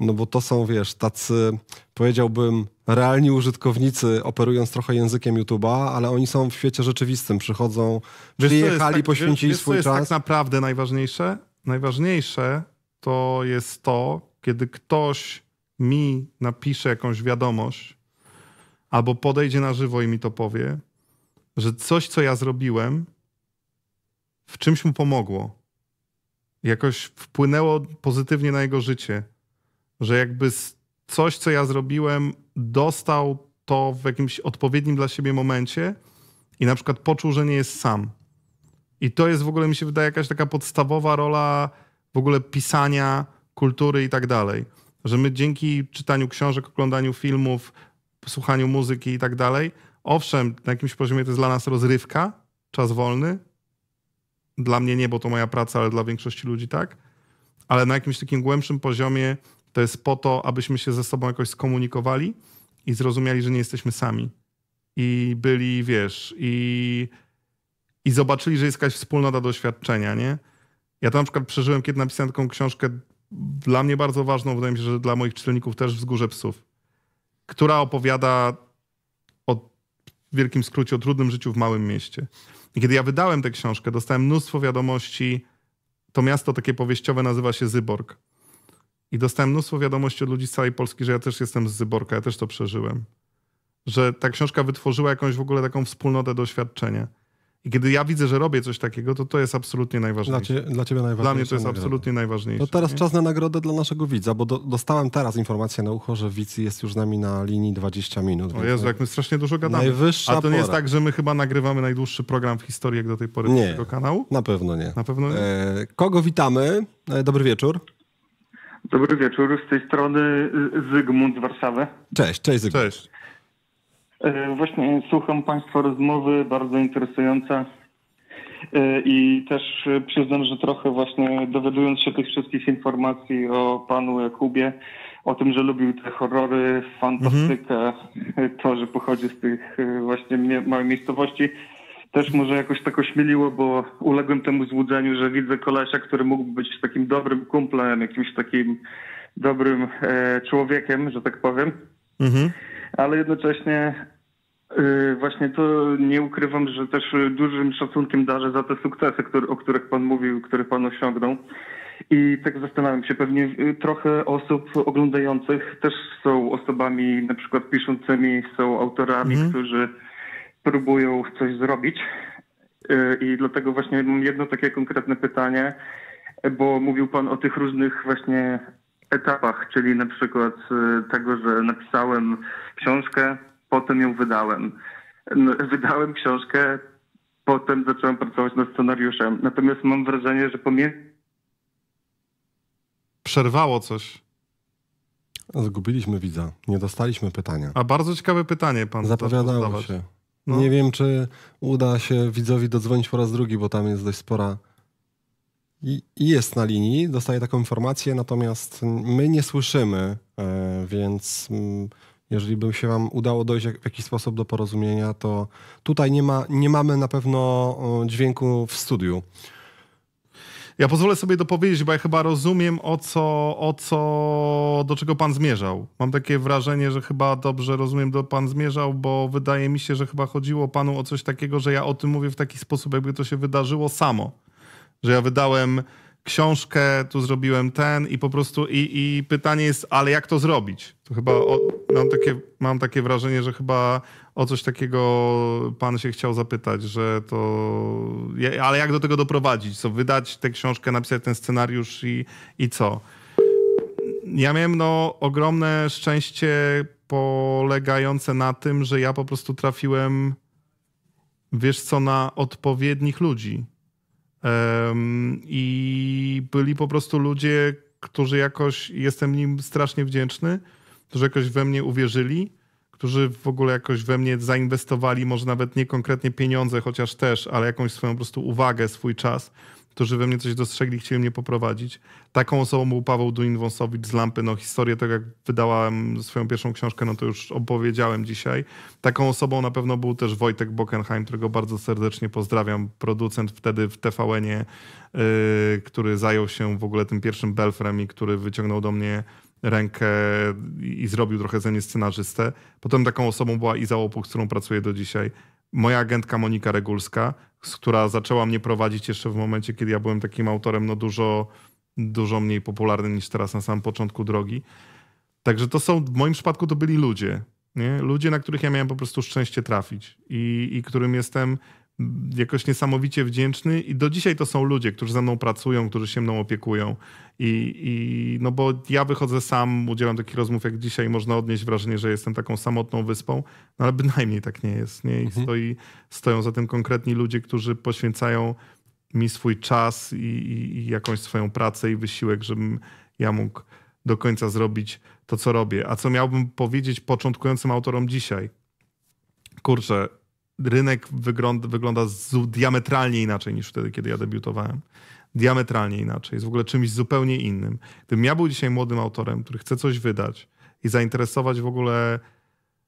No bo to są, wiesz, tacy, powiedziałbym, realni użytkownicy, operując trochę językiem YouTube'a, ale oni są w świecie rzeczywistym, przychodzą, wiesz, przyjechali, tak, poświęcili wiesz, swój wiesz, czas. jest tak
naprawdę najważniejsze? Najważniejsze to jest to, kiedy ktoś mi napisze jakąś wiadomość albo podejdzie na żywo i mi to powie, że coś, co ja zrobiłem, w czymś mu pomogło. Jakoś wpłynęło pozytywnie na jego życie. Że jakby coś, co ja zrobiłem, dostał to w jakimś odpowiednim dla siebie momencie i na przykład poczuł, że nie jest sam. I to jest w ogóle, mi się wydaje, jakaś taka podstawowa rola w ogóle pisania, kultury i tak dalej że my dzięki czytaniu książek, oglądaniu filmów, słuchaniu muzyki i tak dalej, owszem, na jakimś poziomie to jest dla nas rozrywka, czas wolny. Dla mnie nie, bo to moja praca, ale dla większości ludzi tak. Ale na jakimś takim głębszym poziomie to jest po to, abyśmy się ze sobą jakoś skomunikowali i zrozumieli, że nie jesteśmy sami. I byli, wiesz, i, i zobaczyli, że jest jakaś wspólnota doświadczenia, nie? Ja tam na przykład przeżyłem, kiedy napisałem taką książkę dla mnie bardzo ważną, wydaje mi się, że dla moich czytelników też Wzgórze Psów, która opowiada o wielkim skrócie o trudnym życiu w małym mieście. I kiedy ja wydałem tę książkę, dostałem mnóstwo wiadomości. To miasto takie powieściowe nazywa się Zyborg. I dostałem mnóstwo wiadomości od ludzi z całej Polski, że ja też jestem z Zyborka, ja też to przeżyłem. Że ta książka wytworzyła jakąś w ogóle taką wspólnotę doświadczenia. I kiedy ja widzę, że robię coś takiego, to to jest absolutnie najważniejsze. Dla, cie, dla ciebie najważniejsze. Dla mnie to jest nagroda. absolutnie najważniejsze. No teraz
nie? czas na nagrodę dla naszego widza, bo do, dostałem teraz informację na ucho, że widz jest już z nami na linii 20 minut. O Jezu, jak my
strasznie dużo gadamy. Najwyższa A to nie pora. jest tak, że my chyba nagrywamy najdłuższy program w historii jak do tej pory tego
kanału? Na pewno nie. Na pewno nie. E, kogo witamy? E, dobry wieczór.
Dobry wieczór, z tej strony Zygmunt z Warszawy.
Cześć, cześć Zygmunt. Cześć.
E, właśnie słucham Państwa rozmowy, bardzo interesująca. E, I też e, przyznam, że trochę właśnie dowiadując się tych wszystkich informacji o panu Jakubie, o tym, że lubił te horrory, fantastykę, mhm. to, że pochodzi z tych właśnie małych miejscowości, też może jakoś tak ośmieliło, bo uległem temu złudzeniu, że widzę kolesia, który mógłby być takim dobrym kumplem, jakimś takim dobrym e, człowiekiem, że tak powiem. Mhm. Ale jednocześnie Y, właśnie to nie ukrywam, że też dużym szacunkiem darzę za te sukcesy, o których Pan mówił, które Pan osiągnął. I tak zastanawiam się, pewnie y, trochę osób oglądających też są osobami na przykład piszącymi, są autorami, mhm. którzy próbują coś zrobić. Y, I dlatego właśnie mam jedno takie konkretne pytanie, bo mówił Pan o tych różnych właśnie etapach, czyli na przykład tego, że napisałem książkę, potem ją wydałem. No, wydałem książkę, potem zacząłem pracować nad scenariuszem. Natomiast mam wrażenie, że
pomiędzy... Przerwało coś.
Zgubiliśmy widza. Nie dostaliśmy pytania.
A bardzo ciekawe pytanie pan Zapowiadało się. No. Nie
wiem, czy uda się widzowi dodzwonić po raz drugi, bo tam jest dość spora. I jest na linii, dostaje taką informację, natomiast my nie słyszymy, e, więc mm, jeżeli by się Wam udało dojść w jakiś sposób do porozumienia, to tutaj nie, ma, nie mamy na pewno dźwięku w studiu.
Ja pozwolę sobie dopowiedzieć, bo ja chyba rozumiem, o co, o co, do czego pan zmierzał. Mam takie wrażenie, że chyba dobrze rozumiem, do pan zmierzał, bo wydaje mi się, że chyba chodziło panu o coś takiego, że ja o tym mówię w taki sposób, jakby to się wydarzyło samo. Że ja wydałem książkę, tu zrobiłem ten i po prostu i, i pytanie jest, ale jak to zrobić? To chyba o, mam, takie, mam takie wrażenie, że chyba o coś takiego pan się chciał zapytać, że to ale jak do tego doprowadzić? Co, wydać tę książkę, napisać ten scenariusz i, i co? Ja miałem no, ogromne szczęście polegające na tym, że ja po prostu trafiłem wiesz co, na odpowiednich ludzi i byli po prostu ludzie, którzy jakoś, jestem nim strasznie wdzięczny, którzy jakoś we mnie uwierzyli, którzy w ogóle jakoś we mnie zainwestowali, może nawet nie konkretnie pieniądze, chociaż też, ale jakąś swoją po prostu uwagę, swój czas którzy we mnie coś dostrzegli, chcieli mnie poprowadzić. Taką osobą był Paweł Duin-Wąsowicz z Lampy. No, historię tego, tak jak wydałem swoją pierwszą książkę, no to już opowiedziałem dzisiaj. Taką osobą na pewno był też Wojtek Bockenheim, którego bardzo serdecznie pozdrawiam. Producent wtedy w TVN-ie, yy, który zajął się w ogóle tym pierwszym belfrem i który wyciągnął do mnie rękę i zrobił trochę ze mnie scenarzystę. Potem taką osobą była Iza Łopuk, z którą pracuję do dzisiaj moja agentka Monika Regulska, która zaczęła mnie prowadzić jeszcze w momencie, kiedy ja byłem takim autorem no dużo, dużo mniej popularnym niż teraz na samym początku drogi. Także to są, w moim przypadku to byli ludzie. Nie? Ludzie, na których ja miałem po prostu szczęście trafić i, i którym jestem jakoś niesamowicie wdzięczny i do dzisiaj to są ludzie, którzy ze mną pracują, którzy się mną opiekują. I, I, no bo ja wychodzę sam, udzielam takich rozmów jak dzisiaj, można odnieść wrażenie, że jestem taką samotną wyspą, no ale bynajmniej tak nie jest. Nie? I mhm. stoi, stoją za tym konkretni ludzie, którzy poświęcają mi swój czas i, i, i jakąś swoją pracę i wysiłek, żebym ja mógł do końca zrobić to, co robię. A co miałbym powiedzieć początkującym autorom dzisiaj? Kurczę, rynek wygląda, wygląda z, diametralnie inaczej niż wtedy, kiedy ja debiutowałem. Diametralnie inaczej. Jest w ogóle czymś zupełnie innym. Gdybym ja był dzisiaj młodym autorem, który chce coś wydać i zainteresować w ogóle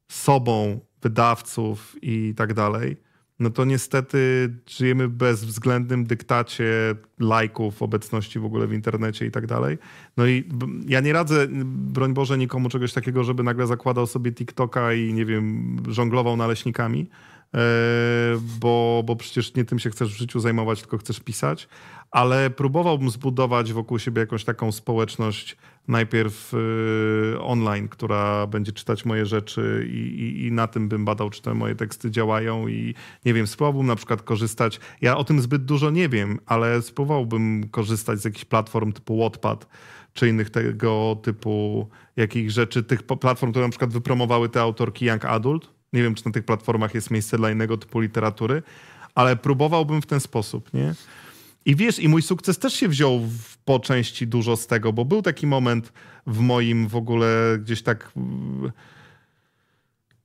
sobą wydawców i tak dalej, no to niestety żyjemy w bezwzględnym dyktacie lajków, obecności w ogóle w internecie i tak dalej. No i ja nie radzę, broń Boże, nikomu czegoś takiego, żeby nagle zakładał sobie TikToka i nie wiem, żonglował naleśnikami E, bo, bo przecież nie tym się chcesz w życiu zajmować, tylko chcesz pisać. Ale próbowałbym zbudować wokół siebie jakąś taką społeczność najpierw e, online, która będzie czytać moje rzeczy i, i, i, na tym bym badał, czy te moje teksty działają i nie wiem, spróbowałbym na przykład korzystać, ja o tym zbyt dużo nie wiem, ale spróbowałbym korzystać z jakichś platform typu Wattpad czy innych tego typu jakich rzeczy, tych platform, które na przykład wypromowały te autorki Young Adult, nie wiem, czy na tych platformach jest miejsce dla innego typu literatury, ale próbowałbym w ten sposób, nie? I wiesz, i mój sukces też się wziął w, po części dużo z tego, bo był taki moment w moim w ogóle gdzieś tak mm,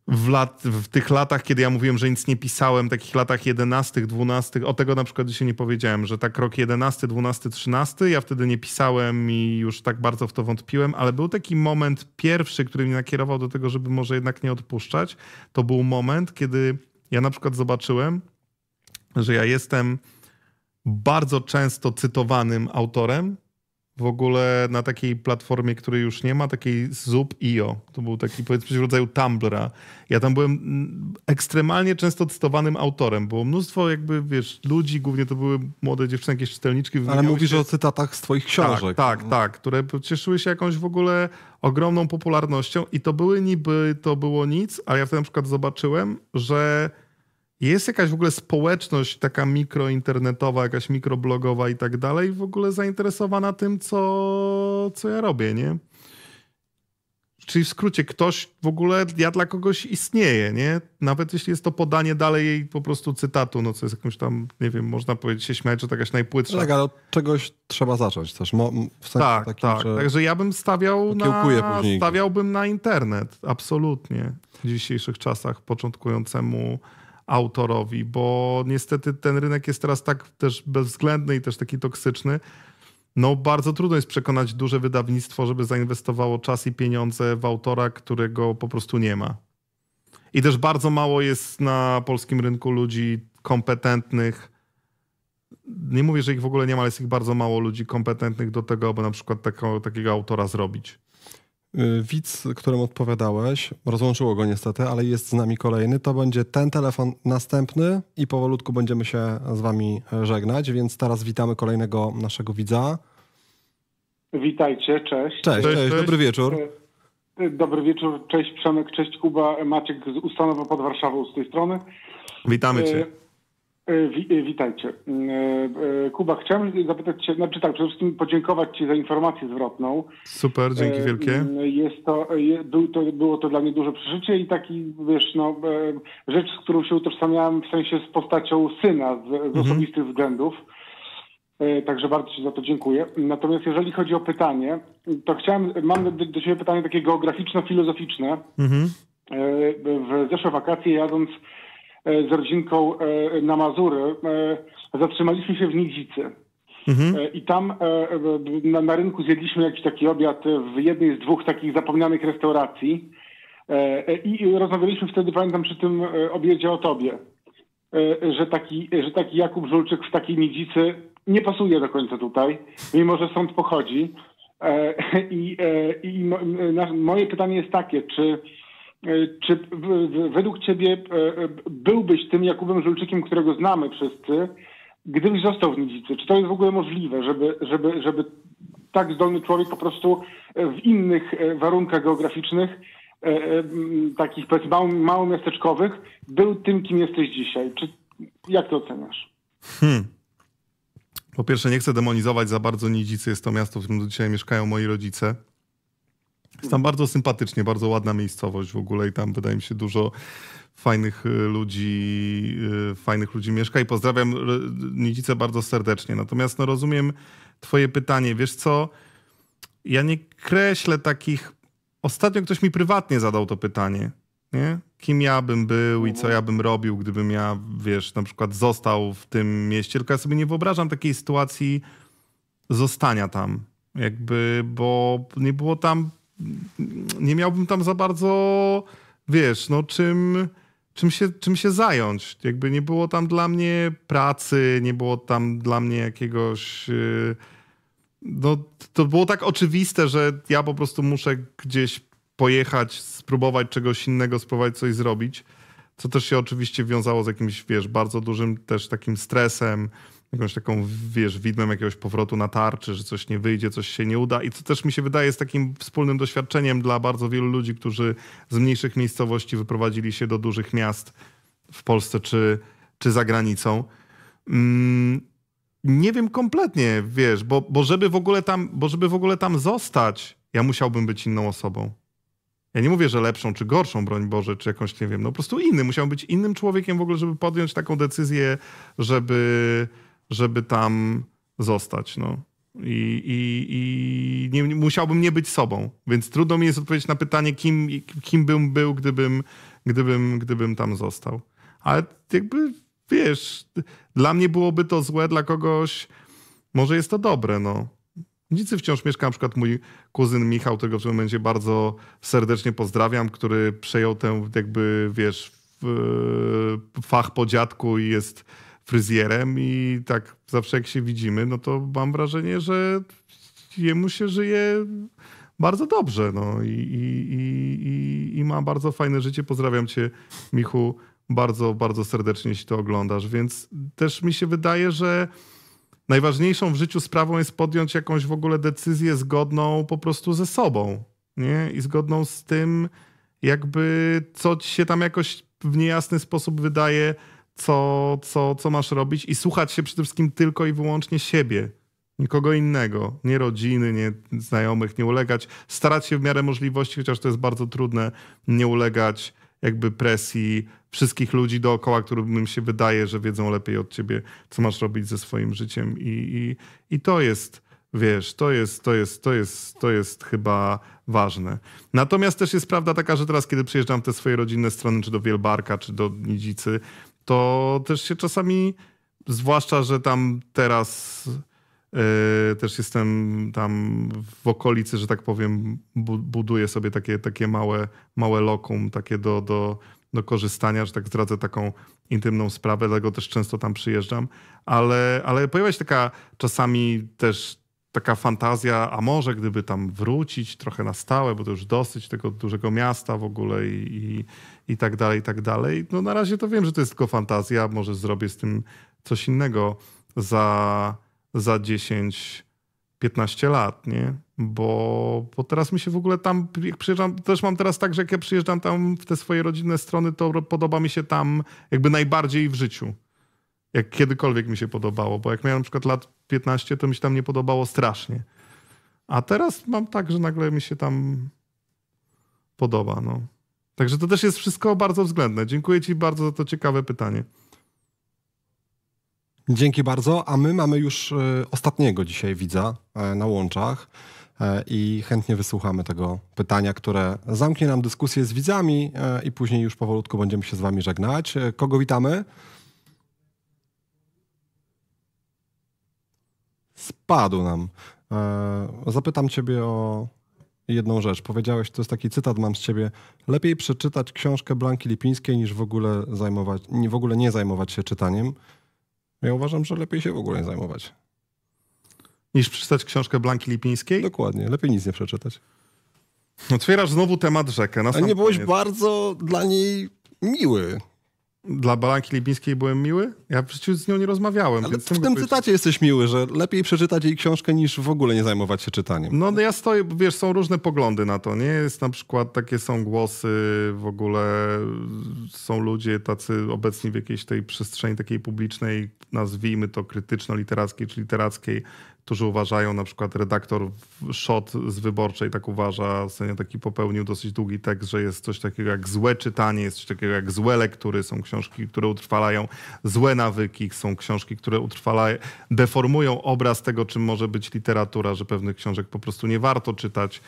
w, lat, w tych latach, kiedy ja mówiłem, że nic nie pisałem, takich latach 11, 12, o tego na przykład dzisiaj nie powiedziałem, że tak rok 11, 12, 13, ja wtedy nie pisałem i już tak bardzo w to wątpiłem, ale był taki moment pierwszy, który mnie nakierował do tego, żeby może jednak nie odpuszczać. To był moment, kiedy ja na przykład zobaczyłem, że ja jestem bardzo często cytowanym autorem, w ogóle na takiej platformie, której już nie ma, takiej Zup.io. To był taki powiedzmy rodzaju Tumblra. Ja tam byłem mm, ekstremalnie często cytowanym autorem. Było mnóstwo jakby, wiesz, ludzi, głównie to były młode dziewczynki, jakieś czytelniczki. Ale mówisz się... o cytatach z twoich tak, książek. Tak, tak, tak, które cieszyły się jakąś w ogóle ogromną popularnością i to były niby, to było nic, ale ja wtedy na przykład zobaczyłem, że jest jakaś w ogóle społeczność taka mikrointernetowa, jakaś mikroblogowa i tak dalej, w ogóle zainteresowana tym, co, co ja robię, nie? Czyli w skrócie, ktoś w ogóle, ja dla kogoś istnieję, nie? Nawet jeśli jest to podanie dalej jej po prostu cytatu, no co jest jakąś tam, nie wiem, można powiedzieć się śmiać, że to jakaś najpłytsza. Tak, ale od czegoś trzeba zacząć też. w sensie tak, takim, tak. Że... Także ja bym stawiał na, stawiałbym na internet, absolutnie. W dzisiejszych czasach początkującemu autorowi, bo niestety ten rynek jest teraz tak też bezwzględny i też taki toksyczny. No, bardzo trudno jest przekonać duże wydawnictwo, żeby zainwestowało czas i pieniądze w autora, którego po prostu nie ma. I też bardzo mało jest na polskim rynku ludzi kompetentnych. Nie mówię, że ich w ogóle nie ma, ale jest ich bardzo mało ludzi kompetentnych do tego, aby na przykład takiego autora zrobić. Y, widz,
którym odpowiadałeś, rozłączyło go niestety, ale jest z nami kolejny. To będzie ten telefon następny i powolutku będziemy się z wami żegnać, więc teraz witamy kolejnego naszego widza.
Witajcie, cześć. Cześć, cześć, cześć. dobry wieczór. Y, dobry wieczór, cześć Przemek, cześć Kuba, Maciek z Ustanowa pod Warszawą z tej strony.
Witamy y, cię.
E, e, witajcie. E, Kuba, chciałem zapytać Cię, znaczy tak, przede wszystkim podziękować Ci za informację zwrotną.
Super, dzięki wielkie.
Jest to, był to, było to dla mnie duże przeżycie i taki, wiesz, no, rzecz, z którą się utożsamiałem w sensie z postacią syna z, z mhm. osobistych względów. Także bardzo Ci za to dziękuję. Natomiast jeżeli chodzi o pytanie, to chciałem, mam do, Ciebie pytanie takie geograficzno-filozoficzne. Mhm. W zeszłe wakacje jadąc E, z rodzinką e, na Mazury, e, zatrzymaliśmy się w Nidzicy. Mhm. I tam na, na, rynku zjedliśmy jakiś taki obiad w jednej z dwóch takich zapomnianych restauracji. I rozmawialiśmy wtedy, pamiętam, przy tym obiedzie o tobie, że taki, że taki Jakub Żulczyk w takiej Nidzicy nie pasuje do końca tutaj, mimo że stąd pochodzi. I, i, i moje pytanie jest takie, czy E, czy według ciebie e, e, byłbyś tym Jakubem Żulczykiem, którego znamy wszyscy, gdybyś został w Nidzicy? Czy to jest w ogóle możliwe, żeby, żeby, żeby tak zdolny człowiek po prostu w innych warunkach geograficznych, takich powiedzmy mało, miasteczkowych, był tym, kim jesteś dzisiaj? Czy, jak to oceniasz?
Hmm. Po pierwsze, nie chcę demonizować za bardzo Nidzicy. Jest to miasto, w którym dzisiaj mieszkają moi rodzice. Jest tam bardzo sympatycznie, bardzo ładna miejscowość w ogóle i tam wydaje mi się dużo fajnych y, ludzi, y, fajnych ludzi mieszka i pozdrawiam y, Nidzicę bardzo serdecznie. Natomiast no, rozumiem twoje pytanie. Wiesz co, ja nie kreślę takich... Ostatnio ktoś mi prywatnie zadał to pytanie, nie? Kim ja bym był i co ja bym robił, gdybym ja, wiesz, na przykład został w tym mieście. Tylko ja sobie nie wyobrażam takiej sytuacji zostania tam. Jakby, bo nie było tam nie miałbym tam za bardzo, wiesz, no czym, czym, się, czym się zająć. Jakby nie było tam dla mnie pracy, nie było tam dla mnie jakiegoś. Y, no, to było tak oczywiste, że ja po prostu muszę gdzieś pojechać, spróbować czegoś innego, spróbować coś zrobić. Co też się oczywiście wiązało z jakimś, wiesz, bardzo dużym też takim stresem jakąś taką, wiesz, widmem jakiegoś powrotu na tarczy, że coś nie wyjdzie, coś się nie uda. I co też mi się wydaje jest takim wspólnym doświadczeniem dla bardzo wielu ludzi, którzy z mniejszych miejscowości wyprowadzili się do dużych miast w Polsce czy, czy za granicą. Mm, nie wiem kompletnie, wiesz, bo, bo, żeby w ogóle tam, bo żeby w ogóle tam zostać, ja musiałbym być inną osobą. Ja nie mówię, że lepszą czy gorszą, broń Boże, czy jakąś, nie wiem, no po prostu inny. Musiałbym być innym człowiekiem w ogóle, żeby podjąć taką decyzję, żeby, żeby tam zostać. No. I, i, i nie, musiałbym nie być sobą, więc trudno mi jest odpowiedzieć na pytanie, kim, kim bym był, gdybym, gdybym, gdybym tam został. Ale jakby wiesz, dla mnie byłoby to złe, dla kogoś może jest to dobre. No. Nicy wciąż mieszka, na przykład mój kuzyn Michał, którego w tym momencie bardzo serdecznie pozdrawiam, który przejął ten jakby, wiesz, fach po dziadku i jest fryzjerem i tak zawsze jak się widzimy, no to mam wrażenie, że jemu się żyje bardzo dobrze no i, i, i, i ma bardzo fajne życie. Pozdrawiam cię, Michu, bardzo, bardzo serdecznie, jeśli to oglądasz. Więc też mi się wydaje, że najważniejszą w życiu sprawą jest podjąć jakąś w ogóle decyzję zgodną po prostu ze sobą nie? i zgodną z tym, jakby co ci się tam jakoś w niejasny sposób wydaje co, co, co masz robić i słuchać się przede wszystkim tylko i wyłącznie siebie. Nikogo innego, nie rodziny, nie znajomych, nie ulegać. Starać się w miarę możliwości, chociaż to jest bardzo trudne, nie ulegać jakby presji wszystkich ludzi dookoła, którym się wydaje, że wiedzą lepiej od ciebie, co masz robić ze swoim życiem. I, i, i to jest, wiesz, to jest, to jest, to jest, to jest chyba ważne. Natomiast też jest prawda taka, że teraz, kiedy przyjeżdżam w te swoje rodzinne strony, czy do Wielbarka, czy do Nidzicy, to też się czasami, zwłaszcza, że tam teraz yy, też jestem tam w okolicy, że tak powiem, bu buduję sobie takie, takie małe, małe lokum, takie do, do, do korzystania, że tak zdradzę taką intymną sprawę, dlatego też często tam przyjeżdżam, ale, ale pojawia się taka czasami też taka fantazja, a może gdyby tam wrócić trochę na stałe, bo to już dosyć tego dużego miasta w ogóle i, i i tak dalej, i tak dalej. No na razie to wiem, że to jest tylko fantazja, może zrobię z tym coś innego za, za 10, 15 lat, nie? Bo, bo teraz mi się w ogóle tam, jak przyjeżdżam, też mam teraz tak, że jak ja przyjeżdżam tam w te swoje rodzinne strony, to podoba mi się tam jakby najbardziej w życiu. Jak kiedykolwiek mi się podobało, bo jak miałem na przykład lat 15, to mi się tam nie podobało strasznie. A teraz mam tak, że nagle mi się tam podoba, no. Także to też jest wszystko bardzo względne. Dziękuję Ci bardzo za to ciekawe pytanie.
Dzięki bardzo, a my mamy już e, ostatniego dzisiaj widza e, na łączach e, i chętnie wysłuchamy tego pytania, które zamknie nam dyskusję z widzami i później już powolutku będziemy się z Wami żegnać. Kogo witamy? Spadł nam. Zapytam Ciebie o jedną rzecz. Powiedziałeś, to jest taki cytat mam z ciebie, lepiej przeczytać książkę Blanki Lipińskiej niż w ogóle zajmować, nie, w ogóle nie zajmować się czytaniem. Ja uważam, że lepiej się w ogóle nie zajmować. Niż
przeczytać książkę Blanki Lipińskiej? Dokładnie, lepiej nic nie przeczytać. Otwierasz znowu temat rzekę. A nie byłeś koniec. bardzo dla niej miły dla Balanki Lipińskiej byłem miły? Ja przecież z nią nie rozmawiałem. Ale w tym powiedzieć... cytacie jesteś miły, że lepiej przeczytać jej książkę niż w ogóle nie zajmować się czytaniem. No, no ja stoję, wiesz, są różne poglądy na to, nie? Jest na przykład, takie są głosy w ogóle, są ludzie tacy obecni w jakiejś tej przestrzeni takiej publicznej, nazwijmy to krytyczno-literackiej czy literackiej, którzy uważają, na przykład redaktor Shot z Wyborczej tak uważa, w taki popełnił dosyć długi tekst, że jest coś takiego jak złe czytanie, jest coś takiego jak złe lektury, są książki, które utrwalają złe nawyki, są książki, które utrwalają, deformują obraz tego, czym może być literatura, że pewnych książek po prostu nie warto czytać.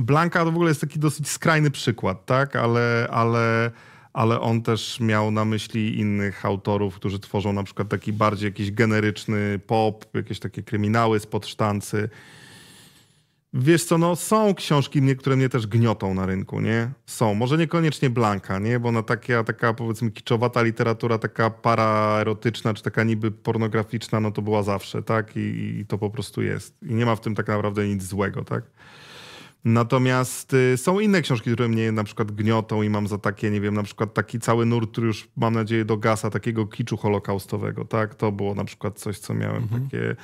Blanka to w ogóle jest taki dosyć skrajny przykład, tak? Ale, ale ale on też miał na myśli innych autorów, którzy tworzą na przykład taki bardziej jakiś generyczny pop, jakieś takie kryminały spod sztancy. Wiesz co, no są książki, które mnie też gniotą na rynku, nie? Są. Może niekoniecznie Blanka, nie? Bo na taka, taka powiedzmy kiczowata literatura, taka paraerotyczna, czy taka niby pornograficzna, no to była zawsze, tak? I, I, to po prostu jest. I nie ma w tym tak naprawdę nic złego, tak? Natomiast y, są inne książki, które mnie na przykład gniotą i mam za takie, nie wiem, na przykład taki cały nurt, który już mam nadzieję do gasa, takiego kiczu holokaustowego, tak? To było na przykład coś, co miałem mhm. takie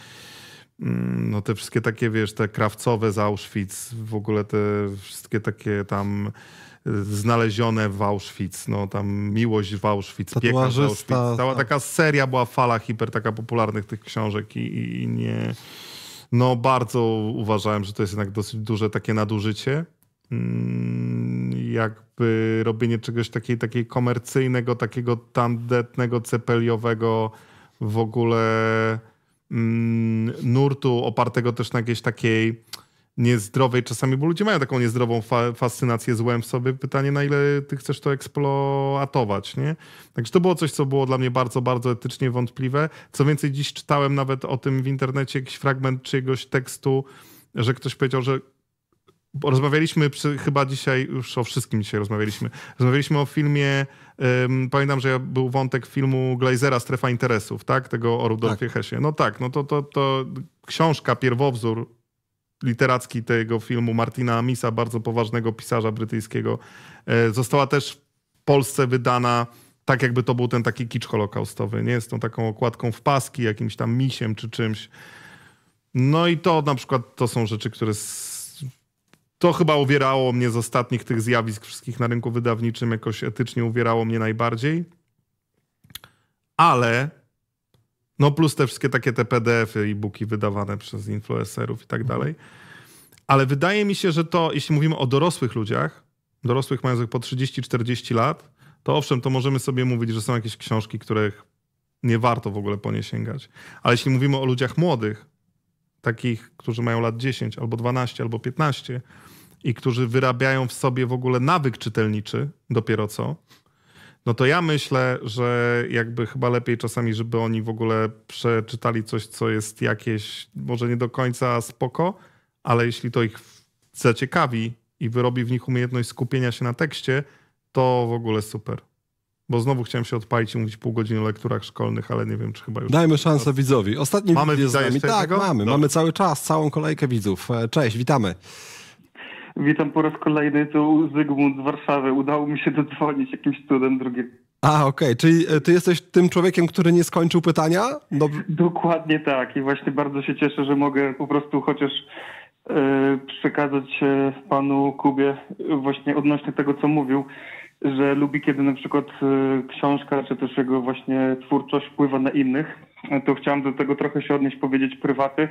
mm, no te wszystkie takie, wiesz, te krawcowe z Auschwitz, w ogóle te wszystkie takie tam y, znalezione w Auschwitz, no tam miłość w Auschwitz, piekło w Auschwitz. Cała tak. taka seria była fala hiper taka popularnych tych książek i, i, i nie... No bardzo uważałem, że to jest jednak dosyć duże takie nadużycie. Mm, jakby robienie czegoś takiej, takiej komercyjnego, takiego tandetnego, cepeliowego w ogóle mm, nurtu opartego też na jakiejś takiej niezdrowej czasami, bo ludzie mają taką niezdrową fa fascynację złem w sobie. Pytanie, na ile ty chcesz to eksploatować, nie? Także to było coś, co było dla mnie bardzo, bardzo etycznie wątpliwe. Co więcej, dziś czytałem nawet o tym w internecie jakiś fragment czyjegoś tekstu, że ktoś powiedział, że rozmawialiśmy przy, chyba dzisiaj, już o wszystkim dzisiaj rozmawialiśmy. Rozmawialiśmy o filmie, um, pamiętam, że był wątek filmu Glazera Strefa Interesów, tak? Tego o Rudolfie tak. No tak, no to, to, to książka, pierwowzór literacki tego filmu Martina Amisa, bardzo poważnego pisarza brytyjskiego, e, została też w Polsce wydana tak jakby to był ten taki kicz holokaustowy, nie? Z tą taką okładką w paski, jakimś tam misiem czy czymś. No i to na przykład to są rzeczy, które z... to chyba uwierało mnie z ostatnich tych zjawisk wszystkich na rynku wydawniczym, jakoś etycznie uwierało mnie najbardziej. Ale no plus te wszystkie takie te PDF-y, booki wydawane przez influencerów i tak dalej. Ale wydaje mi się, że to, jeśli mówimy o dorosłych ludziach, dorosłych mających po 30-40 lat, to owszem, to możemy sobie mówić, że są jakieś książki, których nie warto w ogóle po nie sięgać. Ale jeśli mówimy o ludziach młodych, takich, którzy mają lat 10 albo 12 albo 15 i którzy wyrabiają w sobie w ogóle nawyk czytelniczy dopiero co, no to ja myślę, że jakby chyba lepiej czasami, żeby oni w ogóle przeczytali coś, co jest jakieś, może nie do końca spoko, ale jeśli to ich zaciekawi i wyrobi w nich umiejętność skupienia się na tekście, to w ogóle super. Bo znowu chciałem się odpalić i mówić pół godziny o lekturach szkolnych, ale nie wiem, czy chyba już... Dajmy szansę widzowi. Ostatni mamy widz jest z nami. Tak, tego? mamy.
Mamy cały czas, całą kolejkę widzów. E, cześć, witamy.
Witam po raz kolejny, to Zygmunt z Warszawy. Udało mi się dodzwonić jakimś cudem drugim.
A, okej, okay. czyli e, ty jesteś tym człowiekiem, który nie skończył pytania?
Dob no Dokładnie tak i właśnie bardzo się cieszę, że mogę po prostu chociaż yy, przekazać panu Kubie właśnie odnośnie tego, co mówił, że lubi, kiedy na przykład yy, książka czy też jego właśnie twórczość wpływa na innych. To chciałem do tego trochę się odnieść, powiedzieć prywaty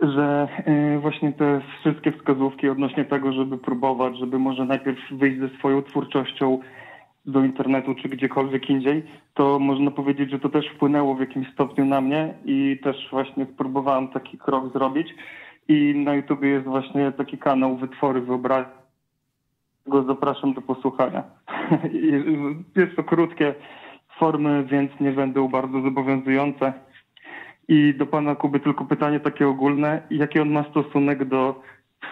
że y, właśnie te wszystkie wskazówki odnośnie tego, żeby próbować, żeby może najpierw wyjść ze swoją twórczością do internetu czy gdziekolwiek indziej, to można powiedzieć, że to też wpłynęło w jakimś stopniu na mnie i też właśnie spróbowałem taki krok zrobić. I na YouTubie jest właśnie taki kanał Wytwory Wyobraźni. Go zapraszam do posłuchania. jest to krótkie formy, więc nie będą bardzo zobowiązujące i do pana Kuby tylko pytanie takie ogólne. Jaki on ma stosunek do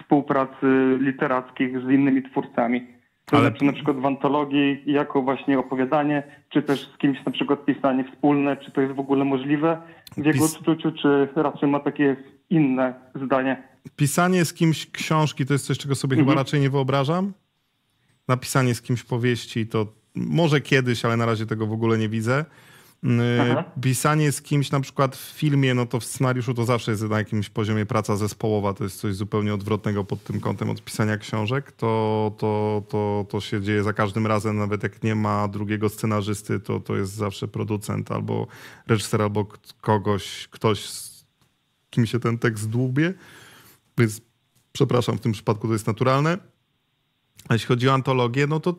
współpracy literackich z innymi twórcami? To Ale... znaczy na przykład w antologii jako właśnie opowiadanie, czy też z kimś na przykład pisanie wspólne, czy to jest w ogóle możliwe w jego Pis... odczuciu, czy raczej ma takie inne zdanie?
Pisanie z kimś książki to jest coś, czego sobie mhm. chyba raczej nie wyobrażam. Napisanie z kimś powieści to może kiedyś, ale na razie tego w ogóle nie widzę. Aha. Y, pisanie z kimś na przykład w filmie, no to w scenariuszu to zawsze jest na jakimś poziomie praca zespołowa, to jest coś zupełnie odwrotnego pod tym kątem od pisania książek. To, to, to, to się dzieje za każdym razem, nawet jak nie ma drugiego scenarzysty, to, to jest zawsze producent albo reżyser, albo kogoś, ktoś, z kim się ten tekst dłubie. Więc przepraszam, w tym przypadku to jest naturalne. A jeśli chodzi o antologię, no to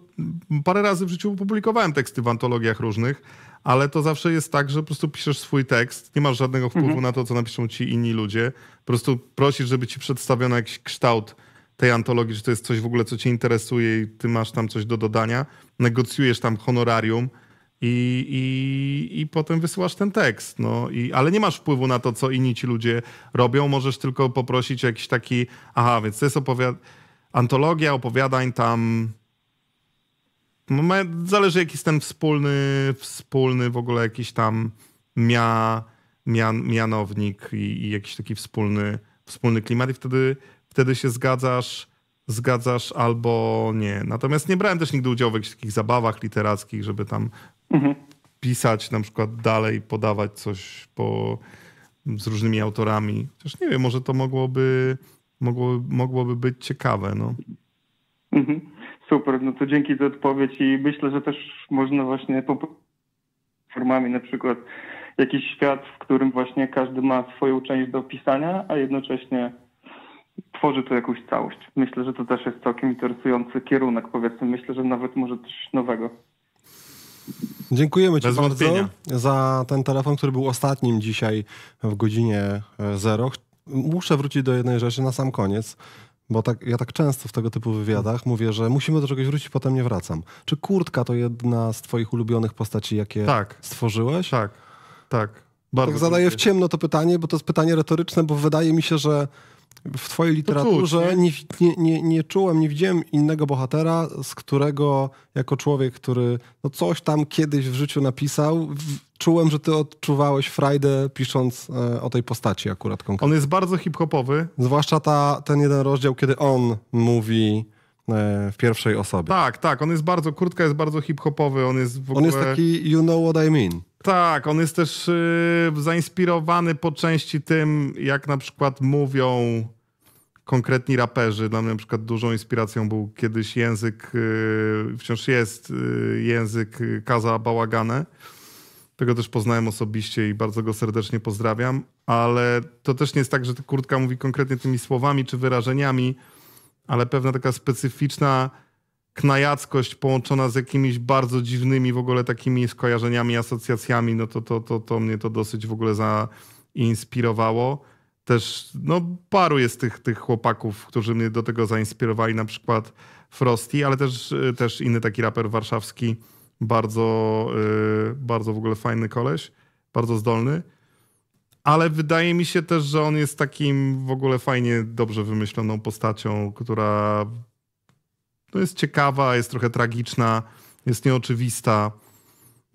parę razy w życiu publikowałem teksty w antologiach różnych ale to zawsze jest tak, że po prostu piszesz swój tekst, nie masz żadnego wpływu mhm. na to, co napiszą ci inni ludzie. Po prostu prosisz, żeby ci przedstawiono jakiś kształt tej antologii, że to jest coś w ogóle, co cię interesuje i ty masz tam coś do dodania. Negocjujesz tam honorarium. I, i, i potem wysyłasz ten tekst. No, i, ale nie masz wpływu na to, co inni ci ludzie robią. Możesz tylko poprosić jakiś taki, aha, więc to jest opowiad antologia opowiadań tam zależy jaki jest ten wspólny, wspólny w ogóle jakiś tam mia, mian, mianownik i, i, jakiś taki wspólny, wspólny klimat i wtedy, wtedy się zgadzasz, zgadzasz albo nie. Natomiast nie brałem też nigdy udziału w jakichś takich zabawach literackich, żeby tam mhm. pisać na przykład dalej, podawać coś po, z różnymi autorami. Chociaż nie wiem, może to mogłoby, mogłoby, mogłoby być ciekawe. No.
Mhm. Super, no to dzięki za odpowiedź i myślę, że też można właśnie formami na przykład jakiś świat, w którym właśnie każdy ma swoją część do pisania, a jednocześnie tworzy to jakąś całość. Myślę, że to też jest całkiem interesujący kierunek, powiedzmy. Myślę, że nawet może coś nowego.
Dziękujemy Ci Bez bardzo wątpienia. za ten telefon, który był ostatnim dzisiaj w godzinie zero. Muszę wrócić do jednej rzeczy na sam koniec. Bo tak, ja tak często w tego typu wywiadach mm. mówię, że musimy do czegoś wrócić, potem nie wracam. Czy kurtka to jedna z twoich ulubionych postaci, jakie tak. stworzyłeś? Tak, tak. tak Bardzo tak zadaję w ciemno to pytanie, bo to jest pytanie retoryczne, bo wydaje mi się, że w twojej literaturze nie? Nie, nie, nie, czułem, nie widziałem innego bohatera, z którego jako człowiek, który no coś tam kiedyś w życiu napisał, w, czułem, że ty odczuwałeś frajdę pisząc e, o tej postaci akurat konkretnie. On jest bardzo
hip-hopowy.
Zwłaszcza ta, ten jeden rozdział, kiedy on mówi e, w pierwszej
osobie. Tak, tak, on jest bardzo, krótka jest bardzo hip-hopowy, on jest w ogóle... On jest taki you know what I mean. Tak, on jest też yy, zainspirowany po części tym, jak na przykład mówią konkretni raperzy. Dla mnie na przykład dużą inspiracją był kiedyś język, y, wciąż jest y, język Kaza Bałagane. Tego też poznałem osobiście i bardzo go serdecznie pozdrawiam. Ale to też nie jest tak, że ta kurtka mówi konkretnie tymi słowami czy wyrażeniami, ale pewna taka specyficzna knajackość połączona z jakimiś bardzo dziwnymi w ogóle takimi skojarzeniami, asocjacjami, no to, to, to, to mnie to dosyć w ogóle zainspirowało. Też no, paru jest tych, tych chłopaków, którzy mnie do tego zainspirowali, na przykład Frosty, ale też, y, też inny taki raper warszawski, bardzo, yy, bardzo w ogóle fajny koleś, bardzo zdolny. Ale wydaje mi się też, że on jest takim w ogóle fajnie, dobrze wymyśloną postacią, która no jest ciekawa, jest trochę tragiczna, jest nieoczywista.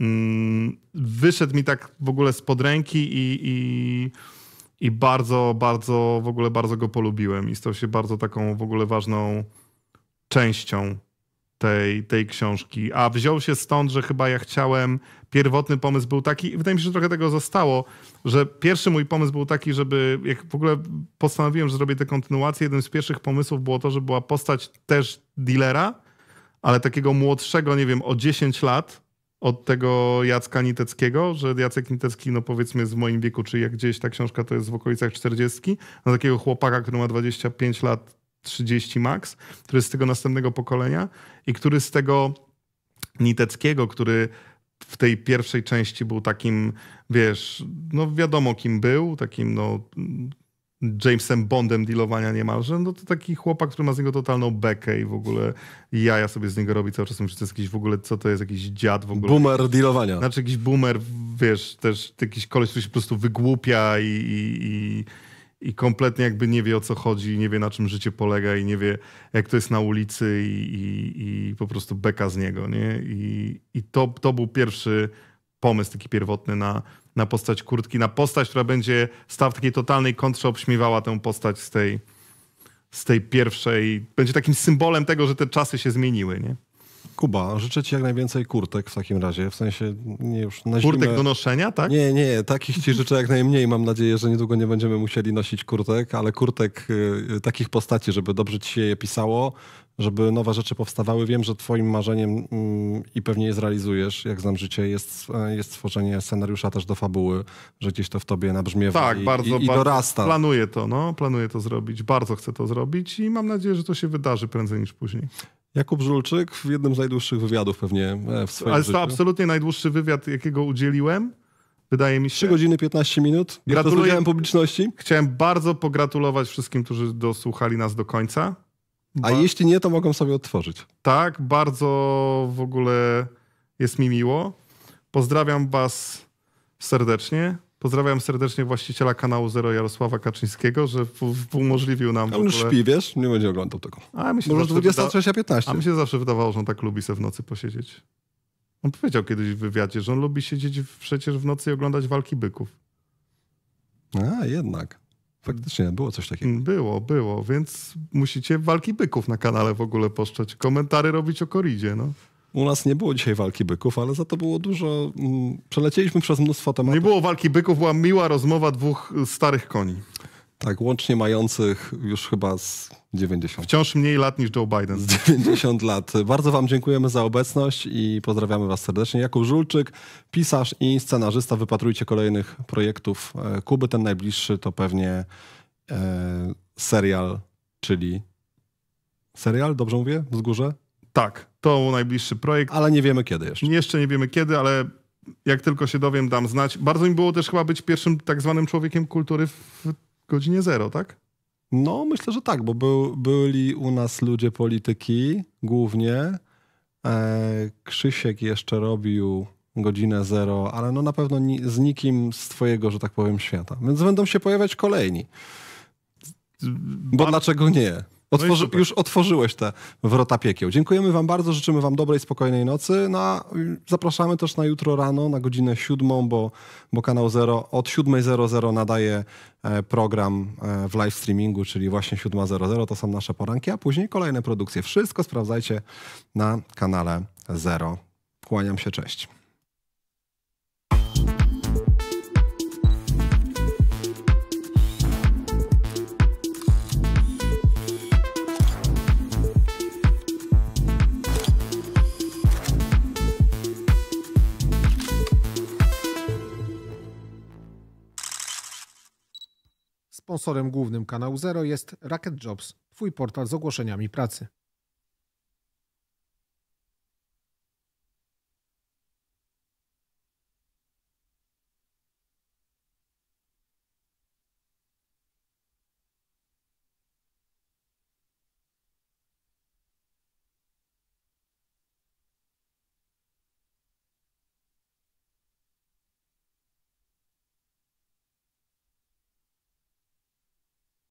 Mm, wyszedł mi tak w ogóle spod ręki i, i, i bardzo, bardzo, w ogóle bardzo go polubiłem i stał się bardzo taką w ogóle ważną częścią tej, tej książki. A wziął się stąd, że chyba ja chciałem. Pierwotny pomysł był taki, i wydaje mi się, że trochę tego zostało, że pierwszy mój pomysł był taki, żeby. Jak w ogóle postanowiłem, że zrobię tę kontynuację, Jeden z pierwszych pomysłów było to, że była postać też dealera, ale takiego młodszego, nie wiem, o 10 lat od tego Jacka Niteckiego, że Jacek Nitecki, no powiedzmy z moim wieku, czy jak gdzieś ta książka to jest w okolicach 40, no takiego chłopaka, który ma 25 lat, 30 Max, który z tego następnego pokolenia i który z tego Niteckiego, który w tej pierwszej części był takim, wiesz, no wiadomo kim był, takim no Jamesem Bondem dealowania niemalże, no to taki chłopak, który ma z niego totalną bekę i w ogóle ja, ja sobie z niego robi cały czas, myślę, że to jest jakiś w ogóle, co to jest, jakiś dziad w ogóle. Boomer dealowania. Znaczy jakiś boomer, wiesz, też jakiś koleś, który się po prostu wygłupia i, i, i i kompletnie jakby nie wie o co chodzi, nie wie na czym życie polega i nie wie jak to jest na ulicy i, i, i po prostu beka z niego. Nie? I, i to, to był pierwszy pomysł taki pierwotny na, na postać kurtki, na postać, która będzie stała takiej totalnej kontrze, obśmiewała tę postać z tej, z tej pierwszej. Będzie takim symbolem tego, że te czasy się zmieniły, nie? Kuba, życzę ci jak najwięcej kurtek w takim razie, w sensie nie już na Kurtek
zimę. do noszenia, tak? Nie, nie, takich ci życzę jak najmniej. Mam nadzieję, że niedługo nie będziemy musieli nosić kurtek, ale kurtek y, y takich postaci, żeby dobrze ci się je pisało, żeby nowe rzeczy powstawały. Wiem, że twoim marzeniem y, i pewnie je zrealizujesz, jak znam życie, jest, y, jest stworzenie scenariusza też do fabuły, że gdzieś to w tobie nabrzmiewa tak, i, bardzo, i, i dorasta. Bardzo
planuję to, no, planuję to zrobić, bardzo chcę to zrobić i mam nadzieję, że to się wydarzy prędzej niż później. Jakub Żulczyk w jednym z najdłuższych wywiadów pewnie e, w swoim Ale to absolutnie najdłuższy wywiad, jakiego udzieliłem. Wydaje mi się. 3 godziny 15 minut. Gratuluję publiczności. Chciałem bardzo pogratulować wszystkim, którzy dosłuchali nas do końca. A jeśli nie, to mogą sobie otworzyć. Tak, bardzo w ogóle jest mi miło. Pozdrawiam Was serdecznie. Pozdrawiam serdecznie właściciela kanału Zero Jarosława Kaczyńskiego, że umożliwił nam. On już śpi, wiesz? Nie będzie oglądał tego. A my się Może 23.15. Wyda... A mi się zawsze wydawało, że on tak lubi se w nocy posiedzieć. On powiedział kiedyś w wywiadzie, że on lubi siedzieć w... przecież w nocy i oglądać walki byków. A, jednak. Faktycznie, było coś takiego. Mm, było, było, więc musicie walki byków na kanale w ogóle poszczać. Komentary robić o koridzie, no. U nas nie było dzisiaj walki byków, ale za to było dużo. Mm, przelecieliśmy przez mnóstwo tematów. Nie było walki byków, była miła rozmowa dwóch y, starych koni. Tak, łącznie mających już chyba z 90. Wciąż mniej lat niż Joe Biden. Z 90 lat.
Bardzo Wam dziękujemy za obecność i pozdrawiamy Was serdecznie. Jakub Żulczyk, pisarz i scenarzysta. Wypatrujcie kolejnych projektów e, Kuby. Ten najbliższy to pewnie e, serial, czyli
serial, dobrze mówię? Wzgórze? Tak, to najbliższy projekt. Ale nie wiemy kiedy jeszcze. Jeszcze nie wiemy kiedy, ale jak tylko się dowiem, dam znać. Bardzo mi było też chyba być pierwszym tak zwanym człowiekiem kultury w godzinie zero, tak?
No, myślę, że tak, bo był, byli u nas ludzie polityki głównie. E, Krzysiek jeszcze robił godzinę zero, ale no na pewno ni z nikim z twojego, że tak powiem, świata. Więc będą się pojawiać kolejni. Bo dlaczego nie? No Otworzy, no już otworzyłeś te wrota piekieł. Dziękujemy Wam bardzo, życzymy Wam dobrej, spokojnej nocy. No a y, zapraszamy też na jutro rano, na godzinę siódmą, bo, bo kanał Zero od 7.00 nadaje e, program e, w live streamingu, czyli właśnie 7.00 to są nasze poranki, a później kolejne produkcje. Wszystko sprawdzajcie na kanale Zero. Kłaniam się, cześć. Sponsorem głównym kanału Zero jest Racket Jobs, twój portal z ogłoszeniami pracy.